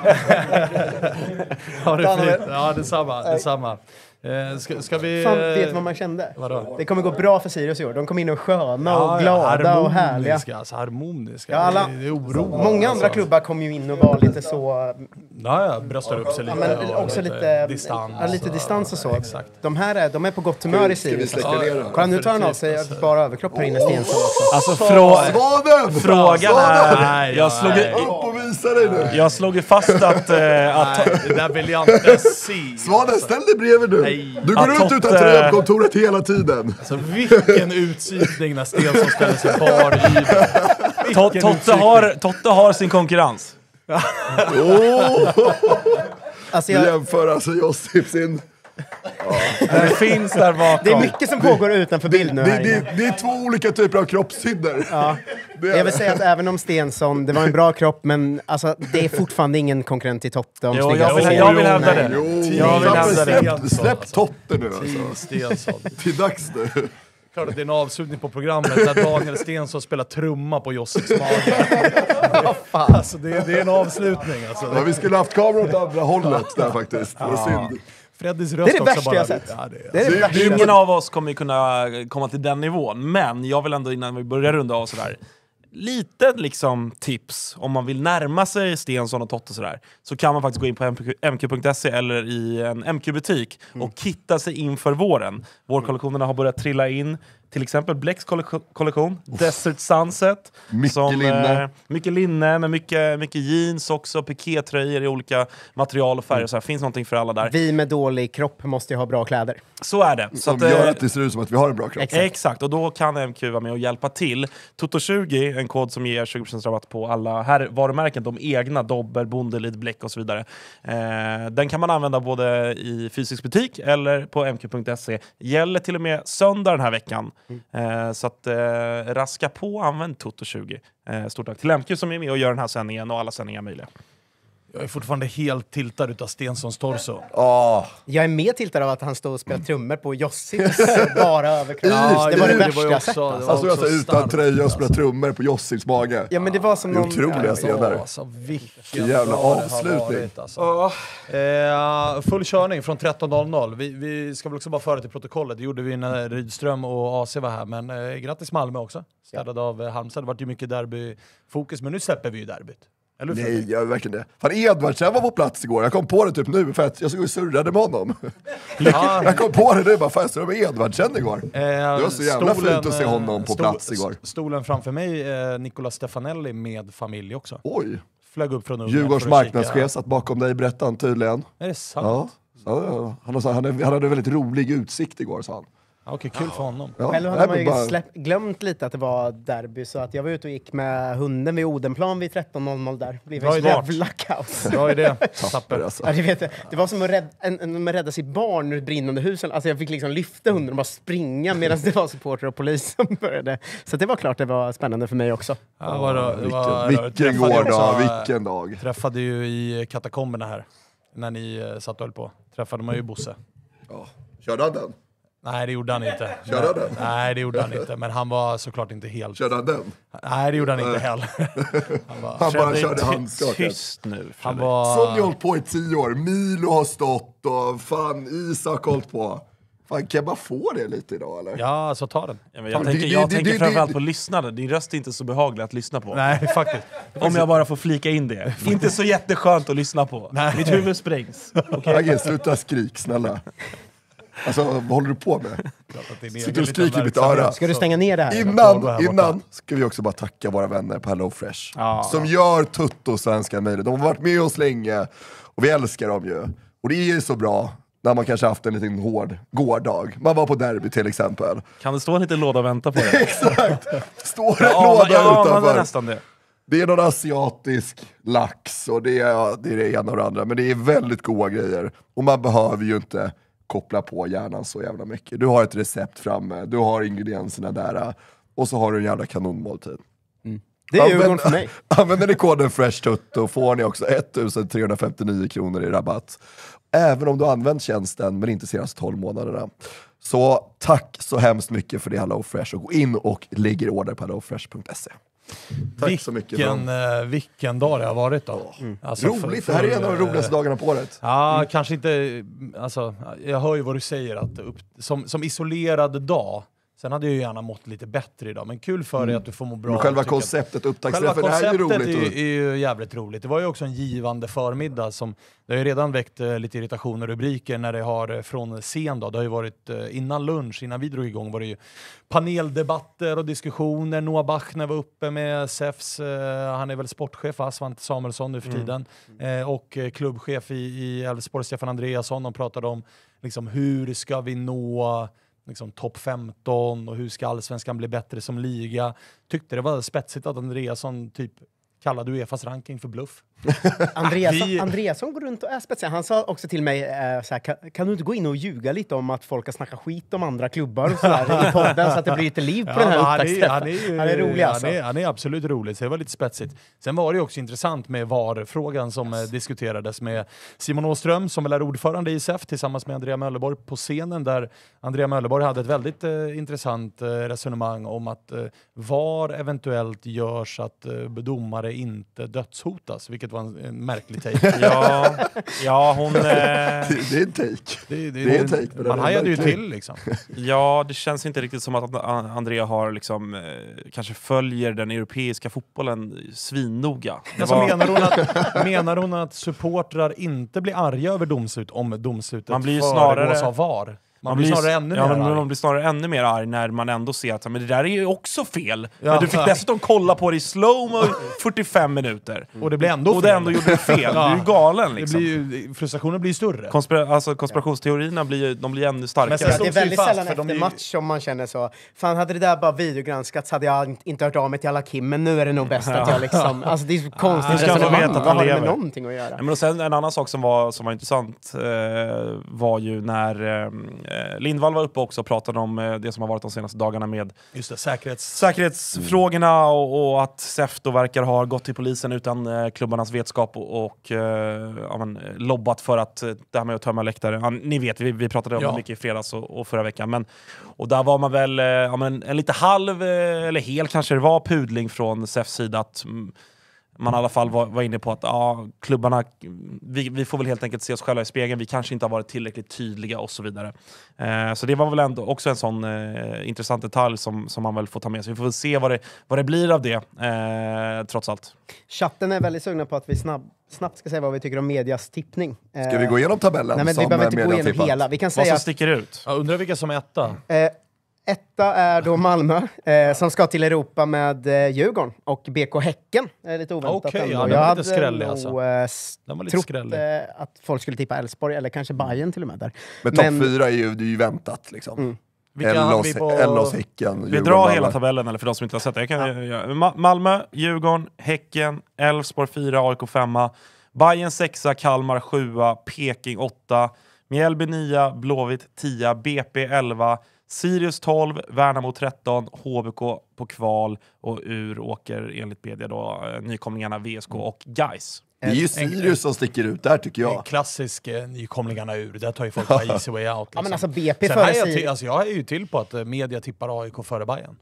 ha det fint. Ja, detsamma. detsamma. Eh, ska, ska vi... Fan, eh, vet du vad man kände? Vadå? Det kommer gå bra för Sirius i år. De kommer in och sköna ja, och glada och härliga. Alltså, harmoniska. Ja, alla, det, det är oro. Många andra alltså. klubbar kom ju in och var lite så... Ja, ja bröstar upp sig lite. Ja, men också lite, lite distans. Ja, lite distans och så. Exakt. De här är, de är på gott humör i Sirius. Alltså. Kolla, nu tar han av sig alltså. bara överkropp här inne, Stensson också. Alltså, frå... Frågan är... Jag slog visa dig nu. Jag slog ju fast att... Eh, att Nej, det där vill jag inte se. Svanen, ställ dig bredvid nu. Nej. Du går runt utan tröja på kontoret hela tiden. Alltså vilken utsugning när Stensson ställer sig bargiven. Totte har, Totte har sin konkurrens. oh. alltså jag... Jämför alltså Josip sin det finns där bakom. Det är mycket som pågår utanför bild nu Det, det, det är två olika typer av kroppshinder. Ja. Jag vill säga att även om Stensson, det var en bra kropp, men alltså, det är fortfarande ingen konkurrent till Totte om Jo, snyggaste jag vill- jag vill hävda det. Jo, Jag vill släpp, hävda det. släpp, Totte nu alltså. Stensson. Till dags nu. Klart att det är en avslutning på programmet där Daniel Stensson spelar trumma på Josseks mage. alltså, det, är- det är en avslutning alltså. Ja, vi skulle haft kameror åt andra hållet där faktiskt. Det var synd. Freddys röst Det är det värsta bara, jag sett. Ja, det, är det värsta Ingen av oss kommer kunna eh, komma till den nivån, men jag vill ändå innan vi börjar runda av sådär, lite liksom tips om man vill närma sig Stensson och Totte sådär, så kan man faktiskt gå in på mq.se eller i en MQ-butik och mm. kitta sig inför våren. Vårkollektionerna har börjat trilla in till exempel Blecks kollektion, oh. Desert Sunset. Mycket som, eh, linne. Eh, mycket linne, men mycket, mycket jeans också, pikétröjor i olika material och färger. Mm. Så här, finns någonting för alla där. Vi med dålig kropp måste ju ha bra kläder. Så är det. Så som att, eh, gör att det ser ut som att vi har en bra kropp. Exakt, exakt. och då kan MQ vara med och hjälpa till. Toto20, en kod som ger 20% rabatt på alla här varumärken, de egna, Dobber, Bondelid, Bleck och så vidare. Eh, den kan man använda både i fysisk butik eller på mq.se. Gäller till och med söndag den här veckan. Eh, så att, eh, raska på, använd Toto20. Eh, stort tack till Lemke som är med och gör den här sändningen och alla sändningar möjliga. Jag är fortfarande helt tiltad utav Stensons torso. Oh. Jag är mer tiltad av att han stod och spelade mm. trummor på Jossims bara överkropp. det var det, det värsta jag sett. Alltså. Han stod alltså, alltså utan tröja och spelade alltså. trummor på Jossims mage. Ja, men det var som det är någon... Otroliga scener. Alltså, vilken jävla avslutning. Alltså. Oh. Eh, full körning från 13.00. Vi, vi, ska väl också bara föra till protokollet. Det gjorde vi när Rydström och AC var här. Men eh, grattis Malmö också. städade ja. av eh, Halmstad. Det vart ju mycket derbyfokus, men nu släpper vi ju derbyt. Eller Nej, jag är verkligen det. Fan, Edvardsen var på plats igår. Jag kom på det typ nu för att jag såg surrade med honom. Ja. jag kom på det nu, bara fan jag surrade med Edvardsen igår. Eh, det var så jävla stolen, fint att se honom eh, på plats igår. Stolen framför mig, eh, Nicolas Stefanelli med familj också. Oj! Flög upp från Ungern. Djurgårdens marknadschef satt bakom dig, berättade han tydligen. Är det sant? Ja. han, sa, han, hade väldigt rolig utsikt igår, sa han. Okej, kul för honom. Ja, Själv hade man ju bara- släpp, glömt lite att det var derby, så att jag var ute och gick med hunden vid Odenplan vid 13.00 där. Det blev Bra ett idé. jävla kaos. Bra idé, Tapper. Alltså. Ja, det, vet det var som att rädda, en, en, rädda sitt barn ur ett brinnande hus. Alltså jag fick liksom lyfta hunden och bara springa medan det var supporter och polis som började. Så det var klart det var spännande för mig också. Ja, vad rör- vad rör- Vilken, vilken gårdag, också- vilken dag. Träffade ju i katakomberna här, när ni eh, satt och höll på. Träffade man ju Bosse. Ja. Körde han den? Nej, det gjorde han inte. Körde han den? Nej, det gjorde han inte. Men han var såklart inte helt... Körde han den? Nej, det gjorde han inte heller. Han, bara, han bara körde handskakat. Tyst nu, Fredrik. han var... Sonny har hållit på i tio år. Milo har stått och fan Isak har hållit på. Fan, kan jag bara få det lite idag eller? Ja, alltså ta den. Ja, jag ta tänker, jag det, tänker det, framförallt det, på lyssnaren, din röst är inte så behaglig att lyssna på. Nej, faktiskt. Om jag bara får flika in det. inte så jätteskönt att lyssna på. Nej. Mitt huvud sprängs. Okay. Agge sluta skrik snälla. Alltså, vad håller du på med? Sitter och skriker i mitt öra. Ska du stänga ner det här? Innan, här innan ska vi också bara tacka våra vänner på HelloFresh. Ah. Som gör Tutto svenska möjligt. De har varit med oss länge och vi älskar dem ju. Och det är ju så bra när man kanske haft en liten hård gårdag. Man var på derby till exempel. Kan det stå en liten låda och vänta på dig? Exakt! Står en ja, låda ja, utanför. Ja, nästan det. Det är någon asiatisk lax och det är, det är det ena och det andra, men det är väldigt goda grejer. Och man behöver ju inte koppla på hjärnan så jävla mycket. Du har ett recept framme, du har ingredienserna där eh, och så har du en jävla kanonmåltid. Mm. Det är Djurgården för mig. Använder ni koden FreshTutto får ni också 1359 kronor i rabatt. Även om du använt tjänsten men inte senaste 12 månaderna. Så tack så hemskt mycket för det HelloFresh och gå in och lägg er order på hellofresh.se. Tack vilken, så mycket. Eh, vilken dag det har varit då. Mm. Alltså, Roligt! För, för, det här är en av de roligaste eh, dagarna på året. Ja, mm. kanske inte... Alltså, jag hör ju vad du säger, att upp, som, som isolerad dag Sen hade jag gärna mått lite bättre idag, men kul för dig mm. att du får må bra. Men själva konceptet, upptaktsträffen, det här är ju roligt. Själva konceptet är ju jävligt roligt. Det var ju också en givande förmiddag som, det har ju redan väckt eh, lite irritation och rubriker när det har eh, från sen då. Det har ju varit eh, innan lunch, innan vi drog igång var det ju paneldebatter och diskussioner. Noah Bachner var uppe med SEFs, han är väl sportchef Svante Samuelsson nu för mm. tiden, mm. och klubbchef i Elfsborg, Stefan Andreasson. De pratade om liksom, hur ska vi nå liksom, topp 15 och hur ska allsvenskan bli bättre som liga. Tyckte det var spetsigt att Andreasson typ kallade Uefas ranking för bluff. Andreasson går runt och är spetsig. Han sa också till mig, eh, så kan, kan, du inte gå in och ljuga lite om att folk har snackat skit om andra klubbar och sådär, i podden så att det blir lite liv på ja, den här han är, han, är, han är rolig han alltså. Är, han är, absolut rolig, så det var lite spetsigt. Sen var det också intressant med VAR-frågan som yes. Eh, diskuterades med Simon Åström som väl är ordförande i ISF tillsammans med Andrea Möllerborg på scenen där Andrea Möllerborg hade ett väldigt eh, intressant eh, resonemang om att eh, VAR eventuellt gör så att eh, domare inte dödshotas, vilket var en, en märklig take. ja, ja, hon... Eh... Det, det är en take. Det, det, det är en take man hajade ju till liksom. ja, det känns inte riktigt som att Andrea har liksom, eh, kanske följer den europeiska fotbollen svinnoga. Alltså, var... menar, hon att, menar hon att supportrar inte blir arga över domslut om domslutet man blir ju snarare... av VAR? man blir snarare ännu ja, mer arg. Man blir snarare ännu mer arg när man ändå ser att men det där är ju också fel. Ja. Men du fick dessutom kolla på det i slowmo 45 minuter. Mm. Och det blev ändå och fel. Och det ändå gjorde fel. Du är ju galen liksom. Blir ju, frustrationen blir ju större. Konspira alltså, konspirationsteorierna blir ju de blir ännu starkare. Men det är väldigt fast, sällan efter ju... match som man känner så. Fan, hade det där bara videogranskats hade jag inte hört av mig till alla Kim, men nu är det nog bäst att jag liksom... Alltså det är så konstigt ah, resonemang. Vad har det med någonting att göra? Nej, men och sen, en annan sak som var, som var intressant eh, var ju när eh, Eh, Lindvall var uppe också och pratade om eh, det som har varit de senaste dagarna med Just det, säkerhets... säkerhetsfrågorna och, och att SEF verkar ha gått till polisen utan eh, klubbarnas vetskap och, och ja, men, lobbat för att det här med att tömma läktare. Ja, ni vet, vi, vi pratade om ja. det mycket i fredags och, och, förra veckan. Men, och där var man väl ja, men, en lite halv, eller hel kanske det var, pudling från SEFs sida att mm, man i alla fall var, var inne på att ah, klubbarna, vi, vi, får väl helt enkelt se oss själva i spegeln, vi kanske inte har varit tillräckligt tydliga och så vidare. Eh, så det var väl ändå också en sån eh, intressant detalj som, som man väl får ta med sig. Vi får väl se vad det, vad det blir av det, eh, trots allt. Chatten är väldigt sugna på att vi snabb, snabbt ska säga vad vi tycker om medias tippning. Ska vi gå igenom tabellen? Eh, nej, men vi behöver eh, inte gå igenom hela. Vi kan säga vad som sticker ut? Jag undrar vilka som är etta? Eh, Etta är då Malmö, eh, som ska till Europa med eh, Djurgården och BK Häcken. Det är lite oväntat okay, ändå. Ja, jag hade alltså. nog alltså. trott Eh, att folk skulle tippa Elfsborg, eller kanske Bayern mm. till och med. Där. Men, men topp fyra är ju, det är ju väntat. Liksom. Mm. Ellos, Häcken, Vi drar hela tabellen eller för de som inte har sett det. Jag kan, ja. Ma Malmö, Djurgården, Häcken, Elfsborg 4, AIK 5, Bayern 6, Kalmar 7, Peking 8, Mjällby 9, Blåvitt 10, BP 11, Sirius 12, Värnamo 13, HBK på kval och ur åker enligt BD då eh, nykomlingarna VSK och Gais. Det är ju Sirius som sticker ut där tycker jag. En klassisk eh, nykomlingarna ur, där tar ju folk bara easy way out. Liksom. Ja, men liksom. alltså BP Sen är jag, till, alltså, jag är ju till på att eh, media tippar AIK före Bayern.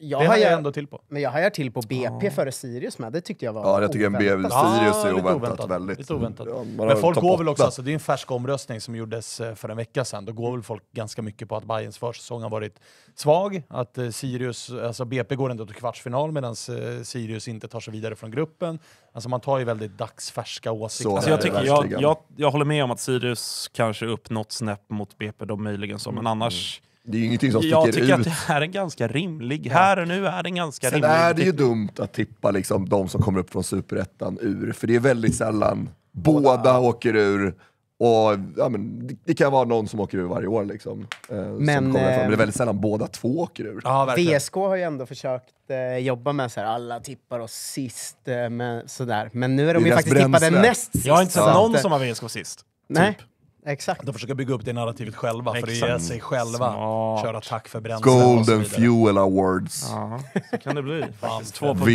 Jag det hajar jag ändå till på. Men jag hajar till på BP ja. före Sirius med. Det tyckte jag var Ja, jag tycker en BB Sirius är oväntat. oväntat. Väldigt. Lite oväntat. Ja, men folk går väl också, alltså, det är en färsk omröstning som gjordes eh, för en vecka sedan. Då går väl folk ganska mycket på att Bayerns försäsong har varit svag. Att eh, Sirius, alltså BP går ändå till kvartsfinal medan eh, Sirius inte tar sig vidare från gruppen. Alltså man tar ju väldigt dagsfärska åsikter. Alltså, jag, tycker, jag, jag, jag, håller med om att Sirius kanske upp något snäpp mot BP då möjligen så, men mm. annars mm det är ju ingenting som sticker ut. Jag tycker ut. att det här är ganska rimlig. Ja. Här och nu är den ganska Sen rimlig. Sen är det ju dumt att tippa liksom, de som kommer upp från superettan ur, för det är väldigt sällan båda, båda åker ur. Och, ja, men, det, det, kan vara någon som åker ur varje år, liksom, eh, men, eh, men, det är eh, väldigt sällan båda två åker ur. Ja, VSK har ju ändå försökt eh, jobba med så här, alla tippar oss sist, eh, men, sådär. men nu är de ju faktiskt bränsle. tippade näst sist. Jag har inte sett någon eh, som har VSK sist. Nej. Typ. Exakt. De försöker bygga upp det narrativet själva, Exakt. för att ge sig själva. Smart. Köra tack för bränsle Golden Fuel Awards. Ja, så kan det bli.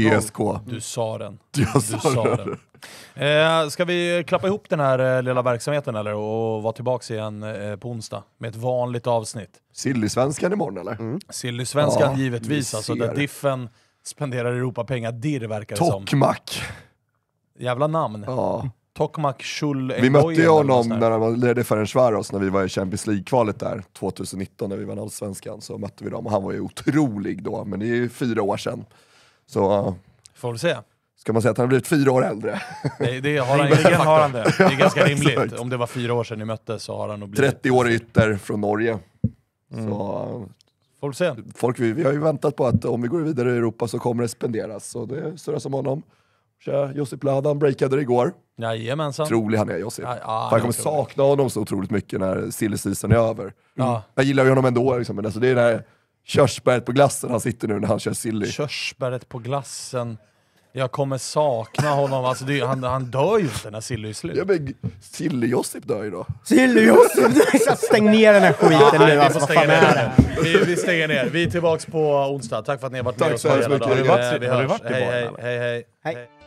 VSK. Du sa den. Jag du sa den. den. Eh, ska vi klappa ihop den här eh, lilla verksamheten eller? och vara tillbaka igen eh, på onsdag med ett vanligt avsnitt? Sillysvenskan imorgon eller? Mm. silly ja, givetvis, alltså där Diffen spenderar Europapengar, dirr verkar det som. Tokmak! Jävla namn. Ja. Tokmak Shul Vi mötte ju honom när han var ledde för när vi var i Champions League-kvalet där 2019 när vi vann Allsvenskan så mötte vi dem och han var ju otrolig då, men det är ju fyra år sedan. Så... Får vi se. Ska man säga att han har blivit fyra år äldre? Nej, det har han, har han det. Det är ganska ja, rimligt. Om det var fyra år sedan ni möttes så har han nog blivit... 30 år ytter från Norge. Mm. Så, Får vi se. Folk, vi, vi har ju väntat på att om vi går vidare i Europa så kommer det spenderas, så det är större som honom. Tja, Josip Ladan breakade igår. Jajamensan. Otrolig han är, Josip. Ja, ja, jag kommer sakna honom så otroligt mycket när silly season är över. Mm. Jag gillar ju honom ändå, liksom, men alltså, det är det här körsbäret på glassen han sitter nu när han kör silly. Körsbäret på glassen. Jag kommer sakna honom. Alltså det, han, han dör ju inte när Silly är slut. Ja, men Silly-Josip dör ju då. Silly-Josip! Stäng ner den här skiten ja, nu. Alltså, vad fan är det? Vi, vi, stänger ner. Vi är tillbaka på onsdag. Tack för att ni har varit Tack med oss. Tack så hemskt mycket. Har du varit, eh, hej, hej, hej. hej. hej.